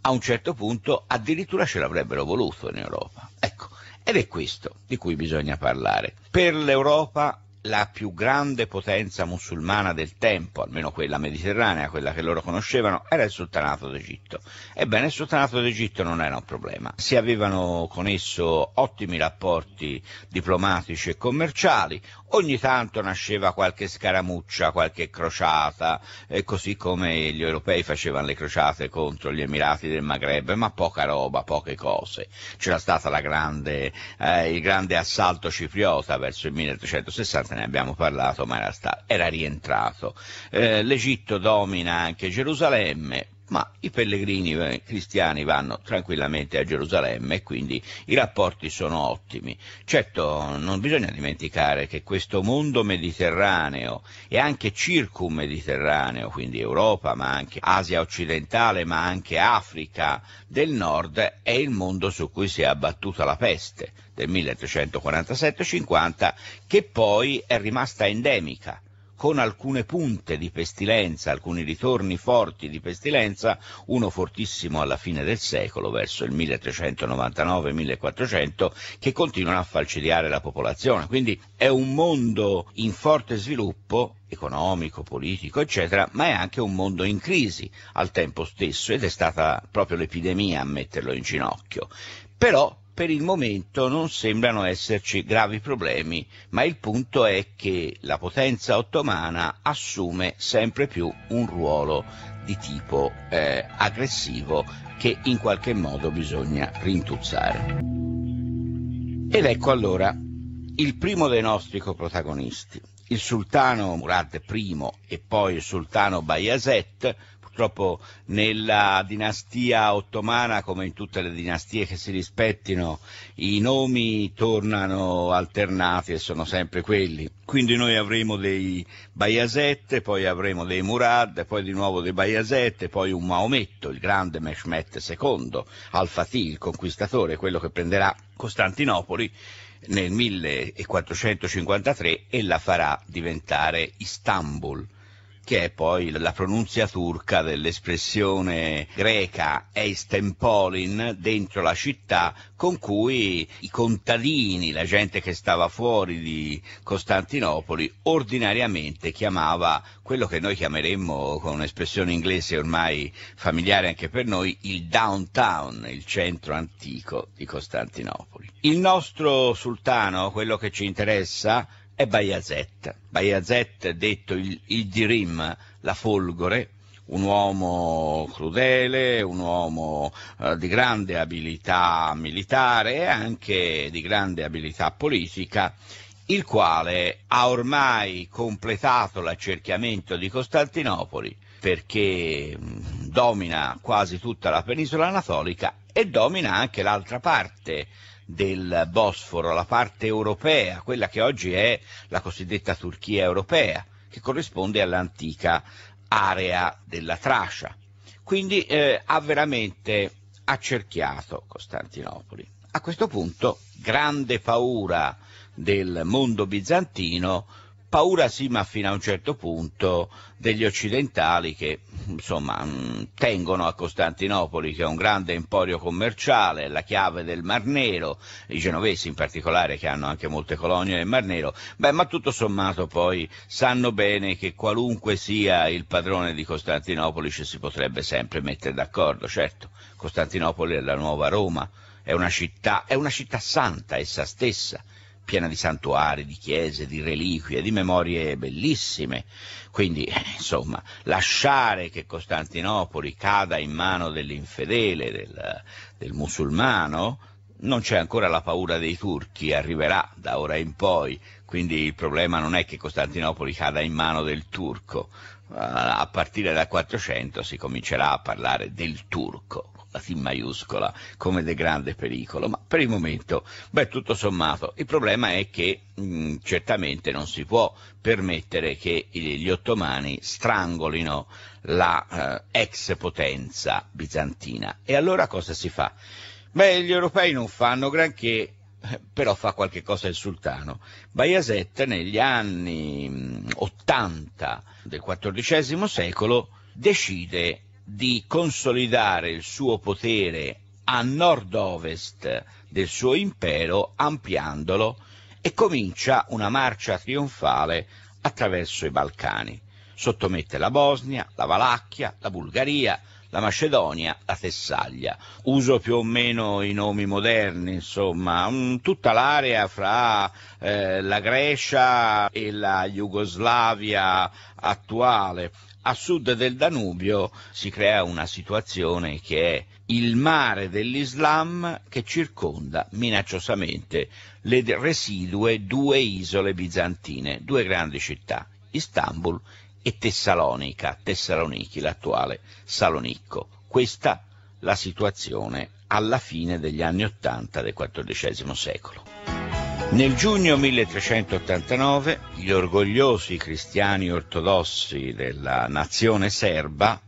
a un certo punto addirittura ce l'avrebbero voluto in Europa. Ecco, ed è questo di cui bisogna parlare. Per l'Europa la più grande potenza musulmana del tempo, almeno quella mediterranea, quella che loro conoscevano, era il Sultanato d'Egitto. Ebbene, il Sultanato d'Egitto non era un problema. Si avevano con esso ottimi rapporti diplomatici e commerciali, ogni tanto nasceva qualche scaramuccia, qualche crociata, così come gli europei facevano le crociate contro gli Emirati del Maghreb, ma poca roba, poche cose. C'era stato grande, eh, il grande assalto cipriota verso il 1360, ne abbiamo parlato, ma era, stato, era rientrato. Eh, L'Egitto domina anche Gerusalemme, ma i pellegrini eh, cristiani vanno tranquillamente a Gerusalemme e quindi i rapporti sono ottimi. Certo, non bisogna dimenticare che questo mondo mediterraneo e anche circummediterraneo, quindi Europa, ma anche Asia occidentale, ma anche Africa del nord, è il mondo su cui si è abbattuta la peste del 1347-50 che poi è rimasta endemica con alcune punte di pestilenza, alcuni ritorni forti di pestilenza, uno fortissimo alla fine del secolo, verso il 1399-1400, che continuano a falcidiare la popolazione. Quindi è un mondo in forte sviluppo economico, politico, eccetera, ma è anche un mondo in crisi al tempo stesso ed è stata proprio l'epidemia a metterlo in ginocchio. Però per il momento non sembrano esserci gravi problemi, ma il punto è che la potenza ottomana assume sempre più un ruolo di tipo eh, aggressivo che in qualche modo bisogna rintuzzare. Ed ecco allora il primo dei nostri coprotagonisti, il sultano Murad I e poi il sultano Bayazet, Purtroppo nella dinastia ottomana, come in tutte le dinastie che si rispettino, i nomi tornano alternati e sono sempre quelli. Quindi noi avremo dei Bayazet, poi avremo dei Murad, poi di nuovo dei Bayazet, poi un Maometto, il grande Mehmet II, Al-Fatih, il conquistatore, quello che prenderà Costantinopoli nel 1453 e la farà diventare Istanbul che è poi la pronunzia turca dell'espressione greca eistempolin dentro la città con cui i contadini, la gente che stava fuori di Costantinopoli, ordinariamente chiamava quello che noi chiameremmo con un'espressione inglese ormai familiare anche per noi, il downtown, il centro antico di Costantinopoli. Il nostro sultano, quello che ci interessa, è Bajazet. Bajazet, detto il, il Dirim, la folgore, un uomo crudele, un uomo eh, di grande abilità militare e anche di grande abilità politica, il quale ha ormai completato l'accerchiamento di Costantinopoli perché mm, domina quasi tutta la penisola anatolica e domina anche l'altra parte del Bosforo, la parte europea, quella che oggi è la cosiddetta Turchia europea, che corrisponde all'antica area della Tracia. Quindi eh, ha veramente accerchiato Costantinopoli. A questo punto, grande paura del mondo bizantino, paura sì, ma fino a un certo punto degli occidentali che insomma, mm, tengono a Costantinopoli, che è un grande emporio commerciale, la chiave del Mar Nero, i genovesi in particolare che hanno anche molte colonie nel Mar Nero, beh, ma tutto sommato poi sanno bene che qualunque sia il padrone di Costantinopoli ci si potrebbe sempre mettere d'accordo, certo, Costantinopoli è la nuova Roma, è una città, è una città santa essa stessa, piena di santuari, di chiese, di reliquie, di memorie bellissime. Quindi, eh, insomma, lasciare che Costantinopoli cada in mano dell'infedele, del, del musulmano, non c'è ancora la paura dei turchi, arriverà da ora in poi, quindi il problema non è che Costantinopoli cada in mano del turco, a partire dal 400 si comincerà a parlare del turco la T maiuscola come del grande pericolo, ma per il momento, beh, tutto sommato, il problema è che mh, mm, certamente non si può permettere che gli ottomani strangolino la eh, ex potenza bizantina. E allora cosa si fa? Beh, gli europei non fanno granché, però fa qualche cosa il sultano. Bayaset negli anni 80 mm, del XIV secolo decide di consolidare il suo potere a nord-ovest del suo impero ampliandolo e comincia una marcia trionfale attraverso i Balcani. Sottomette la Bosnia, la Valacchia, la Bulgaria, la Macedonia, la Tessaglia. Uso più o meno i nomi moderni, insomma, mm, tutta l'area fra eh, la Grecia e la Jugoslavia attuale, a sud del Danubio si crea una situazione che è il mare dell'Islam che circonda minacciosamente le residue due isole bizantine, due grandi città, Istanbul e Tessalonica, Tessaloniki, l'attuale Salonicco. Questa la situazione alla fine degli anni Ottanta del XIV secolo. Nel giugno 1389 gli orgogliosi cristiani ortodossi della nazione serba,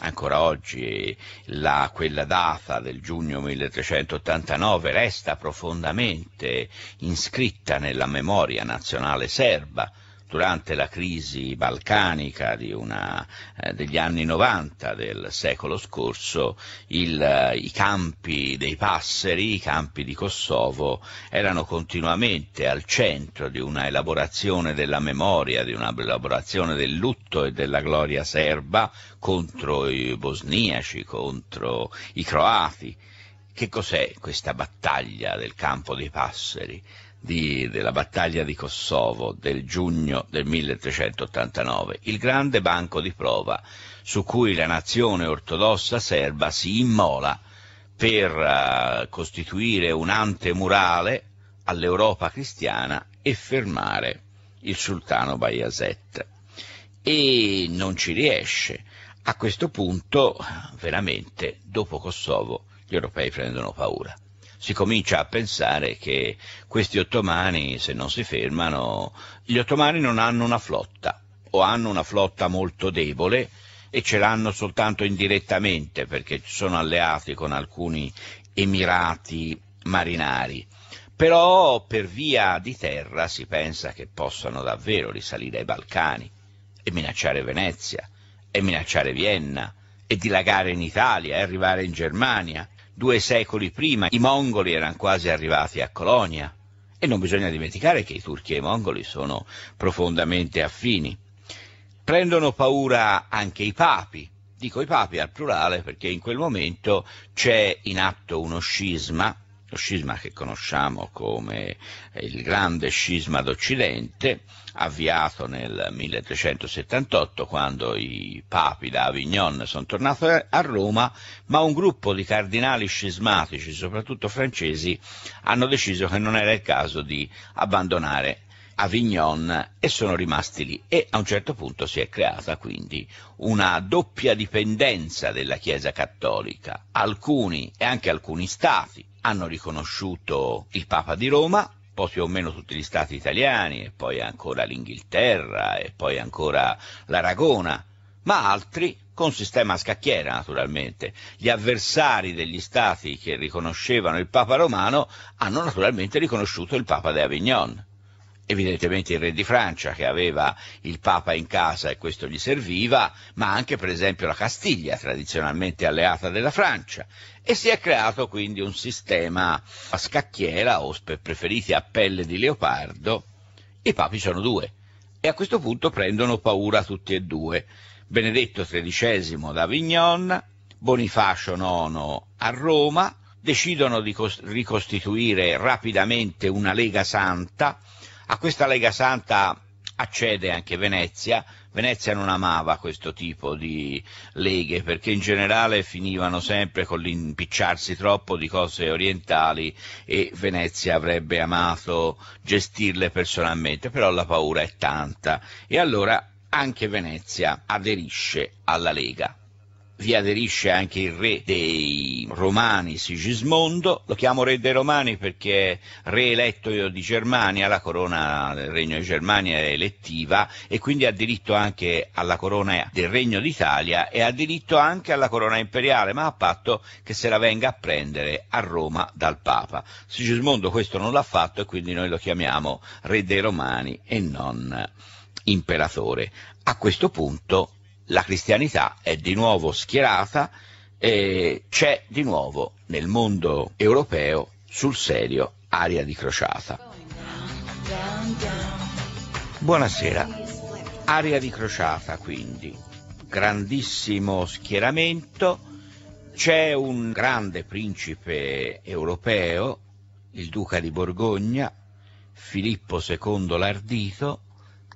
ancora oggi la, quella data del giugno 1389 resta profondamente iscritta nella memoria nazionale serba, durante la crisi balcanica una, eh, degli anni 90 del secolo scorso, il, eh, i campi dei passeri, i campi di Kosovo, erano continuamente al centro di una elaborazione della memoria, di una elaborazione del lutto e della gloria serba contro i bosniaci, contro i croati. Che cos'è questa battaglia del campo dei passeri? di, della battaglia di Kosovo del giugno del 1389, il grande banco di prova su cui la nazione ortodossa serba si immola per uh, costituire un antemurale all'Europa cristiana e fermare il sultano Bayazet. E non ci riesce. A questo punto, veramente, dopo Kosovo, gli europei prendono paura si comincia a pensare che questi ottomani, se non si fermano, gli ottomani non hanno una flotta o hanno una flotta molto debole e ce l'hanno soltanto indirettamente perché sono alleati con alcuni emirati marinari. Però per via di terra si pensa che possano davvero risalire ai Balcani e minacciare Venezia e minacciare Vienna e dilagare in Italia e arrivare in Germania due secoli prima i mongoli erano quasi arrivati a Colonia e non bisogna dimenticare che i turchi e i mongoli sono profondamente affini. Prendono paura anche i papi, dico i papi al plurale perché in quel momento c'è in atto uno scisma lo scisma che conosciamo come il grande scisma d'Occidente, avviato nel 1378 quando i papi da Avignon sono tornati a Roma, ma un gruppo di cardinali scismatici, soprattutto francesi, hanno deciso che non era il caso di abbandonare Avignon e sono rimasti lì e a un certo punto si è creata quindi una doppia dipendenza della Chiesa Cattolica. Alcuni e anche alcuni stati hanno riconosciuto il Papa di Roma, poi più o meno tutti gli stati italiani, e poi ancora l'Inghilterra, e poi ancora l'Aragona, ma altri con sistema a scacchiera naturalmente. Gli avversari degli stati che riconoscevano il Papa romano hanno naturalmente riconosciuto il Papa di Avignon. Evidentemente il re di Francia che aveva il Papa in casa e questo gli serviva, ma anche per esempio la Castiglia, tradizionalmente alleata della Francia, e si è creato quindi un sistema a scacchiera o preferite a pelle di leopardo. I papi sono due e a questo punto prendono paura tutti e due. Benedetto XIII ad Avignon, Bonifacio IX a Roma, decidono di ricostituire rapidamente una Lega Santa, a questa Lega Santa accede anche Venezia, Venezia non amava questo tipo di leghe perché in generale finivano sempre con l'impicciarsi troppo di cose orientali e Venezia avrebbe amato gestirle personalmente, però la paura è tanta e allora anche Venezia aderisce alla Lega vi aderisce anche il re dei Romani Sigismondo, lo chiamo re dei Romani perché è re eletto di Germania, la corona del Regno di Germania è elettiva e quindi ha diritto anche alla corona del Regno d'Italia e ha diritto anche alla corona imperiale, ma a patto che se la venga a prendere a Roma dal Papa. Sigismondo questo non l'ha fatto e quindi noi lo chiamiamo re dei Romani e non imperatore. A questo punto la cristianità è di nuovo schierata e c'è di nuovo nel mondo europeo sul serio aria di crociata. Buonasera. Aria di crociata quindi, grandissimo schieramento, c'è un grande principe europeo, il duca di Borgogna, Filippo II l'Ardito,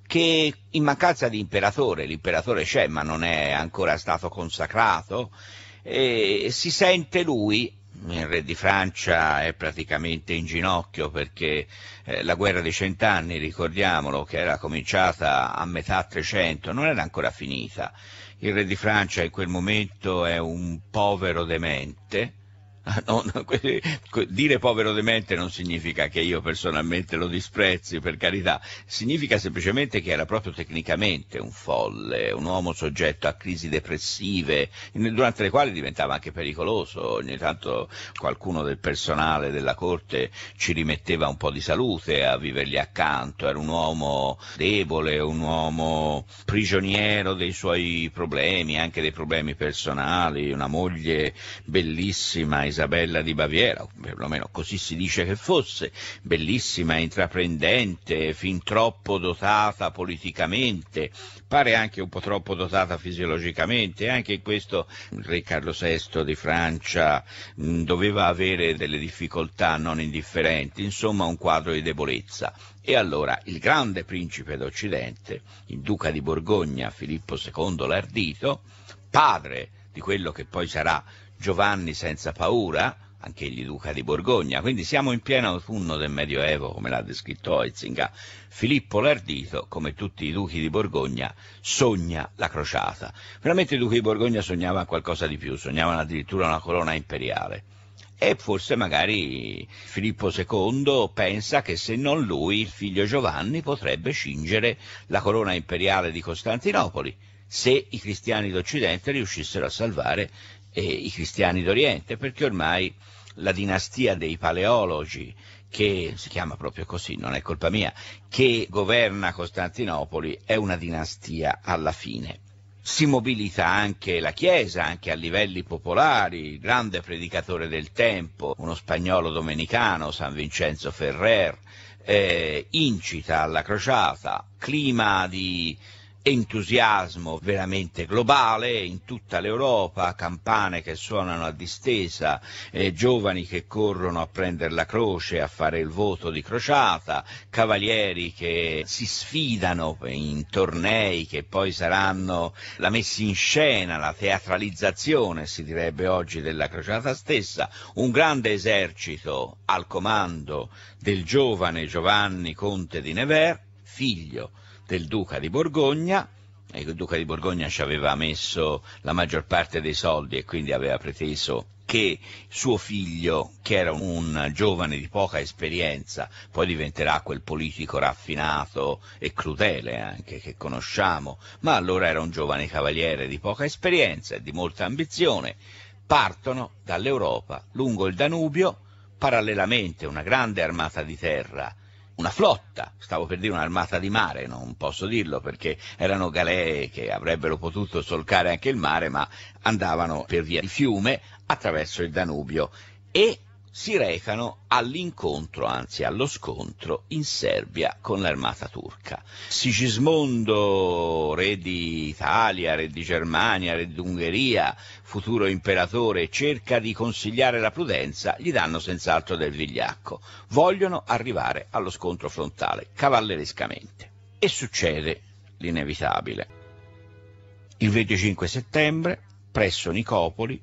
che in mancanza di imperatore, l'imperatore c'è ma non è ancora stato consacrato, eh, si sente lui il re di Francia è praticamente in ginocchio perché eh, la guerra dei cent'anni, ricordiamolo, che era cominciata a metà 300, non era ancora finita. Il re di Francia in quel momento è un povero demente no, no, dire povero demente non significa che io personalmente lo disprezzi, per carità, significa semplicemente che era proprio tecnicamente un folle, un uomo soggetto a crisi depressive, durante le quali diventava anche pericoloso, ogni tanto qualcuno del personale della corte ci rimetteva un po' di salute a vivergli accanto, era un uomo debole, un uomo prigioniero dei suoi problemi, anche dei problemi personali, una moglie bellissima, Isabella di Baviera, o perlomeno così si dice che fosse, bellissima, intraprendente, fin troppo dotata politicamente, pare anche un po' troppo dotata fisiologicamente, anche in questo il re Carlo VI di Francia mh, mm, doveva avere delle difficoltà non indifferenti, insomma un quadro di debolezza. E allora il grande principe d'Occidente, il duca di Borgogna Filippo II l'Ardito, padre di quello che poi sarà Giovanni senza paura, anche egli duca di Borgogna, quindi siamo in pieno autunno del Medioevo, come l'ha descritto Oizinga. Filippo l'Ardito, come tutti i duchi di Borgogna, sogna la crociata. Veramente i duchi di Borgogna sognavano qualcosa di più, sognavano addirittura una corona imperiale. E forse magari Filippo II pensa che se non lui, il figlio Giovanni, potrebbe cingere la corona imperiale di Costantinopoli, se i cristiani d'Occidente riuscissero a salvare e i cristiani d'Oriente, perché ormai la dinastia dei paleologi, che si chiama proprio così, non è colpa mia, che governa Costantinopoli, è una dinastia alla fine. Si mobilita anche la Chiesa, anche a livelli popolari, il grande predicatore del tempo, uno spagnolo domenicano, San Vincenzo Ferrer, eh, incita alla crociata, clima di entusiasmo veramente globale in tutta l'Europa, campane che suonano a distesa, eh, giovani che corrono a prendere la croce, a fare il voto di crociata, cavalieri che si sfidano in tornei che poi saranno la messa in scena, la teatralizzazione, si direbbe oggi, della crociata stessa, un grande esercito al comando del giovane Giovanni Conte di Nevers, figlio del duca di Borgogna, e il duca di Borgogna ci aveva messo la maggior parte dei soldi e quindi aveva preteso che suo figlio, che era un giovane di poca esperienza, poi diventerà quel politico raffinato e crudele anche che conosciamo, ma allora era un giovane cavaliere di poca esperienza e di molta ambizione, partono dall'Europa lungo il Danubio, parallelamente una grande armata di terra una flotta, stavo per dire un'armata di mare, non posso dirlo perché erano galee che avrebbero potuto solcare anche il mare, ma andavano per via di fiume attraverso il Danubio e si recano all'incontro, anzi allo scontro, in Serbia con l'armata turca. Sigismondo, re di Italia, re di Germania, re d'Ungheria, futuro imperatore, cerca di consigliare la prudenza, gli danno senz'altro del vigliacco. Vogliono arrivare allo scontro frontale, cavallerescamente. E succede l'inevitabile. Il 25 settembre, presso Nicopoli,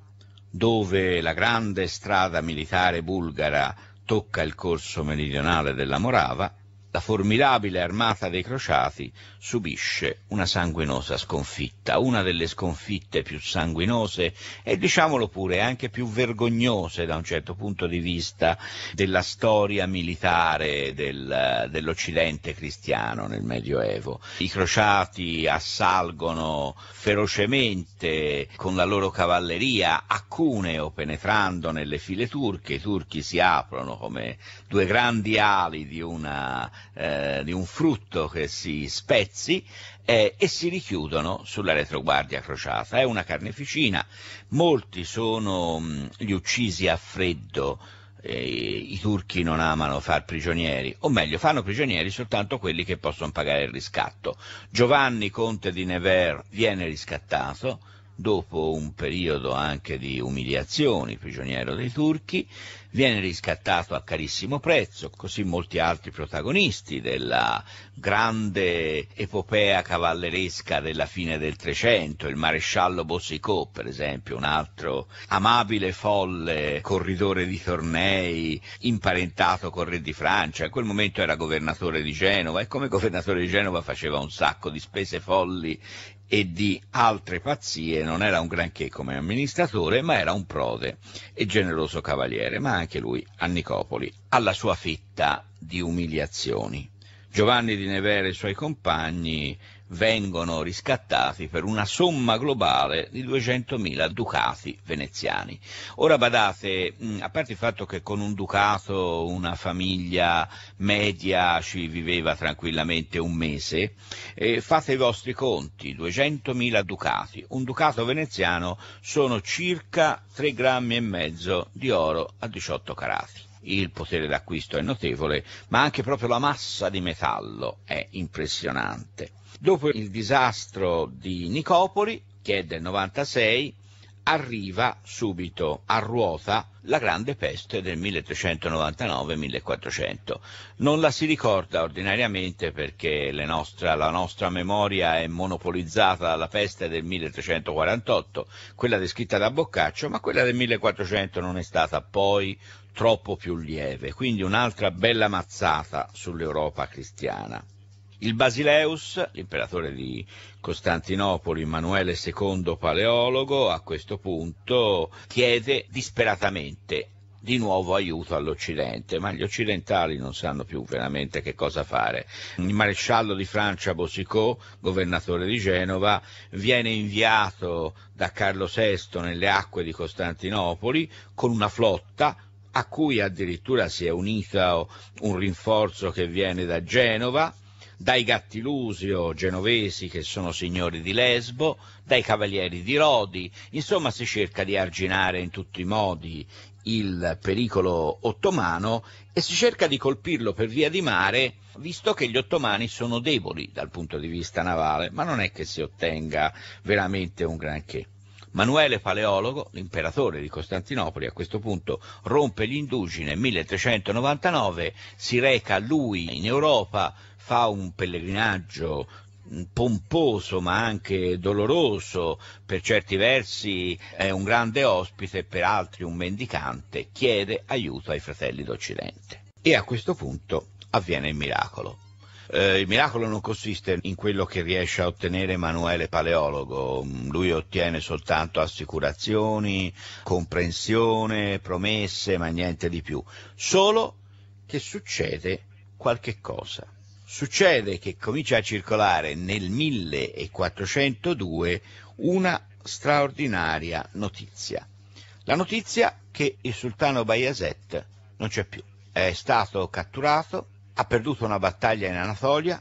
dove la grande strada militare bulgara tocca il corso meridionale della Morava la formidabile armata dei crociati subisce una sanguinosa sconfitta, una delle sconfitte più sanguinose e diciamolo pure anche più vergognose da un certo punto di vista della storia militare del, dell'Occidente cristiano nel Medioevo. I crociati assalgono ferocemente con la loro cavalleria a Cuneo penetrando nelle file turche, i turchi si aprono come due grandi ali di una eh, di un frutto che si spezzi eh, e si richiudono sulla retroguardia crociata. È una carneficina, molti sono mh, mm, gli uccisi a freddo, eh, i turchi non amano far prigionieri, o meglio, fanno prigionieri soltanto quelli che possono pagare il riscatto. Giovanni Conte di Nevers viene riscattato, dopo un periodo anche di umiliazioni, prigioniero dei turchi, viene riscattato a carissimo prezzo, così molti altri protagonisti della grande epopea cavalleresca della fine del Trecento, il maresciallo Bossicò, per esempio, un altro amabile folle corridore di tornei, imparentato col re di Francia, in quel momento era governatore di Genova e come governatore di Genova faceva un sacco di spese folli e di altre pazzie, non era un granché come amministratore, ma era un prode e generoso cavaliere, ma anche lui a Nicopoli, alla sua fitta di umiliazioni. Giovanni di Nevere e i suoi compagni vengono riscattati per una somma globale di 200.000 ducati veneziani. Ora badate, mm, a parte il fatto che con un ducato una famiglia media ci viveva tranquillamente un mese, eh, fate i vostri conti, 200.000 ducati, un ducato veneziano sono circa 3 grammi e mezzo di oro a 18 carati il potere d'acquisto è notevole, ma anche proprio la massa di metallo è impressionante. Dopo il disastro di Nicopoli, che è del 96, arriva subito a ruota la grande peste del 1399-1400. Non la si ricorda ordinariamente perché nostre, la nostra memoria è monopolizzata dalla peste del 1348, quella descritta da Boccaccio, ma quella del 1400 non è stata poi troppo più lieve, quindi un'altra bella mazzata sull'Europa cristiana. Il Basileus, l'imperatore di Costantinopoli, Emanuele II Paleologo, a questo punto chiede disperatamente di nuovo aiuto all'Occidente, ma gli occidentali non sanno più veramente che cosa fare. Il maresciallo di Francia Bosicot, governatore di Genova, viene inviato da Carlo VI nelle acque di Costantinopoli con una flotta a cui addirittura si è unito un rinforzo che viene da Genova, dai Gattilusio genovesi che sono signori di Lesbo, dai cavalieri di Rodi, insomma si cerca di arginare in tutti i modi il pericolo ottomano e si cerca di colpirlo per via di mare, visto che gli ottomani sono deboli dal punto di vista navale, ma non è che si ottenga veramente un granché. Manuele Paleologo, l'imperatore di Costantinopoli, a questo punto rompe l'indugine nel 1399, si reca lui in Europa fa un pellegrinaggio pomposo ma anche doloroso, per certi versi è un grande ospite, per altri un mendicante, chiede aiuto ai fratelli d'Occidente. E a questo punto avviene il miracolo. Eh, il miracolo non consiste in quello che riesce a ottenere Emanuele Paleologo, lui ottiene soltanto assicurazioni, comprensione, promesse, ma niente di più, solo che succede qualche cosa succede che comincia a circolare nel 1402 una straordinaria notizia. La notizia che il sultano Bayazet non c'è più. È stato catturato, ha perduto una battaglia in Anatolia,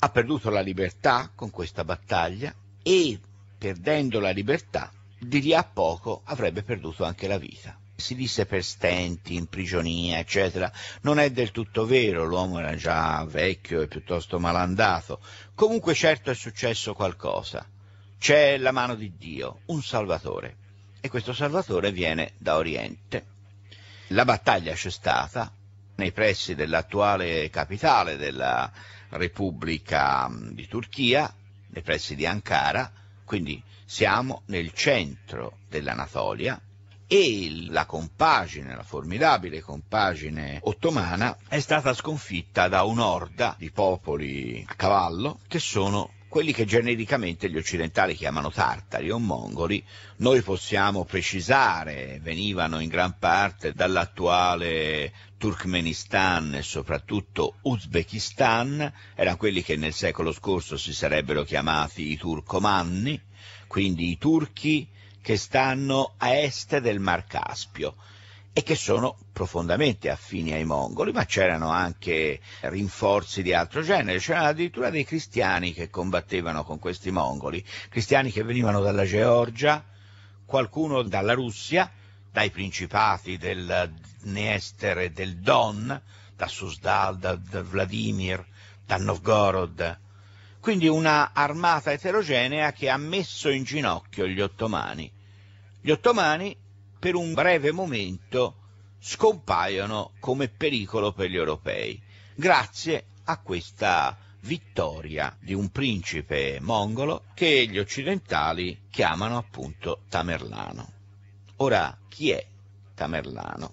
ha perduto la libertà con questa battaglia e perdendo la libertà di lì a poco avrebbe perduto anche la vita si disse per stenti, in prigionia, eccetera. Non è del tutto vero, l'uomo era già vecchio e piuttosto malandato. Comunque certo è successo qualcosa. C'è la mano di Dio, un Salvatore. E questo Salvatore viene da Oriente. La battaglia c'è stata nei pressi dell'attuale capitale della Repubblica mm, di Turchia, nei pressi di Ankara, quindi siamo nel centro dell'Anatolia, e la compagine, la formidabile compagine ottomana, è stata sconfitta da un'orda di popoli a cavallo che sono quelli che genericamente gli occidentali chiamano tartari o mongoli, noi possiamo precisare, venivano in gran parte dall'attuale Turkmenistan e soprattutto Uzbekistan, erano quelli che nel secolo scorso si sarebbero chiamati i turcomanni, quindi i turchi che stanno a est del Mar Caspio e che sono profondamente affini ai mongoli, ma c'erano anche rinforzi di altro genere, c'erano addirittura dei cristiani che combattevano con questi mongoli, cristiani che venivano dalla Georgia, qualcuno dalla Russia, dai principati del Dniester e del Don, da Susdal, da, da Vladimir, da Novgorod, quindi una armata eterogenea che ha messo in ginocchio gli ottomani. Gli ottomani per un breve momento scompaiono come pericolo per gli europei, grazie a questa vittoria di un principe mongolo che gli occidentali chiamano appunto Tamerlano. Ora, chi è Tamerlano?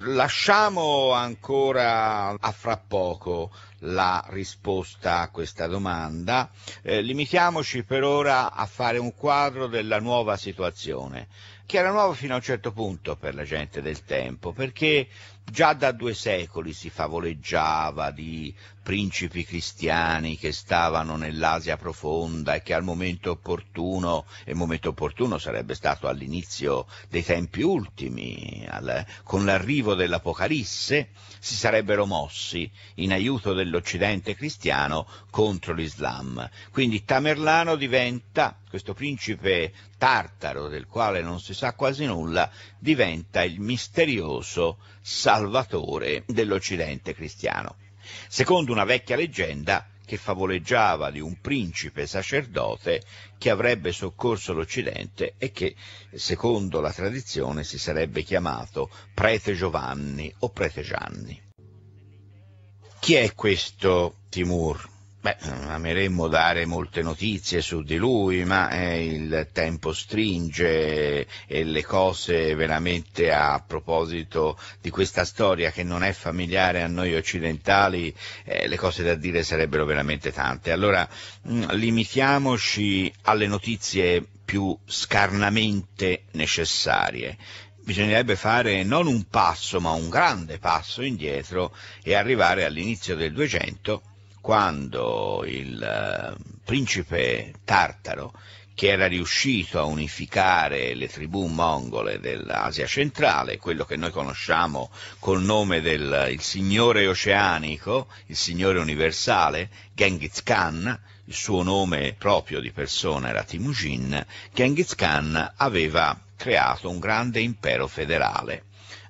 Lasciamo ancora a fra poco la risposta a questa domanda. Eh, limitiamoci per ora a fare un quadro della nuova situazione, che era nuova fino a un certo punto per la gente del tempo, perché Già da due secoli si favoleggiava di principi cristiani che stavano nell'Asia profonda e che al momento opportuno, e il momento opportuno sarebbe stato all'inizio dei tempi ultimi, al, con l'arrivo dell'Apocalisse, si sarebbero mossi in aiuto dell'Occidente cristiano contro l'Islam. Quindi Tamerlano diventa, questo principe tartaro del quale non si sa quasi nulla, diventa il misterioso salvatore dell'Occidente cristiano. Secondo una vecchia leggenda, che favoleggiava di un principe sacerdote che avrebbe soccorso l'Occidente e che, secondo la tradizione, si sarebbe chiamato prete Giovanni o prete Gianni. Chi è questo Timur? Beh, ameremmo dare molte notizie su di lui, ma eh, il tempo stringe e le cose veramente a proposito di questa storia che non è familiare a noi occidentali, eh, le cose da dire sarebbero veramente tante. Allora mh, mm, limitiamoci alle notizie più scarnamente necessarie bisognerebbe fare non un passo ma un grande passo indietro e arrivare all'inizio del 200 quando il eh, principe tartaro, che era riuscito a unificare le tribù mongole dell'Asia centrale, quello che noi conosciamo col nome del signore oceanico, il signore universale, Genghis Khan, il suo nome proprio di persona era Timujin, Genghis Khan aveva creato un grande impero federale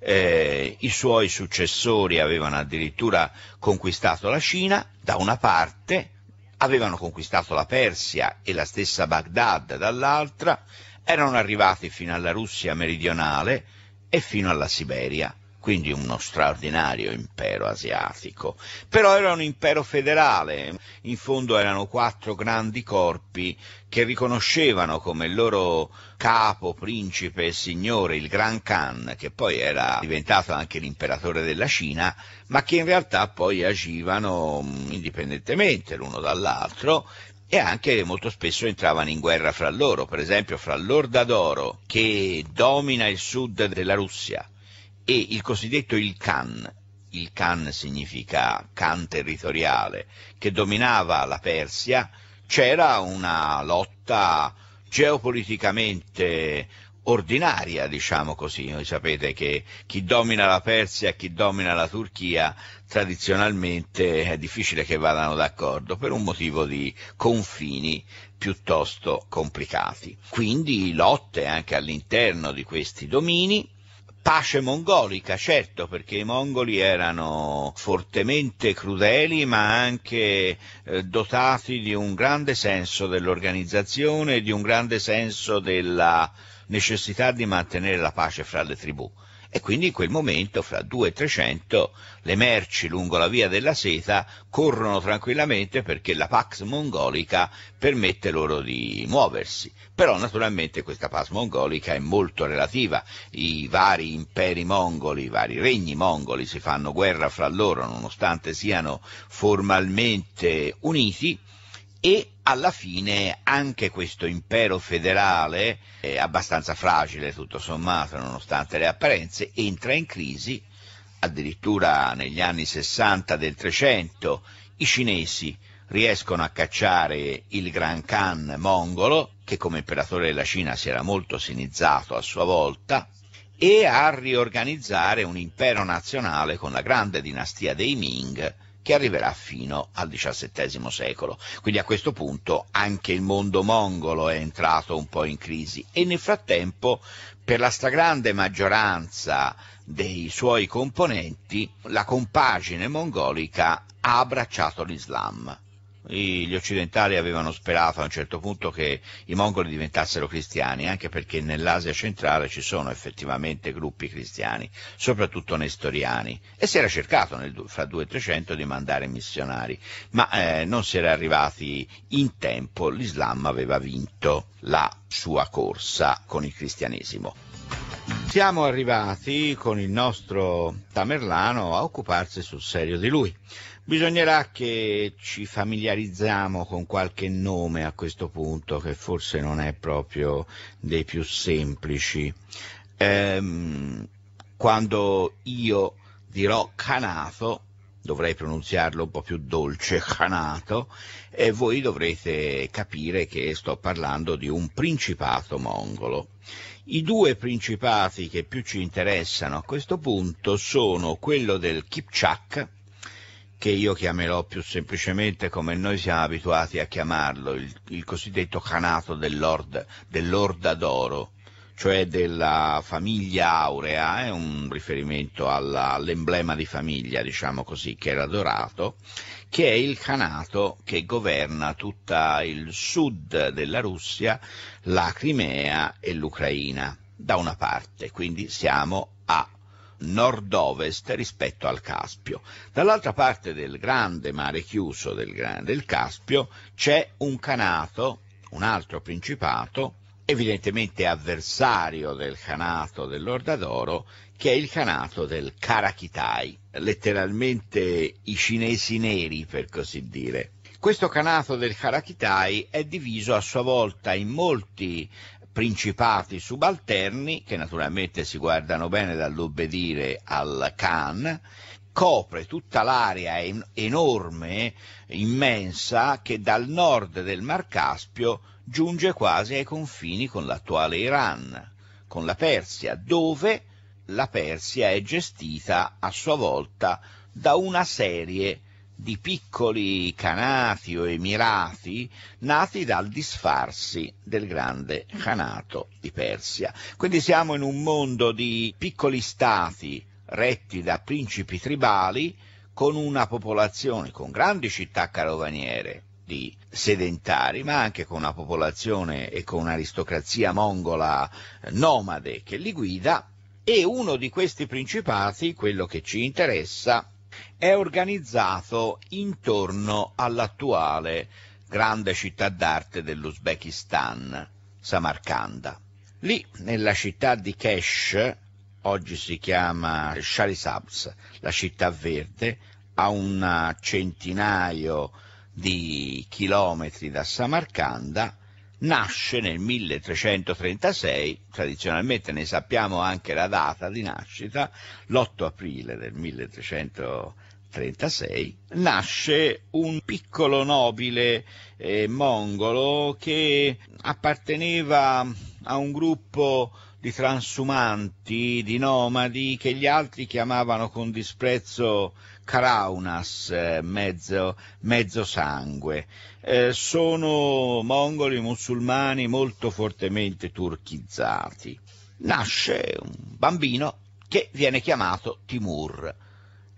eh, i suoi successori avevano addirittura conquistato la Cina, da una parte, avevano conquistato la Persia e la stessa Baghdad dall'altra, erano arrivati fino alla Russia meridionale e fino alla Siberia quindi uno straordinario impero asiatico. Però era un impero federale, in fondo erano quattro grandi corpi che riconoscevano come loro capo, principe e signore il Gran Khan, che poi era diventato anche l'imperatore della Cina, ma che in realtà poi agivano mm, indipendentemente l'uno dall'altro e anche molto spesso entravano in guerra fra loro, per esempio fra l'Orda d'Oro che domina il sud della Russia e il cosiddetto il Khan, il Khan significa Khan territoriale, che dominava la Persia, c'era una lotta geopoliticamente ordinaria, diciamo così. Voi sapete che chi domina la Persia e chi domina la Turchia tradizionalmente è difficile che vadano d'accordo per un motivo di confini piuttosto complicati. Quindi lotte anche all'interno di questi domini pace mongolica, certo, perché i mongoli erano fortemente crudeli ma anche eh, dotati di un grande senso dell'organizzazione e di un grande senso della necessità di mantenere la pace fra le tribù. E quindi in quel momento, fra 2 e 300, le merci lungo la via della seta corrono tranquillamente perché la Pax Mongolica permette loro di muoversi. Però naturalmente questa paz mongolica è molto relativa, i vari imperi mongoli, i vari regni mongoli si fanno guerra fra loro nonostante siano formalmente uniti e alla fine anche questo impero federale, abbastanza fragile tutto sommato nonostante le apparenze, entra in crisi, addirittura negli anni 60 del 300 i cinesi riescono a cacciare il Gran Khan mongolo, che come imperatore della Cina si era molto sinizzato a sua volta, e a riorganizzare un impero nazionale con la grande dinastia dei Ming che arriverà fino al XVII secolo. Quindi a questo punto anche il mondo mongolo è entrato un po' in crisi e nel frattempo per la stragrande maggioranza dei suoi componenti la compagine mongolica ha abbracciato l'Islam gli occidentali avevano sperato a un certo punto che i mongoli diventassero cristiani, anche perché nell'Asia centrale ci sono effettivamente gruppi cristiani, soprattutto nestoriani, e si era cercato nel, fra 2 e 300 di mandare missionari, ma eh, non si era arrivati in tempo, l'Islam aveva vinto la sua corsa con il cristianesimo. Siamo arrivati con il nostro Tamerlano a occuparsi sul serio di lui. Bisognerà che ci familiarizziamo con qualche nome a questo punto che forse non è proprio dei più semplici. Ehm, quando io dirò Canato, dovrei pronunciarlo un po' più dolce, Canato, e voi dovrete capire che sto parlando di un principato mongolo. I due principati che più ci interessano a questo punto sono quello del Kipchak che io chiamerò più semplicemente come noi siamo abituati a chiamarlo, il, il cosiddetto canato dell'orda, dell'orda d'oro, cioè della famiglia aurea, è un riferimento alla, all'emblema di famiglia, diciamo così, che era dorato, che è il canato che governa tutta il sud della Russia, la Crimea e l'Ucraina, da una parte, quindi siamo a nord-ovest rispetto al Caspio. Dall'altra parte del grande mare chiuso del, del Caspio c'è un canato, un altro principato, evidentemente avversario del canato dell'Ordadoro, che è il canato del Karakitai, letteralmente i cinesi neri per così dire. Questo canato del Karakitai è diviso a sua volta in molti principati subalterni, che naturalmente si guardano bene dall'obbedire al Khan, copre tutta l'area enorme, immensa, che dal nord del Mar Caspio giunge quasi ai confini con l'attuale Iran, con la Persia, dove la Persia è gestita a sua volta da una serie di di piccoli canati o emirati nati dal disfarsi del grande canato di Persia. Quindi siamo in un mondo di piccoli stati retti da principi tribali con una popolazione, con grandi città carovaniere di sedentari, ma anche con una popolazione e con un'aristocrazia mongola nomade che li guida e uno di questi principati, quello che ci interessa, è organizzato intorno all'attuale grande città d'arte dell'Uzbekistan, Samarkanda. Lì, nella città di Kesh, oggi si chiama Sharisabs, la città verde, a un centinaio di chilometri da Samarkanda, nasce nel 1336, tradizionalmente ne sappiamo anche la data di nascita, l'8 aprile del 1336, nasce un piccolo nobile eh, mongolo che apparteneva a un gruppo di transumanti, di nomadi, che gli altri chiamavano con disprezzo Kraunas, eh, mezzo, mezzo sangue. Eh, sono mongoli musulmani molto fortemente turchizzati. Nasce un bambino che viene chiamato Timur.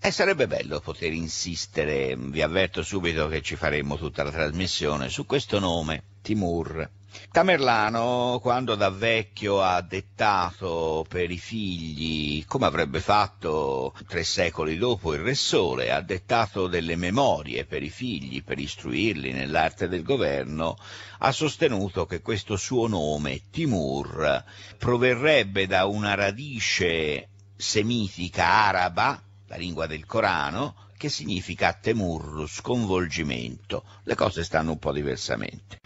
E sarebbe bello poter insistere, vi avverto subito che ci faremo tutta la trasmissione, su questo nome, Timur. Tamerlano, quando da vecchio ha dettato per i figli, come avrebbe fatto tre secoli dopo il Re Sole, ha dettato delle memorie per i figli, per istruirli nell'arte del governo, ha sostenuto che questo suo nome, Timur, proverrebbe da una radice semitica araba, la lingua del Corano, che significa Temur, sconvolgimento. Le cose stanno un po' diversamente.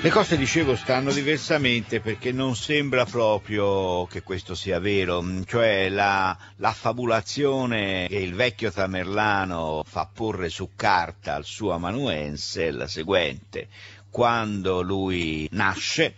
Le cose, dicevo, stanno diversamente perché non sembra proprio che questo sia vero, cioè la, fabulazione che il vecchio Tamerlano fa porre su carta al suo amanuense è la seguente. Quando lui nasce,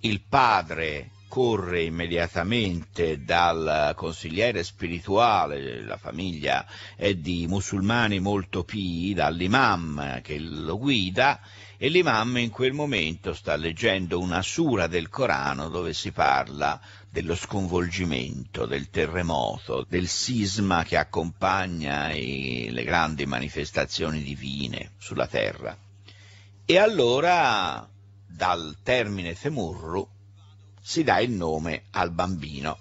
il padre corre immediatamente dal consigliere spirituale, la famiglia è di musulmani molto pii, dall'imam che lo guida, e l'imam in quel momento sta leggendo una sura del Corano dove si parla dello sconvolgimento, del terremoto, del sisma che accompagna i, le grandi manifestazioni divine sulla terra. E allora dal termine Temurru si dà il nome al bambino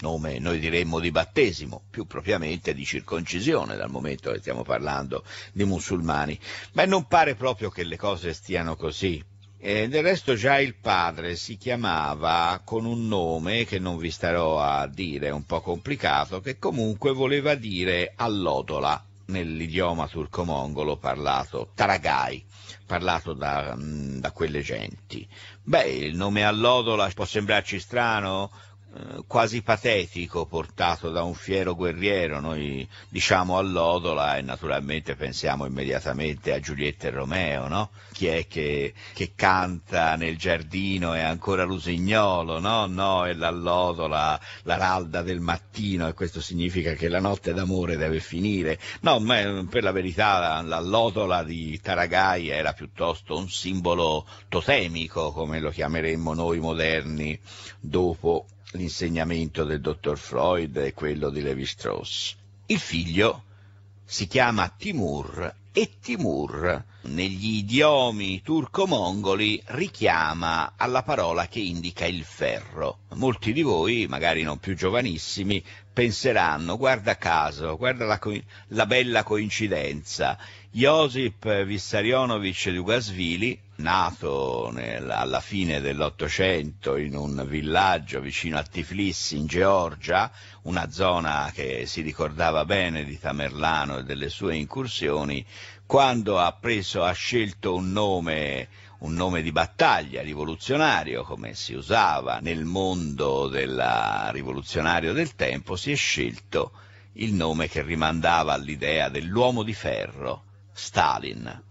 nome noi diremmo di battesimo, più propriamente di circoncisione, dal momento che stiamo parlando di musulmani. Ma non pare proprio che le cose stiano così. E del resto già il padre si chiamava con un nome che non vi starò a dire, un po' complicato, che comunque voleva dire allodola nell'idioma turco-mongolo parlato, Taragai, parlato da, mm, da quelle genti. Beh, il nome allodola può sembrarci strano, eh, quasi patetico portato da un fiero guerriero, noi diciamo all'Odola e naturalmente pensiamo immediatamente a Giulietta e Romeo, no? chi è che, che, canta nel giardino è ancora l'usignolo, no? no, è l'allodola, l'aralda del mattino e questo significa che la notte d'amore deve finire, no, ma eh, per la verità l'allodola di Taragai era piuttosto un simbolo totemico, come lo chiameremmo noi moderni, dopo l'insegnamento del dottor Freud e quello di Levi Strauss. Il figlio si chiama Timur e Timur negli idiomi turco-mongoli richiama alla parola che indica il ferro. Molti di voi, magari non più giovanissimi, penseranno, guarda caso, guarda la, co- la bella coincidenza, Josip Vissarionovic Dugasvili, nato nel, alla fine dell'Ottocento in un villaggio vicino a Tiflis in Georgia, una zona che si ricordava bene di Tamerlano e delle sue incursioni, quando ha, preso, ha scelto un nome un nome di battaglia rivoluzionario, come si usava nel mondo rivoluzionario del tempo, si è scelto il nome che rimandava all'idea dell'uomo di ferro, Stalin.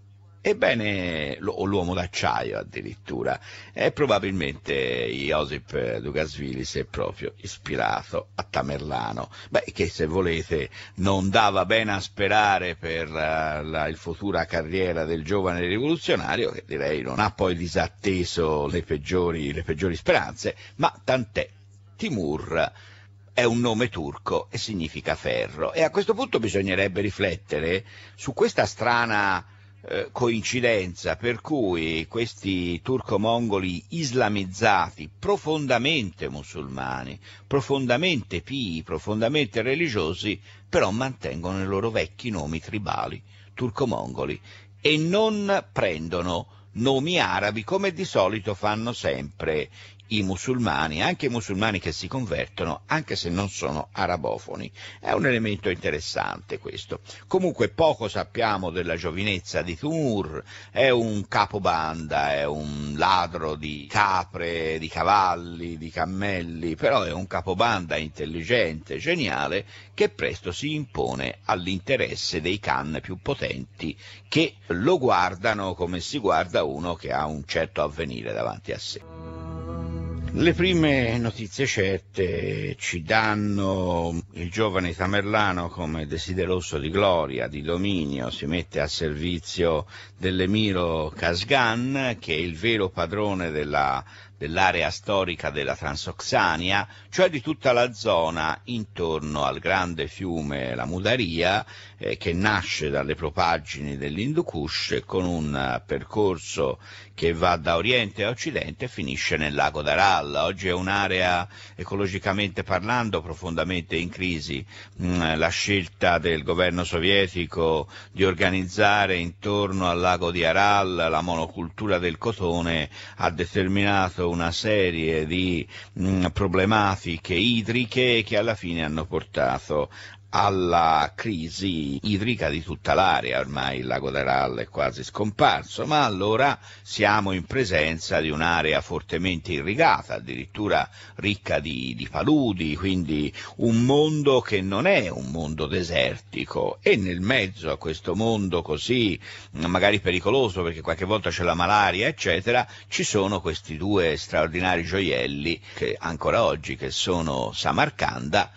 Ebbene, o l'uomo d'acciaio addirittura, e probabilmente Josip Dugasvili si è proprio ispirato a Tamerlano, beh, che se volete non dava bene a sperare per eh, la, la futura carriera del giovane rivoluzionario, che direi non ha poi disatteso le peggiori, le peggiori speranze, ma tant'è, Timur è un nome turco e significa ferro. E a questo punto bisognerebbe riflettere su questa strana eh, coincidenza per cui questi turco-mongoli islamizzati, profondamente musulmani, profondamente pii, profondamente religiosi, però mantengono i loro vecchi nomi tribali, turco-mongoli, e non prendono nomi arabi come di solito fanno sempre i musulmani, anche i musulmani che si convertono, anche se non sono arabofoni. È un elemento interessante questo. Comunque poco sappiamo della giovinezza di Tumur, è un capobanda, è un ladro di capre, di cavalli, di cammelli, però è un capobanda intelligente, geniale, che presto si impone all'interesse dei Khan più potenti che lo guardano come si guarda uno che ha un certo avvenire davanti a sé. Le prime notizie certe ci danno il giovane Tamerlano come desideroso di gloria, di dominio, si mette a servizio dell'emiro Kasgan, che è il vero padrone della dell'area storica della Transoxania, cioè di tutta la zona intorno al grande fiume, la Mudaria, eh, che nasce dalle propaggini dell'Indu Kush con un percorso che va da oriente a occidente e finisce nel lago d'Aral. Oggi è un'area ecologicamente parlando profondamente in crisi. Mm, la scelta del governo sovietico di organizzare intorno al lago di Aral la monocultura del cotone ha determinato una serie di mm, problematiche idriche che alla fine hanno portato alla crisi idrica di tutta l'area, ormai il lago d'Aral è quasi scomparso, ma allora siamo in presenza di un'area fortemente irrigata, addirittura ricca di, di, paludi, quindi un mondo che non è un mondo desertico e nel mezzo a questo mondo così magari pericoloso perché qualche volta c'è la malaria eccetera, ci sono questi due straordinari gioielli che ancora oggi che sono Samarcanda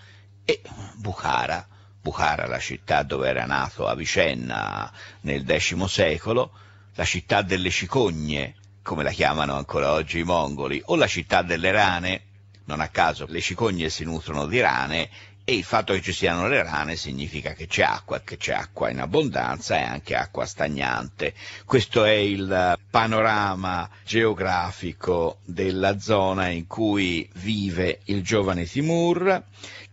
e Bukhara, Bukhara la città dove era nato Avicenna nel X secolo, la città delle cicogne, come la chiamano ancora oggi i mongoli, o la città delle rane. Non a caso le cicogne si nutrono di rane e il fatto che ci siano le rane significa che c'è acqua, che c'è acqua in abbondanza e anche acqua stagnante. Questo è il panorama geografico della zona in cui vive il giovane Timur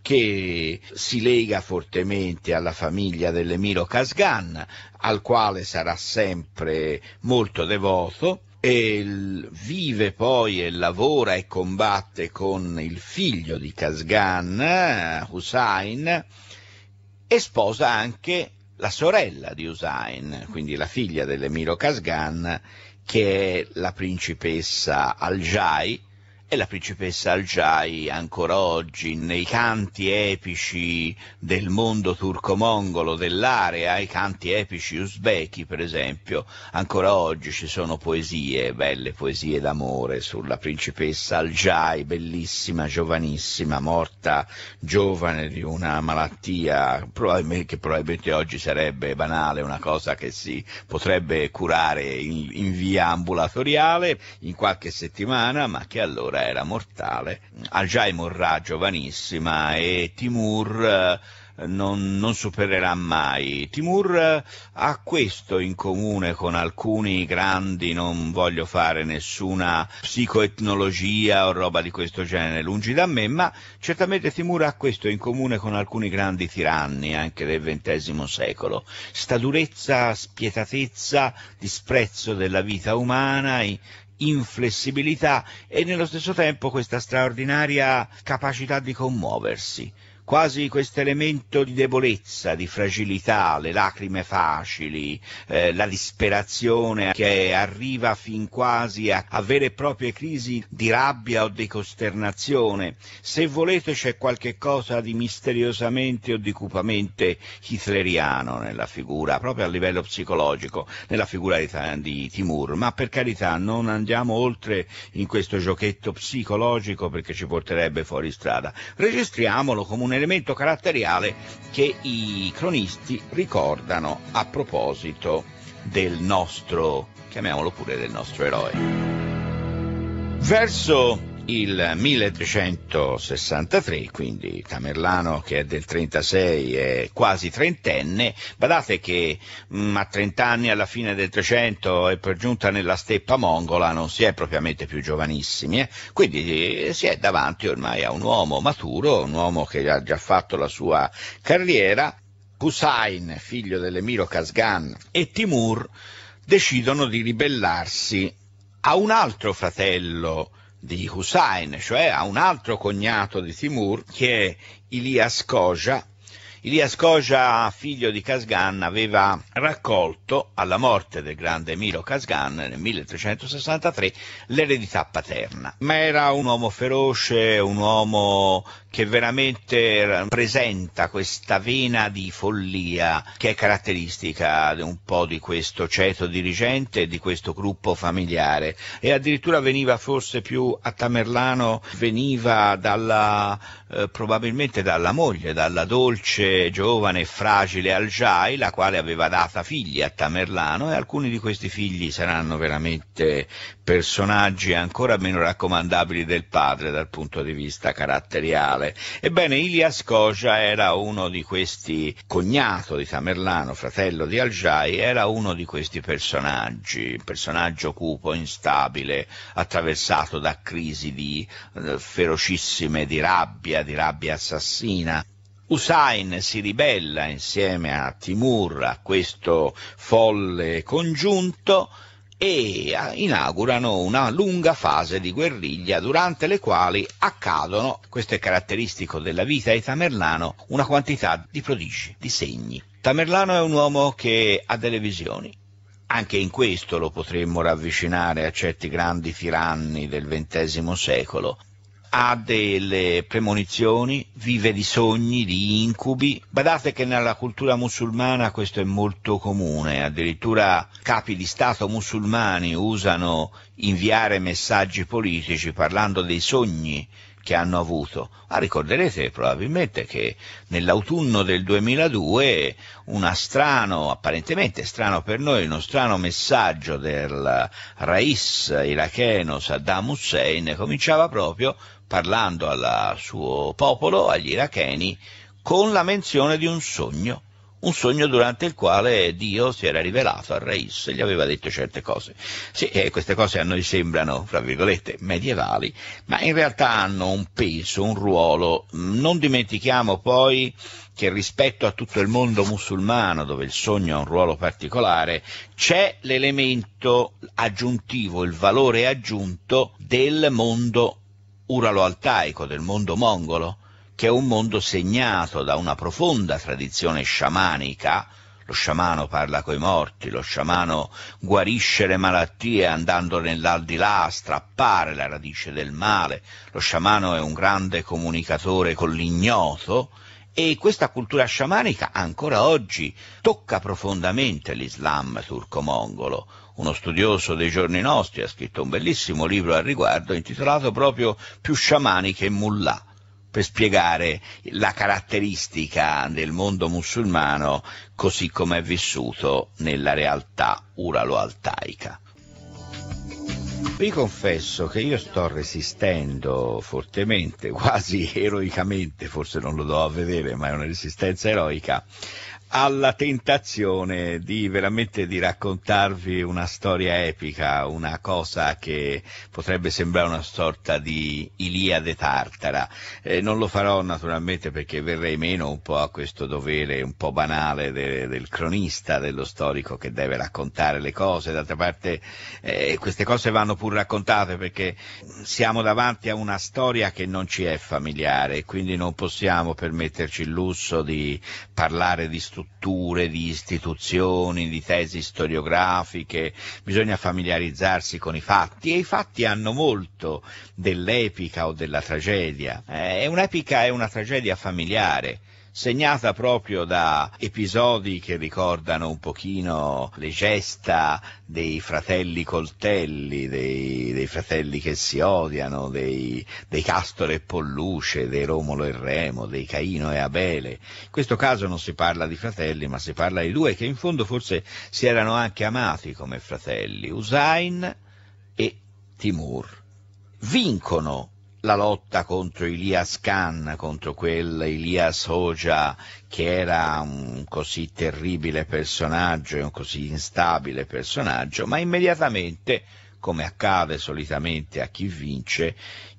che si lega fortemente alla famiglia dell'Emiro Kasgan, al quale sarà sempre molto devoto e vive poi e lavora e combatte con il figlio di Kasgan, Hussein, e sposa anche la sorella di Hussein, quindi la figlia dell'emiro Kasgan, che è la principessa Al-Jai, e la principessa Al-Jai ancora oggi nei canti epici del mondo turco-mongolo dell'area, i canti epici usbechi per esempio, ancora oggi ci sono poesie, belle poesie d'amore sulla principessa Al-Jai, bellissima, giovanissima, morta giovane di una malattia probabilmente, che probabilmente oggi sarebbe banale, una cosa che si potrebbe curare in, in via ambulatoriale in qualche settimana, ma che allora era mortale, Ajaimurra giovanissima e Timur eh, non, non, supererà mai. Timur eh, ha questo in comune con alcuni grandi, non voglio fare nessuna psicoetnologia o roba di questo genere, lungi da me, ma certamente Timur ha questo in comune con alcuni grandi tiranni anche del XX secolo. Sta durezza, spietatezza, disprezzo della vita umana, inflessibilità e nello stesso tempo questa straordinaria capacità di commuoversi quasi questo elemento di debolezza, di fragilità, le lacrime facili, eh, la disperazione che arriva fin quasi a, a vere e proprie crisi di rabbia o di costernazione. Se volete c'è qualche cosa di misteriosamente o di cupamente hitleriano nella figura, proprio a livello psicologico, nella figura di, di Timur, ma per carità non andiamo oltre in questo giochetto psicologico perché ci porterebbe fuori strada. Registriamolo come un elemento caratteriale che i cronisti ricordano a proposito del nostro, chiamiamolo pure del nostro eroe. Verso il 1363, quindi Tamerlano che è del 36 è quasi trentenne, badate che mh, mm, a 30 anni alla fine del 300 è per giunta nella steppa mongola non si è propriamente più giovanissimi, eh? quindi eh, si è davanti ormai a un uomo maturo, un uomo che ha già fatto la sua carriera, Hussein, figlio dell'emiro Kasgan, e Timur decidono di ribellarsi a un altro fratello di Hussein, cioè a un altro cognato di Timur che è Ilias Koja. Ilias Koja, figlio di Kasgan, aveva raccolto alla morte del grande Emiro Kasgan nel 1363 l'eredità paterna, ma era un uomo feroce, un uomo che veramente presenta questa vena di follia che è caratteristica un po' di questo ceto dirigente e di questo gruppo familiare e addirittura veniva forse più a Tamerlano, veniva dalla, eh, probabilmente dalla moglie, dalla dolce, giovane e fragile Aljai la quale aveva data figli a Tamerlano e alcuni di questi figli saranno veramente personaggi ancora meno raccomandabili del padre dal punto di vista caratteriale popolare. Ebbene, Ilia Scogia era uno di questi, cognato di Tamerlano, fratello di Algiai, era uno di questi personaggi, personaggio cupo, instabile, attraversato da crisi di, eh, ferocissime di rabbia, di rabbia assassina, Usain si ribella insieme a Timur a questo folle congiunto e eh, inaugurano una lunga fase di guerriglia durante le quali accadono, questo è caratteristico della vita di Tamerlano, una quantità di prodigi, di segni. Tamerlano è un uomo che ha delle visioni. Anche in questo lo potremmo ravvicinare a certi grandi tiranni del XX secolo, ha delle premonizioni, vive di sogni, di incubi. Badate che nella cultura musulmana questo è molto comune, addirittura capi di Stato musulmani usano inviare messaggi politici parlando dei sogni che hanno avuto. Ah, ricorderete probabilmente che nell'autunno del 2002 un strano, apparentemente strano per noi, uno strano messaggio del Rais iracheno Saddam Hussein cominciava proprio parlando al suo popolo, agli iracheni, con la menzione di un sogno, un sogno durante il quale Dio si era rivelato al Reis e gli aveva detto certe cose. Sì, eh, queste cose a noi sembrano, fra virgolette, medievali, ma in realtà hanno un peso, un ruolo. Non dimentichiamo poi che rispetto a tutto il mondo musulmano, dove il sogno ha un ruolo particolare, c'è l'elemento aggiuntivo, il valore aggiunto del mondo musulmano uralo-altaico del mondo mongolo, che è un mondo segnato da una profonda tradizione sciamanica, lo sciamano parla coi morti, lo sciamano guarisce le malattie andando nell'aldilà a strappare la radice del male, lo sciamano è un grande comunicatore con l'ignoto e questa cultura sciamanica ancora oggi tocca profondamente l'Islam turco-mongolo, uno studioso dei giorni nostri, ha scritto un bellissimo libro al riguardo intitolato proprio Più sciamani che mullah per spiegare la caratteristica del mondo musulmano così come è vissuto nella realtà uralo-altaica. Vi confesso che io sto resistendo fortemente, quasi eroicamente, forse non lo do a vedere, ma è una resistenza eroica, alla tentazione di veramente di raccontarvi una storia epica, una cosa che potrebbe sembrare una sorta di Iliade tartara. Eh, non lo farò naturalmente perché verrei meno un po' a questo dovere un po' banale de- del cronista, dello storico che deve raccontare le cose. D'altra parte eh, queste cose vanno pur raccontate perché siamo davanti a una storia che non ci è familiare, quindi non possiamo permetterci il lusso di parlare di storia strutture, di istituzioni, di tesi storiografiche, bisogna familiarizzarsi con i fatti e i fatti hanno molto dell'epica o della tragedia. Eh, un'epica è una tragedia familiare segnata proprio da episodi che ricordano un pochino le gesta dei fratelli coltelli, dei, dei fratelli che si odiano, dei, dei Castore e Polluce, dei Romolo e Remo, dei Caino e Abele. In questo caso non si parla di fratelli, ma si parla di due che in fondo forse si erano anche amati come fratelli, Usain e Timur. Vincono la lotta contro Ilias Khan, contro quel Ilias Hoja che era un così terribile personaggio e un così instabile personaggio, ma immediatamente, come accade solitamente a chi vince,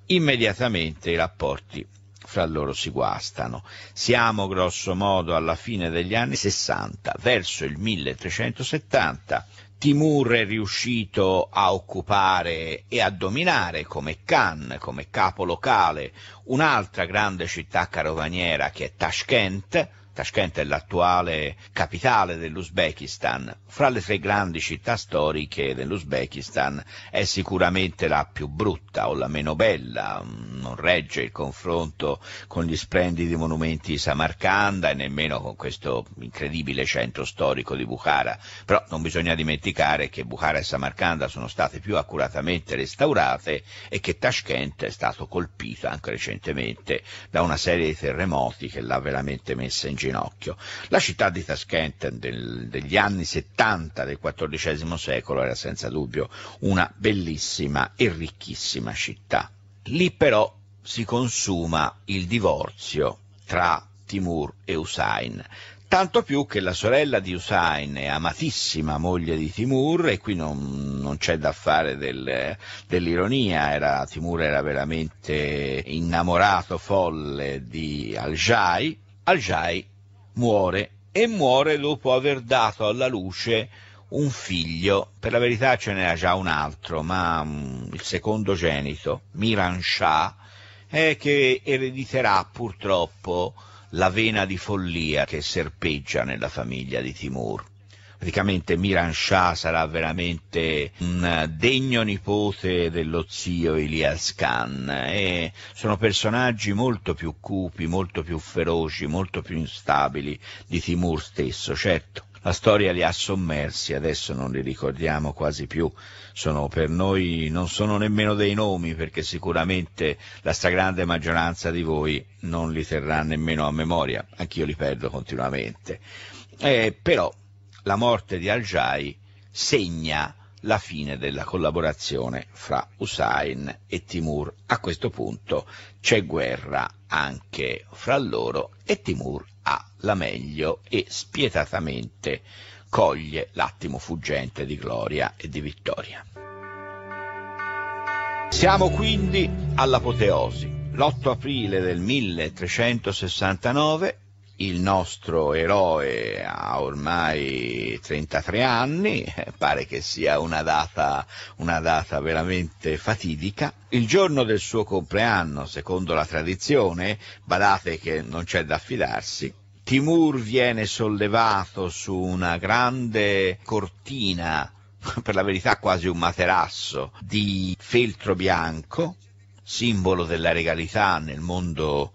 immediatamente i rapporti fra loro si guastano. Siamo grosso modo alla fine degli anni 60, verso il 1370, Timur è riuscito a occupare e a dominare come Khan, come capo locale, un'altra grande città carovaniera che è Tashkent, Tashkent è l'attuale capitale dell'Uzbekistan. Fra le tre grandi città storiche dell'Uzbekistan è sicuramente la più brutta o la meno bella, mm, non regge il confronto con gli splendidi monumenti di Samarcanda e nemmeno con questo incredibile centro storico di Bukhara. Però non bisogna dimenticare che Bukhara e Samarcanda sono state più accuratamente restaurate e che Tashkent è stato colpito anche recentemente da una serie di terremoti che l'ha veramente messa in giro ginocchio. La città di Tashkent del, degli anni 70 del XIV secolo era senza dubbio una bellissima e ricchissima città. Lì però si consuma il divorzio tra Timur e Hussein, tanto più che la sorella di Hussein è amatissima moglie di Timur e qui non, non c'è da fare del, dell'ironia, era, Timur era veramente innamorato folle di Al-Jai, Al-Jai muore e muore dopo aver dato alla luce un figlio, per la verità ce n'era già un altro, ma um, il secondogenito, Miran Shah, è eh, che erediterà purtroppo la vena di follia che serpeggia nella famiglia di Timur praticamente Miran Shah sarà veramente un eh, degno nipote dello zio Ilias Khan e sono personaggi molto più cupi, molto più feroci, molto più instabili di Timur stesso, certo. La storia li ha sommersi, adesso non li ricordiamo quasi più, sono per noi non sono nemmeno dei nomi perché sicuramente la stragrande maggioranza di voi non li terrà nemmeno a memoria, anch'io li perdo continuamente. Eh, però la morte di Al-Jai segna la fine della collaborazione fra Hussein e Timur. A questo punto c'è guerra anche fra loro e Timur ha la meglio e spietatamente coglie l'attimo fuggente di gloria e di vittoria. Siamo quindi all'apoteosi. L'8 aprile del 1369 il nostro eroe ha ormai 33 anni, eh, pare che sia una data, una data, veramente fatidica. Il giorno del suo compleanno, secondo la tradizione, badate che non c'è da affidarsi, Timur viene sollevato su una grande cortina, per la verità quasi un materasso, di feltro bianco, simbolo della regalità nel mondo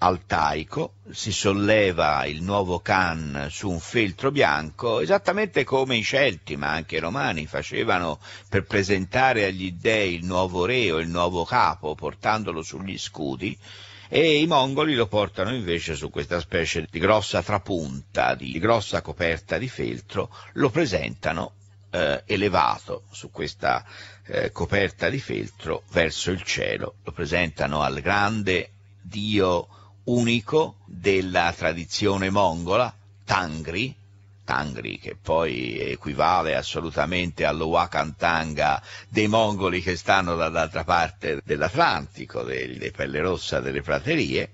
altaico, si solleva il nuovo can su un feltro bianco, esattamente come i Celti, ma anche i Romani, facevano per presentare agli dei il nuovo re o il nuovo capo, portandolo sugli scudi, e i mongoli lo portano invece su questa specie di grossa trapunta, di grossa coperta di feltro, lo presentano eh, elevato su questa eh, coperta di feltro verso il cielo, lo presentano al grande dio unico della tradizione mongola, Tangri, Tangri, che poi equivale assolutamente allo Wakantanga dei mongoli che stanno dall'altra parte dell'Atlantico, delle Pelle Rossa, delle Praterie,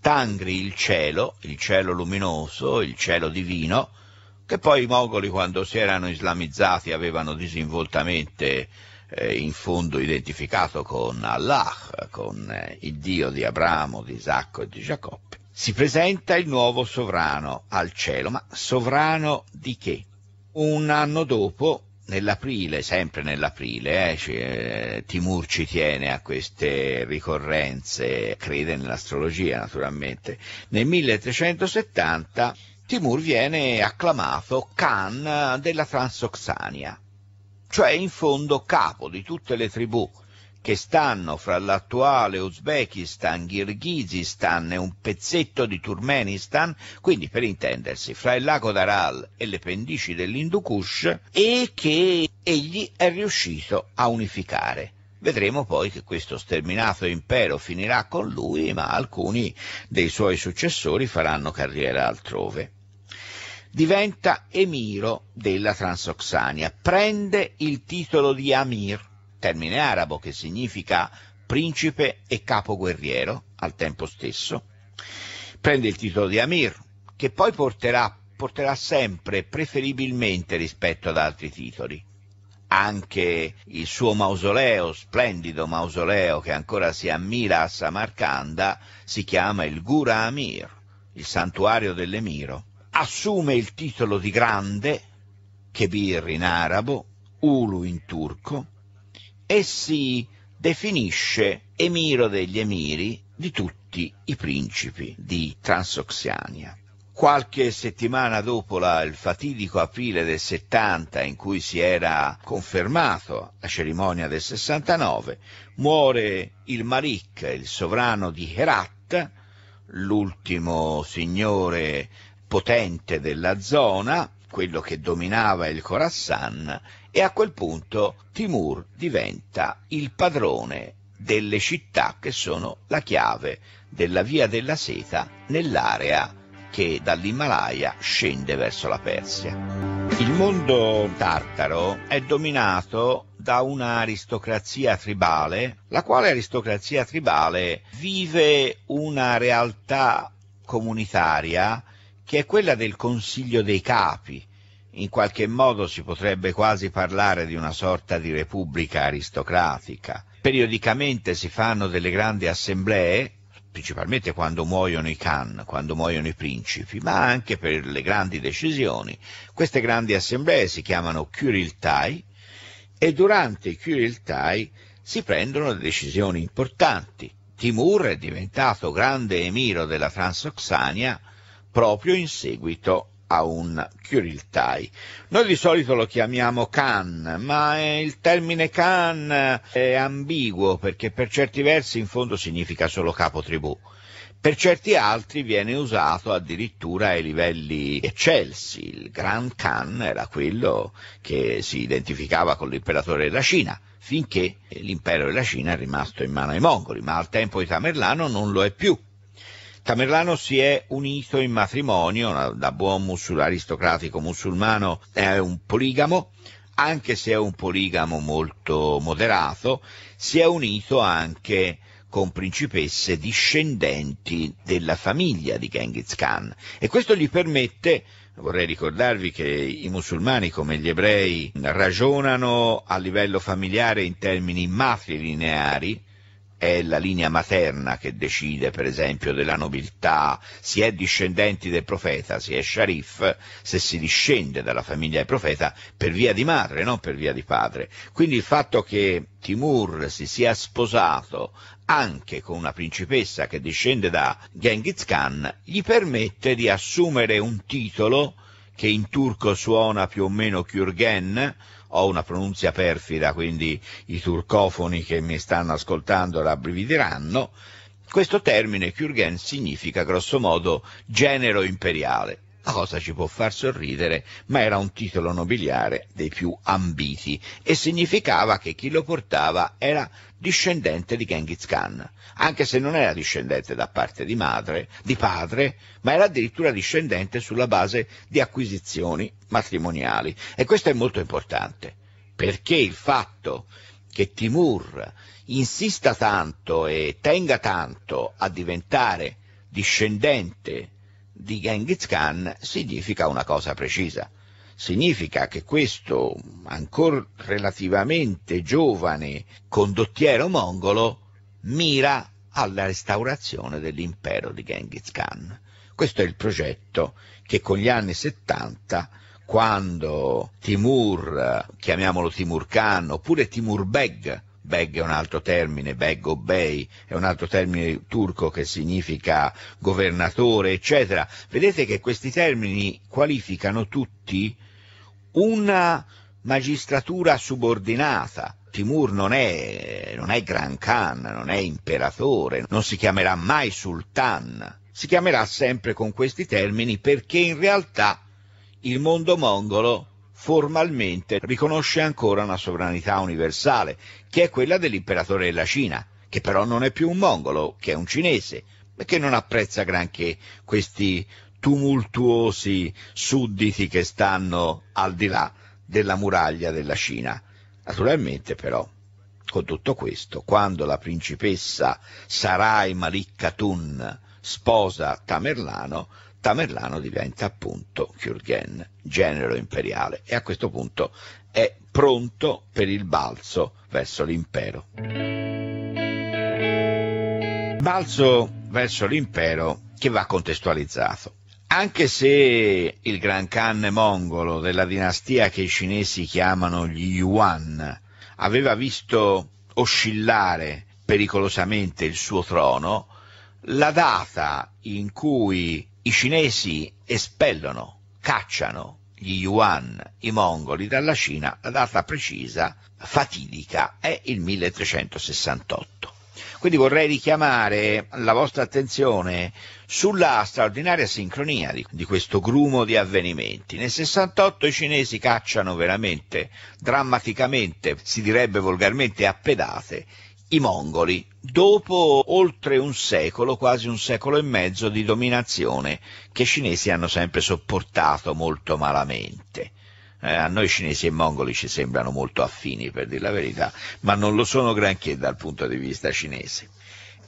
Tangri il cielo, il cielo luminoso, il cielo divino, che poi i mogoli quando si erano islamizzati avevano disinvoltamente eh, in fondo identificato con Allah, con eh, il Dio di Abramo, di Isacco e di Giacobbe, si presenta il nuovo sovrano al cielo, ma sovrano di che? Un anno dopo, nell'aprile, sempre nell'aprile, eh, cioè, Timur ci tiene a queste ricorrenze, crede nell'astrologia naturalmente, nel 1370 Timur viene acclamato Khan della Transoxania, cioè in fondo capo di tutte le tribù che stanno fra l'attuale Uzbekistan, Kirghizistan e un pezzetto di Turmenistan, quindi per intendersi fra il lago d'Aral e le pendici dell'Hindu e che egli è riuscito a unificare. Vedremo poi che questo sterminato impero finirà con lui, ma alcuni dei suoi successori faranno carriera altrove diventa emiro della Transoxania, prende il titolo di Amir, termine arabo che significa principe e capo guerriero al tempo stesso, prende il titolo di Amir, che poi porterà, porterà sempre preferibilmente rispetto ad altri titoli, anche il suo mausoleo, splendido mausoleo che ancora si ammira a Samarcanda, si chiama il Gura Amir, il santuario dell'Emiro assume il titolo di grande, Kebir in arabo, Ulu in turco, e si definisce emiro degli emiri di tutti i principi di Transoxiania. Qualche settimana dopo la, il fatidico aprile del 70 in cui si era confermato la cerimonia del 69, muore il Malik, il sovrano di Herat, l'ultimo signore potente della zona, quello che dominava il Khorasan, e a quel punto Timur diventa il padrone delle città che sono la chiave della via della seta nell'area che dall'Himalaya scende verso la Persia. Il mondo tartaro è dominato da un'aristocrazia tribale, la quale aristocrazia tribale vive una realtà comunitaria che è quella del Consiglio dei Capi. In qualche modo si potrebbe quasi parlare di una sorta di repubblica aristocratica. Periodicamente si fanno delle grandi assemblee, principalmente quando muoiono i Khan, quando muoiono i principi, ma anche per le grandi decisioni. Queste grandi assemblee si chiamano Kuriltai e durante i Kuriltai si prendono decisioni importanti. Timur è diventato grande emiro della Transoxania proprio in seguito a un Kyriltai. Noi di solito lo chiamiamo Khan, ma il termine Khan è ambiguo perché per certi versi in fondo significa solo capo tribù. Per certi altri viene usato addirittura ai livelli eccelsi. Il Grand Khan era quello che si identificava con l'imperatore della Cina, finché l'impero della Cina è rimasto in mano ai mongoli, ma al tempo di Tamerlano non lo è più. Tamerlano si è unito in matrimonio, da buon musul, aristocratico musulmano, è un poligamo, anche se è un poligamo molto moderato, si è unito anche con principesse discendenti della famiglia di Genghis Khan e questo gli permette Vorrei ricordarvi che i musulmani, come gli ebrei, ragionano a livello familiare in termini matrilineari, è la linea materna che decide per esempio della nobiltà, si è discendenti del profeta, si è sharif, se si discende dalla famiglia del profeta per via di madre, non per via di padre. Quindi il fatto che Timur si sia sposato anche con una principessa che discende da Genghis Khan gli permette di assumere un titolo che in turco suona più o meno Kürgen, ho una pronunzia perfida, quindi i turcofoni che mi stanno ascoltando rabbrividiranno, questo termine Kurgan significa grossomodo genero imperiale. La cosa ci può far sorridere, ma era un titolo nobiliare dei più ambiti e significava che chi lo portava era discendente di Genghis Khan, anche se non era discendente da parte di, madre, di padre, ma era addirittura discendente sulla base di acquisizioni matrimoniali. E questo è molto importante, perché il fatto che Timur insista tanto e tenga tanto a diventare discendente di Genghis Khan significa una cosa precisa Significa che questo ancora relativamente giovane condottiero mongolo mira alla restaurazione dell'impero di Genghis Khan. Questo è il progetto che con gli anni 70, quando Timur, eh, chiamiamolo Timur Khan, oppure Timur Beg, Beg è un altro termine, Beg o Bey è un altro termine turco che significa governatore, eccetera. Vedete che questi termini qualificano tutti una magistratura subordinata. Timur non è, non è Gran Khan, non è imperatore, non si chiamerà mai sultan, si chiamerà sempre con questi termini perché in realtà il mondo mongolo formalmente riconosce ancora una sovranità universale, che è quella dell'imperatore della Cina, che però non è più un mongolo, che è un cinese, e che non apprezza granché questi tumultuosi sudditi che stanno al di là della muraglia della Cina. Naturalmente però, con tutto questo, quando la principessa Sarai Malik Khatun sposa Tamerlano, Tamerlano diventa appunto Kurgen, genero imperiale, e a questo punto è pronto per il balzo verso l'impero. Balzo verso l'impero che va contestualizzato. Anche se il gran Khan mongolo della dinastia che i cinesi chiamano gli Yuan aveva visto oscillare pericolosamente il suo trono, la data in cui i cinesi espellono, cacciano gli Yuan, i mongoli dalla Cina, la data precisa, fatidica, è il 1368. Quindi vorrei richiamare la vostra attenzione sulla straordinaria sincronia di, di, questo grumo di avvenimenti. Nel 68 i cinesi cacciano veramente, drammaticamente, si direbbe volgarmente a pedate, i mongoli dopo oltre un secolo, quasi un secolo e mezzo di dominazione che i cinesi hanno sempre sopportato molto malamente. Eh, a noi cinesi e mongoli ci sembrano molto affini, per dire la verità, ma non lo sono granché dal punto di vista cinese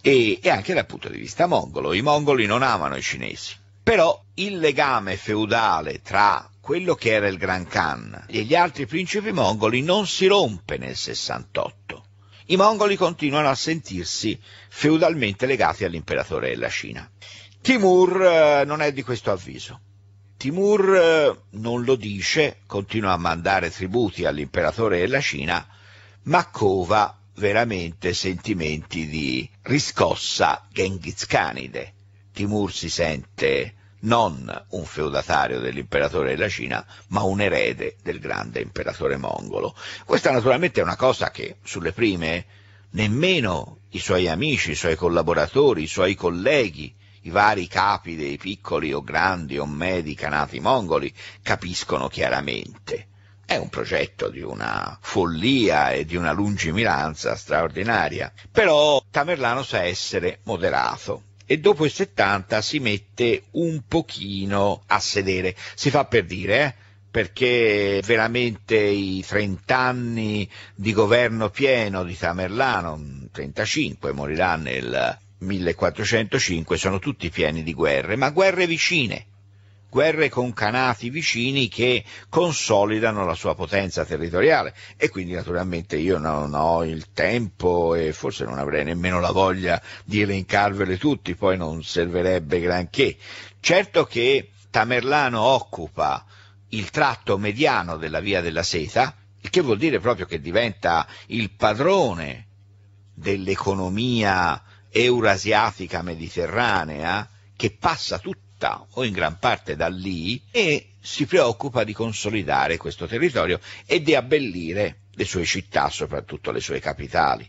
e, e anche dal punto di vista mongolo. I mongoli non amano i cinesi, però il legame feudale tra quello che era il Gran Khan e gli altri principi mongoli non si rompe nel 68 i mongoli continuano a sentirsi feudalmente legati all'imperatore della Cina. Timur eh, non è di questo avviso. Timur eh, non lo dice, continua a mandare tributi all'imperatore della Cina, ma cova veramente sentimenti di riscossa genghiscanide. Timur si sente non un feudatario dell'imperatore della Cina, ma un erede del grande imperatore mongolo. Questa naturalmente è una cosa che sulle prime nemmeno i suoi amici, i suoi collaboratori, i suoi colleghi, i vari capi dei piccoli o grandi o medi canati mongoli capiscono chiaramente. È un progetto di una follia e di una lungimiranza straordinaria, però Tamerlano sa essere moderato e dopo il 70 si mette un pochino a sedere. Si fa per dire, eh? perché veramente i 30 anni di governo pieno di Tamerlano, 35, morirà nel 1405, sono tutti pieni di guerre, ma guerre vicine, guerre con canati vicini che consolidano la sua potenza territoriale e quindi naturalmente io non ho il tempo e forse non avrei nemmeno la voglia di elencarvele tutti, poi non servirebbe granché. Certo che Tamerlano occupa il tratto mediano della via della seta, il che vuol dire proprio che diventa il padrone dell'economia eurasiatica mediterranea eh, che passa tutto città o in gran parte da lì e si preoccupa di consolidare questo territorio e di abbellire le sue città, soprattutto le sue capitali.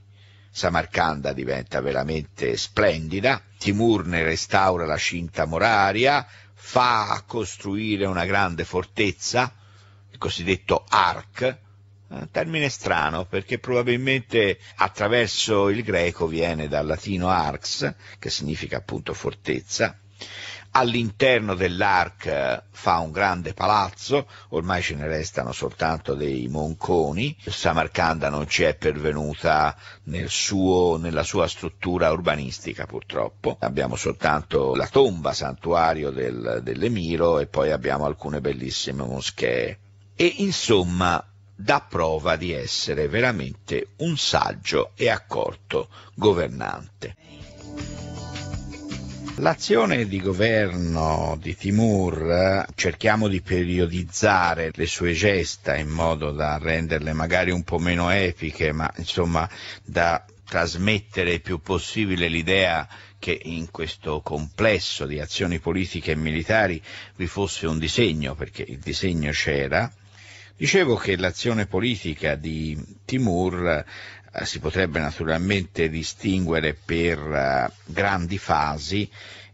Samarcanda diventa veramente splendida, Timur ne restaura la cinta moraria, fa costruire una grande fortezza, il cosiddetto Ark, un eh, termine strano perché probabilmente attraverso il greco viene dal latino arx, che significa appunto fortezza, all'interno dell'ARC eh, fa un grande palazzo, ormai ce ne restano soltanto dei monconi, Samarcanda non ci è pervenuta nel suo, nella sua struttura urbanistica purtroppo, abbiamo soltanto la tomba santuario del, dell'Emiro e poi abbiamo alcune bellissime moschee. E insomma dà prova di essere veramente un saggio e accorto governante. L'azione di governo di Timur, cerchiamo di periodizzare le sue gesta in modo da renderle magari un po' meno epiche, ma insomma da trasmettere il più possibile l'idea che in questo complesso di azioni politiche e militari vi fosse un disegno, perché il disegno c'era. Dicevo che l'azione politica di Timur eh, si potrebbe naturalmente distinguere per eh, grandi fasi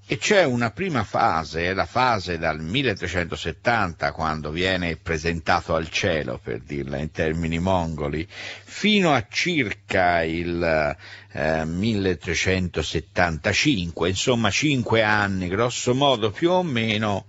e c'è una prima fase, la fase dal 1370 quando viene presentato al cielo, per dirla in termini mongoli, fino a circa il eh, 1375, insomma cinque anni grosso modo più o meno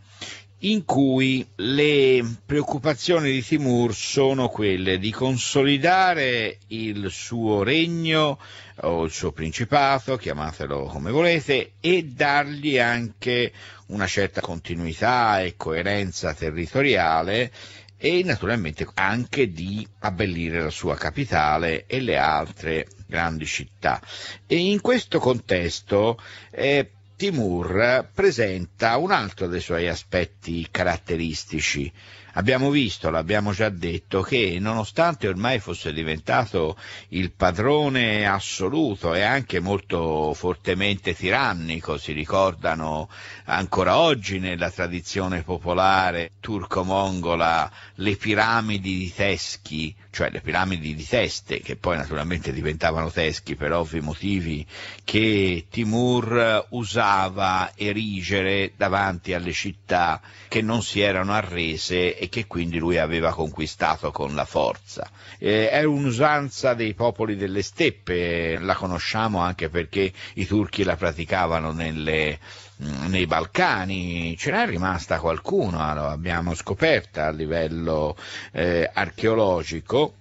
in cui le preoccupazioni di Timur sono quelle di consolidare il suo regno o il suo principato, chiamatelo come volete, e dargli anche una certa continuità e coerenza territoriale e naturalmente anche di abbellire la sua capitale e le altre grandi città. E in questo contesto eh, Timur presenta un altro dei suoi aspetti caratteristici, Abbiamo visto, l'abbiamo già detto, che nonostante ormai fosse diventato il padrone assoluto e anche molto fortemente tirannico, si ricordano ancora oggi nella tradizione popolare turco-mongola le piramidi di Teschi, cioè le piramidi di teste, che poi naturalmente diventavano teschi per ovvi motivi, che Timur usava erigere davanti alle città che non si erano arrese e che quindi lui aveva conquistato con la forza. Eh, è un'usanza dei popoli delle steppe, la conosciamo anche perché i turchi la praticavano nelle, mm, nei Balcani, ce n'è rimasta qualcuna, l'abbiamo scoperta a livello eh, archeologico.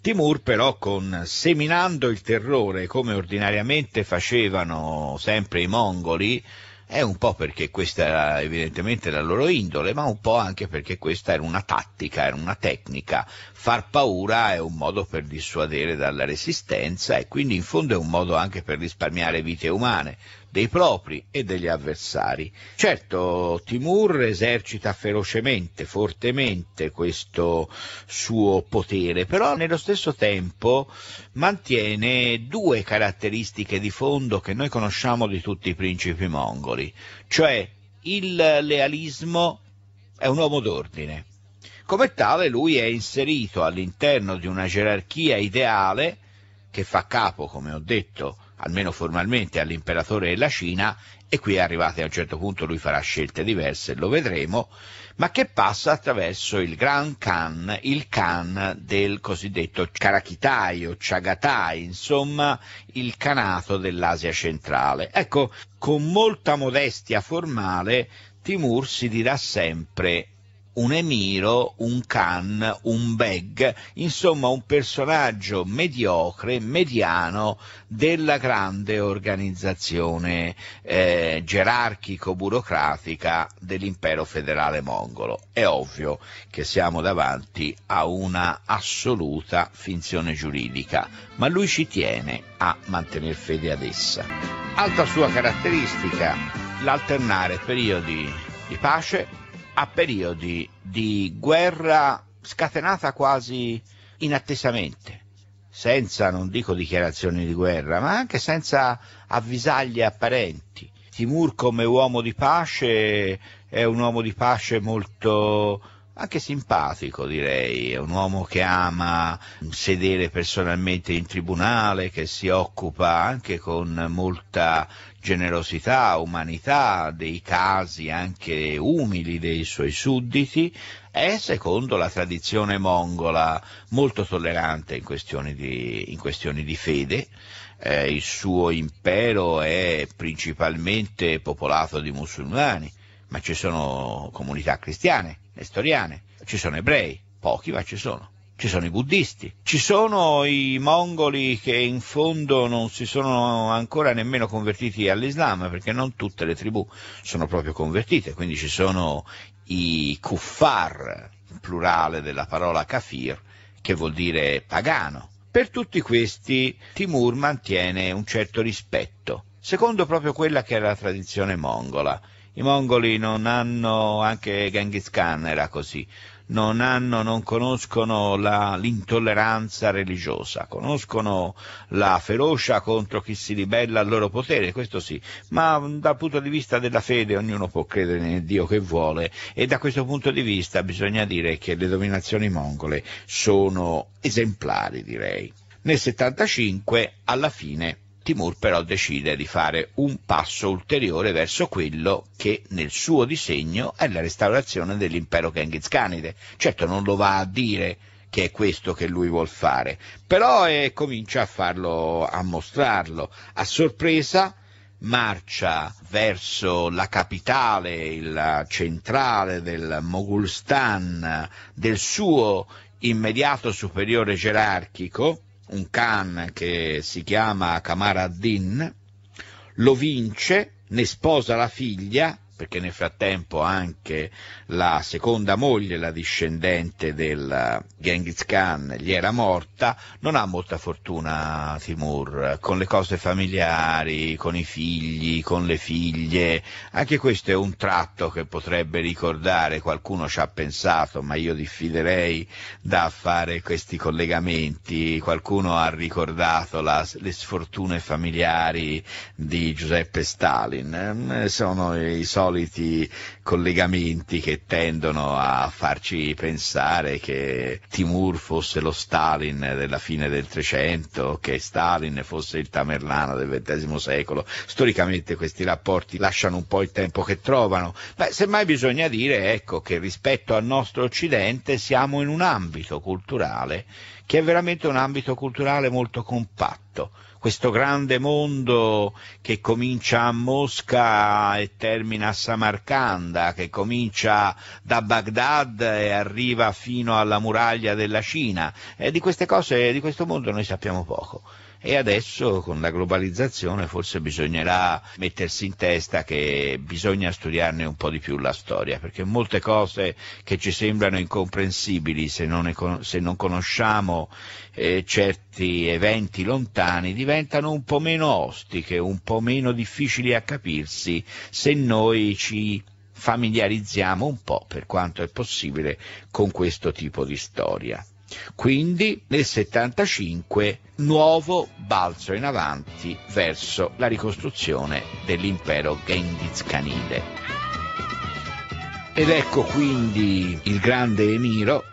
Timur però con seminando il terrore come ordinariamente facevano sempre i mongoli, è un po' perché questa era evidentemente la loro indole, ma un po' anche perché questa era una tattica, era una tecnica. Far paura è un modo per dissuadere dalla resistenza e quindi in fondo è un modo anche per risparmiare vite umane dei propri e degli avversari. Certo, Timur esercita ferocemente, fortemente questo suo potere, però nello stesso tempo mantiene due caratteristiche di fondo che noi conosciamo di tutti i principi mongoli, cioè il lealismo è un uomo d'ordine. Come tale lui è inserito all'interno di una gerarchia ideale che fa capo, come ho detto, almeno formalmente all'imperatore della Cina e qui arrivati a un certo punto lui farà scelte diverse, lo vedremo, ma che passa attraverso il Gran Khan, il Khan del cosiddetto Karakitai o Chagatai, insomma il canato dell'Asia centrale. Ecco, con molta modestia formale Timur si dirà sempre un Emiro, un Khan, un Beg, insomma un personaggio mediocre, mediano della grande organizzazione eh, gerarchico-burocratica dell'impero federale mongolo. È ovvio che siamo davanti a una assoluta finzione giuridica, ma lui ci tiene a mantenere fede ad essa. Altra sua caratteristica, l'alternare periodi di pace a periodi di guerra scatenata quasi inattesamente, senza, non dico dichiarazioni di guerra, ma anche senza avvisaglie apparenti. Timur come uomo di pace è un uomo di pace molto anche simpatico direi, è un uomo che ama sedere personalmente in tribunale, che si occupa anche con molta generosità, umanità, dei casi anche umili dei suoi sudditi, è, secondo la tradizione mongola, molto tollerante in questioni di, in questioni di fede. Eh, il suo impero è principalmente popolato di musulmani, ma ci sono comunità cristiane, nestoriane, ci sono ebrei, pochi ma ci sono ci sono i buddisti, ci sono i mongoli che in fondo non si sono ancora nemmeno convertiti all'Islam, perché non tutte le tribù sono proprio convertite, quindi ci sono i kuffar, plurale della parola kafir, che vuol dire pagano. Per tutti questi Timur mantiene un certo rispetto, secondo proprio quella che era la tradizione mongola. I mongoli non hanno, anche Genghis Khan era così, non, hanno, non conoscono la, l'intolleranza religiosa, conoscono la ferocia contro chi si ribella al loro potere, questo sì, ma dal punto di vista della fede ognuno può credere nel Dio che vuole e da questo punto di vista bisogna dire che le dominazioni mongole sono esemplari, direi. Nel 75 alla fine Timur però decide di fare un passo ulteriore verso quello che nel suo disegno è la restaurazione dell'impero Genghis khanide Certo non lo va a dire che è questo che lui vuole fare, però eh, comincia a farlo, a mostrarlo. A sorpresa marcia verso la capitale, la centrale del Mogulistan, del suo immediato superiore gerarchico, un Khan che si chiama Kamar ad-Din, lo vince, ne sposa la figlia, perché nel frattempo anche la seconda moglie, la discendente del Genghis Khan, gli era morta, non ha molta fortuna Timur, con le cose familiari, con i figli, con le figlie, anche questo è un tratto che potrebbe ricordare, qualcuno ci ha pensato, ma io diffiderei da fare questi collegamenti, qualcuno ha ricordato la, le sfortune familiari di Giuseppe Stalin, ehm, sono i soliti collegamenti che tendono a farci pensare che Timur fosse lo Stalin della fine del Trecento, che Stalin fosse il Tamerlano del XX secolo. Storicamente questi rapporti lasciano un po' il tempo che trovano, Beh, semmai bisogna dire ecco, che rispetto al nostro Occidente siamo in un ambito culturale che è veramente un ambito culturale molto compatto questo grande mondo che comincia a Mosca e termina a Samarcanda, che comincia da Baghdad e arriva fino alla muraglia della Cina. E di queste cose, di questo mondo noi sappiamo poco e adesso con la globalizzazione forse bisognerà mettersi in testa che bisogna studiarne un po' di più la storia, perché molte cose che ci sembrano incomprensibili se non, se non conosciamo eh, certi eventi lontani diventano un po' meno ostiche, un po' meno difficili a capirsi se noi ci familiarizziamo un po' per quanto è possibile con questo tipo di storia. Quindi nel 75 nuovo balzo in avanti verso la ricostruzione dell'impero Genghis Khanide. Ed ecco quindi il grande emiro,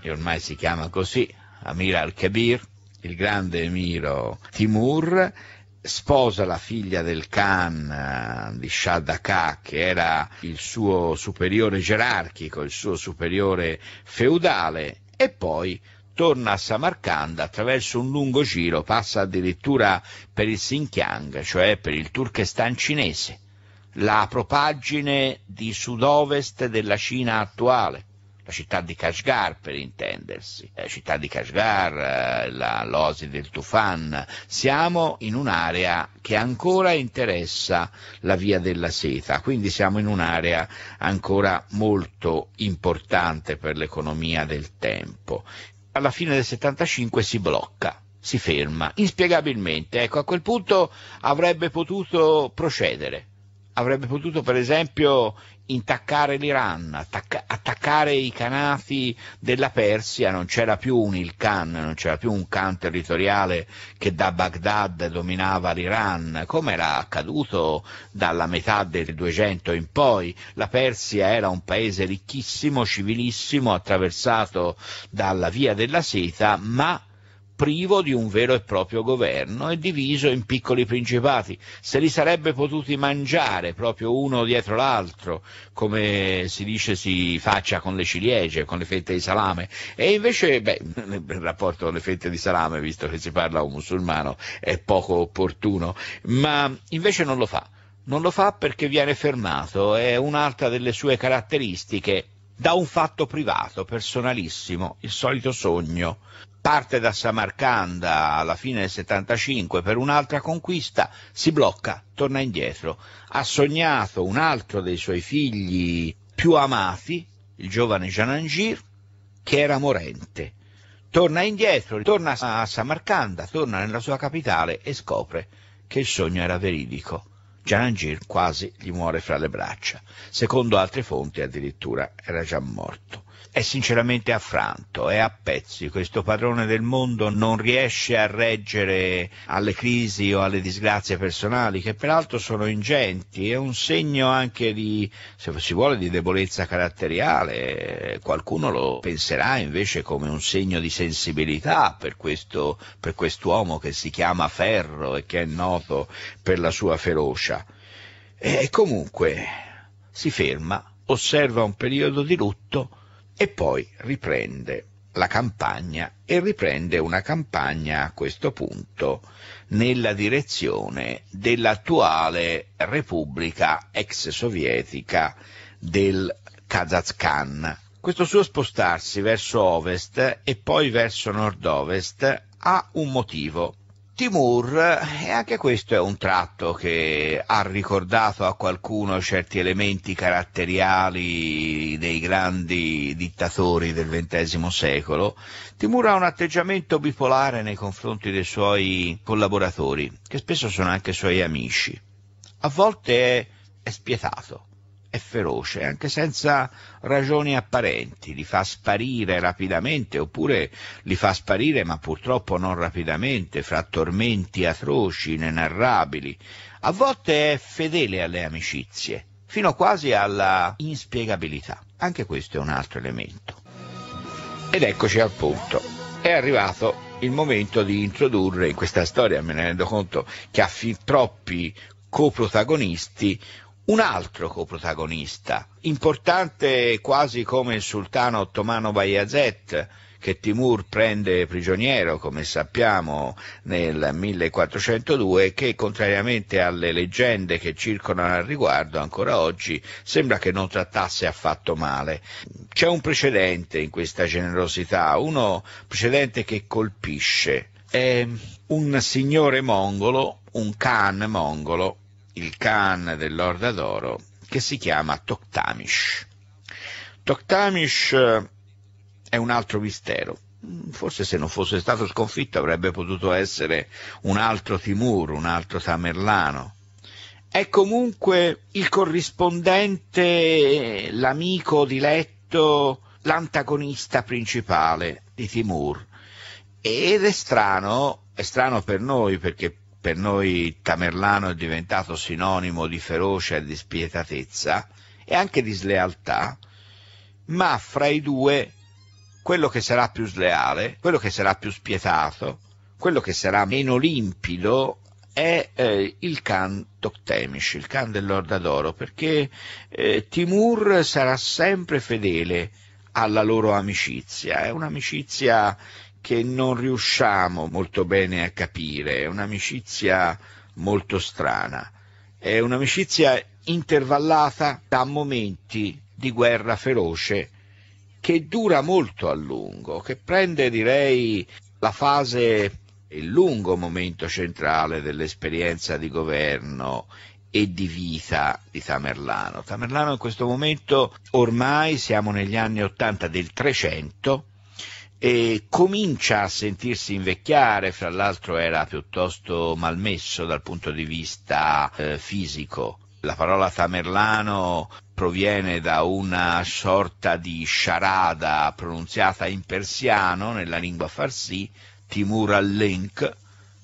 e ormai si chiama così, Amir al-Kabir, il grande emiro Timur, sposa la figlia del Khan eh, di Shah che era il suo superiore gerarchico, il suo superiore feudale, e poi torna a Samarkand attraverso un lungo giro, passa addirittura per il Xinjiang, cioè per il Turkestan cinese, la propaggine di sud-ovest della Cina attuale la città di Kashgar per intendersi, la eh, città di Kashgar, eh, la, l'osi del Tufan, siamo in un'area che ancora interessa la via della seta, quindi siamo in un'area ancora molto importante per l'economia del tempo. Alla fine del 75 si blocca, si ferma, inspiegabilmente, ecco a quel punto avrebbe potuto procedere, avrebbe potuto per esempio intaccare l'Iran, attacca- attaccare i canati della Persia, non c'era più un Ilkhan, non c'era più un Khan territoriale che da Baghdad dominava l'Iran, come era accaduto dalla metà del 200 in poi. La Persia era un paese ricchissimo, civilissimo, attraversato dalla via della seta, ma privo di un vero e proprio governo e diviso in piccoli principati. Se li sarebbe potuti mangiare proprio uno dietro l'altro, come si dice si faccia con le ciliegie, con le fette di salame, e invece beh, il rapporto con le fette di salame, visto che si parla a un musulmano, è poco opportuno, ma invece non lo fa. Non lo fa perché viene fermato, è un'altra delle sue caratteristiche da un fatto privato, personalissimo, il solito sogno parte da Samarcanda alla fine del 75 per un'altra conquista, si blocca, torna indietro. Ha sognato un altro dei suoi figli più amati, il giovane Janangir, che era morente. Torna indietro, torna a Samarcanda, torna nella sua capitale e scopre che il sogno era veridico. Janangir quasi gli muore fra le braccia. Secondo altre fonti addirittura era già morto è sinceramente affranto, è a pezzi, questo padrone del mondo non riesce a reggere alle crisi o alle disgrazie personali, che peraltro sono ingenti, è un segno anche di, se si vuole, di debolezza caratteriale, qualcuno lo penserà invece come un segno di sensibilità per, questo, per quest'uomo che si chiama Ferro e che è noto per la sua ferocia. E comunque si ferma, osserva un periodo di lutto, e poi riprende la campagna e riprende una campagna a questo punto nella direzione dell'attuale Repubblica ex sovietica del Kazakhstan. Questo suo spostarsi verso ovest e poi verso nord-ovest ha un motivo Timur, e anche questo è un tratto che ha ricordato a qualcuno certi elementi caratteriali dei grandi dittatori del XX secolo, Timur ha un atteggiamento bipolare nei confronti dei suoi collaboratori, che spesso sono anche suoi amici. A volte è, spietato, è feroce, anche senza ragioni apparenti, li fa sparire rapidamente oppure li fa sparire ma purtroppo non rapidamente, fra tormenti atroci, inenarrabili. A volte è fedele alle amicizie, fino quasi alla inspiegabilità. Anche questo è un altro elemento. Ed eccoci al punto. È arrivato il momento di introdurre in questa storia, me ne rendo conto che ha fin troppi coprotagonisti, un altro coprotagonista, importante quasi come il sultano ottomano Bayazet, che Timur prende prigioniero, come sappiamo, nel 1402 e che, contrariamente alle leggende che circolano al riguardo ancora oggi, sembra che non trattasse affatto male. C'è un precedente in questa generosità, uno precedente che colpisce. È un signore mongolo, un khan mongolo, il Khan dell'Orda d'Oro, che si chiama Toktamish. Toktamish eh, è un altro mistero. Forse se non fosse stato sconfitto avrebbe potuto essere un altro Timur, un altro Tamerlano. È comunque il corrispondente, l'amico diletto, l'antagonista principale di Timur. Ed è strano, è strano per noi perché per noi Tamerlano è diventato sinonimo di ferocia e di spietatezza e anche di slealtà, ma fra i due quello che sarà più sleale, quello che sarà più spietato, quello che sarà meno limpido è eh, il Khan Toktemish, il Khan dell'Orda d'Oro, perché eh, Timur sarà sempre fedele alla loro amicizia, è un'amicizia che non riusciamo molto bene a capire, è un'amicizia molto strana, è un'amicizia intervallata da momenti di guerra feroce che dura molto a lungo, che prende direi la fase, il lungo momento centrale dell'esperienza di governo e di vita di Tamerlano. Tamerlano in questo momento ormai siamo negli anni 80 del 300, e comincia a sentirsi invecchiare, fra l'altro era piuttosto malmesso dal punto di vista eh, fisico. La parola Tamerlano proviene da una sorta di sciarada pronunziata in persiano nella lingua farsi, Timur al-Link,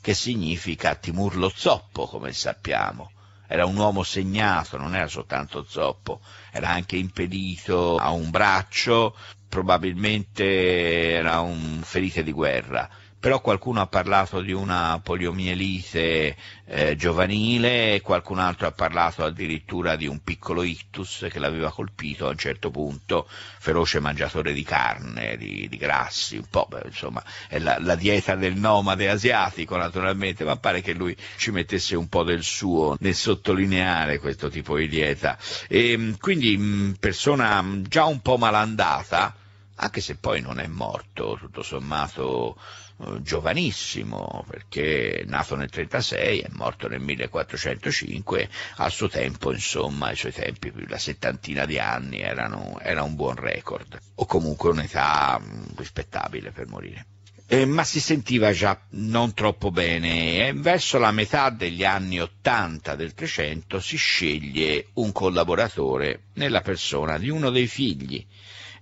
che significa Timur lo zoppo, come sappiamo. Era un uomo segnato, non era soltanto zoppo, era anche impedito a un braccio, probabilmente era un ferite di guerra però qualcuno ha parlato di una poliomielite eh, giovanile, qualcun altro ha parlato addirittura di un piccolo ictus che l'aveva colpito a un certo punto, feroce mangiatore di carne, di, di grassi, un po', beh, insomma, è la, la, dieta del nomade asiatico naturalmente, ma pare che lui ci mettesse un po' del suo nel sottolineare questo tipo di dieta. E, ehm, quindi persona già un po' malandata, anche se poi non è morto, tutto sommato eh, giovanissimo, perché nato nel 1936, è morto nel 1405, al suo tempo, insomma, ai suoi tempi, la settantina di anni erano, era un buon record, o comunque un'età mm, rispettabile per morire. Eh, ma si sentiva già non troppo bene e verso la metà degli anni 80 del 300 si sceglie un collaboratore nella persona di uno dei figli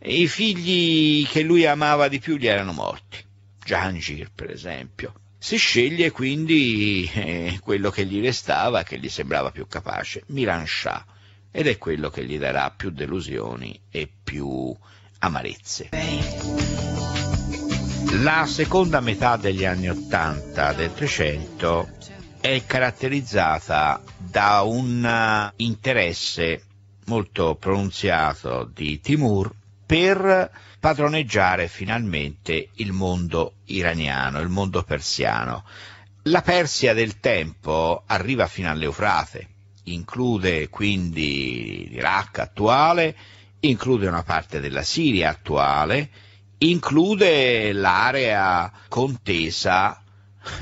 i figli che lui amava di più gli erano morti, Jahangir per esempio. Si sceglie quindi eh, quello che gli restava, che gli sembrava più capace, Miran Shah, ed è quello che gli darà più delusioni e più amarezze. La seconda metà degli anni Ottanta del Trecento è caratterizzata da un interesse molto pronunziato di Timur per padroneggiare finalmente il mondo iraniano, il mondo persiano. La Persia del tempo arriva fino all'Eufrate, include quindi l'Iraq attuale, include una parte della Siria attuale, include l'area contesa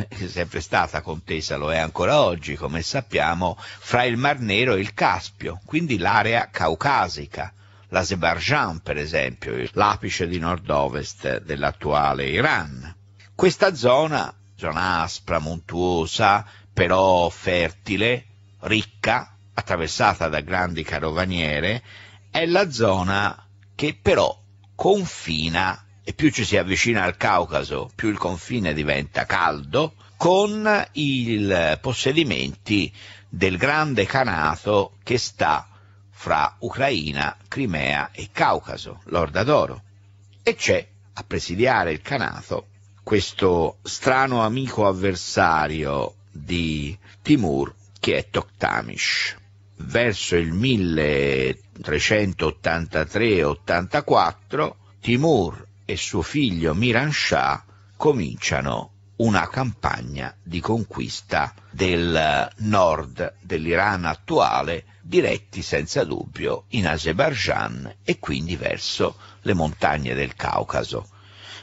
che è sempre stata contesa, lo è ancora oggi, come sappiamo, fra il Mar Nero e il Caspio, quindi l'area caucasica l'Azerbaijan, per esempio, l'apice di nord-ovest dell'attuale Iran. Questa zona, zona aspra, montuosa, però fertile, ricca, attraversata da grandi carovaniere, è la zona che però confina, e più ci si avvicina al Caucaso, più il confine diventa caldo, con i possedimenti del grande canato che sta fra Ucraina, Crimea e Caucaso, l'Orda d'Oro. E c'è a presidiare il Canato questo strano amico avversario di Timur che è Toktamish. Verso il 1383-84 Timur e suo figlio Miran Shah cominciano una campagna di conquista del nord dell'Iran attuale diretti senza dubbio in Azerbaijan e quindi verso le montagne del Caucaso,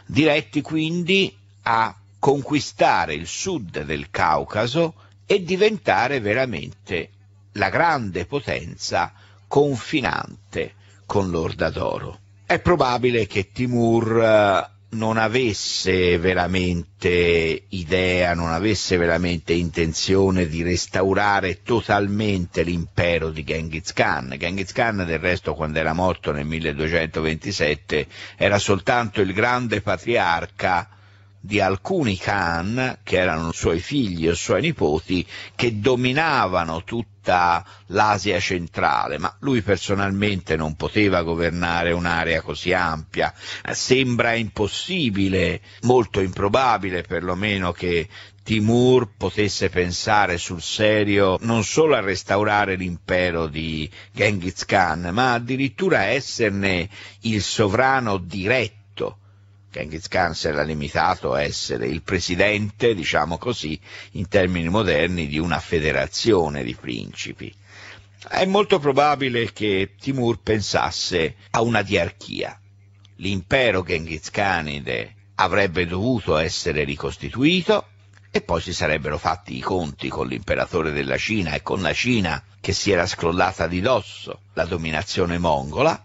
diretti quindi a conquistare il sud del Caucaso e diventare veramente la grande potenza confinante con l'Orda d'Oro. È probabile che Timur eh, non avesse veramente idea, non avesse veramente intenzione di restaurare totalmente l'impero di Genghis Khan. Genghis Khan del resto quando era morto nel 1227 era soltanto il grande patriarca di alcuni Khan, che erano suoi figli o suoi nipoti, che dominavano tutti tutta l'Asia centrale, ma lui personalmente non poteva governare un'area così ampia. Eh, sembra impossibile, molto improbabile perlomeno che Timur potesse pensare sul serio non solo a restaurare l'impero di Genghis Khan, ma addirittura a esserne il sovrano diretto Genghis Khan si era limitato a essere il presidente, diciamo così, in termini moderni, di una federazione di principi. È molto probabile che Timur pensasse a una diarchia. L'impero Genghis Khanide avrebbe dovuto essere ricostituito e poi si sarebbero fatti i conti con l'imperatore della Cina e con la Cina che si era scrollata di dosso la dominazione mongola,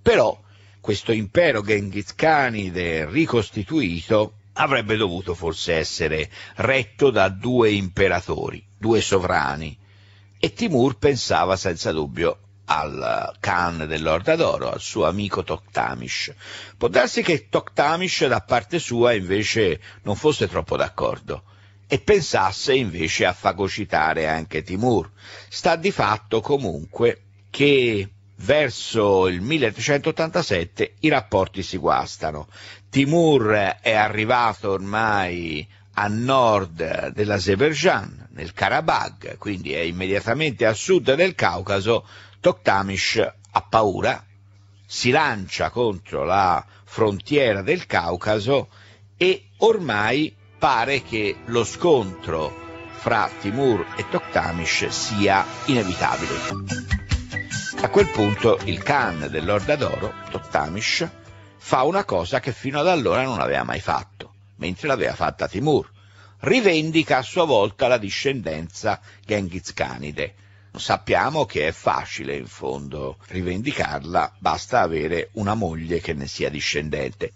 però questo impero Genghis Khanide ricostituito avrebbe dovuto forse essere retto da due imperatori, due sovrani, e Timur pensava senza dubbio al Khan dell'Orda d'Oro, al suo amico Toktamish. Può darsi che Toktamish da parte sua invece non fosse troppo d'accordo e pensasse invece a fagocitare anche Timur. Sta di fatto comunque che verso il 1387 i rapporti si guastano. Timur è arrivato ormai a nord dell'Azerbaijan, nel Karabakh, quindi è immediatamente a sud del Caucaso, Toktamish ha paura, si lancia contro la frontiera del Caucaso e ormai pare che lo scontro fra Timur e Toktamish sia inevitabile. A quel punto il Khan dell'Orda d'Oro, Tottamish, fa una cosa che fino ad allora non aveva mai fatto, mentre l'aveva fatta Timur. Rivendica a sua volta la discendenza Genghis Khanide. Sappiamo che è facile in fondo rivendicarla, basta avere una moglie che ne sia discendente.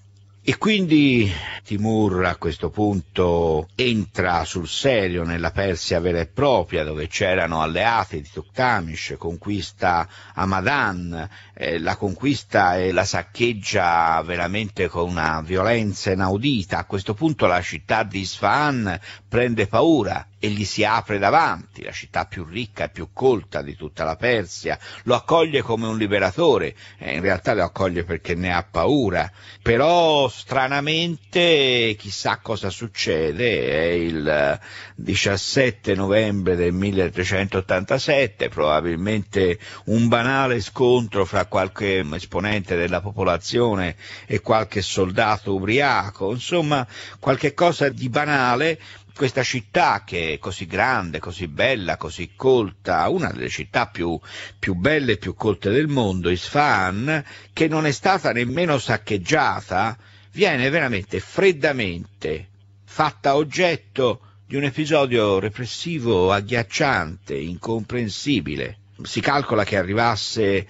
E quindi Timur a questo punto entra sul serio nella Persia vera e propria dove c'erano alleati di Tukhtamish, conquista Hamadan eh, la conquista e eh, la saccheggia veramente con una violenza inaudita. A questo punto la città di Isfahan prende paura e gli si apre davanti, la città più ricca e più colta di tutta la Persia, lo accoglie come un liberatore, eh, in realtà lo accoglie perché ne ha paura, però stranamente chissà cosa succede, è il 17 eh, novembre del 1387, probabilmente un banale scontro fra da qualche esponente della popolazione e qualche soldato ubriaco, insomma qualche cosa di banale questa città che è così grande, così bella, così colta, una delle città più, più belle e più colte del mondo, Isfahan, che non è stata nemmeno saccheggiata, viene veramente freddamente fatta oggetto di un episodio repressivo agghiacciante, incomprensibile. Si calcola che arrivasse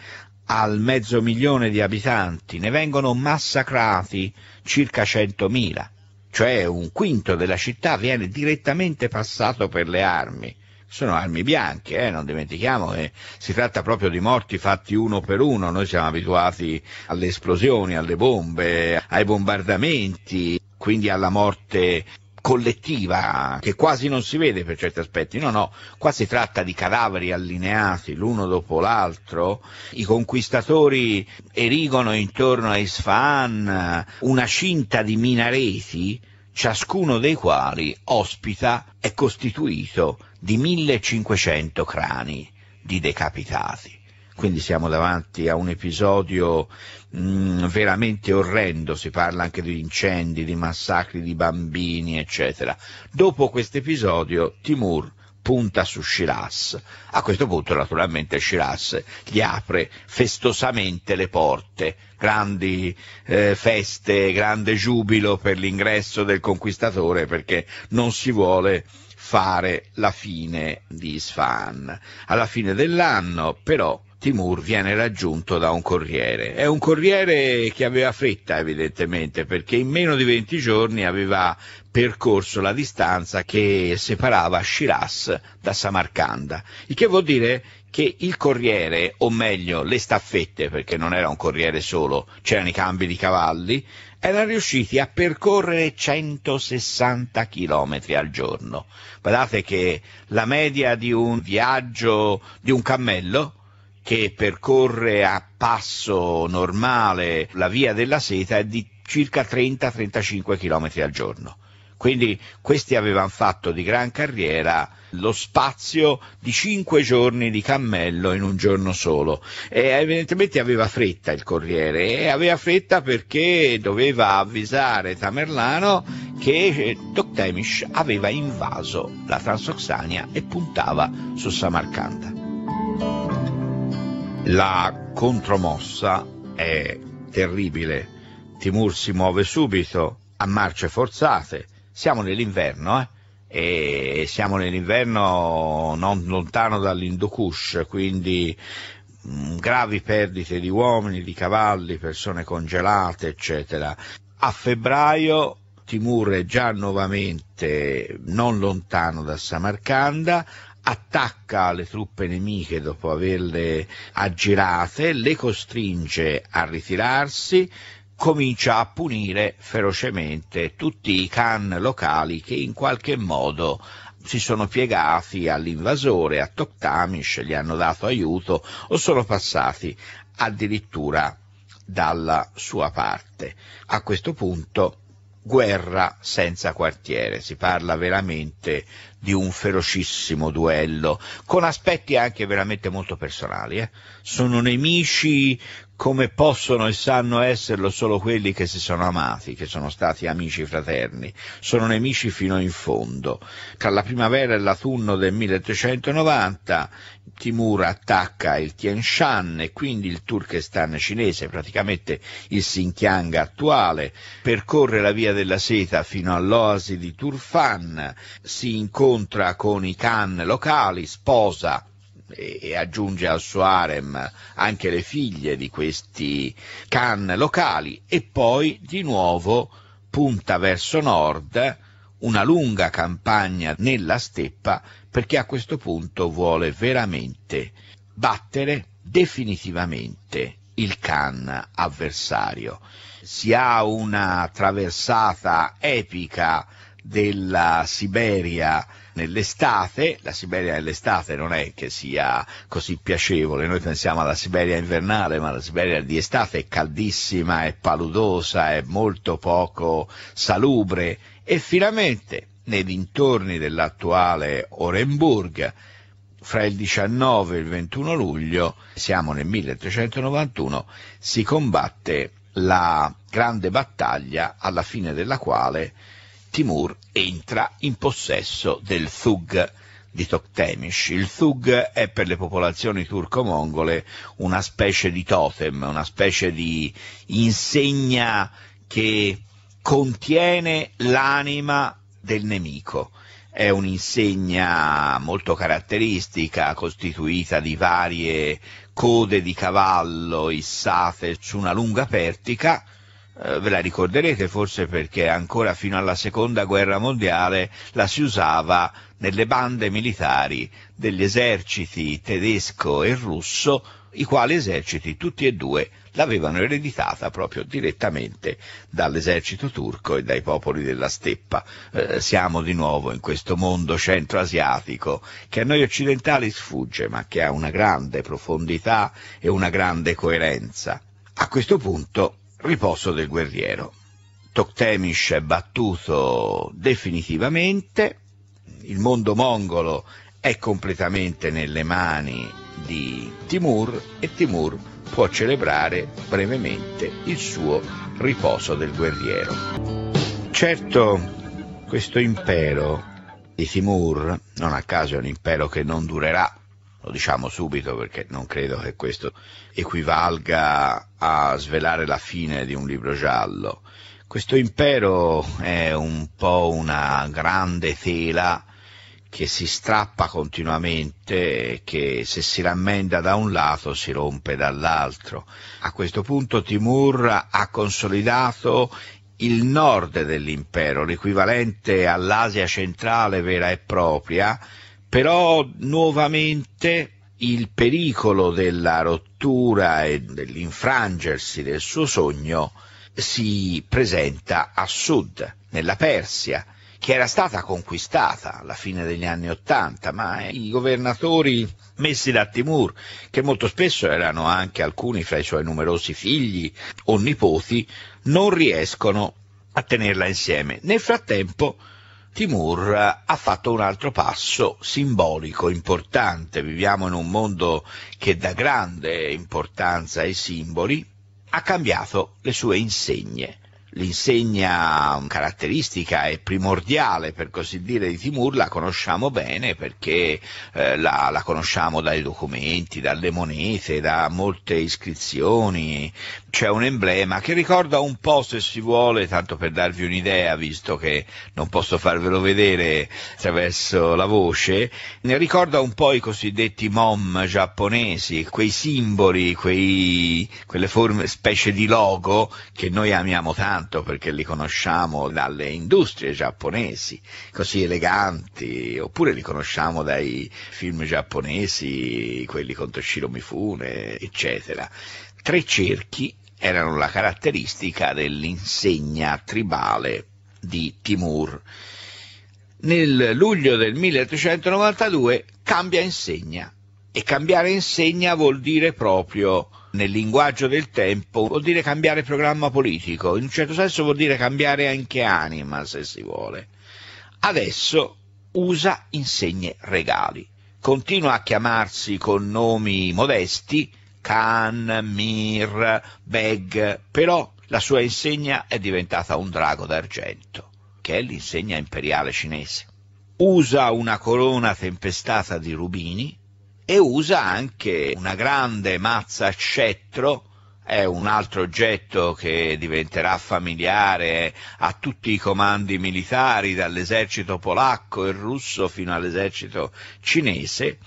al mezzo milione di abitanti, ne vengono massacrati circa 100.000, cioè un quinto della città viene direttamente passato per le armi. Sono armi bianche, eh? non dimentichiamo che si tratta proprio di morti fatti uno per uno, noi siamo abituati alle esplosioni, alle bombe, ai bombardamenti, quindi alla morte collettiva che quasi non si vede per certi aspetti. No, no, qua si tratta di cadaveri allineati l'uno dopo l'altro. I conquistatori erigono intorno a Isfahan una cinta di minareti, ciascuno dei quali ospita è costituito di 1500 crani di decapitati. Quindi siamo davanti a un episodio mh, mm, veramente orrendo, si parla anche di incendi, di massacri di bambini, eccetera. Dopo questo episodio Timur punta su Shiraz. A questo punto naturalmente Shiraz gli apre festosamente le porte, grandi eh, feste, grande giubilo per l'ingresso del conquistatore perché non si vuole fare la fine di Isfahan. Alla fine dell'anno però Timur viene raggiunto da un corriere. È un corriere che aveva fretta, evidentemente, perché in meno di 20 giorni aveva percorso la distanza che separava Shiraz da Samarcanda, il che vuol dire che il corriere, o meglio le staffette, perché non era un corriere solo, c'erano i cambi di cavalli, erano riusciti a percorrere 160 km al giorno. Guardate che la media di un viaggio di un cammello che percorre a passo normale la via della seta è di circa 30-35 km al giorno. Quindi questi avevano fatto di gran carriera lo spazio di cinque giorni di cammello in un giorno solo. E evidentemente aveva fretta il Corriere e aveva fretta perché doveva avvisare Tamerlano che Toktemish eh, aveva invaso la Transoxania e puntava su Samarcanda. La contromossa è terribile. Timur si muove subito, a marce forzate. Siamo nell'inverno, eh? E siamo nell'inverno non lontano dall'Indocush, quindi mh, mm, gravi perdite di uomini, di cavalli, persone congelate, eccetera. A febbraio Timur è già nuovamente non lontano da Samarcanda, attacca le truppe nemiche dopo averle aggirate, le costringe a ritirarsi, comincia a punire ferocemente tutti i Khan locali che in qualche modo si sono piegati all'invasore, a Toktamish, gli hanno dato aiuto o sono passati addirittura dalla sua parte. A questo punto guerra senza quartiere, si parla veramente di un ferocissimo duello, con aspetti anche veramente molto personali. Eh. Sono nemici come possono e sanno esserlo solo quelli che si sono amati, che sono stati amici fraterni, sono nemici fino in fondo. Tra la primavera e l'autunno del 1890 Timur attacca il Tien Shan e quindi il Turkestan cinese, praticamente il Xinjiang attuale, percorre la via della seta fino all'oasi di Turfan, si incontra con i Khan locali, sposa e, e aggiunge al suo harem anche le figlie di questi Khan locali e poi di nuovo punta verso nord una lunga campagna nella steppa perché a questo punto vuole veramente battere definitivamente il Khan avversario. Si ha una traversata epica della Siberia nell'estate, la Siberia nell'estate non è che sia così piacevole, noi pensiamo alla Siberia invernale, ma la Siberia di estate è caldissima, è paludosa, è molto poco salubre e finalmente nei dintorni dell'attuale Orenburg fra il 19 e il 21 luglio, siamo nel 1391, si combatte la grande battaglia alla fine della quale Timur entra in possesso del Thug di Toktemish. Il Thug è per le popolazioni turco-mongole una specie di totem, una specie di insegna che contiene l'anima del nemico. È un'insegna molto caratteristica, costituita di varie code di cavallo issate su una lunga pertica, eh, ve la ricorderete forse perché ancora fino alla seconda guerra mondiale la si usava nelle bande militari degli eserciti tedesco e russo, i quali eserciti tutti e due l'avevano ereditata proprio direttamente dall'esercito turco e dai popoli della steppa. Eh, siamo di nuovo in questo mondo centroasiatico che a noi occidentali sfugge, ma che ha una grande profondità e una grande coerenza. A questo punto riposo del guerriero. Toctemish è battuto definitivamente, il mondo mongolo è completamente nelle mani di Timur e Timur può celebrare brevemente il suo riposo del guerriero. Certo, questo impero di Timur, non a caso è un impero che non durerà lo diciamo subito perché non credo che questo equivalga a svelare la fine di un libro giallo. Questo impero è un po' una grande tela che si strappa continuamente che se si rammenda da un lato si rompe dall'altro. A questo punto Timur ha consolidato il nord dell'impero, l'equivalente all'Asia centrale vera e propria, però nuovamente il pericolo della rottura e dell'infrangersi del suo sogno si presenta a sud, nella Persia, che era stata conquistata alla fine degli anni Ottanta, ma i governatori messi da Timur, che molto spesso erano anche alcuni fra i suoi numerosi figli o nipoti, non riescono a tenerla insieme. Nel frattempo Timur ha fatto un altro passo simbolico, importante. Viviamo in un mondo che dà grande importanza ai simboli. Ha cambiato le sue insegne. L'insegna mm, caratteristica e primordiale, per così dire, di Timur la conosciamo bene perché eh, la, la, conosciamo dai documenti, dalle monete, da molte iscrizioni. C'è un emblema che ricorda un po', se si vuole, tanto per darvi un'idea, visto che non posso farvelo vedere attraverso la voce, ne ricorda un po' i cosiddetti mom giapponesi, quei simboli, quei, quelle forme, specie di logo che noi amiamo tanto tanto perché li conosciamo dalle industrie giapponesi, così eleganti, oppure li conosciamo dai film giapponesi, quelli con Toshiro Mifune, eccetera. Tre cerchi erano la caratteristica dell'insegna tribale di Timur. Nel luglio del 1892 cambia insegna e cambiare insegna vuol dire proprio, nel linguaggio del tempo, vuol dire cambiare programma politico, in un certo senso vuol dire cambiare anche anima, se si vuole. Adesso usa insegne regali, continua a chiamarsi con nomi modesti, Khan, Mir, Beg, però la sua insegna è diventata un drago d'argento, che è l'insegna imperiale cinese. Usa una corona tempestata di rubini, e usa anche una grande mazza a scettro è un altro oggetto che diventerà familiare a tutti i comandi militari, dall'esercito polacco e russo fino all'esercito cinese,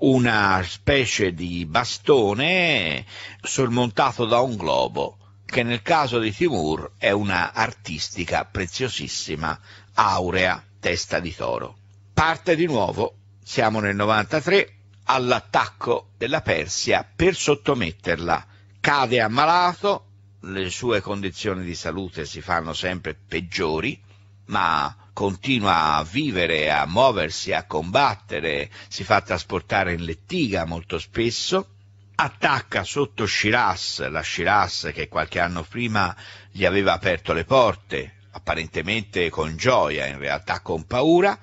una specie di bastone sormontato da un globo, che nel caso di Timur è una artistica preziosissima, aurea testa di toro. Parte di nuovo, siamo nel 93, all'attacco della Persia per sottometterla. Cade ammalato, le sue condizioni di salute si fanno sempre peggiori, ma continua a vivere, a muoversi, a combattere, si fa trasportare in lettiga molto spesso, attacca sotto Shiraz, la Shiraz che qualche anno prima gli aveva aperto le porte, apparentemente con gioia, in realtà con paura,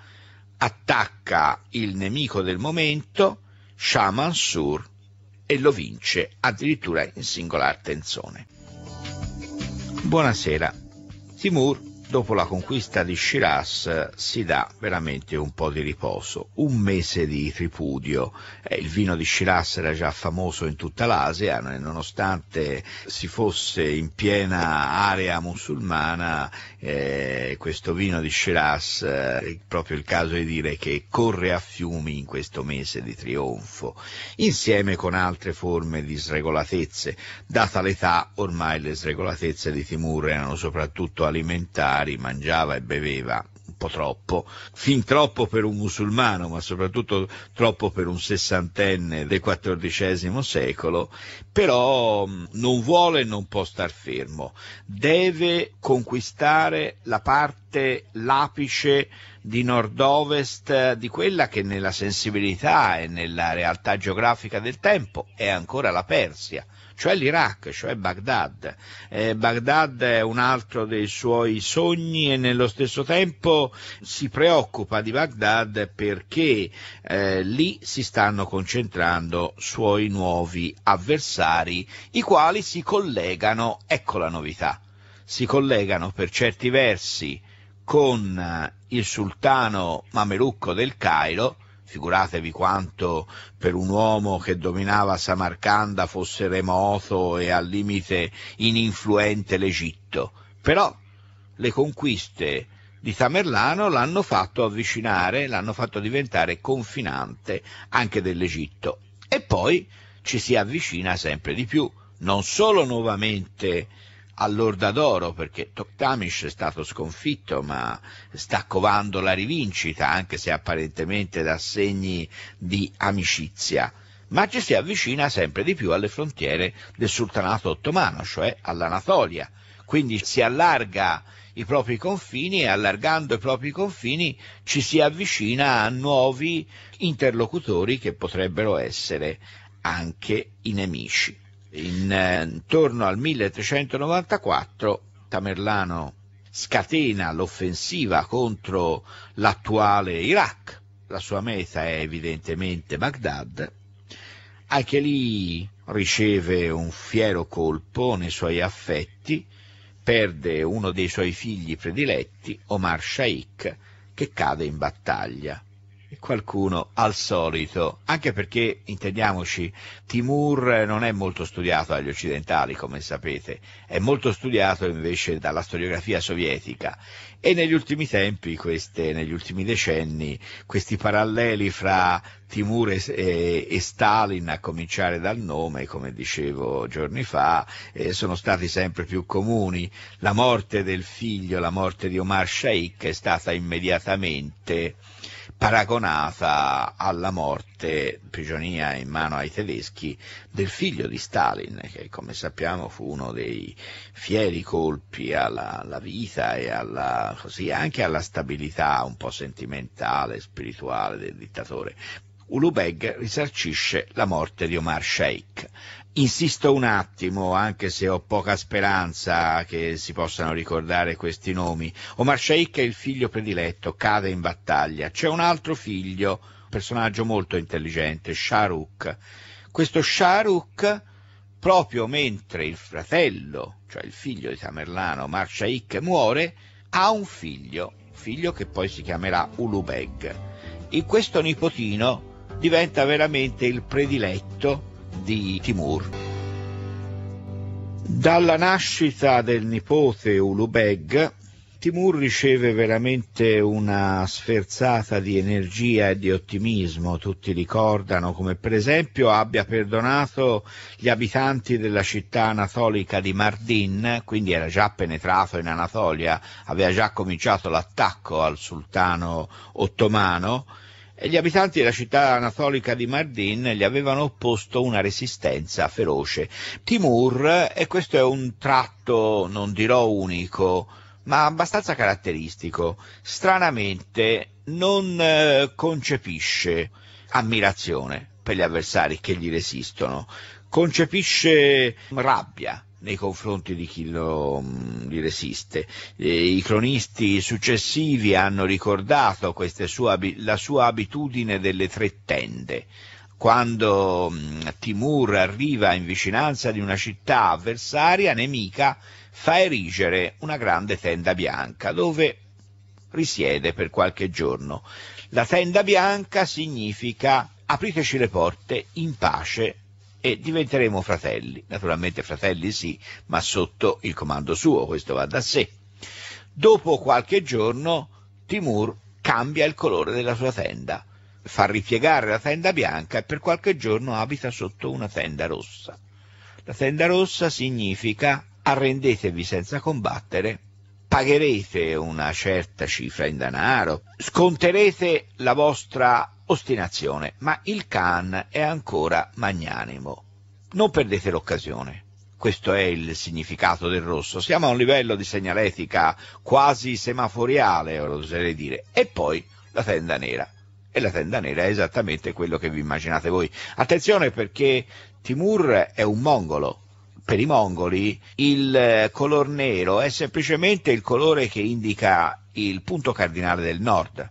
attacca il nemico del momento, Shah Mansour e lo vince addirittura in singolare tenzone. Buonasera. Timur dopo la conquista di Shiraz si dà veramente un po' di riposo, un mese di tripudio. Eh, il vino di Shiraz era già famoso in tutta l'Asia, nonostante si fosse in piena area musulmana, eh, questo vino di Shiraz eh, è proprio il caso di dire che corre a fiumi in questo mese di trionfo, insieme con altre forme di sregolatezze. Data l'età, ormai le sregolatezze di Timur erano soprattutto alimentari, alimentari, mangiava e beveva un po' troppo, fin troppo per un musulmano, ma soprattutto troppo per un sessantenne del XIV secolo, però mm, non vuole e non può star fermo, deve conquistare la parte, l'apice di nord-ovest di quella che nella sensibilità e nella realtà geografica del tempo è ancora la Persia cioè l'Iraq, cioè Baghdad. Eh, Baghdad è un altro dei suoi sogni e nello stesso tempo si preoccupa di Baghdad perché eh, lì si stanno concentrando suoi nuovi avversari, i quali si collegano, ecco la novità, si collegano per certi versi con eh, il sultano mamelucco del Cairo, Figuratevi quanto per un uomo che dominava Samarcanda fosse remoto e al limite ininfluente l'Egitto. Però le conquiste di Tamerlano l'hanno fatto avvicinare, l'hanno fatto diventare confinante anche dell'Egitto. E poi ci si avvicina sempre di più, non solo nuovamente all'Orda d'Oro perché Toktamish è stato sconfitto ma sta covando la rivincita anche se apparentemente da segni di amicizia ma ci si avvicina sempre di più alle frontiere del sultanato ottomano, cioè all'Anatolia. Quindi si allarga i propri confini e allargando i propri confini ci si avvicina a nuovi interlocutori che potrebbero essere anche i nemici in, eh, intorno al 1394 Tamerlano scatena l'offensiva contro l'attuale Iraq, la sua meta è evidentemente Baghdad, anche lì riceve un fiero colpo nei suoi affetti, perde uno dei suoi figli prediletti, Omar Shaikh, che cade in battaglia qualcuno al solito, anche perché, intendiamoci, Timur non è molto studiato dagli occidentali, come sapete, è molto studiato invece dalla storiografia sovietica e negli ultimi tempi, queste, negli ultimi decenni, questi paralleli fra Timur e, e, Stalin, a cominciare dal nome, come dicevo giorni fa, eh, sono stati sempre più comuni. La morte del figlio, la morte di Omar Sheikh è stata immediatamente paragonata alla morte, prigionia in mano ai tedeschi, del figlio di Stalin, che come sappiamo fu uno dei fieri colpi alla, alla vita e alla, così, anche alla stabilità un po' sentimentale, spirituale del dittatore. Ulubeg risarcisce la morte di Omar Sheikh, Insisto un attimo, anche se ho poca speranza che si possano ricordare questi nomi. Omar Sheikh è il figlio prediletto, cade in battaglia. C'è un altro figlio, personaggio molto intelligente, Sharuk. Questo Sharuk, proprio mentre il fratello, cioè il figlio di Tamerlano, Omar Sheikh, muore, ha un figlio, figlio che poi si chiamerà Ulubeg. E questo nipotino diventa veramente il prediletto di Timur. Dalla nascita del nipote Ulubeg, Timur riceve veramente una sferzata di energia e di ottimismo, tutti ricordano come per esempio abbia perdonato gli abitanti della città anatolica di Mardin, quindi era già penetrato in Anatolia, aveva già cominciato l'attacco al sultano ottomano, e gli abitanti della città anatolica di Mardin gli avevano opposto una resistenza feroce. Timur, e questo è un tratto, non dirò unico, ma abbastanza caratteristico, stranamente non eh, concepisce ammirazione per gli avversari che gli resistono, concepisce rabbia nei confronti di chi lo, mm, li resiste. I cronisti successivi hanno ricordato sua, la sua abitudine delle tre tende. Quando mm, Timur arriva in vicinanza di una città avversaria, nemica, fa erigere una grande tenda bianca dove risiede per qualche giorno. La tenda bianca significa apriteci le porte in pace e diventeremo fratelli. Naturalmente fratelli sì, ma sotto il comando suo, questo va da sé. Dopo qualche giorno Timur cambia il colore della sua tenda, fa ripiegare la tenda bianca e per qualche giorno abita sotto una tenda rossa. La tenda rossa significa arrendetevi senza combattere pagherete una certa cifra in denaro, sconterete la vostra ostinazione, ma il Khan è ancora magnanimo. Non perdete l'occasione. Questo è il significato del rosso. Siamo a un livello di segnaletica quasi semaforiale, oserei dire. E poi la tenda nera. E la tenda nera è esattamente quello che vi immaginate voi. Attenzione perché Timur è un mongolo, per i mongoli il eh, color nero è semplicemente il colore che indica il punto cardinale del nord.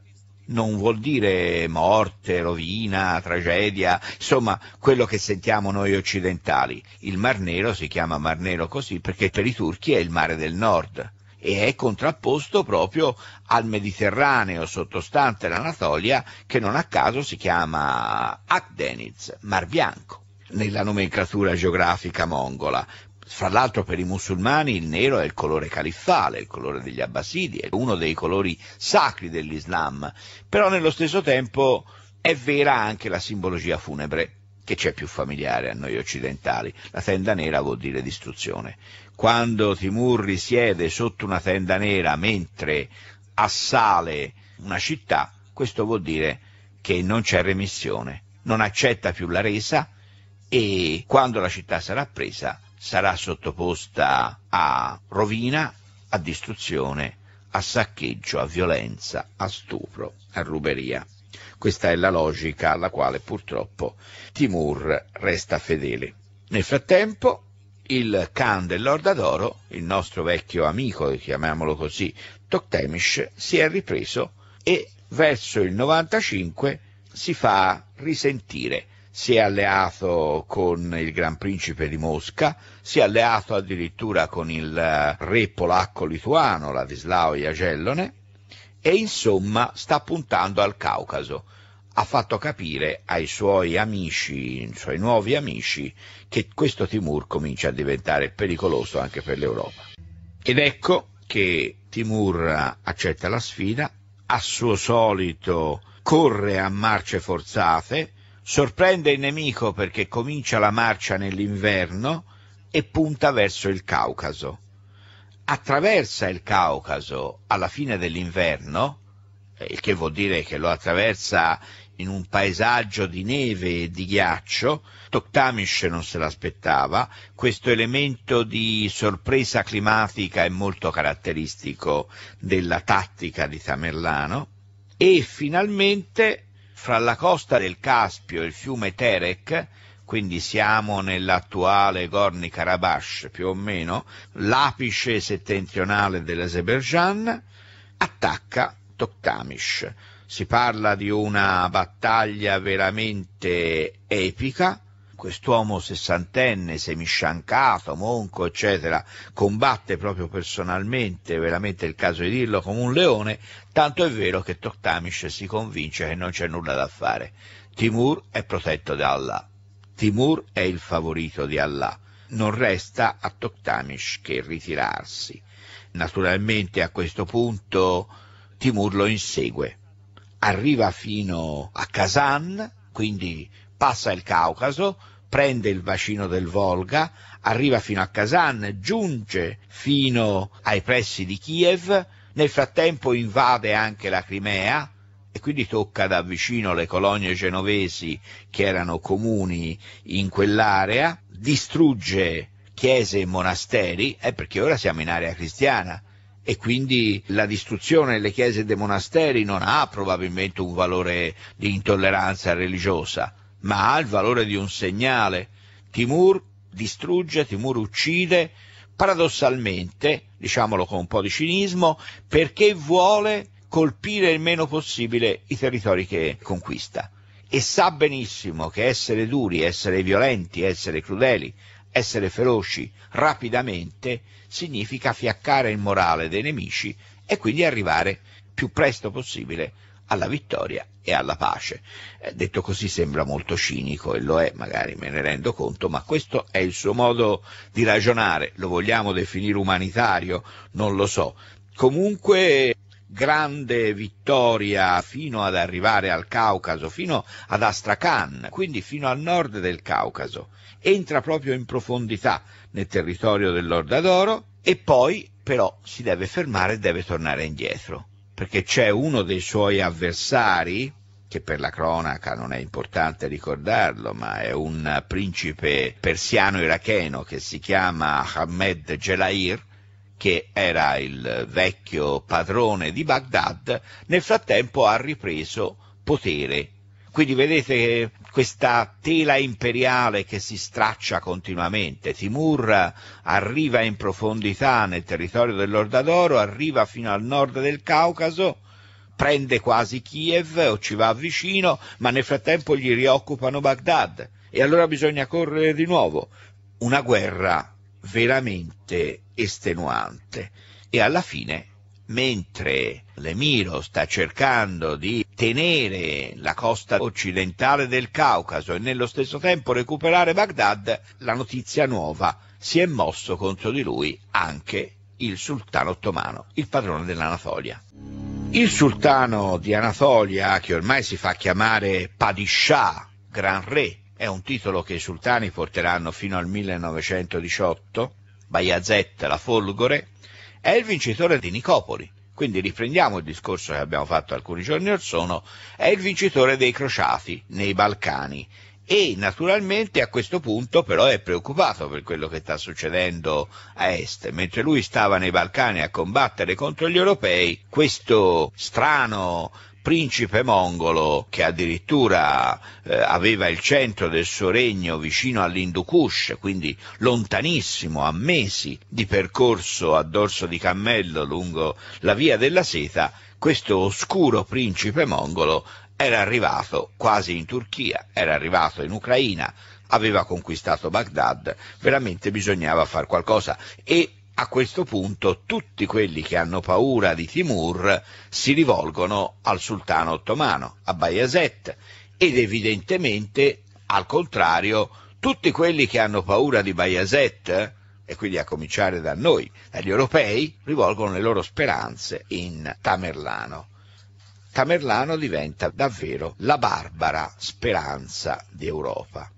Non vuol dire morte, rovina, tragedia, insomma quello che sentiamo noi occidentali. Il Mar Nero si chiama Mar Nero così perché per i turchi è il mare del nord e è contrapposto proprio al Mediterraneo sottostante l'Anatolia che non a caso si chiama Akdeniz, Mar Bianco nella nomenclatura geografica mongola. Fra l'altro per i musulmani il nero è il colore califfale, il colore degli abbasidi, è uno dei colori sacri dell'Islam, però nello stesso tempo è vera anche la simbologia funebre che c'è più familiare a noi occidentali. La tenda nera vuol dire distruzione. Quando Timur risiede sotto una tenda nera mentre assale una città, questo vuol dire che non c'è remissione, non accetta più la resa, e quando la città sarà presa sarà sottoposta a rovina, a distruzione, a saccheggio, a violenza, a stupro, a ruberia. Questa è la logica alla quale purtroppo Timur resta fedele. Nel frattempo il Khan Lord Adoro, il nostro vecchio amico, chiamiamolo così, Toktemish, si è ripreso e verso il 95 si fa risentire si è alleato con il Gran Principe di Mosca, si è alleato addirittura con il eh, re polacco-lituano Ladislao Jagellone e insomma sta puntando al Caucaso. Ha fatto capire ai suoi amici, ai suoi nuovi amici, che questo Timur comincia a diventare pericoloso anche per l'Europa. Ed ecco che Timur eh, accetta la sfida, a suo solito corre a marce forzate, sorprende il nemico perché comincia la marcia nell'inverno e punta verso il Caucaso. Attraversa il Caucaso alla fine dell'inverno, eh, il che vuol dire che lo attraversa in un paesaggio di neve e di ghiaccio, Toktamish non se l'aspettava, questo elemento di sorpresa climatica è molto caratteristico della tattica di Tamerlano e finalmente fra la costa del Caspio e il fiume Terek, quindi siamo nell'attuale Gorni Karabash più o meno, l'apice settentrionale dell'Azerbaijan, attacca Toktamish. Si parla di una battaglia veramente epica, quest'uomo sessantenne, semisciancato, monco, eccetera, combatte proprio personalmente, veramente è il caso di dirlo, come un leone, tanto è vero che Toktamish si convince che non c'è nulla da fare. Timur è protetto da Allah. Timur è il favorito di Allah. Non resta a Toktamish che ritirarsi. Naturalmente a questo punto Timur lo insegue. Arriva fino a Kazan, quindi passa il Caucaso, prende il bacino del Volga, arriva fino a Kazan, giunge fino ai pressi di Kiev, nel frattempo invade anche la Crimea e quindi tocca da vicino le colonie genovesi che erano comuni in quell'area, distrugge chiese e monasteri, eh, perché ora siamo in area cristiana e quindi la distruzione delle chiese e dei monasteri non ha probabilmente un valore di intolleranza religiosa, ma ha il valore di un segnale. Timur distrugge, Timur uccide, paradossalmente, diciamolo con un po' di cinismo, perché vuole colpire il meno possibile i territori che conquista. E sa benissimo che essere duri, essere violenti, essere crudeli, essere feroci rapidamente significa fiaccare il morale dei nemici e quindi arrivare più presto possibile alla vittoria e alla pace. Eh, detto così sembra molto cinico e lo è, magari me ne rendo conto, ma questo è il suo modo di ragionare, lo vogliamo definire umanitario, non lo so. Comunque grande vittoria fino ad arrivare al Caucaso, fino ad Astrakhan, quindi fino al nord del Caucaso. Entra proprio in profondità nel territorio dell'Orda d'Oro e poi però si deve fermare e deve tornare indietro perché c'è uno dei suoi avversari, che per la cronaca non è importante ricordarlo, ma è un principe persiano-iracheno che si chiama Ahmed Gelair, che era il vecchio padrone di Baghdad, nel frattempo ha ripreso potere. Quindi vedete questa tela imperiale che si straccia continuamente. Timur arriva in profondità nel territorio dell'Ordadoro, arriva fino al nord del Caucaso, prende quasi Kiev o ci va vicino, ma nel frattempo gli rioccupano Baghdad e allora bisogna correre di nuovo. Una guerra veramente estenuante e alla fine, mentre l'Emiro sta cercando di tenere la costa occidentale del Caucaso e nello stesso tempo recuperare Baghdad, la notizia nuova si è mosso contro di lui anche il sultano ottomano, il padrone dell'Anatolia. Il sultano di Anatolia, che ormai si fa chiamare Padishah, Gran Re, è un titolo che i sultani porteranno fino al 1918, Bayazet la Folgore, è il vincitore di Nicopoli, quindi riprendiamo il discorso che abbiamo fatto alcuni giorni or sono, è il vincitore dei crociati nei Balcani e naturalmente a questo punto però è preoccupato per quello che sta succedendo a est. Mentre lui stava nei Balcani a combattere contro gli europei, questo strano principe mongolo che addirittura eh, aveva il centro del suo regno vicino all'Hindu Kush, quindi lontanissimo, a mesi di percorso a dorso di cammello lungo la via della seta, questo oscuro principe mongolo era arrivato quasi in Turchia, era arrivato in Ucraina, aveva conquistato Baghdad, veramente bisognava fare qualcosa e a questo punto tutti quelli che hanno paura di Timur si rivolgono al sultano ottomano, a Bayezet, ed evidentemente al contrario tutti quelli che hanno paura di Bayezet, e quindi a cominciare da noi, dagli europei, rivolgono le loro speranze in Tamerlano. Tamerlano diventa davvero la barbara speranza d'Europa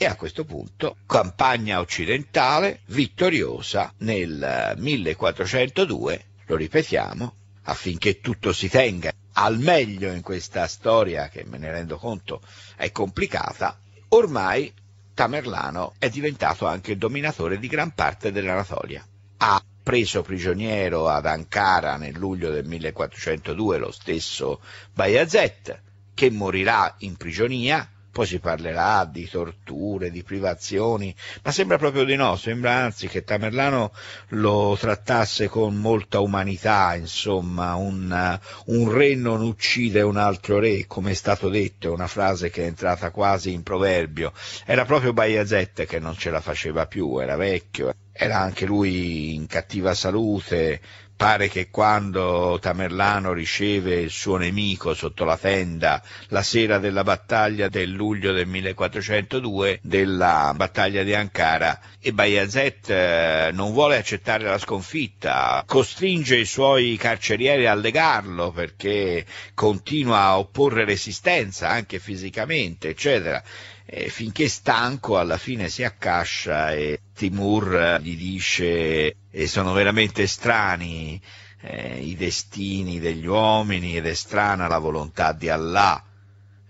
e a questo punto campagna occidentale vittoriosa nel 1402, eh, lo ripetiamo, affinché tutto si tenga al meglio in questa storia che me ne rendo conto è complicata, ormai Tamerlano è diventato anche il dominatore di gran parte dell'Anatolia. Ha preso prigioniero ad Ankara nel luglio del 1402 lo stesso Bayazet, che morirà in prigionia poi si parlerà di torture, di privazioni, ma sembra proprio di no, sembra anzi che Tamerlano lo trattasse con molta umanità, insomma, un, uh, un re non uccide un altro re, come è stato detto, è una frase che è entrata quasi in proverbio, era proprio Baiazette che non ce la faceva più, era vecchio, era anche lui in cattiva salute, Pare che quando Tamerlano riceve il suo nemico sotto la tenda la sera della battaglia del luglio del 1402, della battaglia di Ankara, e Bayazet eh, non vuole accettare la sconfitta, costringe i suoi carcerieri a legarlo perché continua a opporre resistenza anche fisicamente, eccetera eh, finché stanco alla fine si accascia e Timur eh, gli dice e sono veramente strani eh, i destini degli uomini ed è strana la volontà di Allah.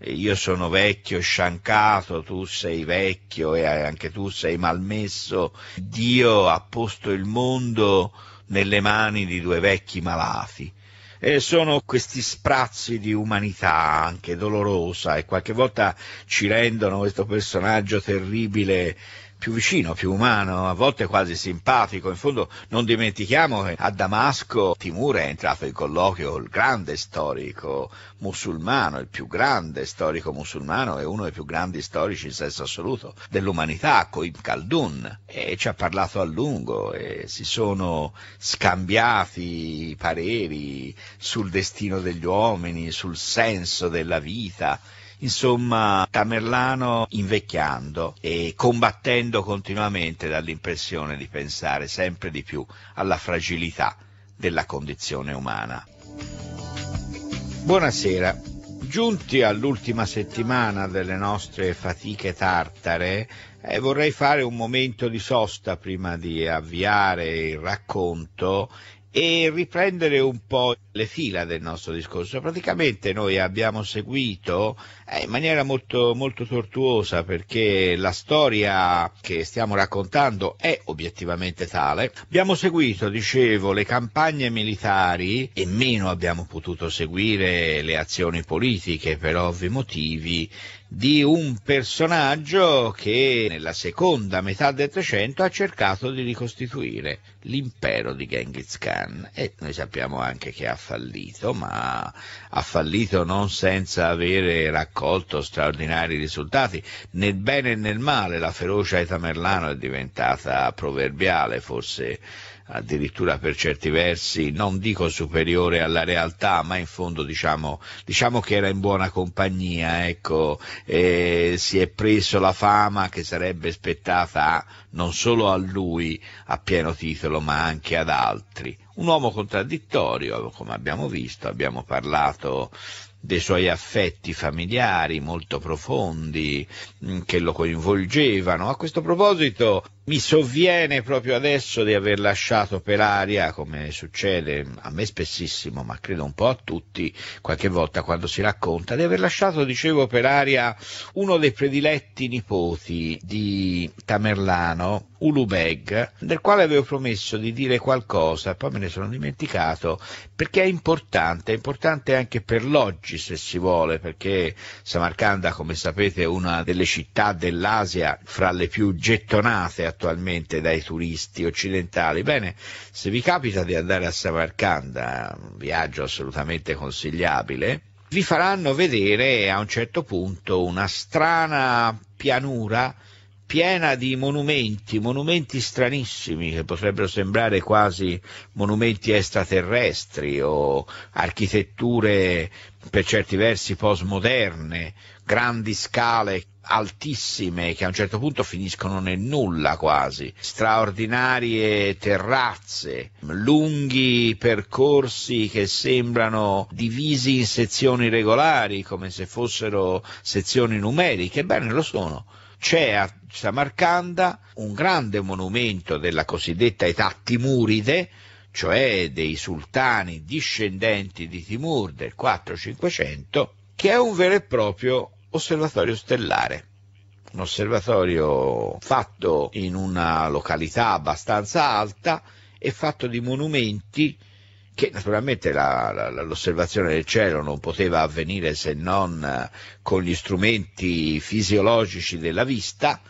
Io sono vecchio sciancato, tu sei vecchio e anche tu sei malmesso. Dio ha posto il mondo nelle mani di due vecchi malati eh, sono questi sprazzi di umanità anche dolorosa e qualche volta ci rendono questo personaggio terribile più vicino, più umano, a volte quasi simpatico. In fondo non dimentichiamo che a Damasco Timur è entrato in colloquio il grande storico musulmano, il più grande storico musulmano e uno dei più grandi storici in senso assoluto dell'umanità, Coib Khaldun, e ci ha parlato a lungo e si sono scambiati pareri sul destino degli uomini, sul senso della vita Insomma, Tamerlano invecchiando e combattendo continuamente dall'impressione di pensare sempre di più alla fragilità della condizione umana. Buonasera. Giunti all'ultima settimana delle nostre fatiche tartare, eh, vorrei fare un momento di sosta prima di avviare il racconto e riprendere un po' le fila del nostro discorso. Praticamente noi abbiamo seguito eh, in maniera molto, molto tortuosa perché la storia che stiamo raccontando è obiettivamente tale. Abbiamo seguito, dicevo, le campagne militari e meno abbiamo potuto seguire le azioni politiche per ovvi motivi di un personaggio che nella seconda metà del Trecento ha cercato di ricostituire l'impero di Genghis Khan e noi sappiamo anche che ha fallito, ma ha fallito non senza avere raccontato raccolto straordinari risultati. Nel bene e nel male la ferocia di Tamerlano è diventata proverbiale, forse addirittura per certi versi non dico superiore alla realtà, ma in fondo diciamo, diciamo che era in buona compagnia, ecco, eh, si è preso la fama che sarebbe spettata non solo a lui a pieno titolo, ma anche ad altri. Un uomo contraddittorio, come abbiamo visto, abbiamo parlato dei suoi affetti familiari molto profondi mm, che lo coinvolgevano. A questo proposito mi sovviene proprio adesso di aver lasciato per aria, come succede a me spessissimo, ma credo un po' a tutti, qualche volta quando si racconta, di aver lasciato, dicevo, per aria uno dei prediletti nipoti di Tamerlano, Ulubeg, del quale avevo promesso di dire qualcosa, poi me ne sono dimenticato, perché è importante, è importante anche per l'oggi se si vuole, perché Samarcanda, come sapete, è una delle città dell'Asia fra le più gettonate attualmente attualmente dai turisti occidentali. Bene, se vi capita di andare a Samarcanda, un viaggio assolutamente consigliabile, vi faranno vedere a un certo punto una strana pianura piena di monumenti, monumenti stranissimi che potrebbero sembrare quasi monumenti extraterrestri o architetture per certi versi postmoderne, grandi scale altissime che a un certo punto finiscono nel nulla quasi, straordinarie terrazze, lunghi percorsi che sembrano divisi in sezioni regolari come se fossero sezioni numeriche, ebbene lo sono. C'è a Samarcanda un grande monumento della cosiddetta età timuride, cioè dei sultani discendenti di Timur del 4-500, che è un vero e proprio osservatorio stellare un osservatorio fatto in una località abbastanza alta e fatto di monumenti che naturalmente la, la, l'osservazione del cielo non poteva avvenire se non eh, con gli strumenti fisiologici della vista,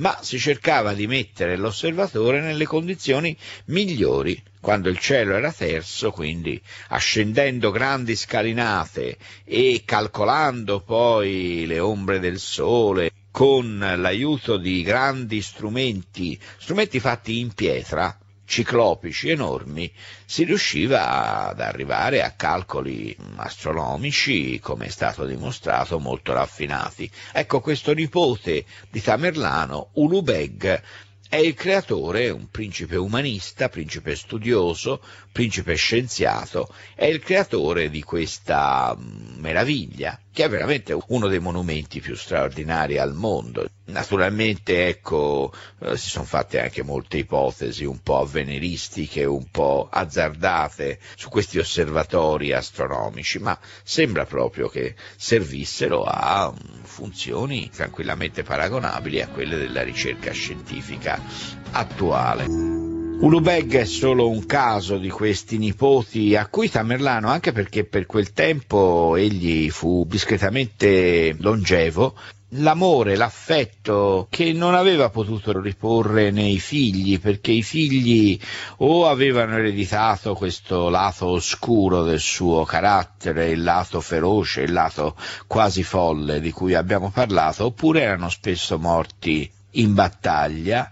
ma si cercava di mettere l'osservatore nelle condizioni migliori, quando il cielo era terzo, quindi ascendendo grandi scalinate e calcolando poi le ombre del sole con l'aiuto di grandi strumenti, strumenti fatti in pietra, ciclopici enormi, si riusciva ad arrivare a calcoli astronomici, come è stato dimostrato, molto raffinati. Ecco, questo nipote di Tamerlano, Ulubeg, è il creatore, un principe umanista, principe studioso, principe scienziato, è il creatore di questa mm, meraviglia, che è veramente uno dei monumenti più straordinari al mondo. Naturalmente, ecco, eh, si sono fatte anche molte ipotesi un po' avveniristiche, un po' azzardate su questi osservatori astronomici, ma sembra proprio che servissero a mm, funzioni tranquillamente paragonabili a quelle della ricerca scientifica attuale. Ulubeg è solo un caso di questi nipoti a cui Tamerlano, anche perché per quel tempo egli fu discretamente longevo, l'amore, l'affetto che non aveva potuto riporre nei figli, perché i figli o avevano ereditato questo lato oscuro del suo carattere, il lato feroce, il lato quasi folle di cui abbiamo parlato, oppure erano spesso morti in battaglia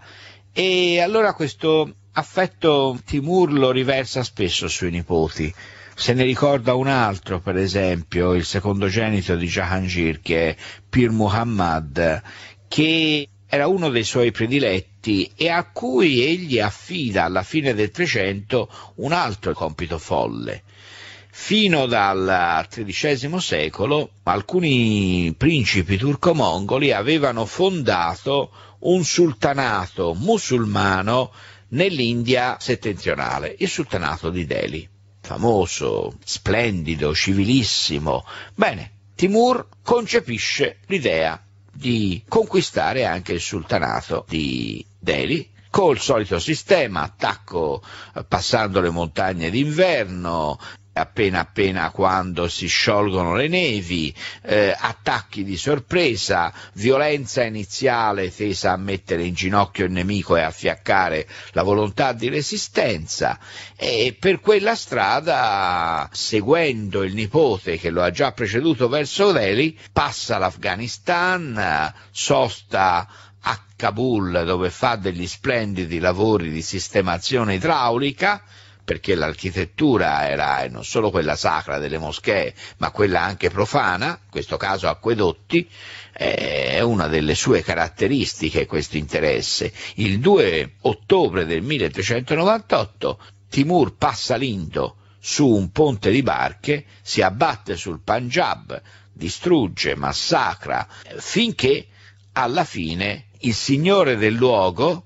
e allora questo affetto Timur lo riversa spesso sui nipoti. Se ne ricorda un altro, per esempio, il secondogenito di Jahangir, che è Pir Muhammad, che era uno dei suoi prediletti e a cui egli affida alla fine del Trecento un altro compito folle. Fino al XIII secolo alcuni principi turco-mongoli avevano fondato un sultanato musulmano nell'India settentrionale, il sultanato di Delhi famoso, splendido, civilissimo. Bene, Timur concepisce l'idea di conquistare anche il sultanato di Delhi col solito sistema, attacco eh, passando le montagne d'inverno, appena appena quando si sciolgono le nevi, eh, attacchi di sorpresa, violenza iniziale tesa a mettere in ginocchio il nemico e affiaccare la volontà di resistenza e per quella strada, seguendo il nipote che lo ha già preceduto verso Delhi, passa l'Afghanistan, sosta a Kabul dove fa degli splendidi lavori di sistemazione idraulica perché l'architettura era non solo quella sacra delle moschee, ma quella anche profana, in questo caso acquedotti, eh, è una delle sue caratteristiche questo interesse. Il 2 ottobre del 1398 Timur passa l'Indo su un ponte di barche, si abbatte sul Punjab, distrugge, massacra, eh, finché alla fine il signore del luogo,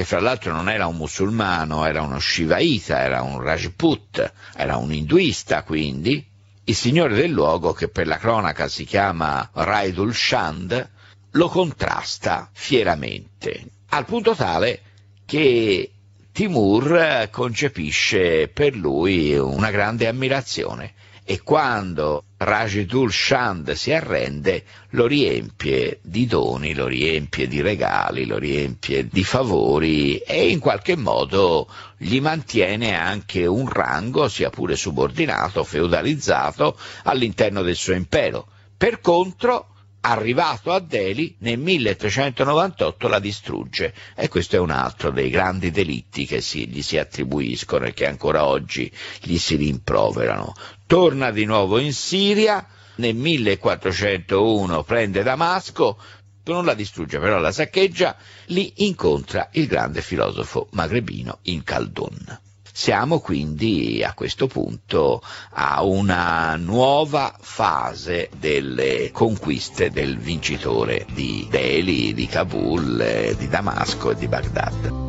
che fra l'altro non era un musulmano, era uno shivaita, era un rajput, era un induista quindi, il signore del luogo, che per la cronaca si chiama Raidul Shand, lo contrasta fieramente, al punto tale che Timur concepisce per lui una grande ammirazione e quando Rajidul Shand si arrende lo riempie di doni, lo riempie di regali, lo riempie di favori e in qualche modo gli mantiene anche un rango, sia pure subordinato, feudalizzato, all'interno del suo impero. Per contro, arrivato a Delhi nel 1398 la distrugge e questo è un altro dei grandi delitti che si, gli si attribuiscono e che ancora oggi gli si rimproverano. Torna di nuovo in Siria, nel 1401 prende Damasco, non la distrugge però la saccheggia, lì incontra il grande filosofo magrebino in Khaldun. Siamo quindi a questo punto a una nuova fase delle conquiste del vincitore di Delhi, di Kabul, di Damasco e di Baghdad.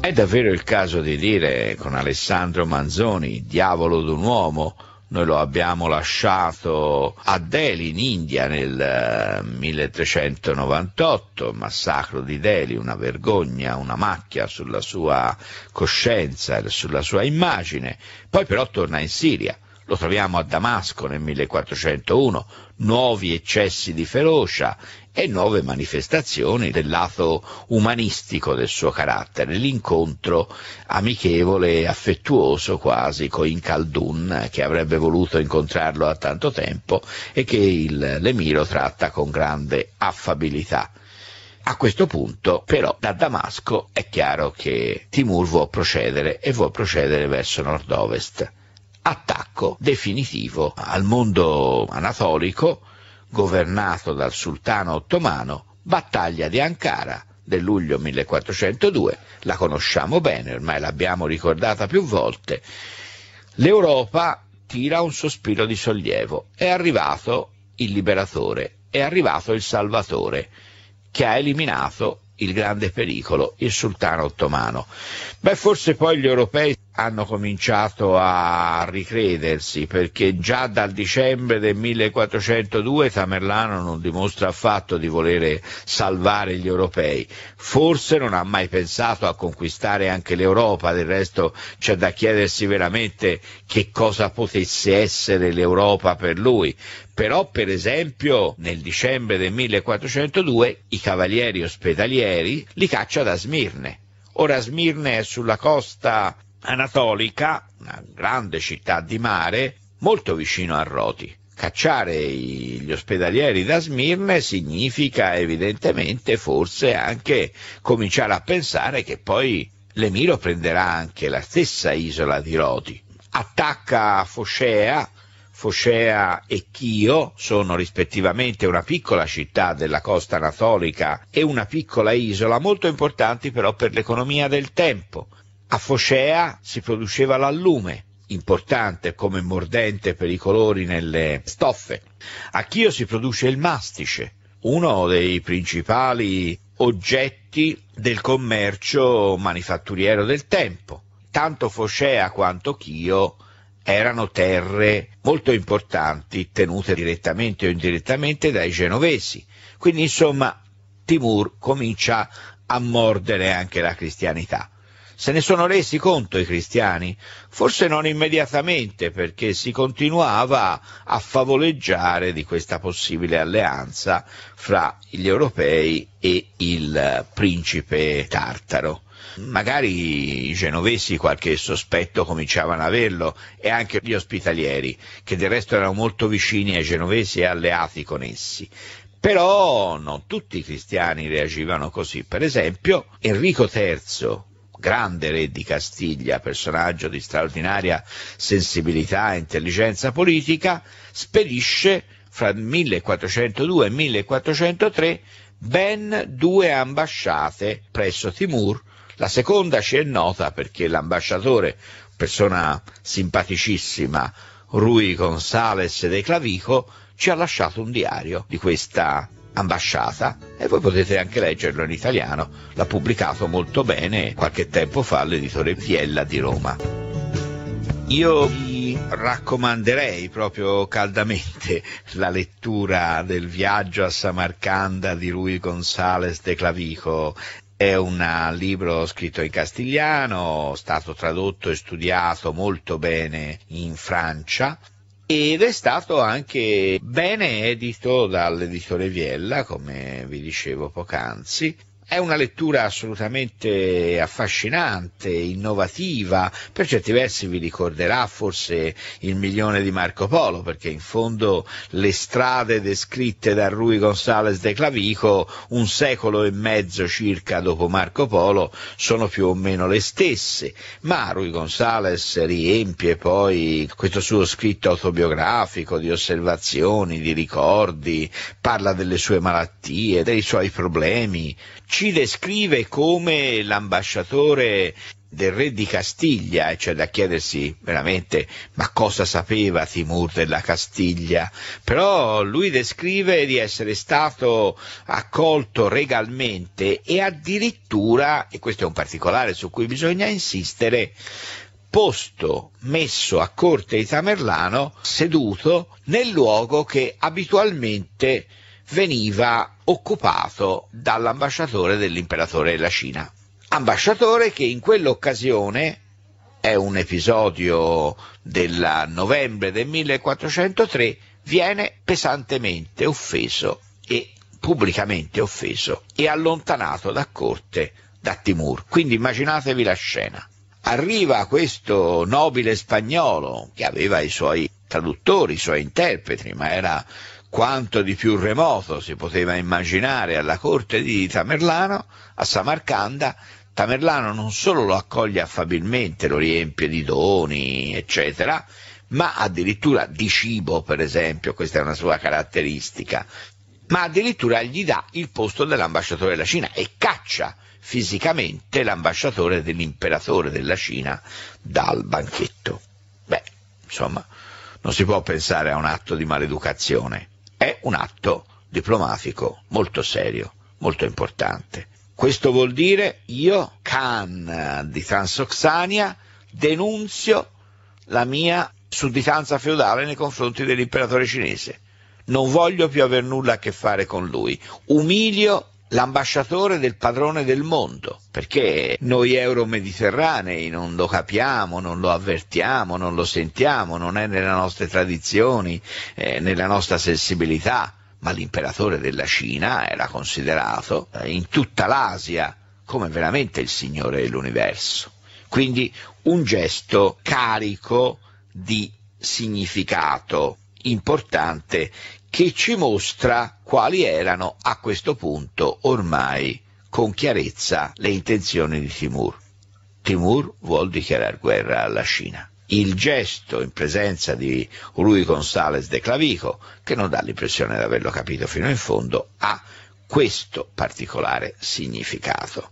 È davvero il caso di dire con Alessandro Manzoni, diavolo d'un uomo, noi lo abbiamo lasciato a Delhi in India nel 1398, eh, massacro di Delhi, una vergogna, una macchia sulla sua coscienza e sulla sua immagine. Poi però torna in Siria. Lo troviamo a Damasco nel 1401, nuovi eccessi di ferocia e nuove manifestazioni del lato umanistico del suo carattere, l'incontro amichevole e affettuoso quasi con Khaldun che avrebbe voluto incontrarlo da tanto tempo e che il Lemiro tratta con grande affabilità. A questo punto però da Damasco è chiaro che Timur vuole procedere e vuole procedere verso nord-ovest attacco definitivo al mondo anatolico governato dal sultano ottomano, battaglia di Ankara del luglio 1402, la conosciamo bene, ormai l'abbiamo ricordata più volte, l'Europa tira un sospiro di sollievo, è arrivato il liberatore, è arrivato il salvatore, che ha eliminato il grande pericolo, il sultano ottomano. Beh, forse poi gli europei hanno cominciato a ricredersi perché già dal dicembre del 1402 Tamerlano non dimostra affatto di volere salvare gli europei. Forse non ha mai pensato a conquistare anche l'Europa, del resto c'è da chiedersi veramente che cosa potesse essere l'Europa per lui. Però per esempio nel dicembre del 1402 i cavalieri ospedalieri li caccia da Smirne. Ora Smirne è sulla costa anatolica, una grande città di mare, molto vicino a Roti. Cacciare gli ospedalieri da Smirne significa evidentemente forse anche cominciare a pensare che poi l'Emiro prenderà anche la stessa isola di Roti. Attacca Foscea, Foscea e Chio sono rispettivamente una piccola città della costa anatolica e una piccola isola molto importanti però per l'economia del tempo. A Focea si produceva l'allume, importante come mordente per i colori nelle stoffe. A Chio si produce il mastice, uno dei principali oggetti del commercio manifatturiero del tempo. Tanto Focea quanto Chio erano terre molto importanti tenute direttamente o indirettamente dai genovesi. Quindi insomma Timur comincia a mordere anche la cristianità. Se ne sono resi conto i cristiani? Forse non immediatamente, perché si continuava a favoleggiare di questa possibile alleanza fra gli europei e il principe tartaro magari i genovesi qualche sospetto cominciavano ad averlo e anche gli ospitalieri, che del resto erano molto vicini ai genovesi e alleati con essi. Però non tutti i cristiani reagivano così. Per esempio, Enrico III grande re di Castiglia, personaggio di straordinaria sensibilità e intelligenza politica, spedisce fra 1402 e 1403 ben due ambasciate presso Timur, la seconda ci è nota perché l'ambasciatore, persona simpaticissima, Rui González de Clavico, ci ha lasciato un diario di questa ambasciata e voi potete anche leggerlo in italiano, l'ha pubblicato molto bene qualche tempo fa l'editore Fiella di Roma. Io vi raccomanderei proprio caldamente la lettura del viaggio a Samarcanda di Rui González de Clavico, è un libro scritto in castigliano, stato tradotto e studiato molto bene in Francia ed è stato anche bene edito dall'editore Viella, come vi dicevo poc'anzi, è una lettura assolutamente affascinante, innovativa, per certi versi vi ricorderà forse il milione di Marco Polo, perché in fondo le strade descritte da Rui González de Clavico un secolo e mezzo circa dopo Marco Polo sono più o meno le stesse, ma Rui González riempie poi questo suo scritto autobiografico di osservazioni, di ricordi, parla delle sue malattie, dei suoi problemi, ci descrive come l'ambasciatore del re di Castiglia, e eh, cioè da chiedersi veramente ma cosa sapeva Timur della Castiglia, però lui descrive di essere stato accolto regalmente e addirittura, e questo è un particolare su cui bisogna insistere, posto messo a corte di Tamerlano seduto nel luogo che abitualmente veniva occupato dall'ambasciatore dell'imperatore della Cina. Ambasciatore che in quell'occasione è un episodio del novembre del 1403, viene pesantemente offeso e pubblicamente offeso e allontanato da corte da Timur. Quindi immaginatevi la scena. Arriva questo nobile spagnolo che aveva i suoi traduttori, i suoi interpreti, ma era quanto di più remoto si poteva immaginare alla corte di Tamerlano, a Samarcanda, Tamerlano non solo lo accoglie affabilmente, lo riempie di doni, eccetera, ma addirittura di cibo, per esempio, questa è una sua caratteristica, ma addirittura gli dà il posto dell'ambasciatore della Cina e caccia fisicamente l'ambasciatore dell'imperatore della Cina dal banchetto. Beh, insomma, non si può pensare a un atto di maleducazione è un atto diplomatico molto serio, molto importante. Questo vuol dire io, Khan di Transoxania, denunzio la mia sudditanza feudale nei confronti dell'imperatore cinese. Non voglio più aver nulla a che fare con lui. Umilio l'ambasciatore del padrone del mondo, perché noi euro-mediterranei non lo capiamo, non lo avvertiamo, non lo sentiamo, non è nelle nostre tradizioni, eh, nella nostra sensibilità, ma l'imperatore della Cina era considerato eh, in tutta l'Asia come veramente il signore dell'universo. Quindi un gesto carico di significato importante che ci mostra quali erano a questo punto ormai con chiarezza le intenzioni di Timur. Timur vuol dichiarare guerra alla Cina. Il gesto in presenza di Rui González de Clavico, che non dà l'impressione di averlo capito fino in fondo, ha questo particolare significato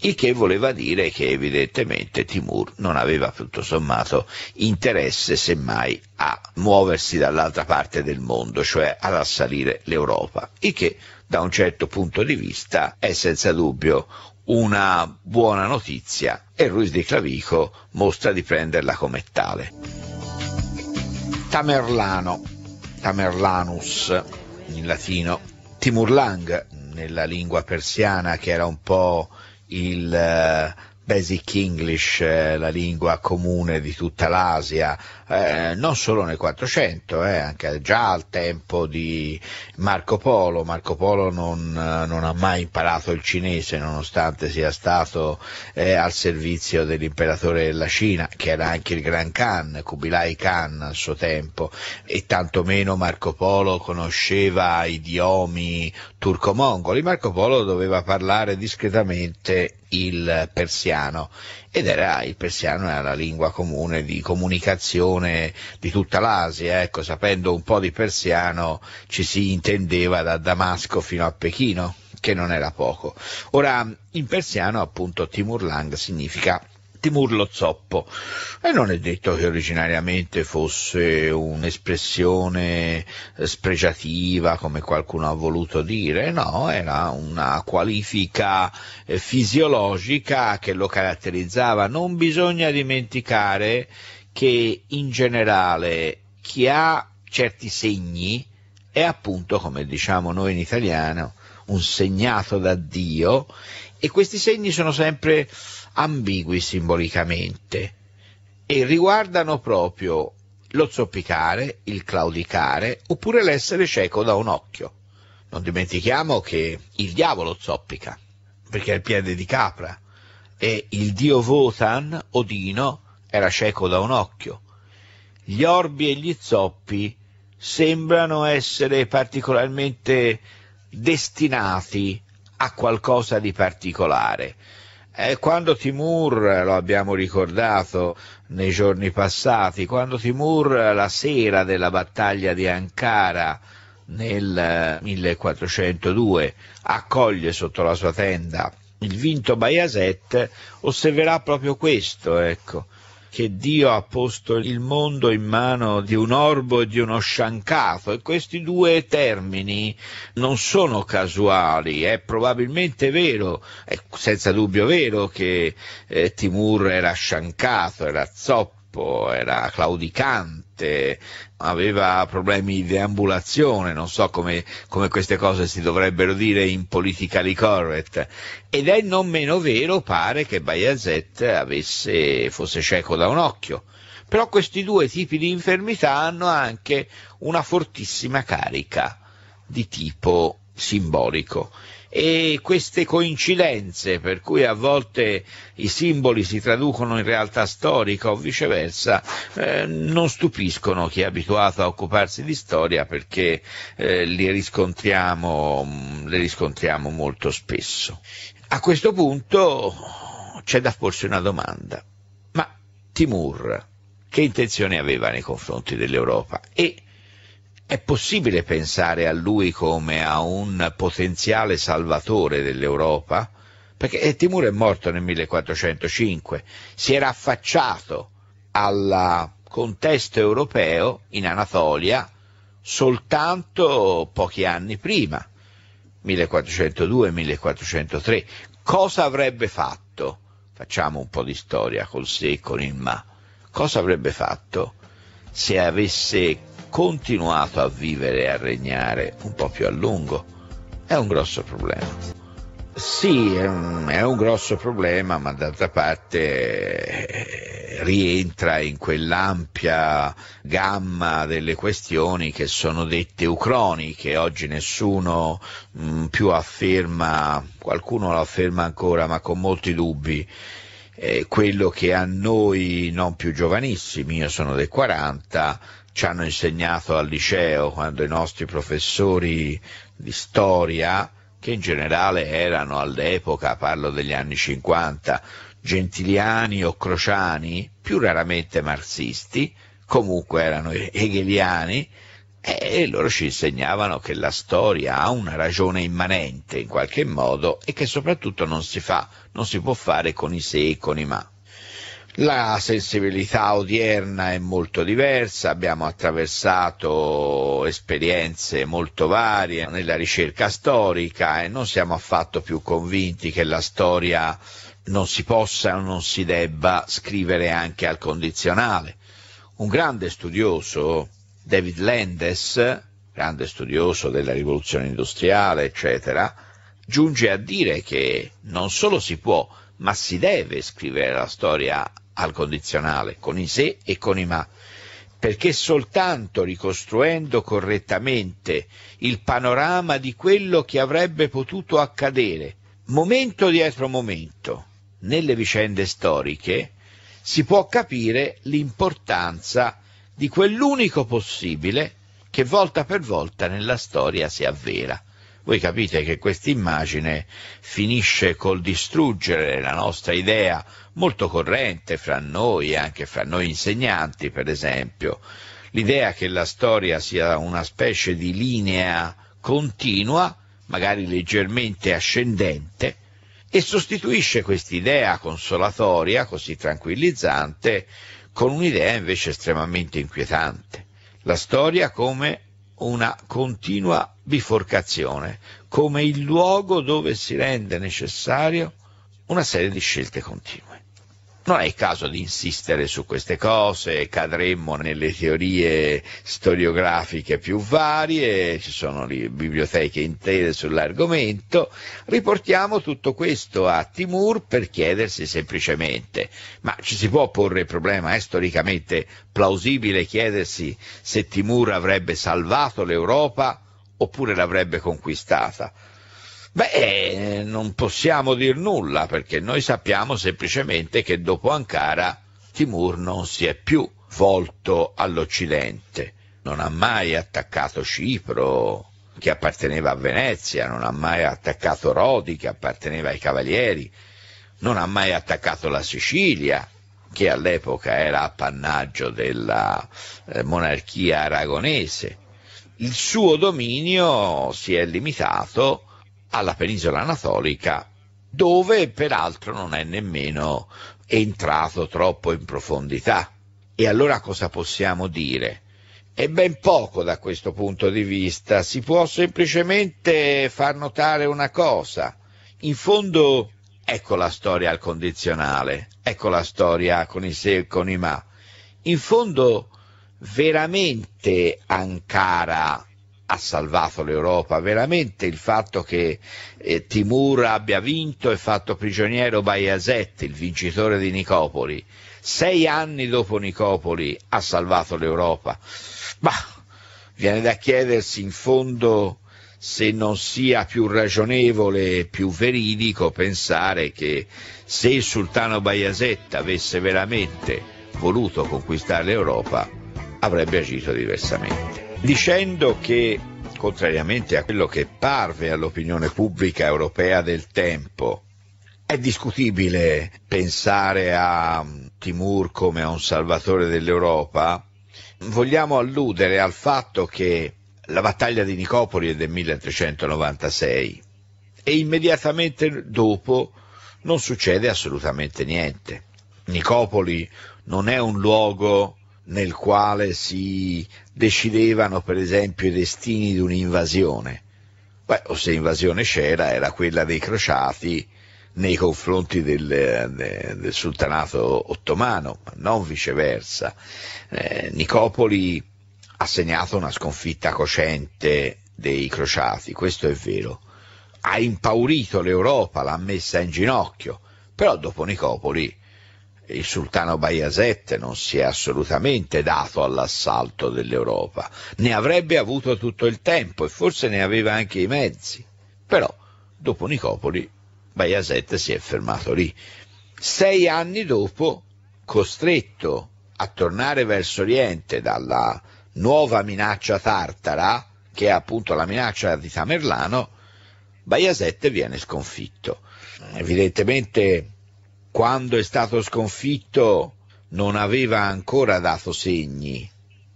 il che voleva dire che evidentemente Timur non aveva tutto sommato interesse semmai a muoversi dall'altra parte del mondo, cioè ad assalire l'Europa, il che da un certo punto di vista è senza dubbio una buona notizia e Ruiz di Clavico mostra di prenderla come tale. Tamerlano, Tamerlanus in latino, Timurlang nella lingua persiana che era un po' il, eh, Basic English, eh, la lingua comune di tutta l'Asia, eh, non solo nel 400, eh, anche già al tempo di Marco Polo. Marco Polo non, eh, non ha mai imparato il cinese nonostante sia stato eh, al servizio dell'imperatore della Cina, che era anche il Gran Khan, Kubilai Khan al suo tempo, e tantomeno Marco Polo conosceva idiomi turco-mongoli. Marco Polo doveva parlare discretamente il persiano ed era il persiano era la lingua comune di comunicazione di tutta l'Asia, ecco, sapendo un po' di persiano ci si intendeva da Damasco fino a Pechino, che non era poco. Ora in persiano appunto Timur Lang significa Timur lo zoppo. E non è detto che originariamente fosse un'espressione spregiativa, come qualcuno ha voluto dire, no, era una qualifica eh, fisiologica che lo caratterizzava. Non bisogna dimenticare che in generale chi ha certi segni è appunto, come diciamo noi in italiano, un segnato da Dio e questi segni sono sempre ambigui simbolicamente e riguardano proprio lo zoppicare, il claudicare oppure l'essere cieco da un occhio. Non dimentichiamo che il diavolo zoppica, perché è il piede di capra, e il dio Votan, Odino, era cieco da un occhio. Gli orbi e gli zoppi sembrano essere particolarmente destinati a qualcosa di particolare. Eh, quando Timur, eh, lo abbiamo ricordato nei giorni passati, quando Timur eh, la sera della battaglia di Ankara nel 1402 eh, accoglie sotto la sua tenda il vinto Bayaset, osserverà proprio questo, ecco, che Dio ha posto il mondo in mano di un orbo e di uno sciancato e questi due termini non sono casuali, è probabilmente vero, è senza dubbio vero che eh, Timur era sciancato, era zoppo, era claudicante, sette, aveva problemi di deambulazione, non so come, come queste cose si dovrebbero dire in politically correct. Ed è non meno vero, pare, che Bayazet avesse, fosse cieco da un occhio. Però questi due tipi di infermità hanno anche una fortissima carica di tipo simbolico e queste coincidenze per cui a volte i simboli si traducono in realtà storica o viceversa eh, non stupiscono chi è abituato a occuparsi di storia perché eh, li riscontriamo, mm, le riscontriamo molto spesso. A questo punto c'è da porsi una domanda. Ma Timur che intenzioni aveva nei confronti dell'Europa e è possibile pensare a lui come a un potenziale salvatore dell'Europa? Perché Timur è morto nel 1405, si era affacciato al contesto europeo in Anatolia soltanto pochi anni prima, 1402-1403. Cosa avrebbe fatto? Facciamo un po' di storia col se e con il ma. Cosa avrebbe fatto se avesse continuato a vivere e a regnare un po' più a lungo, è un grosso problema. Sì, è un, grosso problema, ma d'altra parte eh, rientra in quell'ampia gamma delle questioni che sono dette ucroniche. Oggi nessuno mm, più afferma, qualcuno lo afferma ancora, ma con molti dubbi, eh, quello che a noi non più giovanissimi, io sono del 40, ci hanno insegnato al liceo, quando i nostri professori di storia, che in generale erano all'epoca, parlo degli anni 50, gentiliani o crociani, più raramente marxisti, comunque erano hegeliani, e loro ci insegnavano che la storia ha una ragione immanente in qualche modo e che soprattutto non si fa, non si può fare con i se e con i ma. La sensibilità odierna è molto diversa, abbiamo attraversato esperienze molto varie nella ricerca storica e non siamo affatto più convinti che la storia non si possa o non si debba scrivere anche al condizionale. Un grande studioso, David Landes, grande studioso della rivoluzione industriale, eccetera, giunge a dire che non solo si può, ma si deve scrivere la storia al condizionale, con i se e con i ma, perché soltanto ricostruendo correttamente il panorama di quello che avrebbe potuto accadere, momento dietro momento, nelle vicende storiche, si può capire l'importanza di quell'unico possibile che volta per volta nella storia si avvera. Voi capite che questa immagine finisce col distruggere la nostra idea molto corrente fra noi, anche fra noi insegnanti per esempio, l'idea che la storia sia una specie di linea continua, magari leggermente ascendente, e sostituisce quest'idea consolatoria, così tranquillizzante, con un'idea invece estremamente inquietante. La storia come una continua biforcazione, come il luogo dove si rende necessario una serie di scelte continue. Non è il caso di insistere su queste cose, cadremmo nelle teorie storiografiche più varie, ci sono biblioteche intere sull'argomento. Riportiamo tutto questo a Timur per chiedersi semplicemente, ma ci si può porre il problema, è storicamente plausibile chiedersi se Timur avrebbe salvato l'Europa oppure l'avrebbe conquistata? Beh, eh, non possiamo dir nulla perché noi sappiamo semplicemente che dopo Ankara Timur non si è più volto all'Occidente, non ha mai attaccato Cipro che apparteneva a Venezia, non ha mai attaccato Rodi che apparteneva ai Cavalieri, non ha mai attaccato la Sicilia che all'epoca era appannaggio della eh, monarchia aragonese. Il suo dominio si è limitato alla penisola anatolica, dove peraltro non è nemmeno entrato troppo in profondità. E allora cosa possiamo dire? È ben poco da questo punto di vista, si può semplicemente far notare una cosa. In fondo, ecco la storia al condizionale, ecco la storia con i se e con i ma. In fondo, veramente Ankara ha salvato l'Europa, veramente il fatto che eh, Timur abbia vinto e fatto prigioniero Baiaset, il vincitore di Nicopoli, sei anni dopo Nicopoli ha salvato l'Europa. Ma viene da chiedersi in fondo se non sia più ragionevole e più veridico pensare che se il sultano Baiaset avesse veramente voluto conquistare l'Europa avrebbe agito diversamente dicendo che, contrariamente a quello che parve all'opinione pubblica europea del tempo, è discutibile pensare a Timur come a un salvatore dell'Europa, vogliamo alludere al fatto che la battaglia di Nicopoli è del 1396 e immediatamente dopo non succede assolutamente niente. Nicopoli non è un luogo nel quale si decidevano per esempio i destini di un'invasione, Beh, o se invasione c'era era quella dei crociati nei confronti del, del, sultanato ottomano, ma non viceversa. Eh, Nicopoli ha segnato una sconfitta cocente dei crociati, questo è vero, ha impaurito l'Europa, l'ha messa in ginocchio, però dopo Nicopoli il sultano Bajazet non si è assolutamente dato all'assalto dell'Europa, ne avrebbe avuto tutto il tempo e forse ne aveva anche i mezzi, però dopo Nicopoli Bajazet si è fermato lì. Sei anni dopo, costretto a tornare verso Oriente dalla nuova minaccia tartara, che è appunto la minaccia di Tamerlano, Bajazet viene sconfitto. Evidentemente quando è stato sconfitto non aveva ancora dato segni,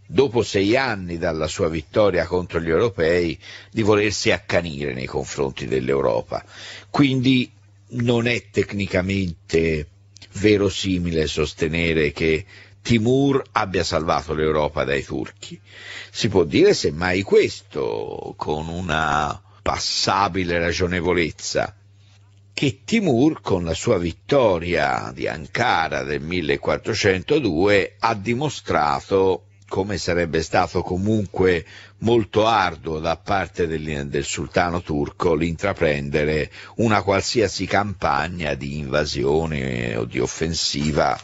dopo sei anni dalla sua vittoria contro gli europei, di volersi accanire nei confronti dell'Europa. Quindi non è tecnicamente verosimile sostenere che Timur abbia salvato l'Europa dai turchi. Si può dire semmai questo con una passabile ragionevolezza, che Timur con la sua vittoria di Ankara del 1402 ha dimostrato come sarebbe stato comunque molto arduo da parte del, del, sultano turco l'intraprendere una qualsiasi campagna di invasione eh, o di offensiva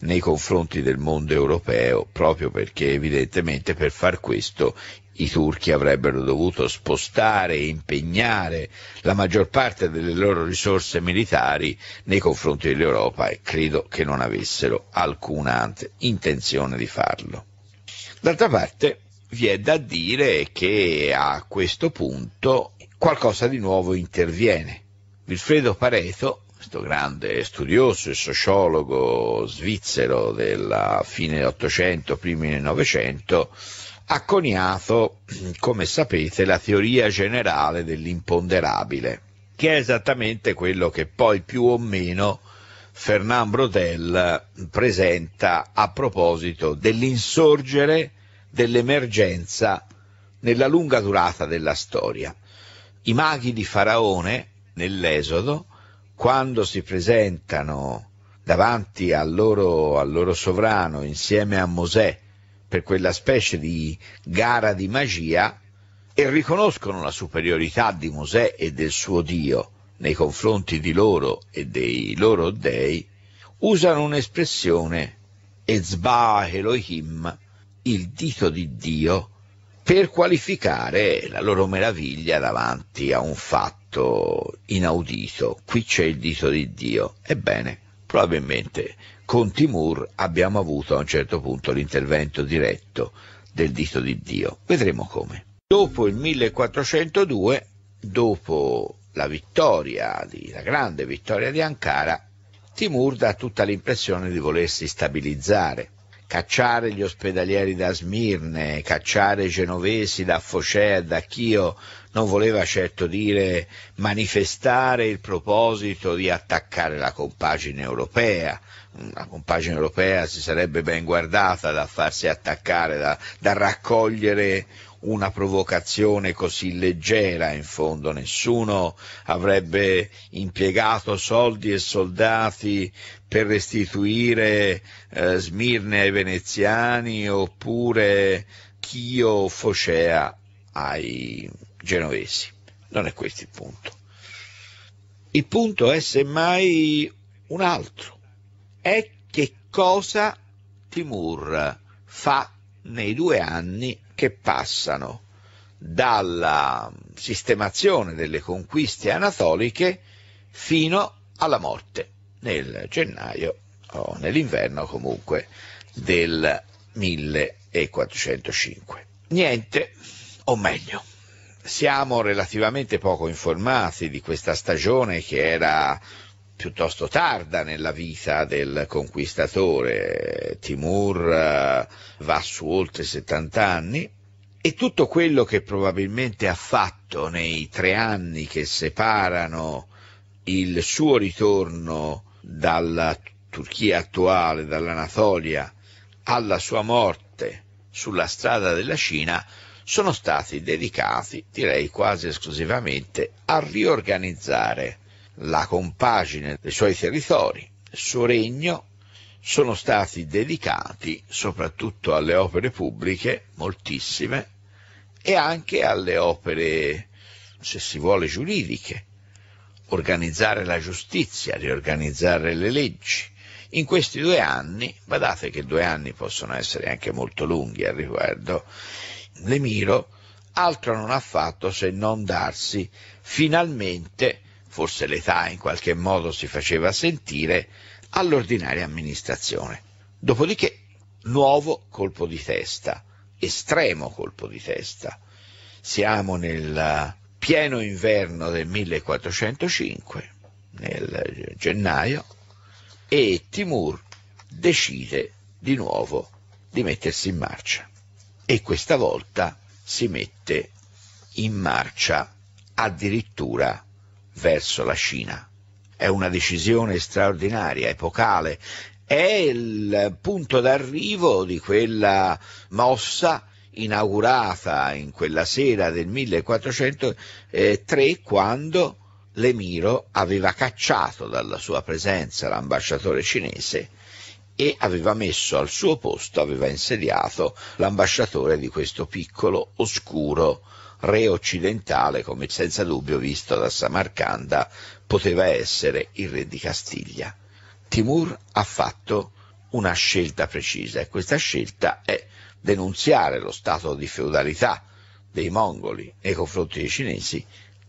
nei confronti del mondo europeo, proprio perché evidentemente per far questo i turchi avrebbero dovuto spostare e impegnare la maggior parte delle loro risorse militari nei confronti dell'Europa e credo che non avessero alcuna intenzione di farlo. D'altra parte vi è da dire che a questo punto qualcosa di nuovo interviene. Wilfredo Pareto, questo grande studioso e sociologo svizzero della fine dell'Ottocento, primi del Novecento, ha coniato, come sapete, la teoria generale dell'imponderabile, che è esattamente quello che poi più o meno Fernand Brodel presenta a proposito dell'insorgere dell'emergenza nella lunga durata della storia. I maghi di Faraone, nell'Esodo, quando si presentano davanti al loro, al loro sovrano insieme a Mosè per quella specie di gara di magia e riconoscono la superiorità di Mosè e del suo Dio nei confronti di loro e dei loro dei, usano un'espressione Ezba Elohim, il dito di Dio, per qualificare la loro meraviglia davanti a un fatto inaudito. Qui c'è il dito di Dio. Ebbene, probabilmente con Timur abbiamo avuto a un certo punto l'intervento diretto del dito di Dio. Vedremo come. Dopo il 1402, dopo la vittoria, di, la grande vittoria di Ankara, Timur dà tutta l'impressione di volersi stabilizzare, cacciare gli ospedalieri da Smirne, cacciare i genovesi da Focea, da Chio, non voleva certo dire manifestare il proposito di attaccare la compagine europea, la compagine europea si sarebbe ben guardata da farsi attaccare, da, da raccogliere una provocazione così leggera in fondo, nessuno avrebbe impiegato soldi e soldati per restituire eh, Smirne ai veneziani oppure Chio Focea ai genovesi. Non è questo il punto. Il punto è semmai un altro è che cosa Timur fa nei due anni che passano dalla sistemazione delle conquiste anatoliche fino alla morte nel gennaio o nell'inverno comunque del 1405. Niente, o meglio, siamo relativamente poco informati di questa stagione che era piuttosto tarda nella vita del conquistatore. Timur eh, va su oltre 70 anni e tutto quello che probabilmente ha fatto nei tre anni che separano il suo ritorno dalla Turchia attuale, dall'Anatolia, alla sua morte sulla strada della Cina, sono stati dedicati, direi quasi esclusivamente, a riorganizzare la compagine dei suoi territori, il suo regno, sono stati dedicati soprattutto alle opere pubbliche, moltissime, e anche alle opere, se si vuole, giuridiche, organizzare la giustizia, riorganizzare le leggi. In questi due anni, badate che due anni possono essere anche molto lunghi al riguardo, Lemiro altro non ha fatto se non darsi finalmente forse l'età in qualche modo si faceva sentire, all'ordinaria amministrazione. Dopodiché nuovo colpo di testa, estremo colpo di testa. Siamo nel pieno inverno del 1405, nel gennaio, e Timur decide di nuovo di mettersi in marcia. E questa volta si mette in marcia addirittura verso la Cina. È una decisione straordinaria, epocale, è il punto d'arrivo di quella mossa inaugurata in quella sera del 1403 eh, quando l'emiro aveva cacciato dalla sua presenza l'ambasciatore cinese e aveva messo al suo posto, aveva insediato l'ambasciatore di questo piccolo, oscuro re occidentale, come senza dubbio visto da Samarcanda poteva essere il re di Castiglia. Timur ha fatto una scelta precisa e questa scelta è denunziare lo stato di feudalità dei mongoli nei confronti dei cinesi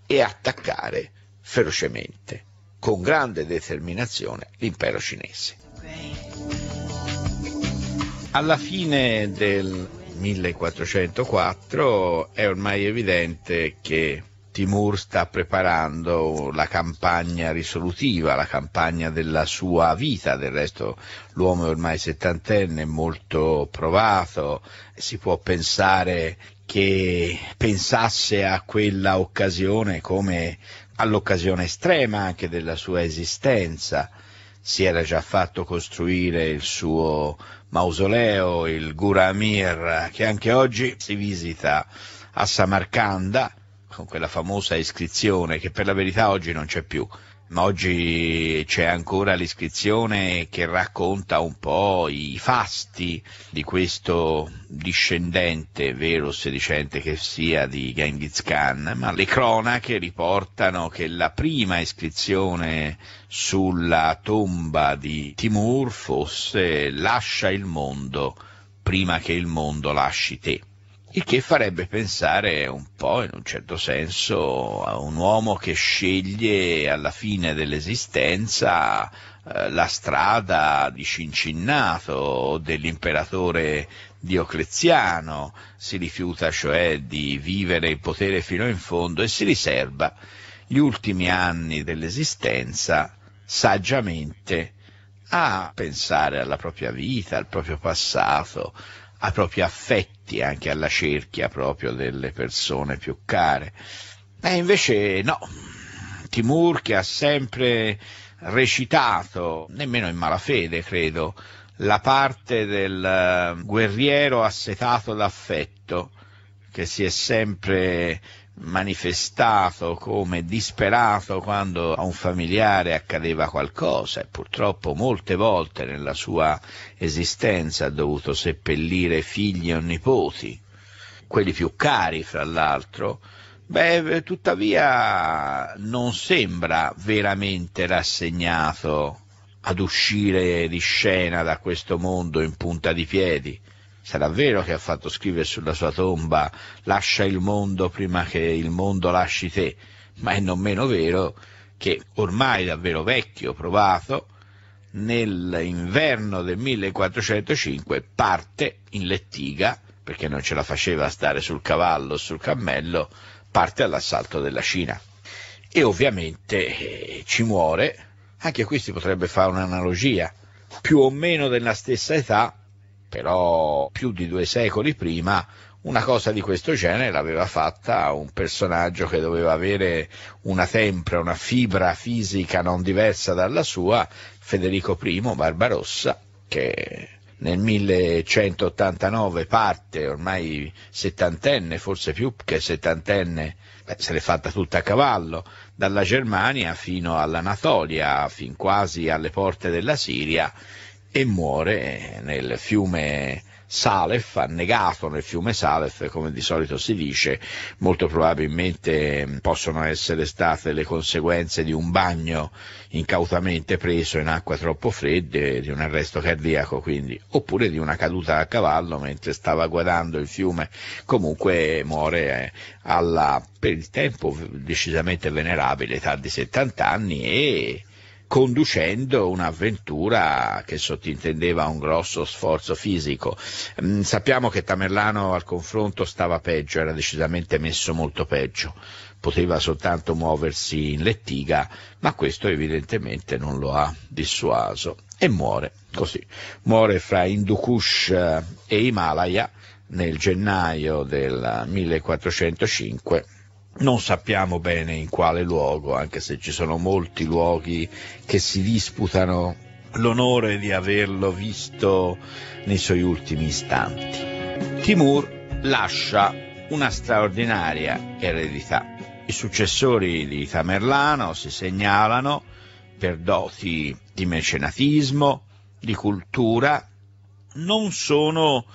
e attaccare ferocemente, con grande determinazione, l'impero cinese. Alla fine del 1404 è ormai evidente che Timur sta preparando la campagna risolutiva, la campagna della sua vita, del resto l'uomo è ormai settantenne, molto provato, si può pensare che pensasse a quella occasione come all'occasione estrema anche della sua esistenza, si era già fatto costruire il suo mausoleo, il Guramir, che anche oggi si visita a Samarcanda, con quella famosa iscrizione che per la verità oggi non c'è più, oggi c'è ancora l'iscrizione che racconta un po' i fasti di questo discendente, vero o sedicente che sia, di Genghis Khan, ma le cronache riportano che la prima iscrizione sulla tomba di Timur fosse lascia il mondo prima che il mondo lasci te il che farebbe pensare un po', in un certo senso, a un uomo che sceglie alla fine dell'esistenza eh, la strada di Cincinnato o dell'imperatore Diocleziano, si rifiuta cioè di vivere il potere fino in fondo e si riserva gli ultimi anni dell'esistenza saggiamente a pensare alla propria vita, al proprio passato, ai propri affetti, anche alla cerchia proprio delle persone più care. E invece no, Timur che ha sempre recitato, nemmeno in malafede credo, la parte del eh, guerriero assetato d'affetto che si è sempre manifestato come disperato quando a un familiare accadeva qualcosa e purtroppo molte volte nella sua esistenza ha dovuto seppellire figli o nipoti, quelli più cari fra l'altro, beh, tuttavia non sembra veramente rassegnato ad uscire di scena da questo mondo in punta di piedi Sarà vero che ha fatto scrivere sulla sua tomba lascia il mondo prima che il mondo lasci te, ma è non meno vero che ormai davvero vecchio, provato, nell'inverno del 1405 parte in lettiga, perché non ce la faceva stare sul cavallo o sul cammello, parte all'assalto della Cina. E ovviamente eh, ci muore, anche qui si potrebbe fare un'analogia, più o meno della stessa età però più di due secoli prima una cosa di questo genere l'aveva fatta un personaggio che doveva avere una tempra, una fibra fisica non diversa dalla sua, Federico I Barbarossa, che nel 1189 parte ormai settantenne, forse più che settantenne, beh, se l'è fatta tutta a cavallo, dalla Germania fino all'Anatolia, fin quasi alle porte della Siria, e muore nel fiume Salef, annegato nel fiume Salef, come di solito si dice, molto probabilmente possono essere state le conseguenze di un bagno incautamente preso in acqua troppo fredda, di un arresto cardiaco quindi, oppure di una caduta a cavallo mentre stava guardando il fiume, comunque muore eh, alla, per il tempo decisamente venerabile età di 70 anni e conducendo un'avventura che sottintendeva un grosso sforzo fisico. Mm, sappiamo che Tamerlano al confronto stava peggio, era decisamente messo molto peggio, poteva soltanto muoversi in lettiga, ma questo evidentemente non lo ha dissuaso e muore così. Muore fra Hindukush eh, e Himalaya nel gennaio del 1405 non sappiamo bene in quale luogo, anche se ci sono molti luoghi che si disputano l'onore di averlo visto nei suoi ultimi istanti. Timur lascia una straordinaria eredità. I successori di Tamerlano si segnalano per doti di mecenatismo, di cultura, non sono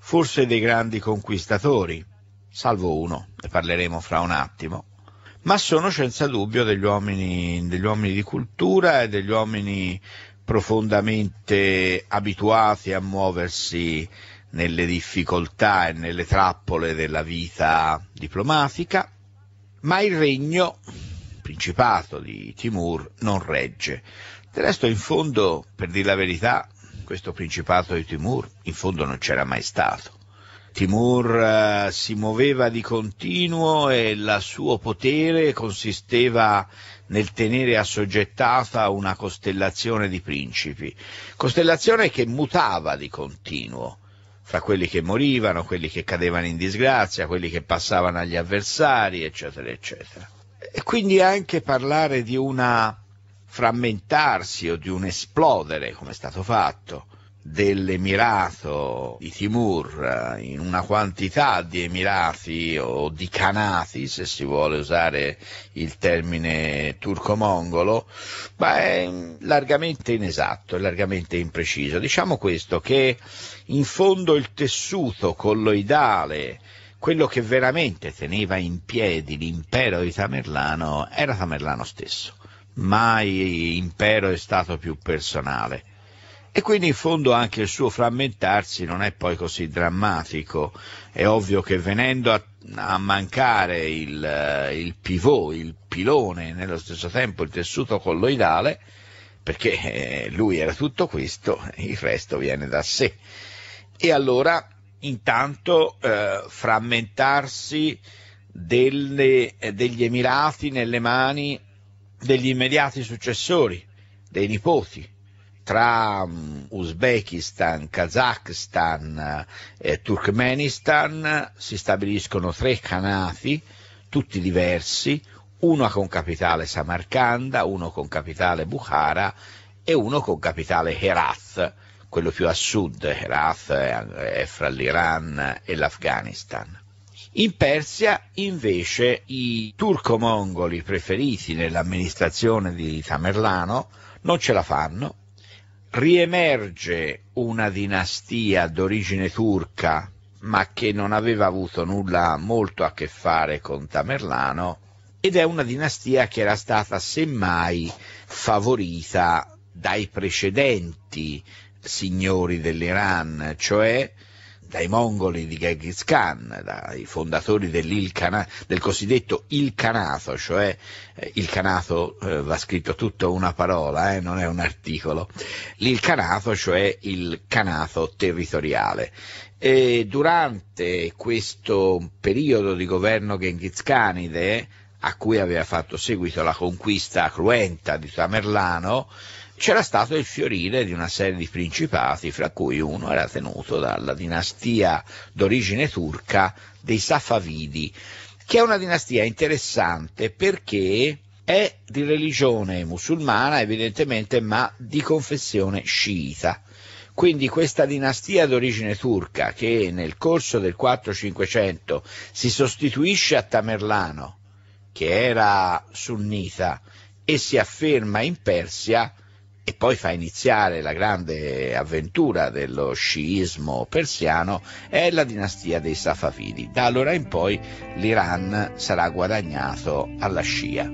forse dei grandi conquistatori, salvo uno, ne parleremo fra un attimo, ma sono senza dubbio degli uomini, degli uomini di cultura e degli uomini profondamente abituati a muoversi nelle difficoltà e nelle trappole della vita diplomatica, ma il regno principato di Timur non regge. Del resto in fondo, per dire la verità, questo principato di Timur in fondo non c'era mai stato. Timur eh, si muoveva di continuo e il suo potere consisteva nel tenere assoggettata una costellazione di principi, costellazione che mutava di continuo fra quelli che morivano, quelli che cadevano in disgrazia, quelli che passavano agli avversari, eccetera, eccetera. E quindi anche parlare di una frammentarsi o di un esplodere, come è stato fatto, dell'Emirato di Timur in una quantità di Emirati o di Canati, se si vuole usare il termine turco-mongolo, ma è largamente inesatto, è largamente impreciso. Diciamo questo, che in fondo il tessuto colloidale quello che veramente teneva in piedi l'impero di Tamerlano era Tamerlano stesso. Mai impero è stato più personale. E quindi in fondo anche il suo frammentarsi non è poi così drammatico. È ovvio che venendo a, a mancare il, eh, il pivot, il pilone, nello stesso tempo il tessuto colloidale, perché eh, lui era tutto questo, il resto viene da sé. E allora intanto eh, frammentarsi delle, eh, degli Emirati nelle mani degli immediati successori, dei nipoti, tra Uzbekistan, Kazakhstan e eh, Turkmenistan si stabiliscono tre canafi, tutti diversi, uno con capitale Samarcanda, uno con capitale Bukhara e uno con capitale Herat, quello più a sud, Herat è fra l'Iran e l'Afghanistan. In Persia invece i turco-mongoli preferiti nell'amministrazione di Tamerlano non ce la fanno riemerge una dinastia d'origine turca, ma che non aveva avuto nulla molto a che fare con Tamerlano, ed è una dinastia che era stata semmai favorita dai precedenti signori dell'Iran, cioè dai mongoli di Genghis Khan, dai fondatori del cosiddetto Il Canato, cioè eh, Il Canato eh, va scritto tutta una parola, eh, non è un articolo, l'Il Canato, cioè il Canato territoriale. E durante questo periodo di governo Genghis Khanide, eh, a cui aveva fatto seguito la conquista cruenta di Tamerlano, c'era stato il fiorire di una serie di principati, fra cui uno era tenuto dalla dinastia d'origine turca dei Safavidi, che è una dinastia interessante perché è di religione musulmana evidentemente, ma di confessione sciita. Quindi questa dinastia d'origine turca che nel corso del 4-500 si sostituisce a Tamerlano, che era sunnita, e si afferma in Persia, e poi fa iniziare la grande avventura dello sciismo persiano, è la dinastia dei Safavidi. Da allora in poi l'Iran sarà guadagnato alla Scia.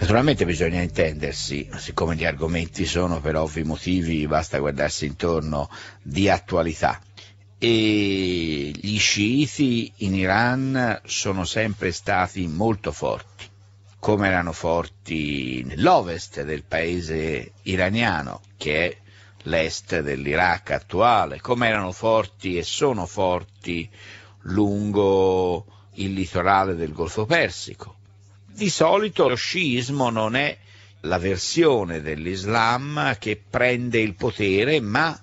Naturalmente bisogna intendersi, siccome gli argomenti sono per ovvi motivi, basta guardarsi intorno, di attualità e gli sciiti in Iran sono sempre stati molto forti come erano forti nell'ovest del paese iraniano, che è l'est dell'Iraq attuale, come erano forti e sono forti lungo il litorale del Golfo Persico. Di solito lo sciismo non è la versione dell'Islam che prende il potere, ma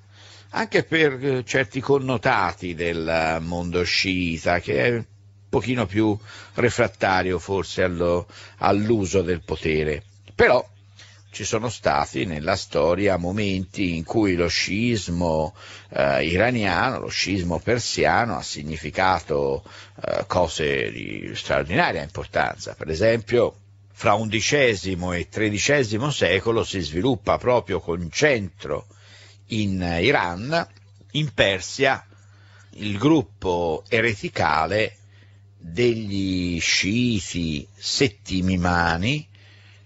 anche per eh, certi connotati del mondo sciita, che pochino più refrattario forse allo, all'uso del potere. Però ci sono stati nella storia momenti in cui lo sciismo eh, iraniano, lo sciismo persiano ha significato eh, cose di straordinaria importanza. Per esempio, fra XI e XIII secolo si sviluppa proprio con centro in Iran, in Persia, il gruppo ereticale degli sciiti settimimani,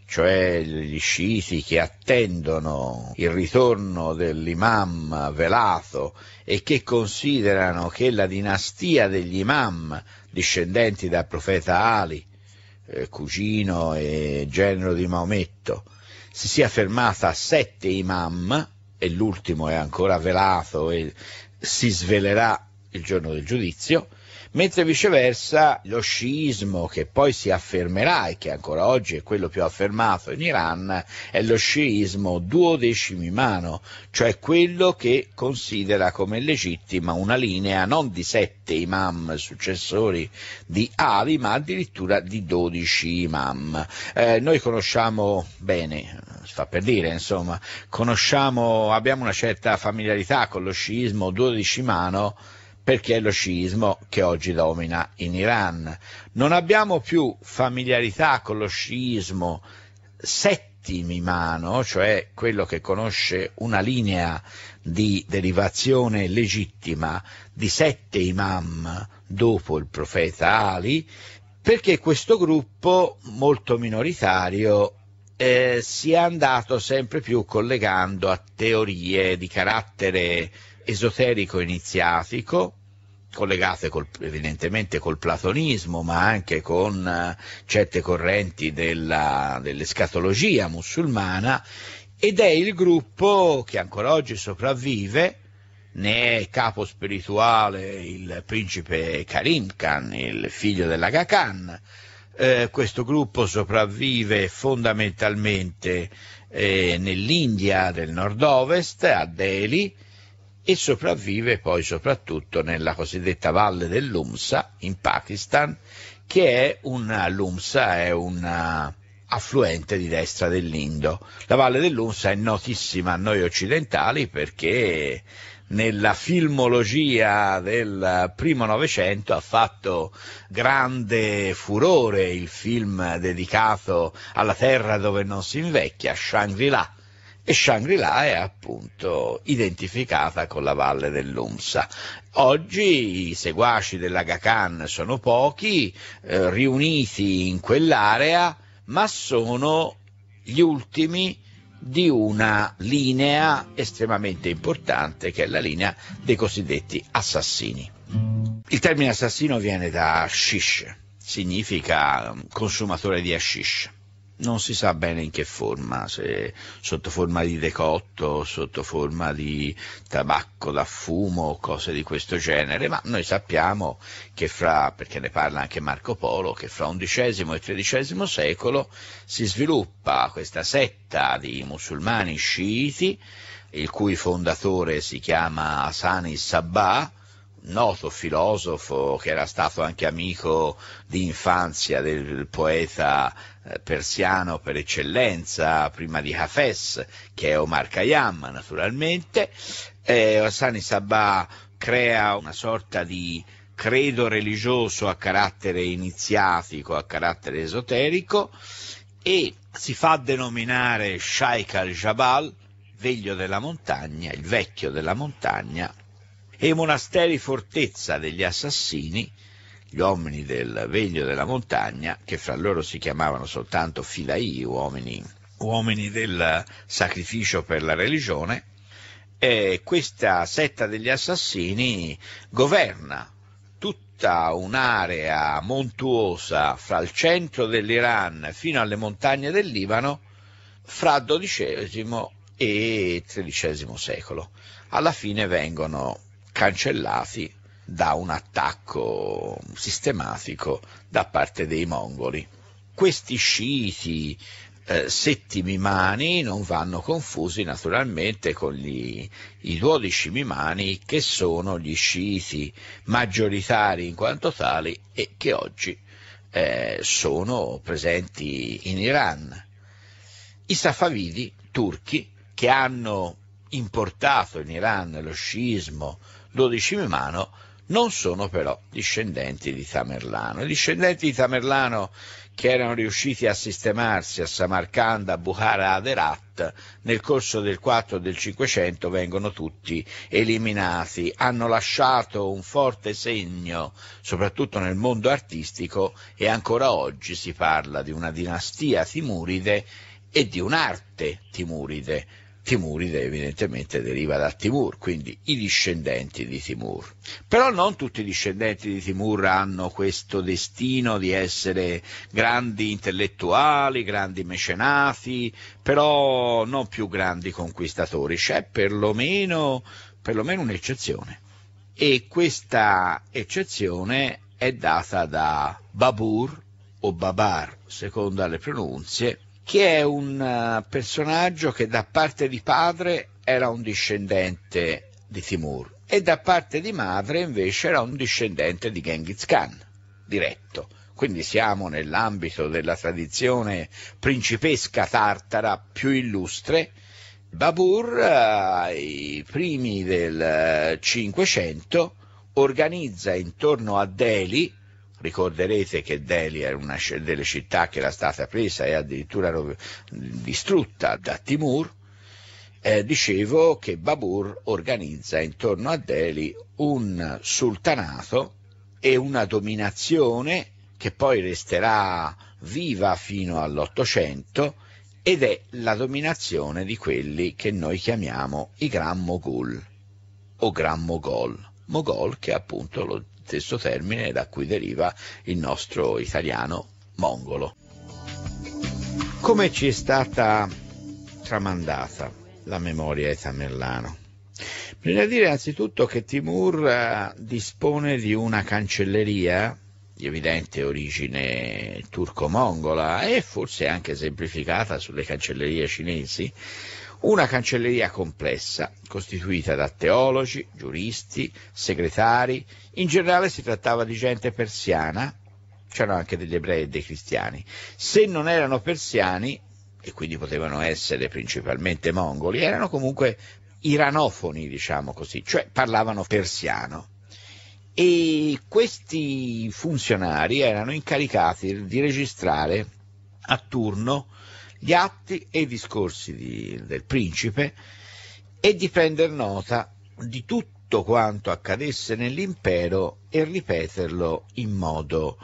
cioè gli sciiti che attendono il ritorno dell'imam velato e che considerano che la dinastia degli imam discendenti dal profeta Ali, eh, cugino e genero di Maometto, si sia fermata a sette imam, e l'ultimo è ancora velato e si svelerà il giorno del giudizio, mentre viceversa lo sciismo che poi si affermerà e che ancora oggi è quello più affermato in Iran è lo sciismo mano, cioè quello che considera come legittima una linea non di sette imam successori di Ali ma addirittura di dodici imam. Eh, noi conosciamo bene, fa per dire insomma, abbiamo una certa familiarità con lo sciismo duodecimano perché è lo sciismo che oggi domina in Iran. Non abbiamo più familiarità con lo sciismo settimimano, cioè quello che conosce una linea di derivazione legittima di sette imam dopo il profeta Ali, perché questo gruppo molto minoritario eh, si è andato sempre più collegando a teorie di carattere esoterico iniziatico, collegate col, evidentemente col platonismo, ma anche con uh, certe correnti dell'escatologia musulmana, ed è il gruppo che ancora oggi sopravvive, ne è capo spirituale il principe Karim Khan, il figlio dell'Aga Khan, eh, questo gruppo sopravvive fondamentalmente eh, nell'India del nord-ovest, a Delhi, e sopravvive poi soprattutto nella cosiddetta valle dell'Umsa in Pakistan, che è una, l'Umsa è un uh, affluente di destra dell'Indo. La valle dell'Umsa è notissima a noi occidentali perché nella filmologia del primo Novecento ha fatto grande furore il film dedicato alla terra dove non si invecchia, Shangri-La e Shangri-La è appunto identificata con la valle dell'Umsa. Oggi i seguaci dell'Aga Khan sono pochi, eh, riuniti in quell'area, ma sono gli ultimi di una linea estremamente importante che è la linea dei cosiddetti assassini. Il termine assassino viene da shish, significa mm, consumatore di hashish non si sa bene in che forma, se sotto forma di decotto, sotto forma di tabacco da fumo, o cose di questo genere, ma noi sappiamo che fra, perché ne parla anche Marco Polo, che fra XI e XIII secolo si sviluppa questa setta di musulmani sciiti, il cui fondatore si chiama Sani Sabah, noto filosofo che era stato anche amico di infanzia del poeta eh, persiano per eccellenza, prima di Hafez, che è Omar Khayyam naturalmente. Eh, Hassani Sabah crea una sorta di credo religioso a carattere iniziatico, a carattere esoterico e si fa denominare Shaikh al-Jabal, veglio della montagna, il vecchio della montagna, e i monasteri fortezza degli assassini gli uomini del Veglio della Montagna, che fra loro si chiamavano soltanto Filai, uomini, uomini del sacrificio per la religione, e questa setta degli assassini governa tutta un'area montuosa fra il centro dell'Iran fino alle montagne del Libano fra XII e XIII secolo. Alla fine vengono cancellati da un attacco sistematico da parte dei mongoli. Questi sciiti eh, settimimani non vanno confusi naturalmente con gli, i mimani che sono gli sciiti maggioritari in quanto tali e che oggi eh, sono presenti in Iran. I safavidi turchi che hanno importato in Iran lo sciismo mimano non sono però discendenti di Tamerlano. I discendenti di Tamerlano che erano riusciti a sistemarsi a Samarcanda, Bukhara, Aderat, nel corso del 4 e del 500 vengono tutti eliminati, hanno lasciato un forte segno soprattutto nel mondo artistico e ancora oggi si parla di una dinastia timuride e di un'arte timuride Timuride evidentemente deriva da Timur, quindi i discendenti di Timur. Però non tutti i discendenti di Timur hanno questo destino di essere grandi intellettuali, grandi mecenati, però non più grandi conquistatori, c'è perlomeno, perlomeno un'eccezione. E questa eccezione è data da Babur o Babar, secondo le pronunzie, che è un eh, personaggio che da parte di padre era un discendente di Timur e da parte di madre invece era un discendente di Genghis Khan, diretto. Quindi siamo nell'ambito della tradizione principesca tartara più illustre. Babur, ai eh, primi del 500, eh, organizza intorno a Delhi ricorderete che Delhi era una delle città che era stata presa e addirittura distrutta da Timur, eh, dicevo che Babur organizza intorno a Delhi un sultanato e una dominazione che poi resterà viva fino all'Ottocento ed è la dominazione di quelli che noi chiamiamo i Gran Mogul o Gran Mogol, Mogol che appunto lo stesso termine da cui deriva il nostro italiano mongolo. Come ci è stata tramandata la memoria di Tamerlano? Bisogna dire anzitutto che Timur eh, dispone di una cancelleria di evidente origine turco-mongola e forse anche esemplificata sulle cancellerie cinesi, una cancelleria complessa, costituita da teologi, giuristi, segretari, in generale si trattava di gente persiana, c'erano anche degli ebrei e dei cristiani. Se non erano persiani, e quindi potevano essere principalmente mongoli, erano comunque iranofoni, diciamo così, cioè parlavano persiano. E questi funzionari erano incaricati di registrare a turno gli atti e i discorsi di, del principe e di prendere nota di tutto quanto accadesse nell'impero e ripeterlo in modo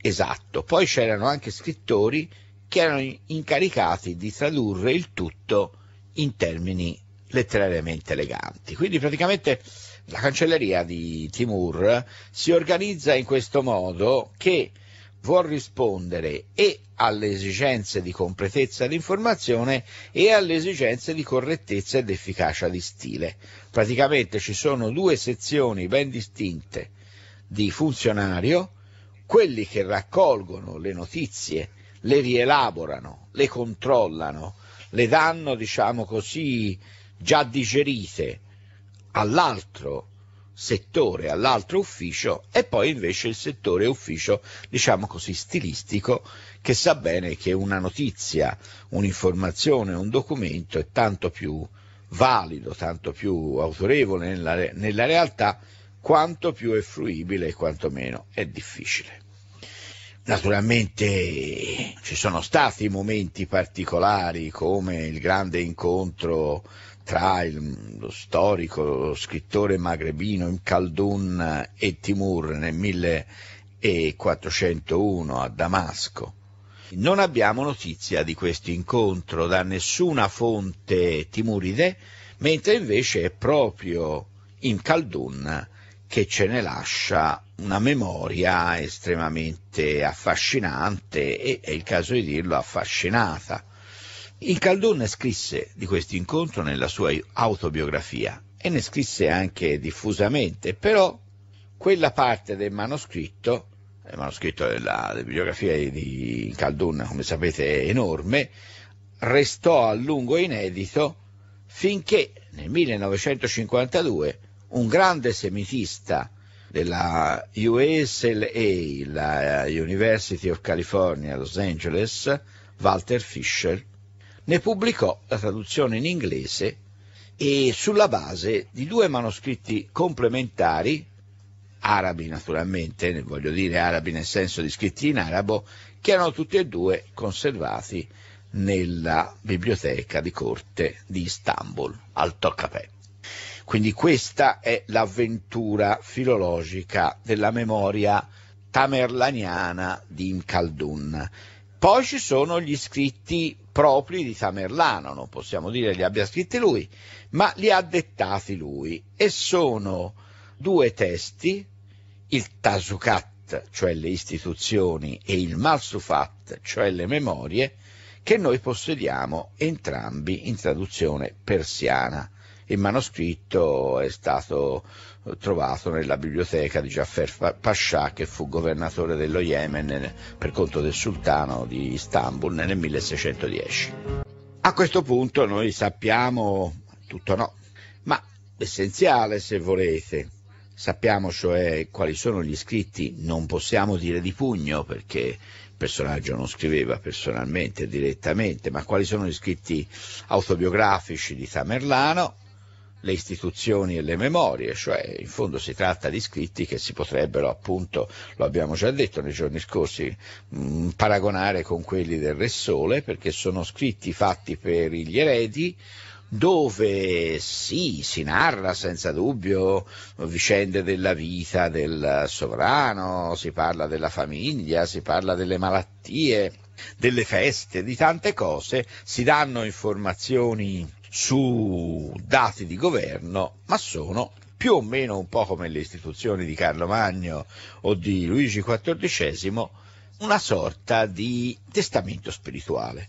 esatto. Poi c'erano anche scrittori che erano incaricati di tradurre il tutto in termini letterariamente eleganti. Quindi praticamente la cancelleria di Timur si organizza in questo modo che vuol rispondere e alle esigenze di completezza di informazione e alle esigenze di correttezza ed efficacia di stile. Praticamente ci sono due sezioni ben distinte di funzionario, quelli che raccolgono le notizie, le rielaborano, le controllano, le danno, diciamo così, già digerite all'altro settore all'altro ufficio e poi invece il settore ufficio, diciamo così, stilistico che sa bene che una notizia, un'informazione, un documento è tanto più valido, tanto più autorevole nella, nella realtà, quanto più è fruibile e quanto meno è difficile. Naturalmente ci sono stati momenti particolari come il grande incontro tra il, lo storico, lo scrittore magrebino Khaldun e Timur nel 1401 a Damasco. Non abbiamo notizia di questo incontro da nessuna fonte timuride, mentre invece è proprio in Khaldun che ce ne lascia una memoria estremamente affascinante e, è il caso di dirlo, affascinata. Il Caldun scrisse di questo incontro nella sua autobiografia e ne scrisse anche diffusamente, però quella parte del manoscritto, il manoscritto della, della bibliografia di Caldun, come sapete, è enorme, restò a lungo inedito finché nel 1952 un grande semitista della USLA, la University of California, Los Angeles, Walter Fisher, ne pubblicò la traduzione in inglese e sulla base di due manoscritti complementari, arabi naturalmente, voglio dire arabi nel senso di scritti in arabo, che erano tutti e due conservati nella biblioteca di corte di Istanbul, al Toccapè. Quindi questa è l'avventura filologica della memoria tamerlaniana di Imkhaldun poi ci sono gli scritti propri di Tamerlano, non possiamo dire li abbia scritti lui, ma li ha dettati lui e sono due testi, il Tasukat, cioè le istituzioni, e il Malsufat, cioè le memorie, che noi possediamo entrambi in traduzione persiana. Il manoscritto è stato trovato nella biblioteca di Jaffer Pascià che fu governatore dello Yemen per conto del sultano di Istanbul nel 1610. A questo punto noi sappiamo tutto no, ma essenziale se volete. Sappiamo cioè quali sono gli scritti, non possiamo dire di pugno perché il personaggio non scriveva personalmente, direttamente, ma quali sono gli scritti autobiografici di Tamerlano le istituzioni e le memorie, cioè in fondo si tratta di scritti che si potrebbero appunto, lo abbiamo già detto nei giorni scorsi, mh, mm, paragonare con quelli del Re Sole perché sono scritti fatti per gli eredi dove sì, si narra senza dubbio vicende della vita del sovrano, si parla della famiglia, si parla delle malattie, delle feste, di tante cose, si danno informazioni su dati di governo, ma sono più o meno un po' come le istituzioni di Carlo Magno o di Luigi XIV, una sorta di testamento spirituale.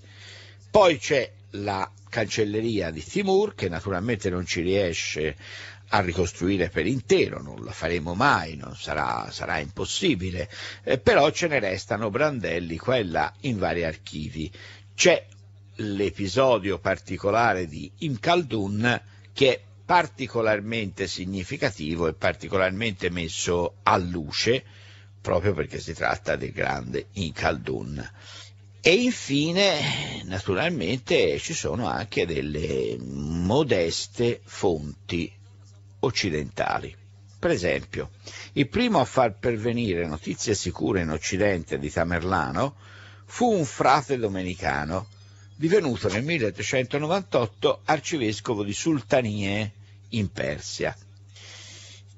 Poi c'è la cancelleria di Timur che naturalmente non ci riesce a ricostruire per intero, non la faremo mai, sarà, sarà, impossibile, eh, però ce ne restano brandelli qua e là in vari archivi. C'è l'episodio particolare di Imkaldun che è particolarmente significativo e particolarmente messo a luce proprio perché si tratta del grande Imkaldun. E infine, naturalmente, ci sono anche delle modeste fonti occidentali. Per esempio, il primo a far pervenire notizie sicure in Occidente di Tamerlano fu un frate domenicano divenuto nel 1898 arcivescovo di Sultanie in Persia.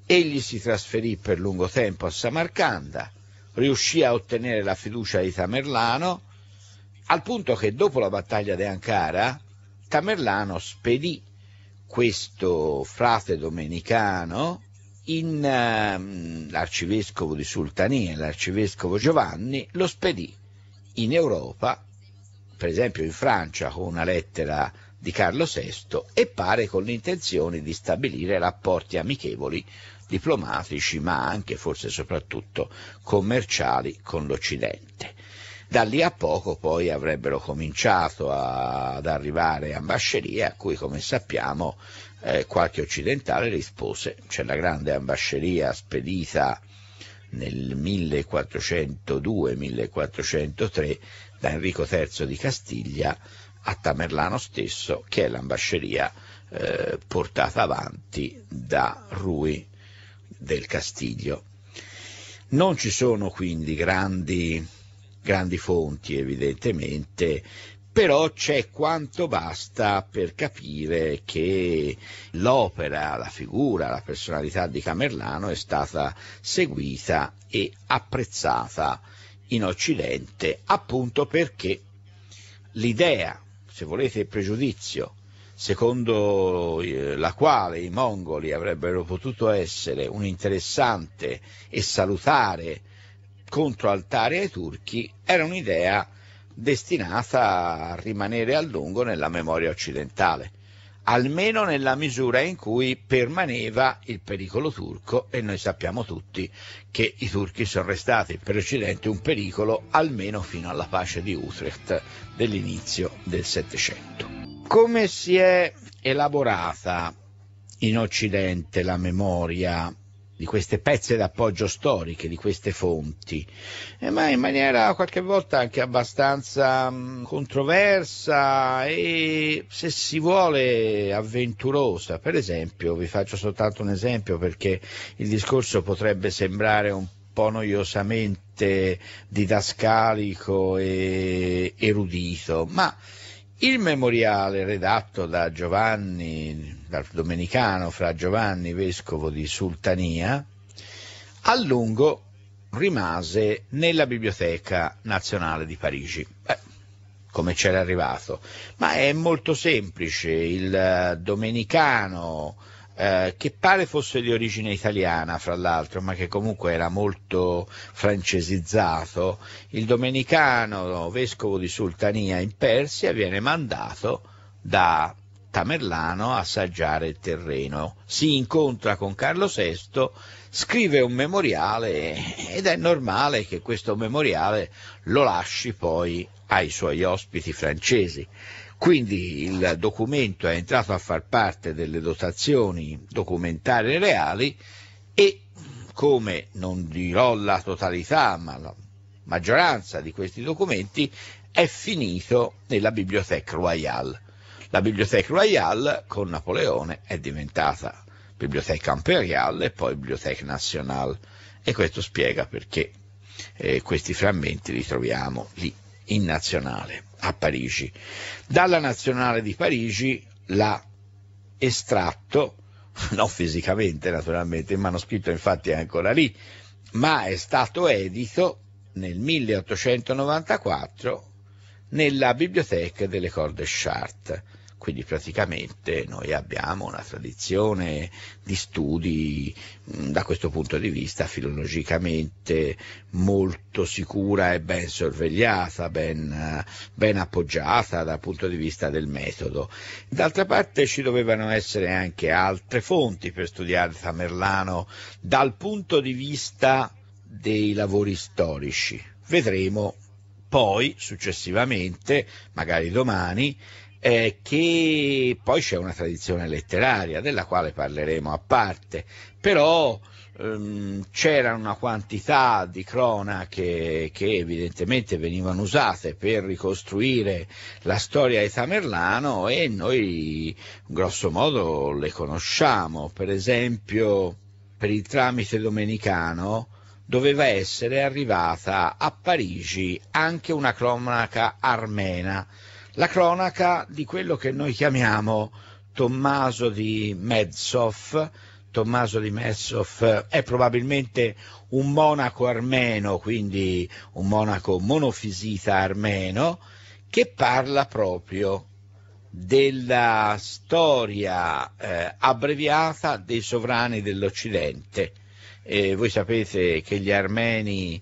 Egli si trasferì per lungo tempo a Samarcanda, riuscì a ottenere la fiducia di Tamerlano, al punto che dopo la battaglia di Ankara, Tamerlano spedì questo frate domenicano in um, l'arcivescovo di Sultanie, l'arcivescovo Giovanni, lo spedì in Europa per esempio in Francia con una lettera di Carlo VI e pare con l'intenzione di stabilire rapporti amichevoli diplomatici ma anche forse soprattutto commerciali con l'Occidente. Da lì a poco poi avrebbero cominciato a, ad arrivare ambascerie a cui come sappiamo eh, qualche occidentale rispose, c'è la grande ambasceria spedita nel 1402-1403 da Enrico III di Castiglia a Tamerlano stesso, che è l'ambasceria eh, portata avanti da Rui del Castiglio. Non ci sono quindi grandi, grandi fonti evidentemente, però c'è quanto basta per capire che l'opera, la figura, la personalità di Camerlano è stata seguita e apprezzata in Occidente, appunto perché l'idea, se volete il pregiudizio, secondo eh, la quale i mongoli avrebbero potuto essere un interessante e salutare controaltare ai turchi, era un'idea destinata a rimanere a lungo nella memoria occidentale almeno nella misura in cui permaneva il pericolo turco e noi sappiamo tutti che i turchi sono restati per Occidente un pericolo almeno fino alla pace di Utrecht dell'inizio del Settecento. Come si è elaborata in Occidente la memoria di queste pezze d'appoggio storiche, di queste fonti, eh, ma in maniera qualche volta anche abbastanza mm, controversa e se si vuole avventurosa. Per esempio, vi faccio soltanto un esempio perché il discorso potrebbe sembrare un po' noiosamente didascalico e erudito, ma il memoriale redatto da Giovanni, dal domenicano fra Giovanni, vescovo di Sultania, a lungo rimase nella Biblioteca Nazionale di Parigi. Beh, come c'era arrivato? Ma è molto semplice, il eh, domenicano eh, che pare fosse di origine italiana, fra l'altro, ma che comunque era molto francesizzato, il domenicano vescovo di Sultania in Persia viene mandato da Tamerlano a assaggiare il terreno. Si incontra con Carlo VI, scrive un memoriale ed è normale che questo memoriale lo lasci poi ai suoi ospiti francesi. Quindi il documento è entrato a far parte delle dotazioni documentarie reali e come non dirò la totalità, ma la maggioranza di questi documenti è finito nella Bibliothèque Royale. La Bibliothèque Royale con Napoleone è diventata Bibliothèque Imperiale e poi Bibliothèque Nationale e questo spiega perché eh, questi frammenti li troviamo lì in nazionale a Parigi. Dalla Nazionale di Parigi l'ha estratto, non fisicamente naturalmente, il manoscritto infatti è ancora lì, ma è stato edito nel 1894 nella Bibliothèque delle Cordes Chartres. Quindi praticamente noi abbiamo una tradizione di studi mh, da questo punto di vista filologicamente molto sicura e ben sorvegliata, ben, eh, ben appoggiata dal punto di vista del metodo. D'altra parte ci dovevano essere anche altre fonti per studiare Tamerlano dal punto di vista dei lavori storici. Vedremo poi successivamente, magari domani, eh, che poi c'è una tradizione letteraria della quale parleremo a parte, però ehm, c'era una quantità di cronache che evidentemente venivano usate per ricostruire la storia di Tamerlano e noi grosso modo le conosciamo, per esempio per il tramite domenicano doveva essere arrivata a Parigi anche una cronaca armena la cronaca di quello che noi chiamiamo Tommaso di Medzov. Tommaso di Medzov è probabilmente un monaco armeno, quindi un monaco monofisita armeno, che parla proprio della storia eh, abbreviata dei sovrani dell'Occidente. Eh, voi sapete che gli armeni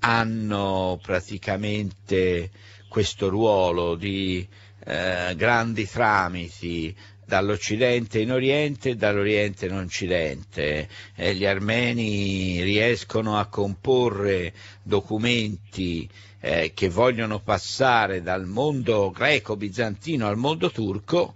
hanno praticamente questo ruolo di eh, grandi tramiti dall'Occidente in Oriente e dall'Oriente in Occidente. E eh, gli armeni riescono a comporre documenti eh, che vogliono passare dal mondo greco-bizantino al mondo turco,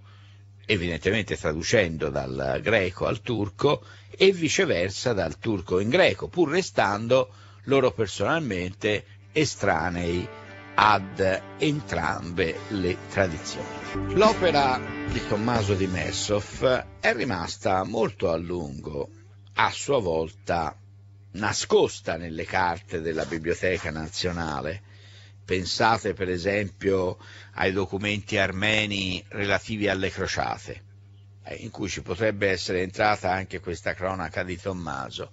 evidentemente traducendo dal greco al turco, e viceversa dal turco in greco, pur restando loro personalmente estranei ad entrambe le tradizioni. L'opera di Tommaso di Messoff è rimasta molto a lungo, a sua volta nascosta nelle carte della Biblioteca Nazionale. Pensate per esempio ai documenti armeni relativi alle crociate, eh, in cui ci potrebbe essere entrata anche questa cronaca di Tommaso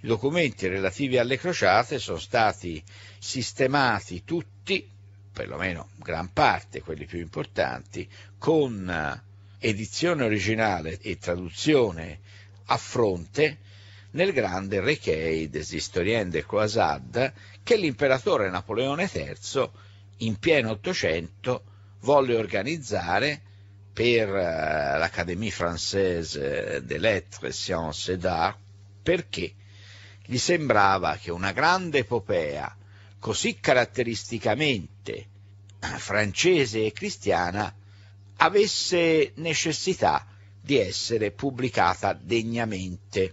i documenti relativi alle crociate sono stati sistemati tutti, perlomeno gran parte, quelli più importanti, con eh, edizione originale e traduzione a fronte nel grande Rechei des Historiens Historiendes Croisades che l'imperatore Napoleone III in pieno Ottocento volle organizzare per eh, l'Académie Française des Lettres, Sciences et d'Art perché gli sembrava che una grande epopea, così caratteristicamente eh, francese e cristiana, avesse necessità di essere pubblicata degnamente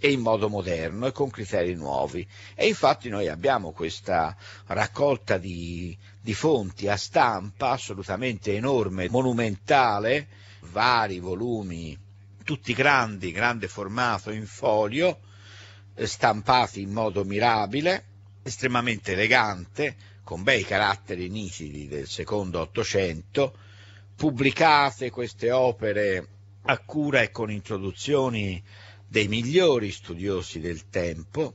e in modo moderno e con criteri nuovi. E infatti noi abbiamo questa raccolta di, di fonti a stampa assolutamente enorme, monumentale, vari volumi, tutti grandi, grande formato in folio, stampati in modo mirabile, estremamente elegante, con bei caratteri nitidi del secondo Ottocento, pubblicate queste opere a cura e con introduzioni dei migliori studiosi del tempo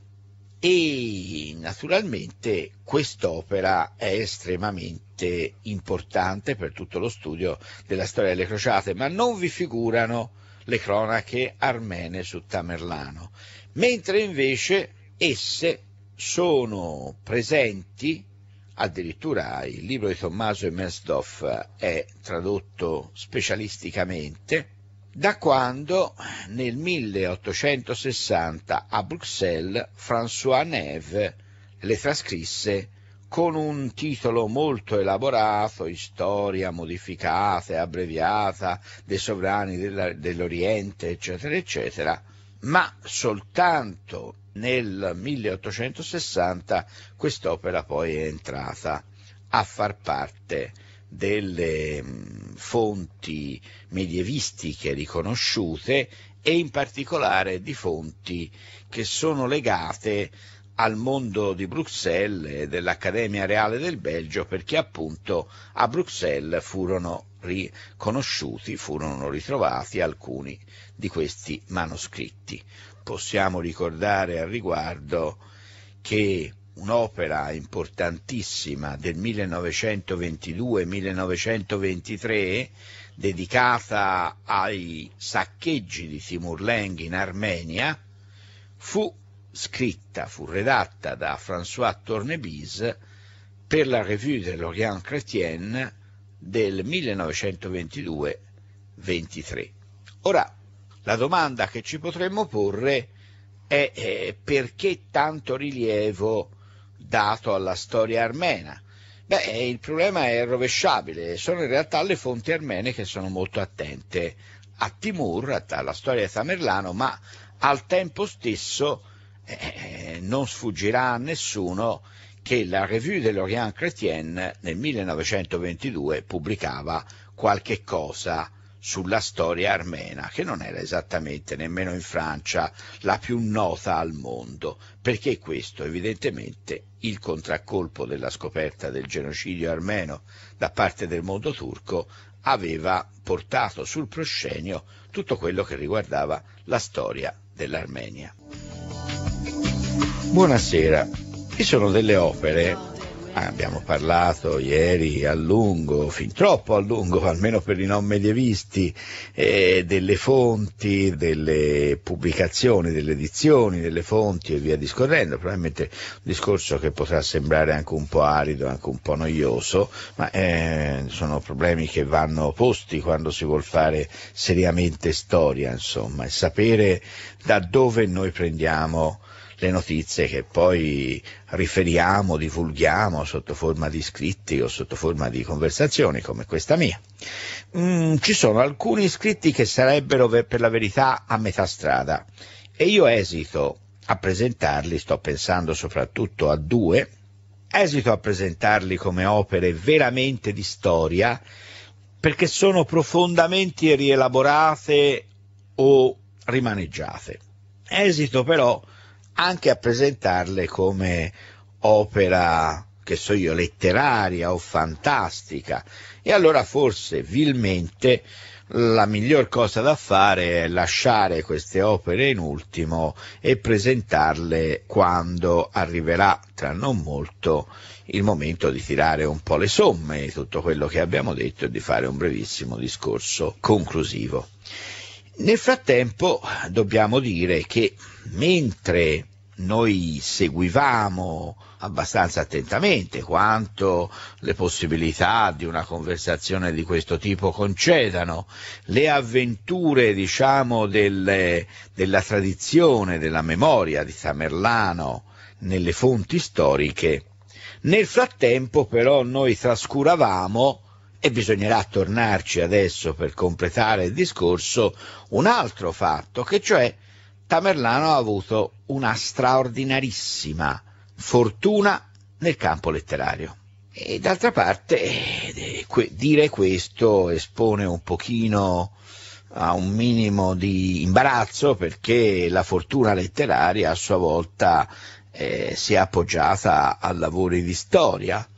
e naturalmente quest'opera è estremamente importante per tutto lo studio della storia delle crociate, ma non vi figurano le cronache armene su Tamerlano mentre invece esse sono presenti, addirittura il libro di Tommaso e Mensdoff è tradotto specialisticamente, da quando nel 1860 a Bruxelles François Neve le trascrisse con un titolo molto elaborato, Storia modificata e abbreviata dei sovrani dell'Oriente, eccetera, eccetera, ma soltanto nel 1860 quest'opera poi è entrata a far parte delle mm, fonti medievistiche riconosciute e in particolare di fonti che sono legate al mondo di Bruxelles e dell'Accademia Reale del Belgio perché appunto a Bruxelles furono riconosciuti furono ritrovati alcuni di questi manoscritti. Possiamo ricordare al riguardo che un'opera importantissima del 1922-1923 dedicata ai saccheggi di Timurleng in Armenia fu scritta, fu redatta da François Tournebise per la Revue de l'Orient Chrétienne del 1922-23. Ora, la domanda che ci potremmo porre è eh, perché tanto rilievo dato alla storia armena? Beh, eh, il problema è rovesciabile, sono in realtà le fonti armene che sono molto attente a Timur, alla storia di Tamerlano, ma al tempo stesso eh, eh non sfuggirà a nessuno che la Revue de l'Orient Chrétienne nel 1922 pubblicava qualche cosa sulla storia armena, che non era esattamente nemmeno in Francia la più nota al mondo, perché questo evidentemente il contraccolpo della scoperta del genocidio armeno da parte del mondo turco aveva portato sul proscenio tutto quello che riguardava la storia dell'Armenia. Buonasera. Ci sono delle opere, ah, abbiamo parlato ieri a lungo, fin troppo a lungo, almeno per i non medievisti, eh, delle fonti, delle pubblicazioni, delle edizioni, delle fonti e via discorrendo, probabilmente un discorso che potrà sembrare anche un po' arido, anche un po' noioso, ma eh, sono problemi che vanno posti quando si vuole fare seriamente storia, insomma, e sapere da dove noi prendiamo le notizie che poi riferiamo, divulghiamo sotto forma di scritti o sotto forma di conversazioni come questa mia. Mm, ci sono alcuni scritti che sarebbero per la verità a metà strada e io esito a presentarli, sto pensando soprattutto a due, esito a presentarli come opere veramente di storia perché sono profondamente rielaborate o rimaneggiate. Esito però anche a presentarle come opera, che so io, letteraria o fantastica. E allora forse vilmente la miglior cosa da fare è lasciare queste opere in ultimo e presentarle quando arriverà, tra non molto, il momento di tirare un po' le somme di tutto quello che abbiamo detto e di fare un brevissimo discorso conclusivo. Nel frattempo dobbiamo dire che mentre noi seguivamo abbastanza attentamente quanto le possibilità di una conversazione di questo tipo concedano, le avventure diciamo, delle, della tradizione, della memoria di Tamerlano nelle fonti storiche. Nel frattempo però noi trascuravamo e bisognerà tornarci adesso per completare il discorso, un altro fatto, che cioè Tamerlano ha avuto una straordinarissima fortuna nel campo letterario. E d'altra parte eh, dire questo espone un pochino a un minimo di imbarazzo perché la fortuna letteraria a sua volta eh, si è appoggiata a lavori di storia.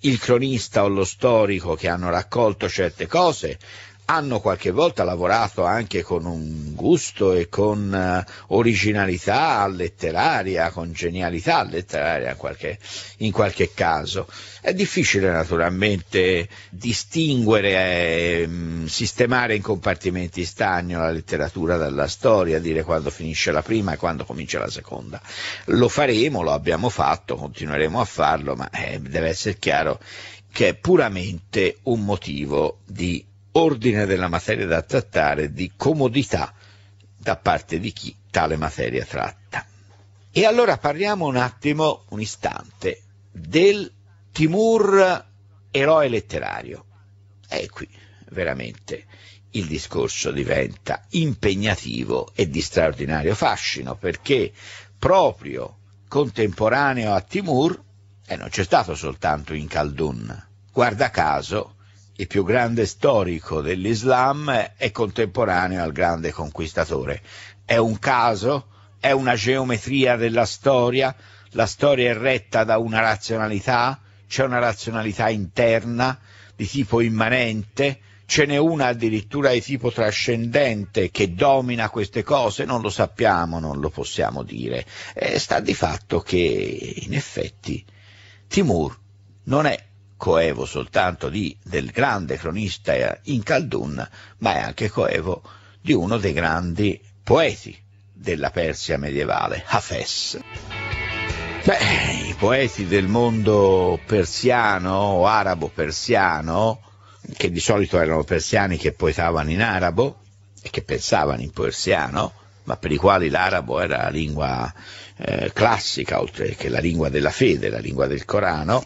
Il cronista o lo storico che hanno raccolto certe cose hanno qualche volta lavorato anche con un gusto e con eh, originalità letteraria, con genialità letteraria in qualche, in qualche caso. È difficile naturalmente distinguere, eh, mm, sistemare in compartimenti stagno la letteratura dalla storia, dire quando finisce la prima e quando comincia la seconda. Lo faremo, lo abbiamo fatto, continueremo a farlo, ma eh, deve essere chiaro che è puramente un motivo di ordine della materia da trattare, di comodità da parte di chi tale materia tratta. E allora parliamo un attimo, un istante, del Timur eroe letterario. E qui veramente il discorso diventa impegnativo e di straordinario fascino, perché proprio contemporaneo a Timur, e non c'è stato soltanto in Khaldun, guarda caso, il più grande storico dell'Islam, è contemporaneo al grande conquistatore. È un caso? È una geometria della storia? La storia è retta da una razionalità? C'è una razionalità interna di tipo immanente? ce n'è una addirittura di tipo trascendente che domina queste cose, non lo sappiamo, non lo possiamo dire. Eh, sta di fatto che in effetti Timur non è coevo soltanto di, del grande cronista in Khaldun, ma è anche coevo di uno dei grandi poeti della Persia medievale, Hafez. Beh, i poeti del mondo persiano o arabo-persiano, che di solito erano persiani che poetavano in arabo e che pensavano in persiano, ma per i quali l'arabo era la lingua eh, classica, oltre che la lingua della fede, la lingua del Corano,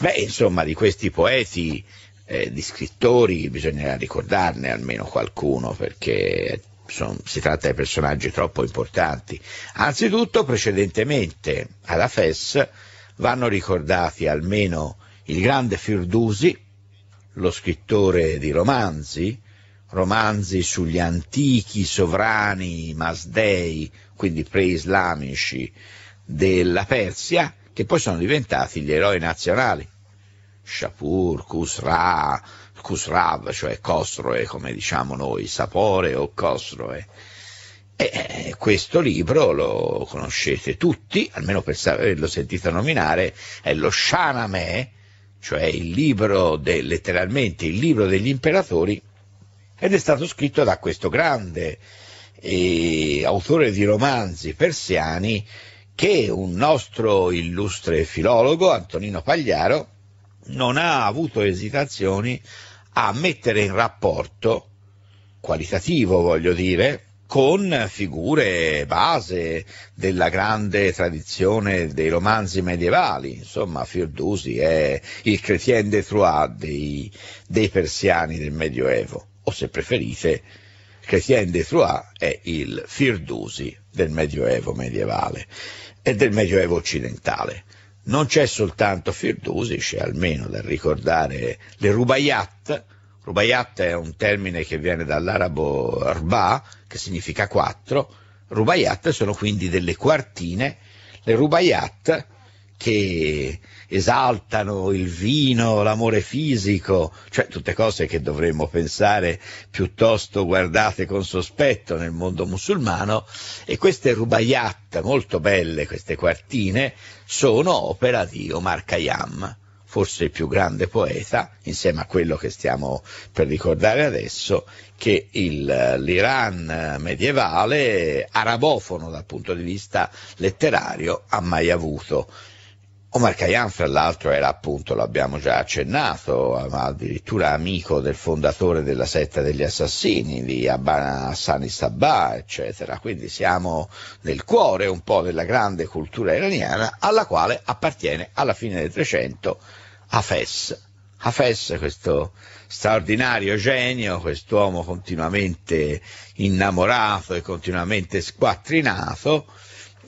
Beh, insomma, di questi poeti, eh, di scrittori, bisogna ricordarne almeno qualcuno perché sono, si tratta di personaggi troppo importanti. Anzitutto, precedentemente alla FES, vanno ricordati almeno il grande Firdusi, lo scrittore di romanzi, romanzi sugli antichi sovrani masdei, quindi pre-islamici, della Persia, che poi sono diventati gli eroi nazionali. Shapur, Khusra, Khusrav, cioè Cosroe, come diciamo noi, Sapore o Cosroe. E eh, questo libro lo conoscete tutti, almeno per averlo sentito nominare, è lo Shanameh, cioè il libro de, letteralmente il libro degli imperatori, ed è stato scritto da questo grande eh, autore di romanzi persiani che un nostro illustre filologo, Antonino Pagliaro, non ha avuto esitazioni a mettere in rapporto qualitativo, voglio dire, con figure base della grande tradizione dei romanzi medievali, insomma Firdusi è il chrétien de Troyes dei, dei persiani del Medioevo, o se preferite, chrétien de Troyes è il Firdusi del Medioevo medievale e del Medioevo occidentale. Non c'è soltanto Firdusi, c'è almeno da ricordare le Rubaiyat. Rubaiyat è un termine che viene dall'arabo arba, che significa quattro. Rubaiyat sono quindi delle quartine, le Rubaiyat che esaltano il vino, l'amore fisico, cioè tutte cose che dovremmo pensare piuttosto guardate con sospetto nel mondo musulmano e queste rubaiat molto belle, queste quartine, sono opera di Omar Khayyam forse il più grande poeta, insieme a quello che stiamo per ricordare adesso, che il, l'Iran medievale, arabofono dal punto di vista letterario, ha mai avuto. Omar Khayyam, fra l'altro, era appunto, l'abbiamo già accennato, addirittura amico del fondatore della setta degli assassini, di Abban Hassani Sabah, eccetera. Quindi siamo nel cuore un po' della grande cultura iraniana, alla quale appartiene alla fine del 300 Hafez. Hafez, questo straordinario genio, quest'uomo continuamente innamorato e continuamente squattrinato,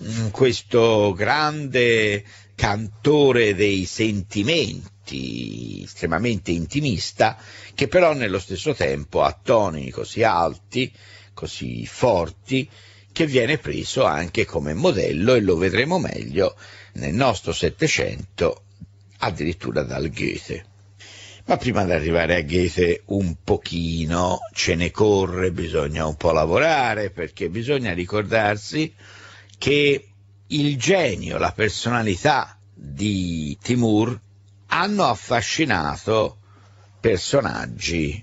mm, questo grande cantore dei sentimenti, estremamente intimista, che però nello stesso tempo ha toni così alti, così forti, che viene preso anche come modello e lo vedremo meglio nel nostro Settecento, addirittura dal Goethe. Ma prima di arrivare a Goethe un pochino ce ne corre, bisogna un po' lavorare perché bisogna ricordarsi che il genio, la personalità di Timur hanno affascinato personaggi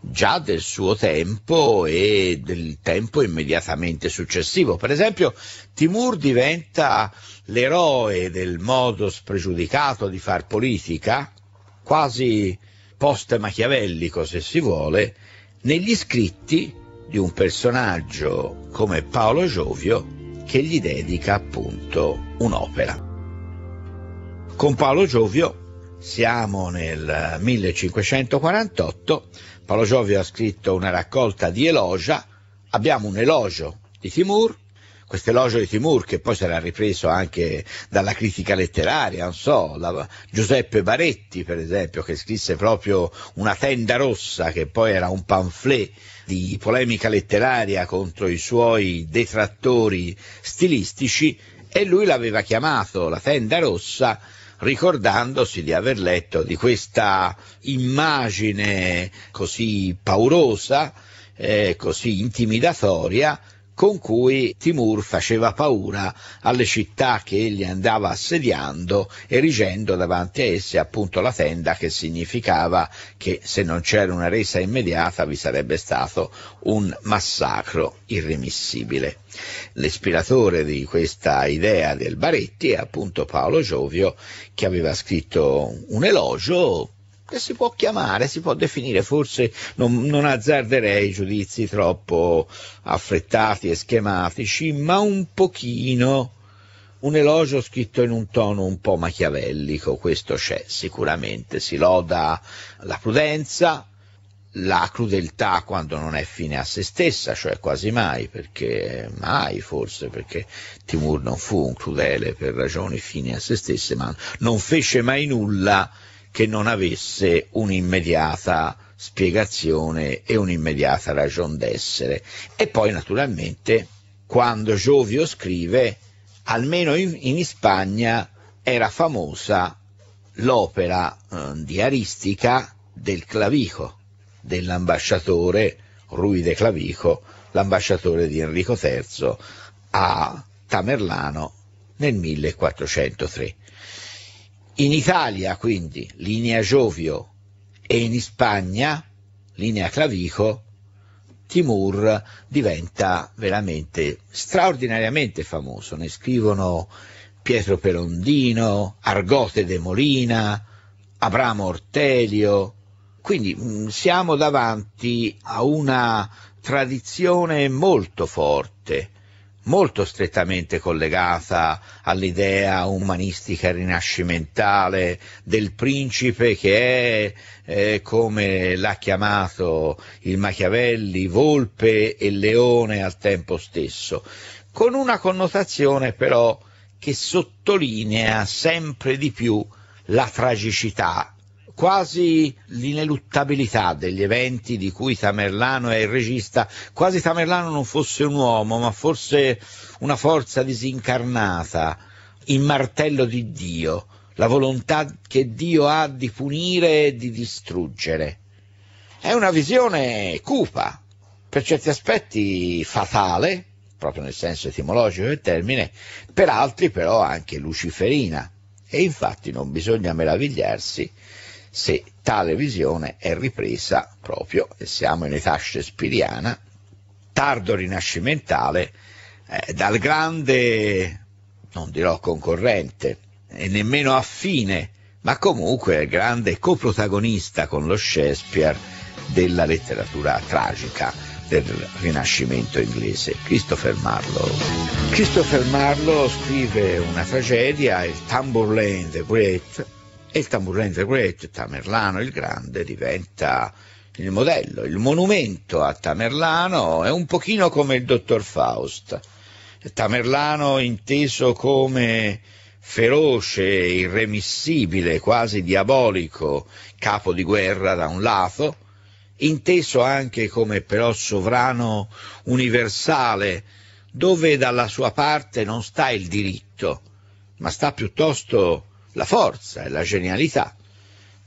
già del suo tempo e del tempo immediatamente successivo. Per esempio, Timur diventa l'eroe del modo spregiudicato di far politica, quasi post-machiavellico se si vuole, negli scritti di un personaggio come Paolo Giovio che gli dedica appunto un'opera. Con Paolo Giovio siamo nel 1548, Paolo Giovio ha scritto una raccolta di Elogia, abbiamo un elogio di Timur, questo elogio di Timur che poi sarà ripreso anche dalla critica letteraria, non so, la, Giuseppe Baretti per esempio che scrisse proprio una tenda rossa che poi era un pamphlet di polemica letteraria contro i suoi detrattori stilistici e lui l'aveva chiamato la tenda rossa ricordandosi di aver letto di questa immagine così paurosa, eh, così intimidatoria, con cui Timur faceva paura alle città che egli andava assediando, erigendo davanti a esse appunto la tenda che significava che se non c'era una resa immediata vi sarebbe stato un massacro irremissibile. L'ispiratore di questa idea del Baretti è appunto Paolo Giovio che aveva scritto un elogio che si può chiamare, si può definire, forse non, non azzarderei giudizi troppo affrettati e schematici, ma un pochino un elogio scritto in un tono un po' machiavellico, questo c'è sicuramente, si loda la prudenza, la crudeltà quando non è fine a se stessa, cioè quasi mai, perché mai forse, perché Timur non fu un crudele per ragioni fine a se stesse, ma non fece mai nulla che non avesse un'immediata spiegazione e un'immediata ragion d'essere. E poi naturalmente quando Giovio scrive, almeno in, in Spagna era famosa l'opera eh, Aristica del Clavico, dell'ambasciatore Rui de Clavico, l'ambasciatore di Enrico III a Tamerlano nel 1403. In Italia quindi linea Giovio e in Spagna linea Clavico Timur diventa veramente straordinariamente famoso, ne scrivono Pietro Pelondino, Argote de Molina, Abramo Ortelio, quindi mm, siamo davanti a una tradizione molto forte molto strettamente collegata all'idea umanistica rinascimentale del principe che è, eh, come l'ha chiamato il Machiavelli, volpe e leone al tempo stesso, con una connotazione però che sottolinea sempre di più la tragicità quasi l'ineluttabilità degli eventi di cui Tamerlano è il regista, quasi Tamerlano non fosse un uomo, ma fosse una forza disincarnata, il martello di Dio, la volontà che Dio ha di punire e di distruggere. È una visione cupa, per certi aspetti fatale, proprio nel senso etimologico del termine, per altri però anche luciferina. E infatti non bisogna meravigliarsi se tale visione è ripresa proprio, e siamo in età shakespeariana, tardo rinascimentale, eh, dal grande, non dirò concorrente, e nemmeno affine, ma comunque il grande coprotagonista con lo Shakespeare della letteratura tragica del Rinascimento inglese, Christopher Marlowe. Christopher Marlowe scrive una tragedia, il Tamburlaine the Great, e il Tamburlain the Great, Tamerlano il Grande, diventa il modello, il monumento a Tamerlano è un pochino come il dottor Faust. Tamerlano inteso come feroce, irremissibile, quasi diabolico capo di guerra da un lato, inteso anche come però sovrano universale, dove dalla sua parte non sta il diritto, ma sta piuttosto la forza e la genialità.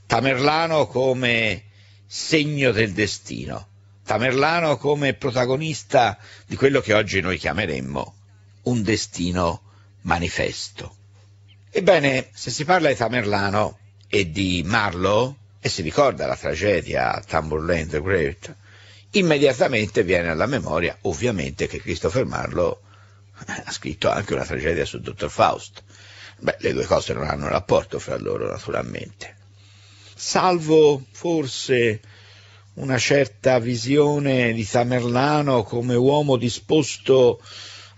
Tamerlano come segno del destino, Tamerlano come protagonista di quello che oggi noi chiameremmo un destino manifesto. Ebbene, se si parla di Tamerlano e di Marlowe, e si ricorda la tragedia Tamburland the Great, immediatamente viene alla memoria, ovviamente, che Christopher Marlowe eh, ha scritto anche una tragedia sul dottor Faust, Beh, le due cose non hanno rapporto fra loro naturalmente. Salvo forse una certa visione di Tamerlano come uomo disposto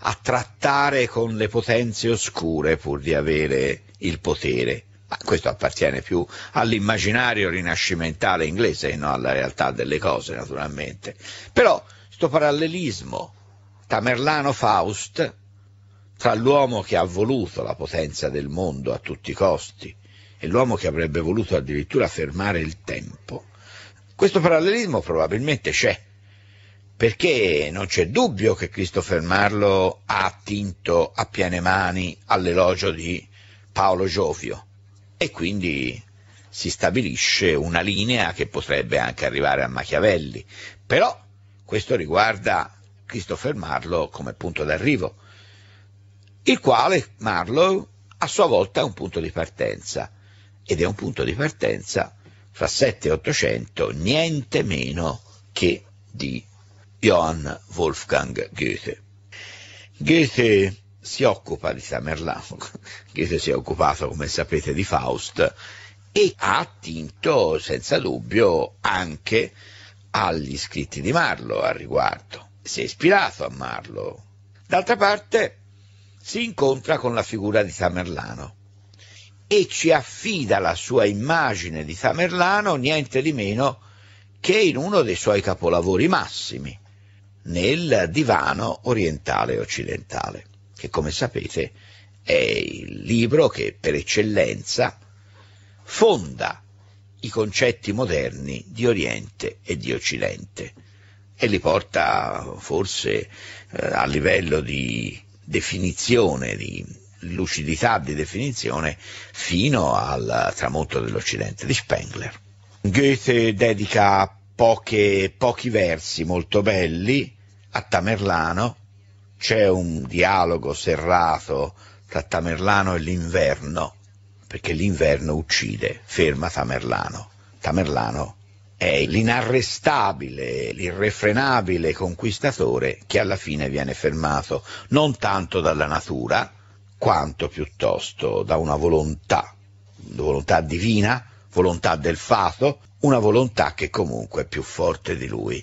a trattare con le potenze oscure pur di avere il potere. Ma questo appartiene più all'immaginario rinascimentale inglese che non alla realtà delle cose, naturalmente. Però, questo parallelismo Tamerlano-Faust tra l'uomo che ha voluto la potenza del mondo a tutti i costi e l'uomo che avrebbe voluto addirittura fermare il tempo, questo parallelismo probabilmente c'è, perché non c'è dubbio che Cristo fermarlo ha attinto a piene mani all'elogio di Paolo Giovio e quindi si stabilisce una linea che potrebbe anche arrivare a Machiavelli, però questo riguarda Cristo fermarlo come punto d'arrivo il quale Marlowe a sua volta è un punto di partenza ed è un punto di partenza fra 7 e 800 niente meno che di Johann Wolfgang Goethe. Goethe si occupa di Tamerlano, Goethe si è occupato come sapete di Faust e ha attinto senza dubbio anche agli scritti di Marlowe al riguardo, si è ispirato a Marlowe. D'altra parte si incontra con la figura di Tamerlano e ci affida la sua immagine di Tamerlano niente di meno che in uno dei suoi capolavori massimi, nel divano orientale occidentale, che come sapete è il libro che per eccellenza fonda i concetti moderni di Oriente e di Occidente e li porta forse eh, a livello di definizione, di lucidità di definizione fino al tramonto dell'Occidente di Spengler. Goethe dedica poche, pochi versi molto belli a Tamerlano, c'è un dialogo serrato tra Tamerlano e l'inverno, perché l'inverno uccide, ferma Tamerlano. Tamerlano è l'inarrestabile, l'irrefrenabile conquistatore che alla fine viene fermato non tanto dalla natura quanto piuttosto da una volontà, volontà divina, volontà del fato, una volontà che comunque è più forte di lui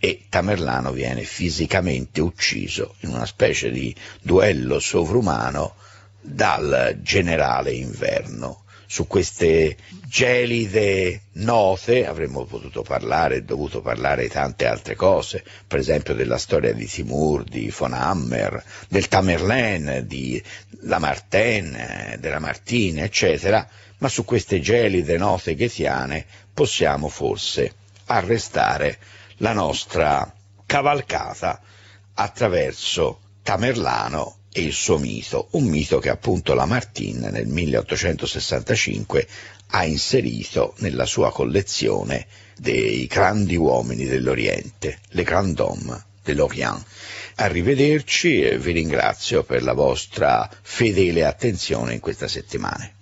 e Tamerlano viene fisicamente ucciso in una specie di duello sovrumano dal generale inverno su queste gelide note, avremmo potuto parlare, e dovuto parlare di tante altre cose, per esempio della storia di Timur, di von Hammer, del Tamerlane, di Lamartine, della Martine, eccetera, ma su queste gelide note ghettiane possiamo forse arrestare la nostra cavalcata attraverso Tamerlano e il suo mito, un mito che appunto Lamartine nel 1865 ha inserito nella sua collezione dei grandi uomini dell'Oriente, le Grand Homme de l'Orient. Arrivederci e vi ringrazio per la vostra fedele attenzione in questa settimana.